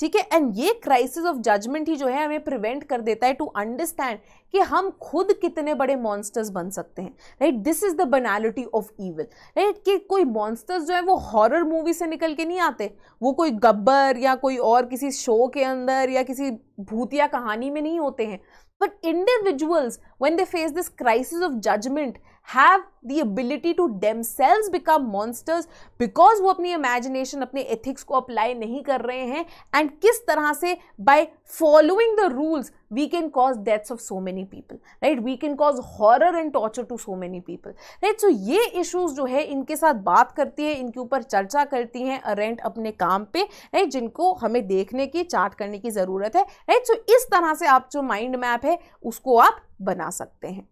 ठीक है एंड ये क्राइसिस ऑफ जजमेंट ही जो है हमें प्रिवेंट कर देता है टू अंडरस्टैंड कि हम खुद कितने बड़े मॉन्स्टर्स बन सकते हैं right this is the banality of evil right कि कोई मॉन्स्टर्स जो है वो हॉरर मूवी से निकल के नहीं आते वो कोई गब्बर या कोई और किसी शो के अंदर या किसी भूतिया कहानी में नहीं होते हैं but individuals when they face this crisis of judgement have the ability to themselves become monsters because वो अपनी इमेजिनेशन अपने एथिक्स को अप्लाई नहीं कर रहे हैं एंड किस तरह से by following the rules we can cause deaths of so many people right we can cause horror and torture to so many people right so ये इशूज़ जो है इनके साथ बात करती है इनके ऊपर चर्चा करती हैं अरेंट अपने काम पे राइट जिनको हमें देखने की चार्ट करने की ज़रूरत है राइट सो इस तरह से आप जो माइंड मैप है उसको आप बना सकते हैं